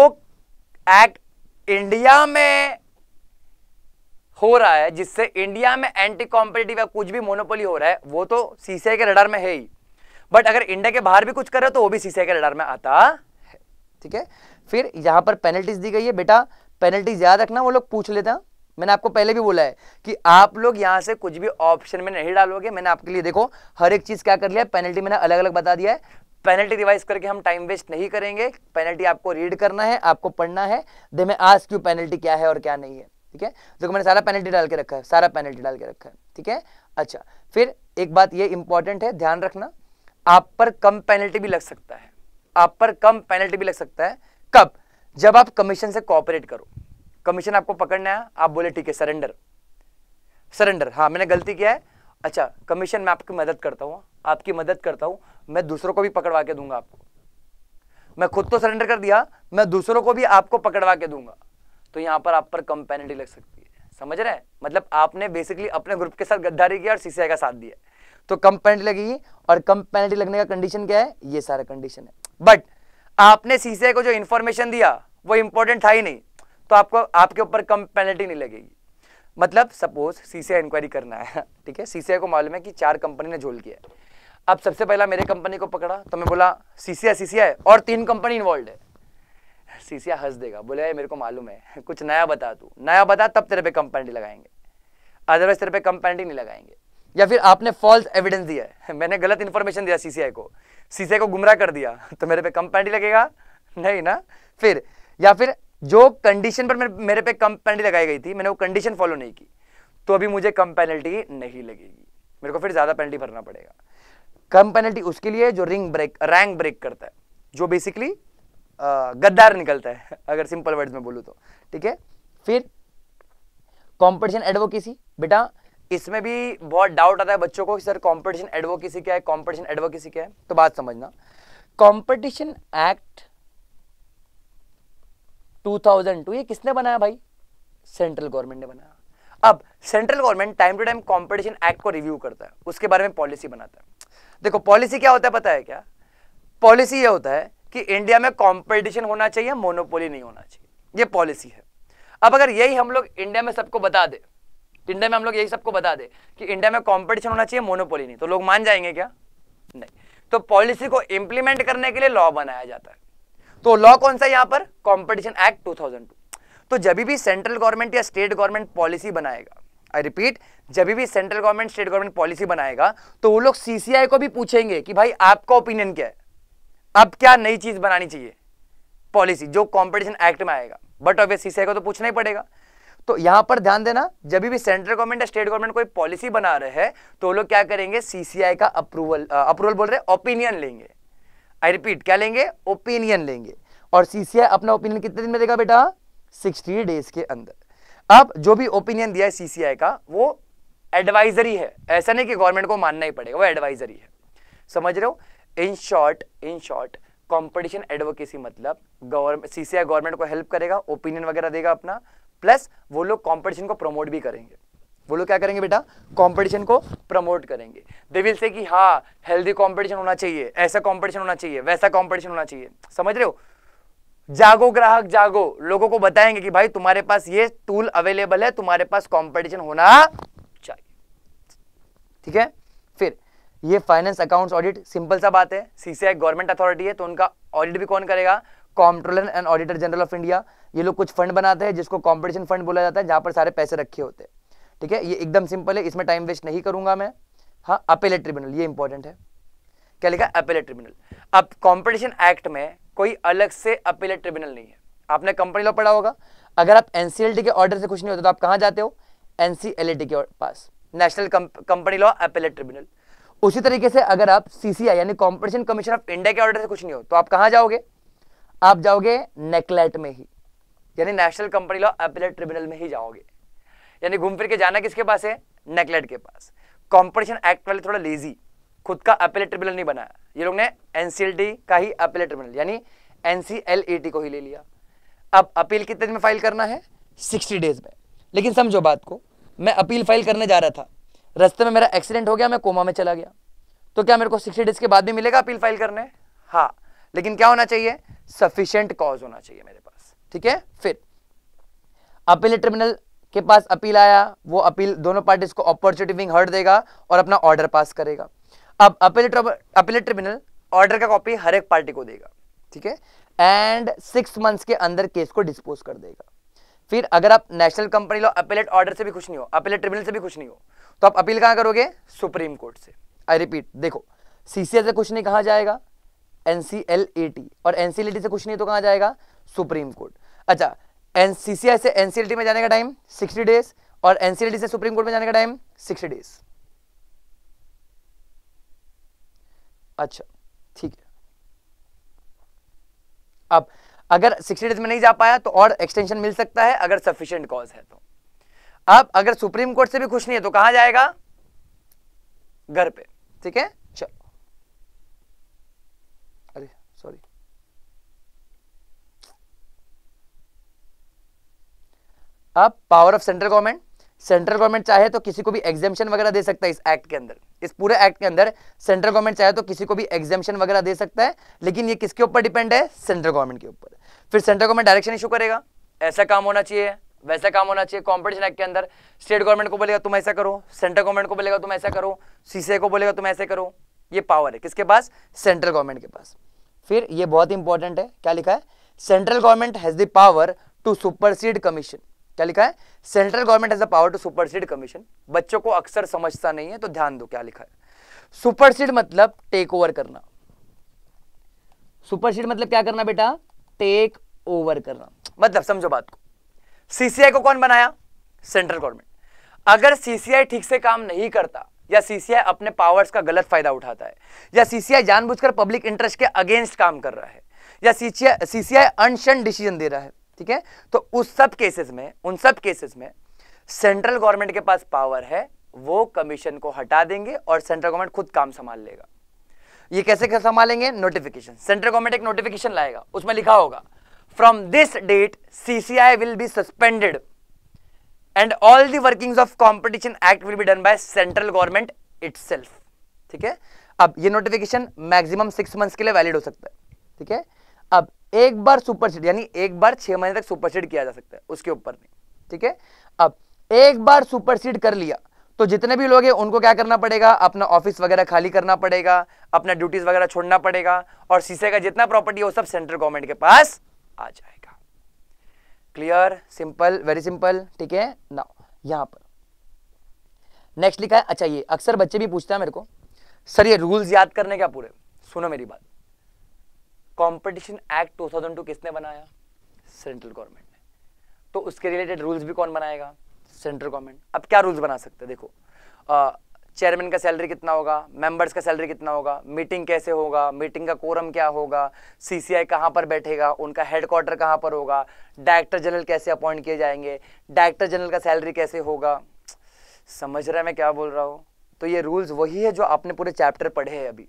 एक्ट इंडिया में हो रहा है जिससे इंडिया में एंटी कॉम्पिटेटिव या कुछ भी मोनोपोली हो रहा है वो तो सीसीआई के रडार में है ही बट अगर इंडिया के बाहर भी कुछ कर रहे हो तो वो भी सीसीआई के रडार में आता है ठीक है फिर यहां पर पेनल्टीज दी गई है बेटा पेनल्टीज याद रखना वो लोग पूछ लेते हैं मैंने आपको पहले भी बोला है कि आप लोग यहां से कुछ भी ऑप्शन में नहीं डालोगे मैंने आपके लिए देखो हर एक चीज़ क्या कर लिया पेनल्टी मैंने अलग अलग बता दिया है पेनल्टी रिवाइज करके हम टाइम वेस्ट नहीं करेंगे पेनल्टी आपको रीड करना है आपको पढ़ना है दे में आज क्यों पेनल्टी क्या है और क्या नहीं है ठीक है देखो मैंने सारा पेनल्टी डाल के रखा है सारा पेनल्टी डाल के रखा है ठीक है अच्छा फिर एक बात ये इंपॉर्टेंट है ध्यान रखना आप पर कम पेनल्टी भी लग सकता है आप पर कम पेनल्टी भी लग सकता है कब जब आप कमीशन से कॉपरेट करो कमीशन आपको पकड़ना है आप बोले ठीक है सरेंडर सरेंडर हाँ मैंने गलती किया है अच्छा कमीशन मैं आपकी मदद करता हूँ आपकी मदद करता हूँ मैं दूसरों को भी पकड़वा के दूंगा आपको मैं खुद तो सरेंडर कर दिया मैं दूसरों को भी आपको पकड़वा के दूंगा तो यहाँ पर आप पर कम पेनल्टी लग सकती है समझ रहे हैं मतलब आपने बेसिकली अपने ग्रुप के साथ गद्दारी किया और सीसीआई का साथ दिया तो कम पेनल्टी लगेगी और कम पेनल्टी लगने का कंडीशन क्या है ये सारा कंडीशन है बट आपने सीसीआई को जो इन्फॉर्मेशन दिया वो इंपॉर्टेंट था ही नहीं तो आपको आपके ऊपर कम पेनल्टी नहीं लगेगी मतलब सपोज सी सी इंक्वायरी करना है ठीक है सी को मालूम है कि चार कंपनी ने झोल किया है अब सबसे पहला मेरे कंपनी को पकड़ा तो मैं बोला सी सी और तीन कंपनी इन्वॉल्व है सी हंस देगा बोले मेरे को मालूम है कुछ नया बता तू नया बता तब तेरे पे कम पेनल्टी लगाएंगे अदरवाइज तेरे पे कम पेनल्टी नहीं लगाएंगे या फिर आपने फॉल्स एविडेंस दिया है मैंने गलत इन्फॉर्मेशन दिया सी को सी को गुमराह कर दिया तो मेरे पे कम पेनल्टी लगेगा नहीं ना फिर या फिर जो कंडीशन पर मेरे, मेरे पे कम पेनल्टी लगाई गई थी मैंने वो कंडीशन फॉलो नहीं की तो अभी मुझे कम पेनल्टी नहीं लगेगी मेरे को फिर ज़्यादा पेनल्टी भरना पड़ेगा कम पेनल्टी उसके लिए जो रिंग ब्रेक रैंक ब्रेक करता है जो बेसिकली गद्दार निकलता है अगर सिंपल वर्ड्स में बोलूँ तो ठीक है फिर कॉम्पिटिशन एडवोकेसी बेटा इसमें भी बहुत डाउट आता है बच्चों को कि सर कॉम्पिटिशन एडवोकेसी क्या है कॉम्पिटिशन एडवोकेसी क्या है तो बात समझना कॉम्पिटिशन एक्ट 2002 ये किसने बनाया भाई सेंट्रल गवर्नमेंट ने बनाया अब central government time to time competition act को रिव्यू करता है उसके बारे में पॉलिसी बनाता है देखो पॉलिसी क्या होता है पता है क्या पॉलिसी ये होता है कि इंडिया में कंपटीशन होना चाहिए मोनोपोली नहीं होना चाहिए ये पॉलिसी है अब अगर यही हम लोग इंडिया में सबको बता दे इंडिया में हम लोग यही सबको बता दे कि इंडिया में कॉम्पिटिशन होना चाहिए मोनोपोली नहीं तो लोग मान जाएंगे क्या नहीं तो पॉलिसी को इंप्लीमेंट करने के लिए लॉ बनाया जाता है तो लॉ कौन सा यहां पर कॉम्पिटिशन एक्ट 2002 तो जब भी सेंट्रल गवर्नमेंट या स्टेट गवर्नमेंट पॉलिसी बनाएगा आई रिपीट जब भी central government state government policy बनाएगा तो वो लोग सीसीआई को भी पूछेंगे कि भाई आपका ओपिनियन क्या है अब क्या नई चीज बनानी चाहिए पॉलिसी जो कॉम्पिटिशन एक्ट में आएगा बट ऑब्वियस सीसीआई को तो पूछना ही पड़ेगा तो यहां पर ध्यान देना जब भी सेंट्रल गवर्नमेंट या स्टेट गवर्नमेंट कोई पॉलिसी बना रहे हैं तो वो लोग क्या करेंगे सीसीआई का अप्रूवल अप्रूवल बोल रहे ओपिनियन लेंगे आई रिपीट क्या लेंगे ओपिनियन लेंगे और सीसीआई अपना ओपिनियन कितने दिन में देगा बेटा सिक्सटी डेज के अंदर अब जो भी ओपिनियन दिया है सीसीआई का वो एडवाइजरी है ऐसा नहीं कि गवर्नमेंट को मानना ही पड़ेगा वो एडवाइजरी है समझ रहे हो in short in short competition advocacy मतलब गवर्नमेंट सीसीआई गवर्नमेंट को हेल्प करेगा ओपिनियन वगैरह देगा अपना प्लस वो लोग कंपटीशन को प्रमोट भी करेंगे वो लोग क्या करेंगे बेटा कंपटीशन को प्रमोट करेंगे दे विल से कि हाँ हेल्दी कंपटीशन होना चाहिए ऐसा कंपटीशन होना चाहिए वैसा कंपटीशन होना चाहिए समझ रहे हो जागो ग्राहक जागो लोगों को बताएंगे कि भाई तुम्हारे पास ये टूल अवेलेबल है तुम्हारे पास कॉम्पिटिशन होना चाहिए ठीक है फिर ये फाइनेंस अकाउंट ऑडिट सिंपल सा बात है सीसीआई गवर्नमेंट अथॉरिटी है तो उनका ऑडिट भी कौन करेगा comptroller and auditor general of India ये लोग कुछ फंड बनाते हैं जिसको कंपटीशन फंड बोला जाता है जहां पर सारे पैसे रखे होते हैं ठीक है ये एकदम सिंपल है इसमें टाइम वेस्ट नहीं करूंगा मैं हाँ अपेलेट ट्रिब्यूनल ये इंपॉर्टेंट है क्या लिखा अपेलेट ट्रिब्यूनल अब कॉम्पिटिशन एक्ट में कोई अलग से अपेलेट ट्रिब्यूनल नहीं है आपने कंपनी लॉ पढ़ा होगा अगर आप एनसीएलटी के ऑर्डर से कुछ नहीं होता तो आप कहाँ जाते हो एनसीएलटी के पास national company law appellate tribunal उसी तरीके से अगर आप सीसीआई यानी कॉम्पिटिशन कमीशन ऑफ इंडिया के ऑर्डर से कुछ नहीं हो तो आप कहाँ जाओगे आप जाओगे नेकलेट में ही यानी national company law appellate tribunal में ही जाओगे यानी घूम फिर के जाना किसके पास है नेकलेट के पास कॉम्पिटिशन एक्ट वाले थोड़ा लेजी खुद का अपेलेट ट्रिब्यूनल नहीं बनाया ये लोग ने एनसीएलटी का ही अपेलेट ट्रिब्यूनल यानी एनसीएलईटी e को ही ले लिया अब अपील कितने दिन में फाइल करना है सिक्सटी डेज में लेकिन समझो बात को मैं अपील फाइल करने जा रहा था रास्ते में मेरा एक्सीडेंट हो गया मैं कोमा में चला गया तो क्या मेरे को सिक्सटी डेज के बाद भी मिलेगा अपील फाइल करने हाँ लेकिन क्या होना चाहिए सफिशियंट कॉज होना चाहिए मेरे पास ठीक है फिर अपील ट्रिब्यूनल के पास अपील आया वो अपील दोनों पार्टीज को अपॉर्चुनिटी विंग हर्ट देगा और अपना ऑर्डर पास करेगा अब अपील अपीलेट ट्रिब्यूनल ऑर्डर का कॉपी हर एक पार्टी को देगा ठीक है एंड सिक्स मंथ्स के अंदर केस को डिस्पोज कर देगा फिर अगर आप national company law appellate order से भी खुश नहीं हो अपीलेट ट्रिब्यूनल से भी खुश नहीं हो तो आप अपील कहाँ करोगे सुप्रीम कोर्ट से आई रिपीट देखो सीसीएल से कुछ नहीं कहा जाएगा एनसीएलएटी e और एनसीएलएटी e से कुछ नहीं तो कहा जाएगा सुप्रीम कोर्ट अच्छा एन सी सी आई से एन में जाने का टाइम सिक्सटी डेज और एन से सुप्रीम कोर्ट में जाने का टाइम सिक्सटी डेज अच्छा ठीक है अब अगर सिक्सटी डेज में नहीं जा पाया तो और एक्सटेंशन मिल सकता है अगर सफिशियंट कॉज है तो अब अगर सुप्रीम कोर्ट से भी खुश नहीं है तो कहा जाएगा घर पे ठीक है अब power of central government central government चाहे तो किसी को भी एग्जेम्पन वगैरह दे सकता है इस एक्ट के अंदर इस पूरे एक्ट के अंदर सेंट्रल गवर्नमेंट चाहे तो किसी को भी एग्जेम्पन वगैरह दे सकता है लेकिन ये किसके ऊपर डिपेंड है सेंट्रल गवर्नमेंट के ऊपर फिर सेंट्रल गवर्नमेंट डायरेक्शन इशू करेगा ऐसा काम होना चाहिए वैसा काम होना चाहिए कॉम्पिटिशन एक्ट के अंदर स्टेट गवर्नमेंट को बोलेगा तुम ऐसा करो सेंट्रल गवर्नमेंट को बोलेगा तुम ऐसा करो सीसीए को बोलेगा तुम ऐसे करो ये पावर है किसके पास सेंट्रल गवर्नमेंट के पास फिर ये बहुत इंपॉर्टेंट है क्या लिखा है central government has the power to supersede commission क्या लिखा है central government has a power to supersede commission बच्चों को अक्सर समझता नहीं है तो ध्यान दो क्या लिखा है सुपरसीड मतलब टेक ओवर करना सुपरसीड मतलब क्या करना बेटा टेक ओवर करना मतलब समझो बात को सीसीआई को कौन बनाया सेंट्रल गवर्नमेंट अगर सीसीआई ठीक से काम नहीं करता या सीसीआई अपने पावर्स का गलत फायदा उठाता है या सीसीआई जानबूझकर पब्लिक इंटरेस्ट के अगेंस्ट काम कर रहा है या सीसीआई अनशन डिसीजन दे रहा है ठीक है तो उस सब केसेस में उन सब केसेस में सेंट्रल गवर्नमेंट के पास पावर है वो कमीशन को हटा देंगे और सेंट्रल गवर्नमेंट खुद काम संभाल लेगा ये कैसे संभालेंगे नोटिफिकेशन सेंट्रल गवर्नमेंट एक नोटिफिकेशन लाएगा उसमें लिखा होगा from this date CCI will be suspended and all the workings of competition act will be done by central government itself ठीक है अब ये नोटिफिकेशन मैक्सिमम सिक्स मंथ्स के लिए वैलिड हो सकता है ठीक है अब एक बार सुपर सीड यानी एक बार छह महीने तक सुपर सीड किया जा सकता है उसके ऊपर नहीं ठीक है अब एक बार सुपर सीड कर लिया तो जितने भी लोग हैं उनको क्या करना पड़ेगा अपना ऑफिस वगैरह खाली करना पड़ेगा अपना ड्यूटीज वगैरह छोड़ना पड़ेगा और शीशे का जितना प्रॉपर्टी है वो सब सेंट्रल गवर्नमेंट के पास आ जाएगा क्लियर सिंपल वेरी सिंपल ठीक है ना यहां पर नेक्स्ट लिखा है अच्छा ये अक्सर बच्चे भी पूछते हैं मेरे को सर ये रूल्स याद करने क्या पूरे सुनो मेरी बात कंपटीशन एक्ट 2002 किसने बनाया सेंट्रल गवर्नमेंट ने तो उसके रिलेटेड रूल्स भी कौन बनाएगा सेंट्रल गवर्नमेंट अब क्या रूल्स बना सकते हैं देखो चेयरमैन का सैलरी कितना होगा मेंबर्स का सैलरी कितना होगा मीटिंग कैसे होगा मीटिंग का कोरम क्या होगा सी सी आई कहाँ पर बैठेगा उनका हेडक्वार्टर कहाँ पर होगा डायरेक्टर जनरल कैसे अपॉइंट किए जाएंगे डायरेक्टर जनरल का सैलरी कैसे होगा समझ रहा है मैं क्या बोल रहा हूँ तो ये रूल्स वही है जो आपने पूरे चैप्टर पढ़े हैं अभी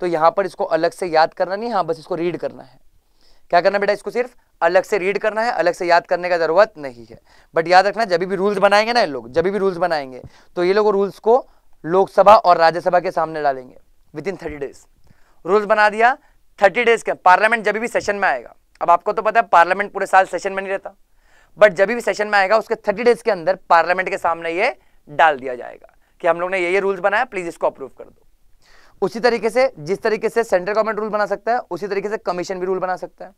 तो यहां पर इसको अलग से याद करना नहीं हाँ बस इसको रीड करना है क्या करना बेटा इसको सिर्फ अलग से रीड करना है अलग से याद करने का ज़रूरत नहीं है बट याद रखना जब भी रूल्स बनाएंगे ना ये लोग जब भी रूल्स बनाएंगे तो ये लोग रूल्स को लोकसभा और राज्यसभा के सामने डालेंगे within thirty days rules बना दिया थर्टी डेज के पार्लियामेंट जब भी सेशन में आएगा अब आपको तो पता है पार्लियामेंट पूरे साल सेशन में नहीं रहता बट जब भी सेशन में आएगा उसके थर्टी डेज के अंदर पार्लियामेंट के सामने ये डाल दिया जाएगा कि हम लोग ने ये ये रूल्स बनाया प्लीज़ इसको अप्रूव कर दो उसी तरीके से जिस तरीके से सेंट्रल गवर्नमेंट रूल बना सकता है उसी तरीके से कमीशन भी रूल बना सकता है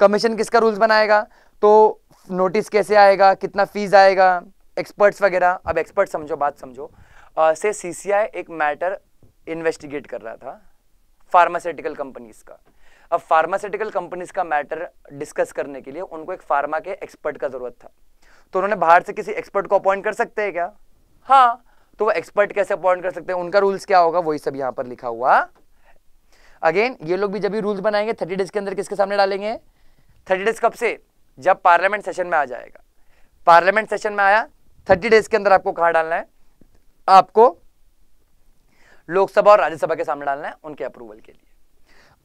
कमीशन किसका रूल्स बनाएगा तो नोटिस कैसे आएगा कितना फीस आएगा एक्सपर्ट्स वगैरह अब एक्सपर्ट समझो बात समझो आ, से सी एक मैटर इन्वेस्टिगेट कर रहा था फार्मास्यूटिकल कंपनीज का अब फार्मास्यूटिकल कंपनीज का मैटर डिस्कस करने के लिए उनको एक फार्मा के एक्सपर्ट का जरूरत था तो उन्होंने बाहर से किसी एक्सपर्ट को अपॉइंट कर सकते हैं क्या हाँ तो वो एक्सपर्ट कैसे अपॉइंट कर सकते हैं उनका रूल्स क्या होगा वही सब यहाँ पर लिखा हुआ अगेन ये लोग भी जब भी रूल्स बनाएंगे थर्टी डेज के अंदर किसके सामने डालेंगे थर्टी डेज कब से जब पार्लियामेंट सेशन में आ जाएगा पार्लियामेंट सेशन में आया थर्टी डेज के अंदर आपको कहा डालना है आपको लोकसभा और राज्यसभा के सामने डालना है उनके अप्रूवल के लिए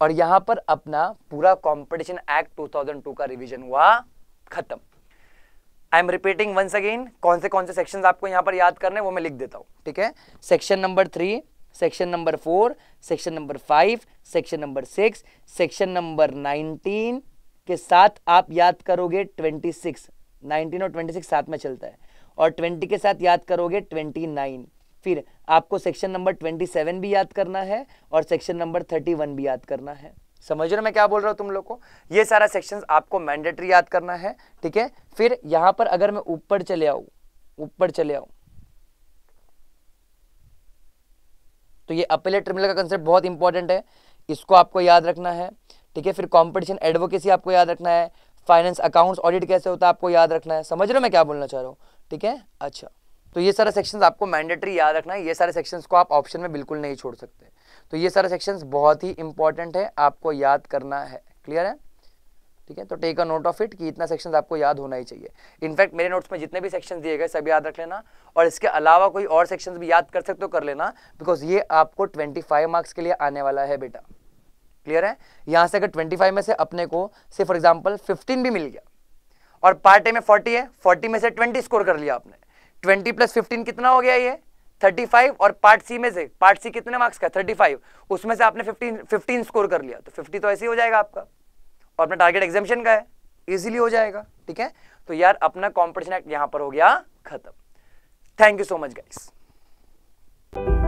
और यहां पर अपना पूरा कंपटीशन एक्ट 2002 का रिवीजन हुआ खत्म I am repeating once again कौन से कौन से सेक्शन आपको यहाँ पर याद करने वो मैं लिख देता हूँ ठीक है section number three section number four section number five section number six section number nineteen के साथ आप याद करोगे ट्वेंटी सिक्स नाइनटीन और ट्वेंटी सिक्स साथ में चलता है और ट्वेंटी के साथ याद करोगे ट्वेंटी नाइन फिर आपको सेक्शन नंबर ट्वेंटी सेवन भी याद करना है और सेक्शन नंबर थर्टी वन भी याद करना है समझ रहे हो मैं क्या बोल रहा हूँ तुम लोग को ये सारा सेक्शंस आपको मैंडेटरी याद करना है ठीक है फिर यहां पर अगर मैं ऊपर चले आऊ ऊपर चले आऊँ तो ये अपेलेट ट्रिब्यूनल का कंसेप्ट बहुत इंपॉर्टेंट है इसको आपको याद रखना है ठीक है फिर कॉम्पिटिशन एडवोकेसी आपको याद रखना है फाइनेंस अकाउंट्स ऑडिट कैसे होता है आपको याद रखना है समझ रहे हो मैं क्या बोलना चाह रहा हूँ ठीक है अच्छा तो ये सारा सेक्शंस आपको मैंडेटरी याद रखना है ये सारे सेक्शंस को आप ऑप्शन में बिल्कुल नहीं छोड़ सकते तो ये सारा सेक्शंस बहुत ही इंपॉर्टेंट है आपको याद करना है क्लियर है ठीक है तो take a note of it कि इतना सेक्शंस आपको याद होना ही चाहिए इनफैक्ट मेरे नोट्स में जितने भी सेक्शंस दिए गए सब याद रख लेना और इसके अलावा कोई और सेक्शंस भी याद कर सकते हो कर लेना बिकॉज ये आपको ट्वेंटी मार्क्स के लिए आने वाला है बेटा क्लियर है यहाँ से अगर ट्वेंटी में से अपने को से फॉर एग्जाम्पल फिफ्टीन भी मिल गया और पार्ट ए में फोर्टी है फोर्टी में से ट्वेंटी स्कोर कर लिया आपने 20 प्लस फिफ्टीन कितना हो गया ये थर्टी फाइव और पार्ट सी में से पार्ट सी कितने मार्क्स का थर्टी फाइव उसमें से आपने फिफ्टीन फिफ्टीन स्कोर कर लिया तो फिफ्टी तो ऐसे ही हो जाएगा आपका और अपना टारगेट एग्जामिशन का है इजिली हो जाएगा ठीक है तो यार अपना कॉम्पिटिशन एक्ट यहाँ पर हो गया खत्म thank you so much guys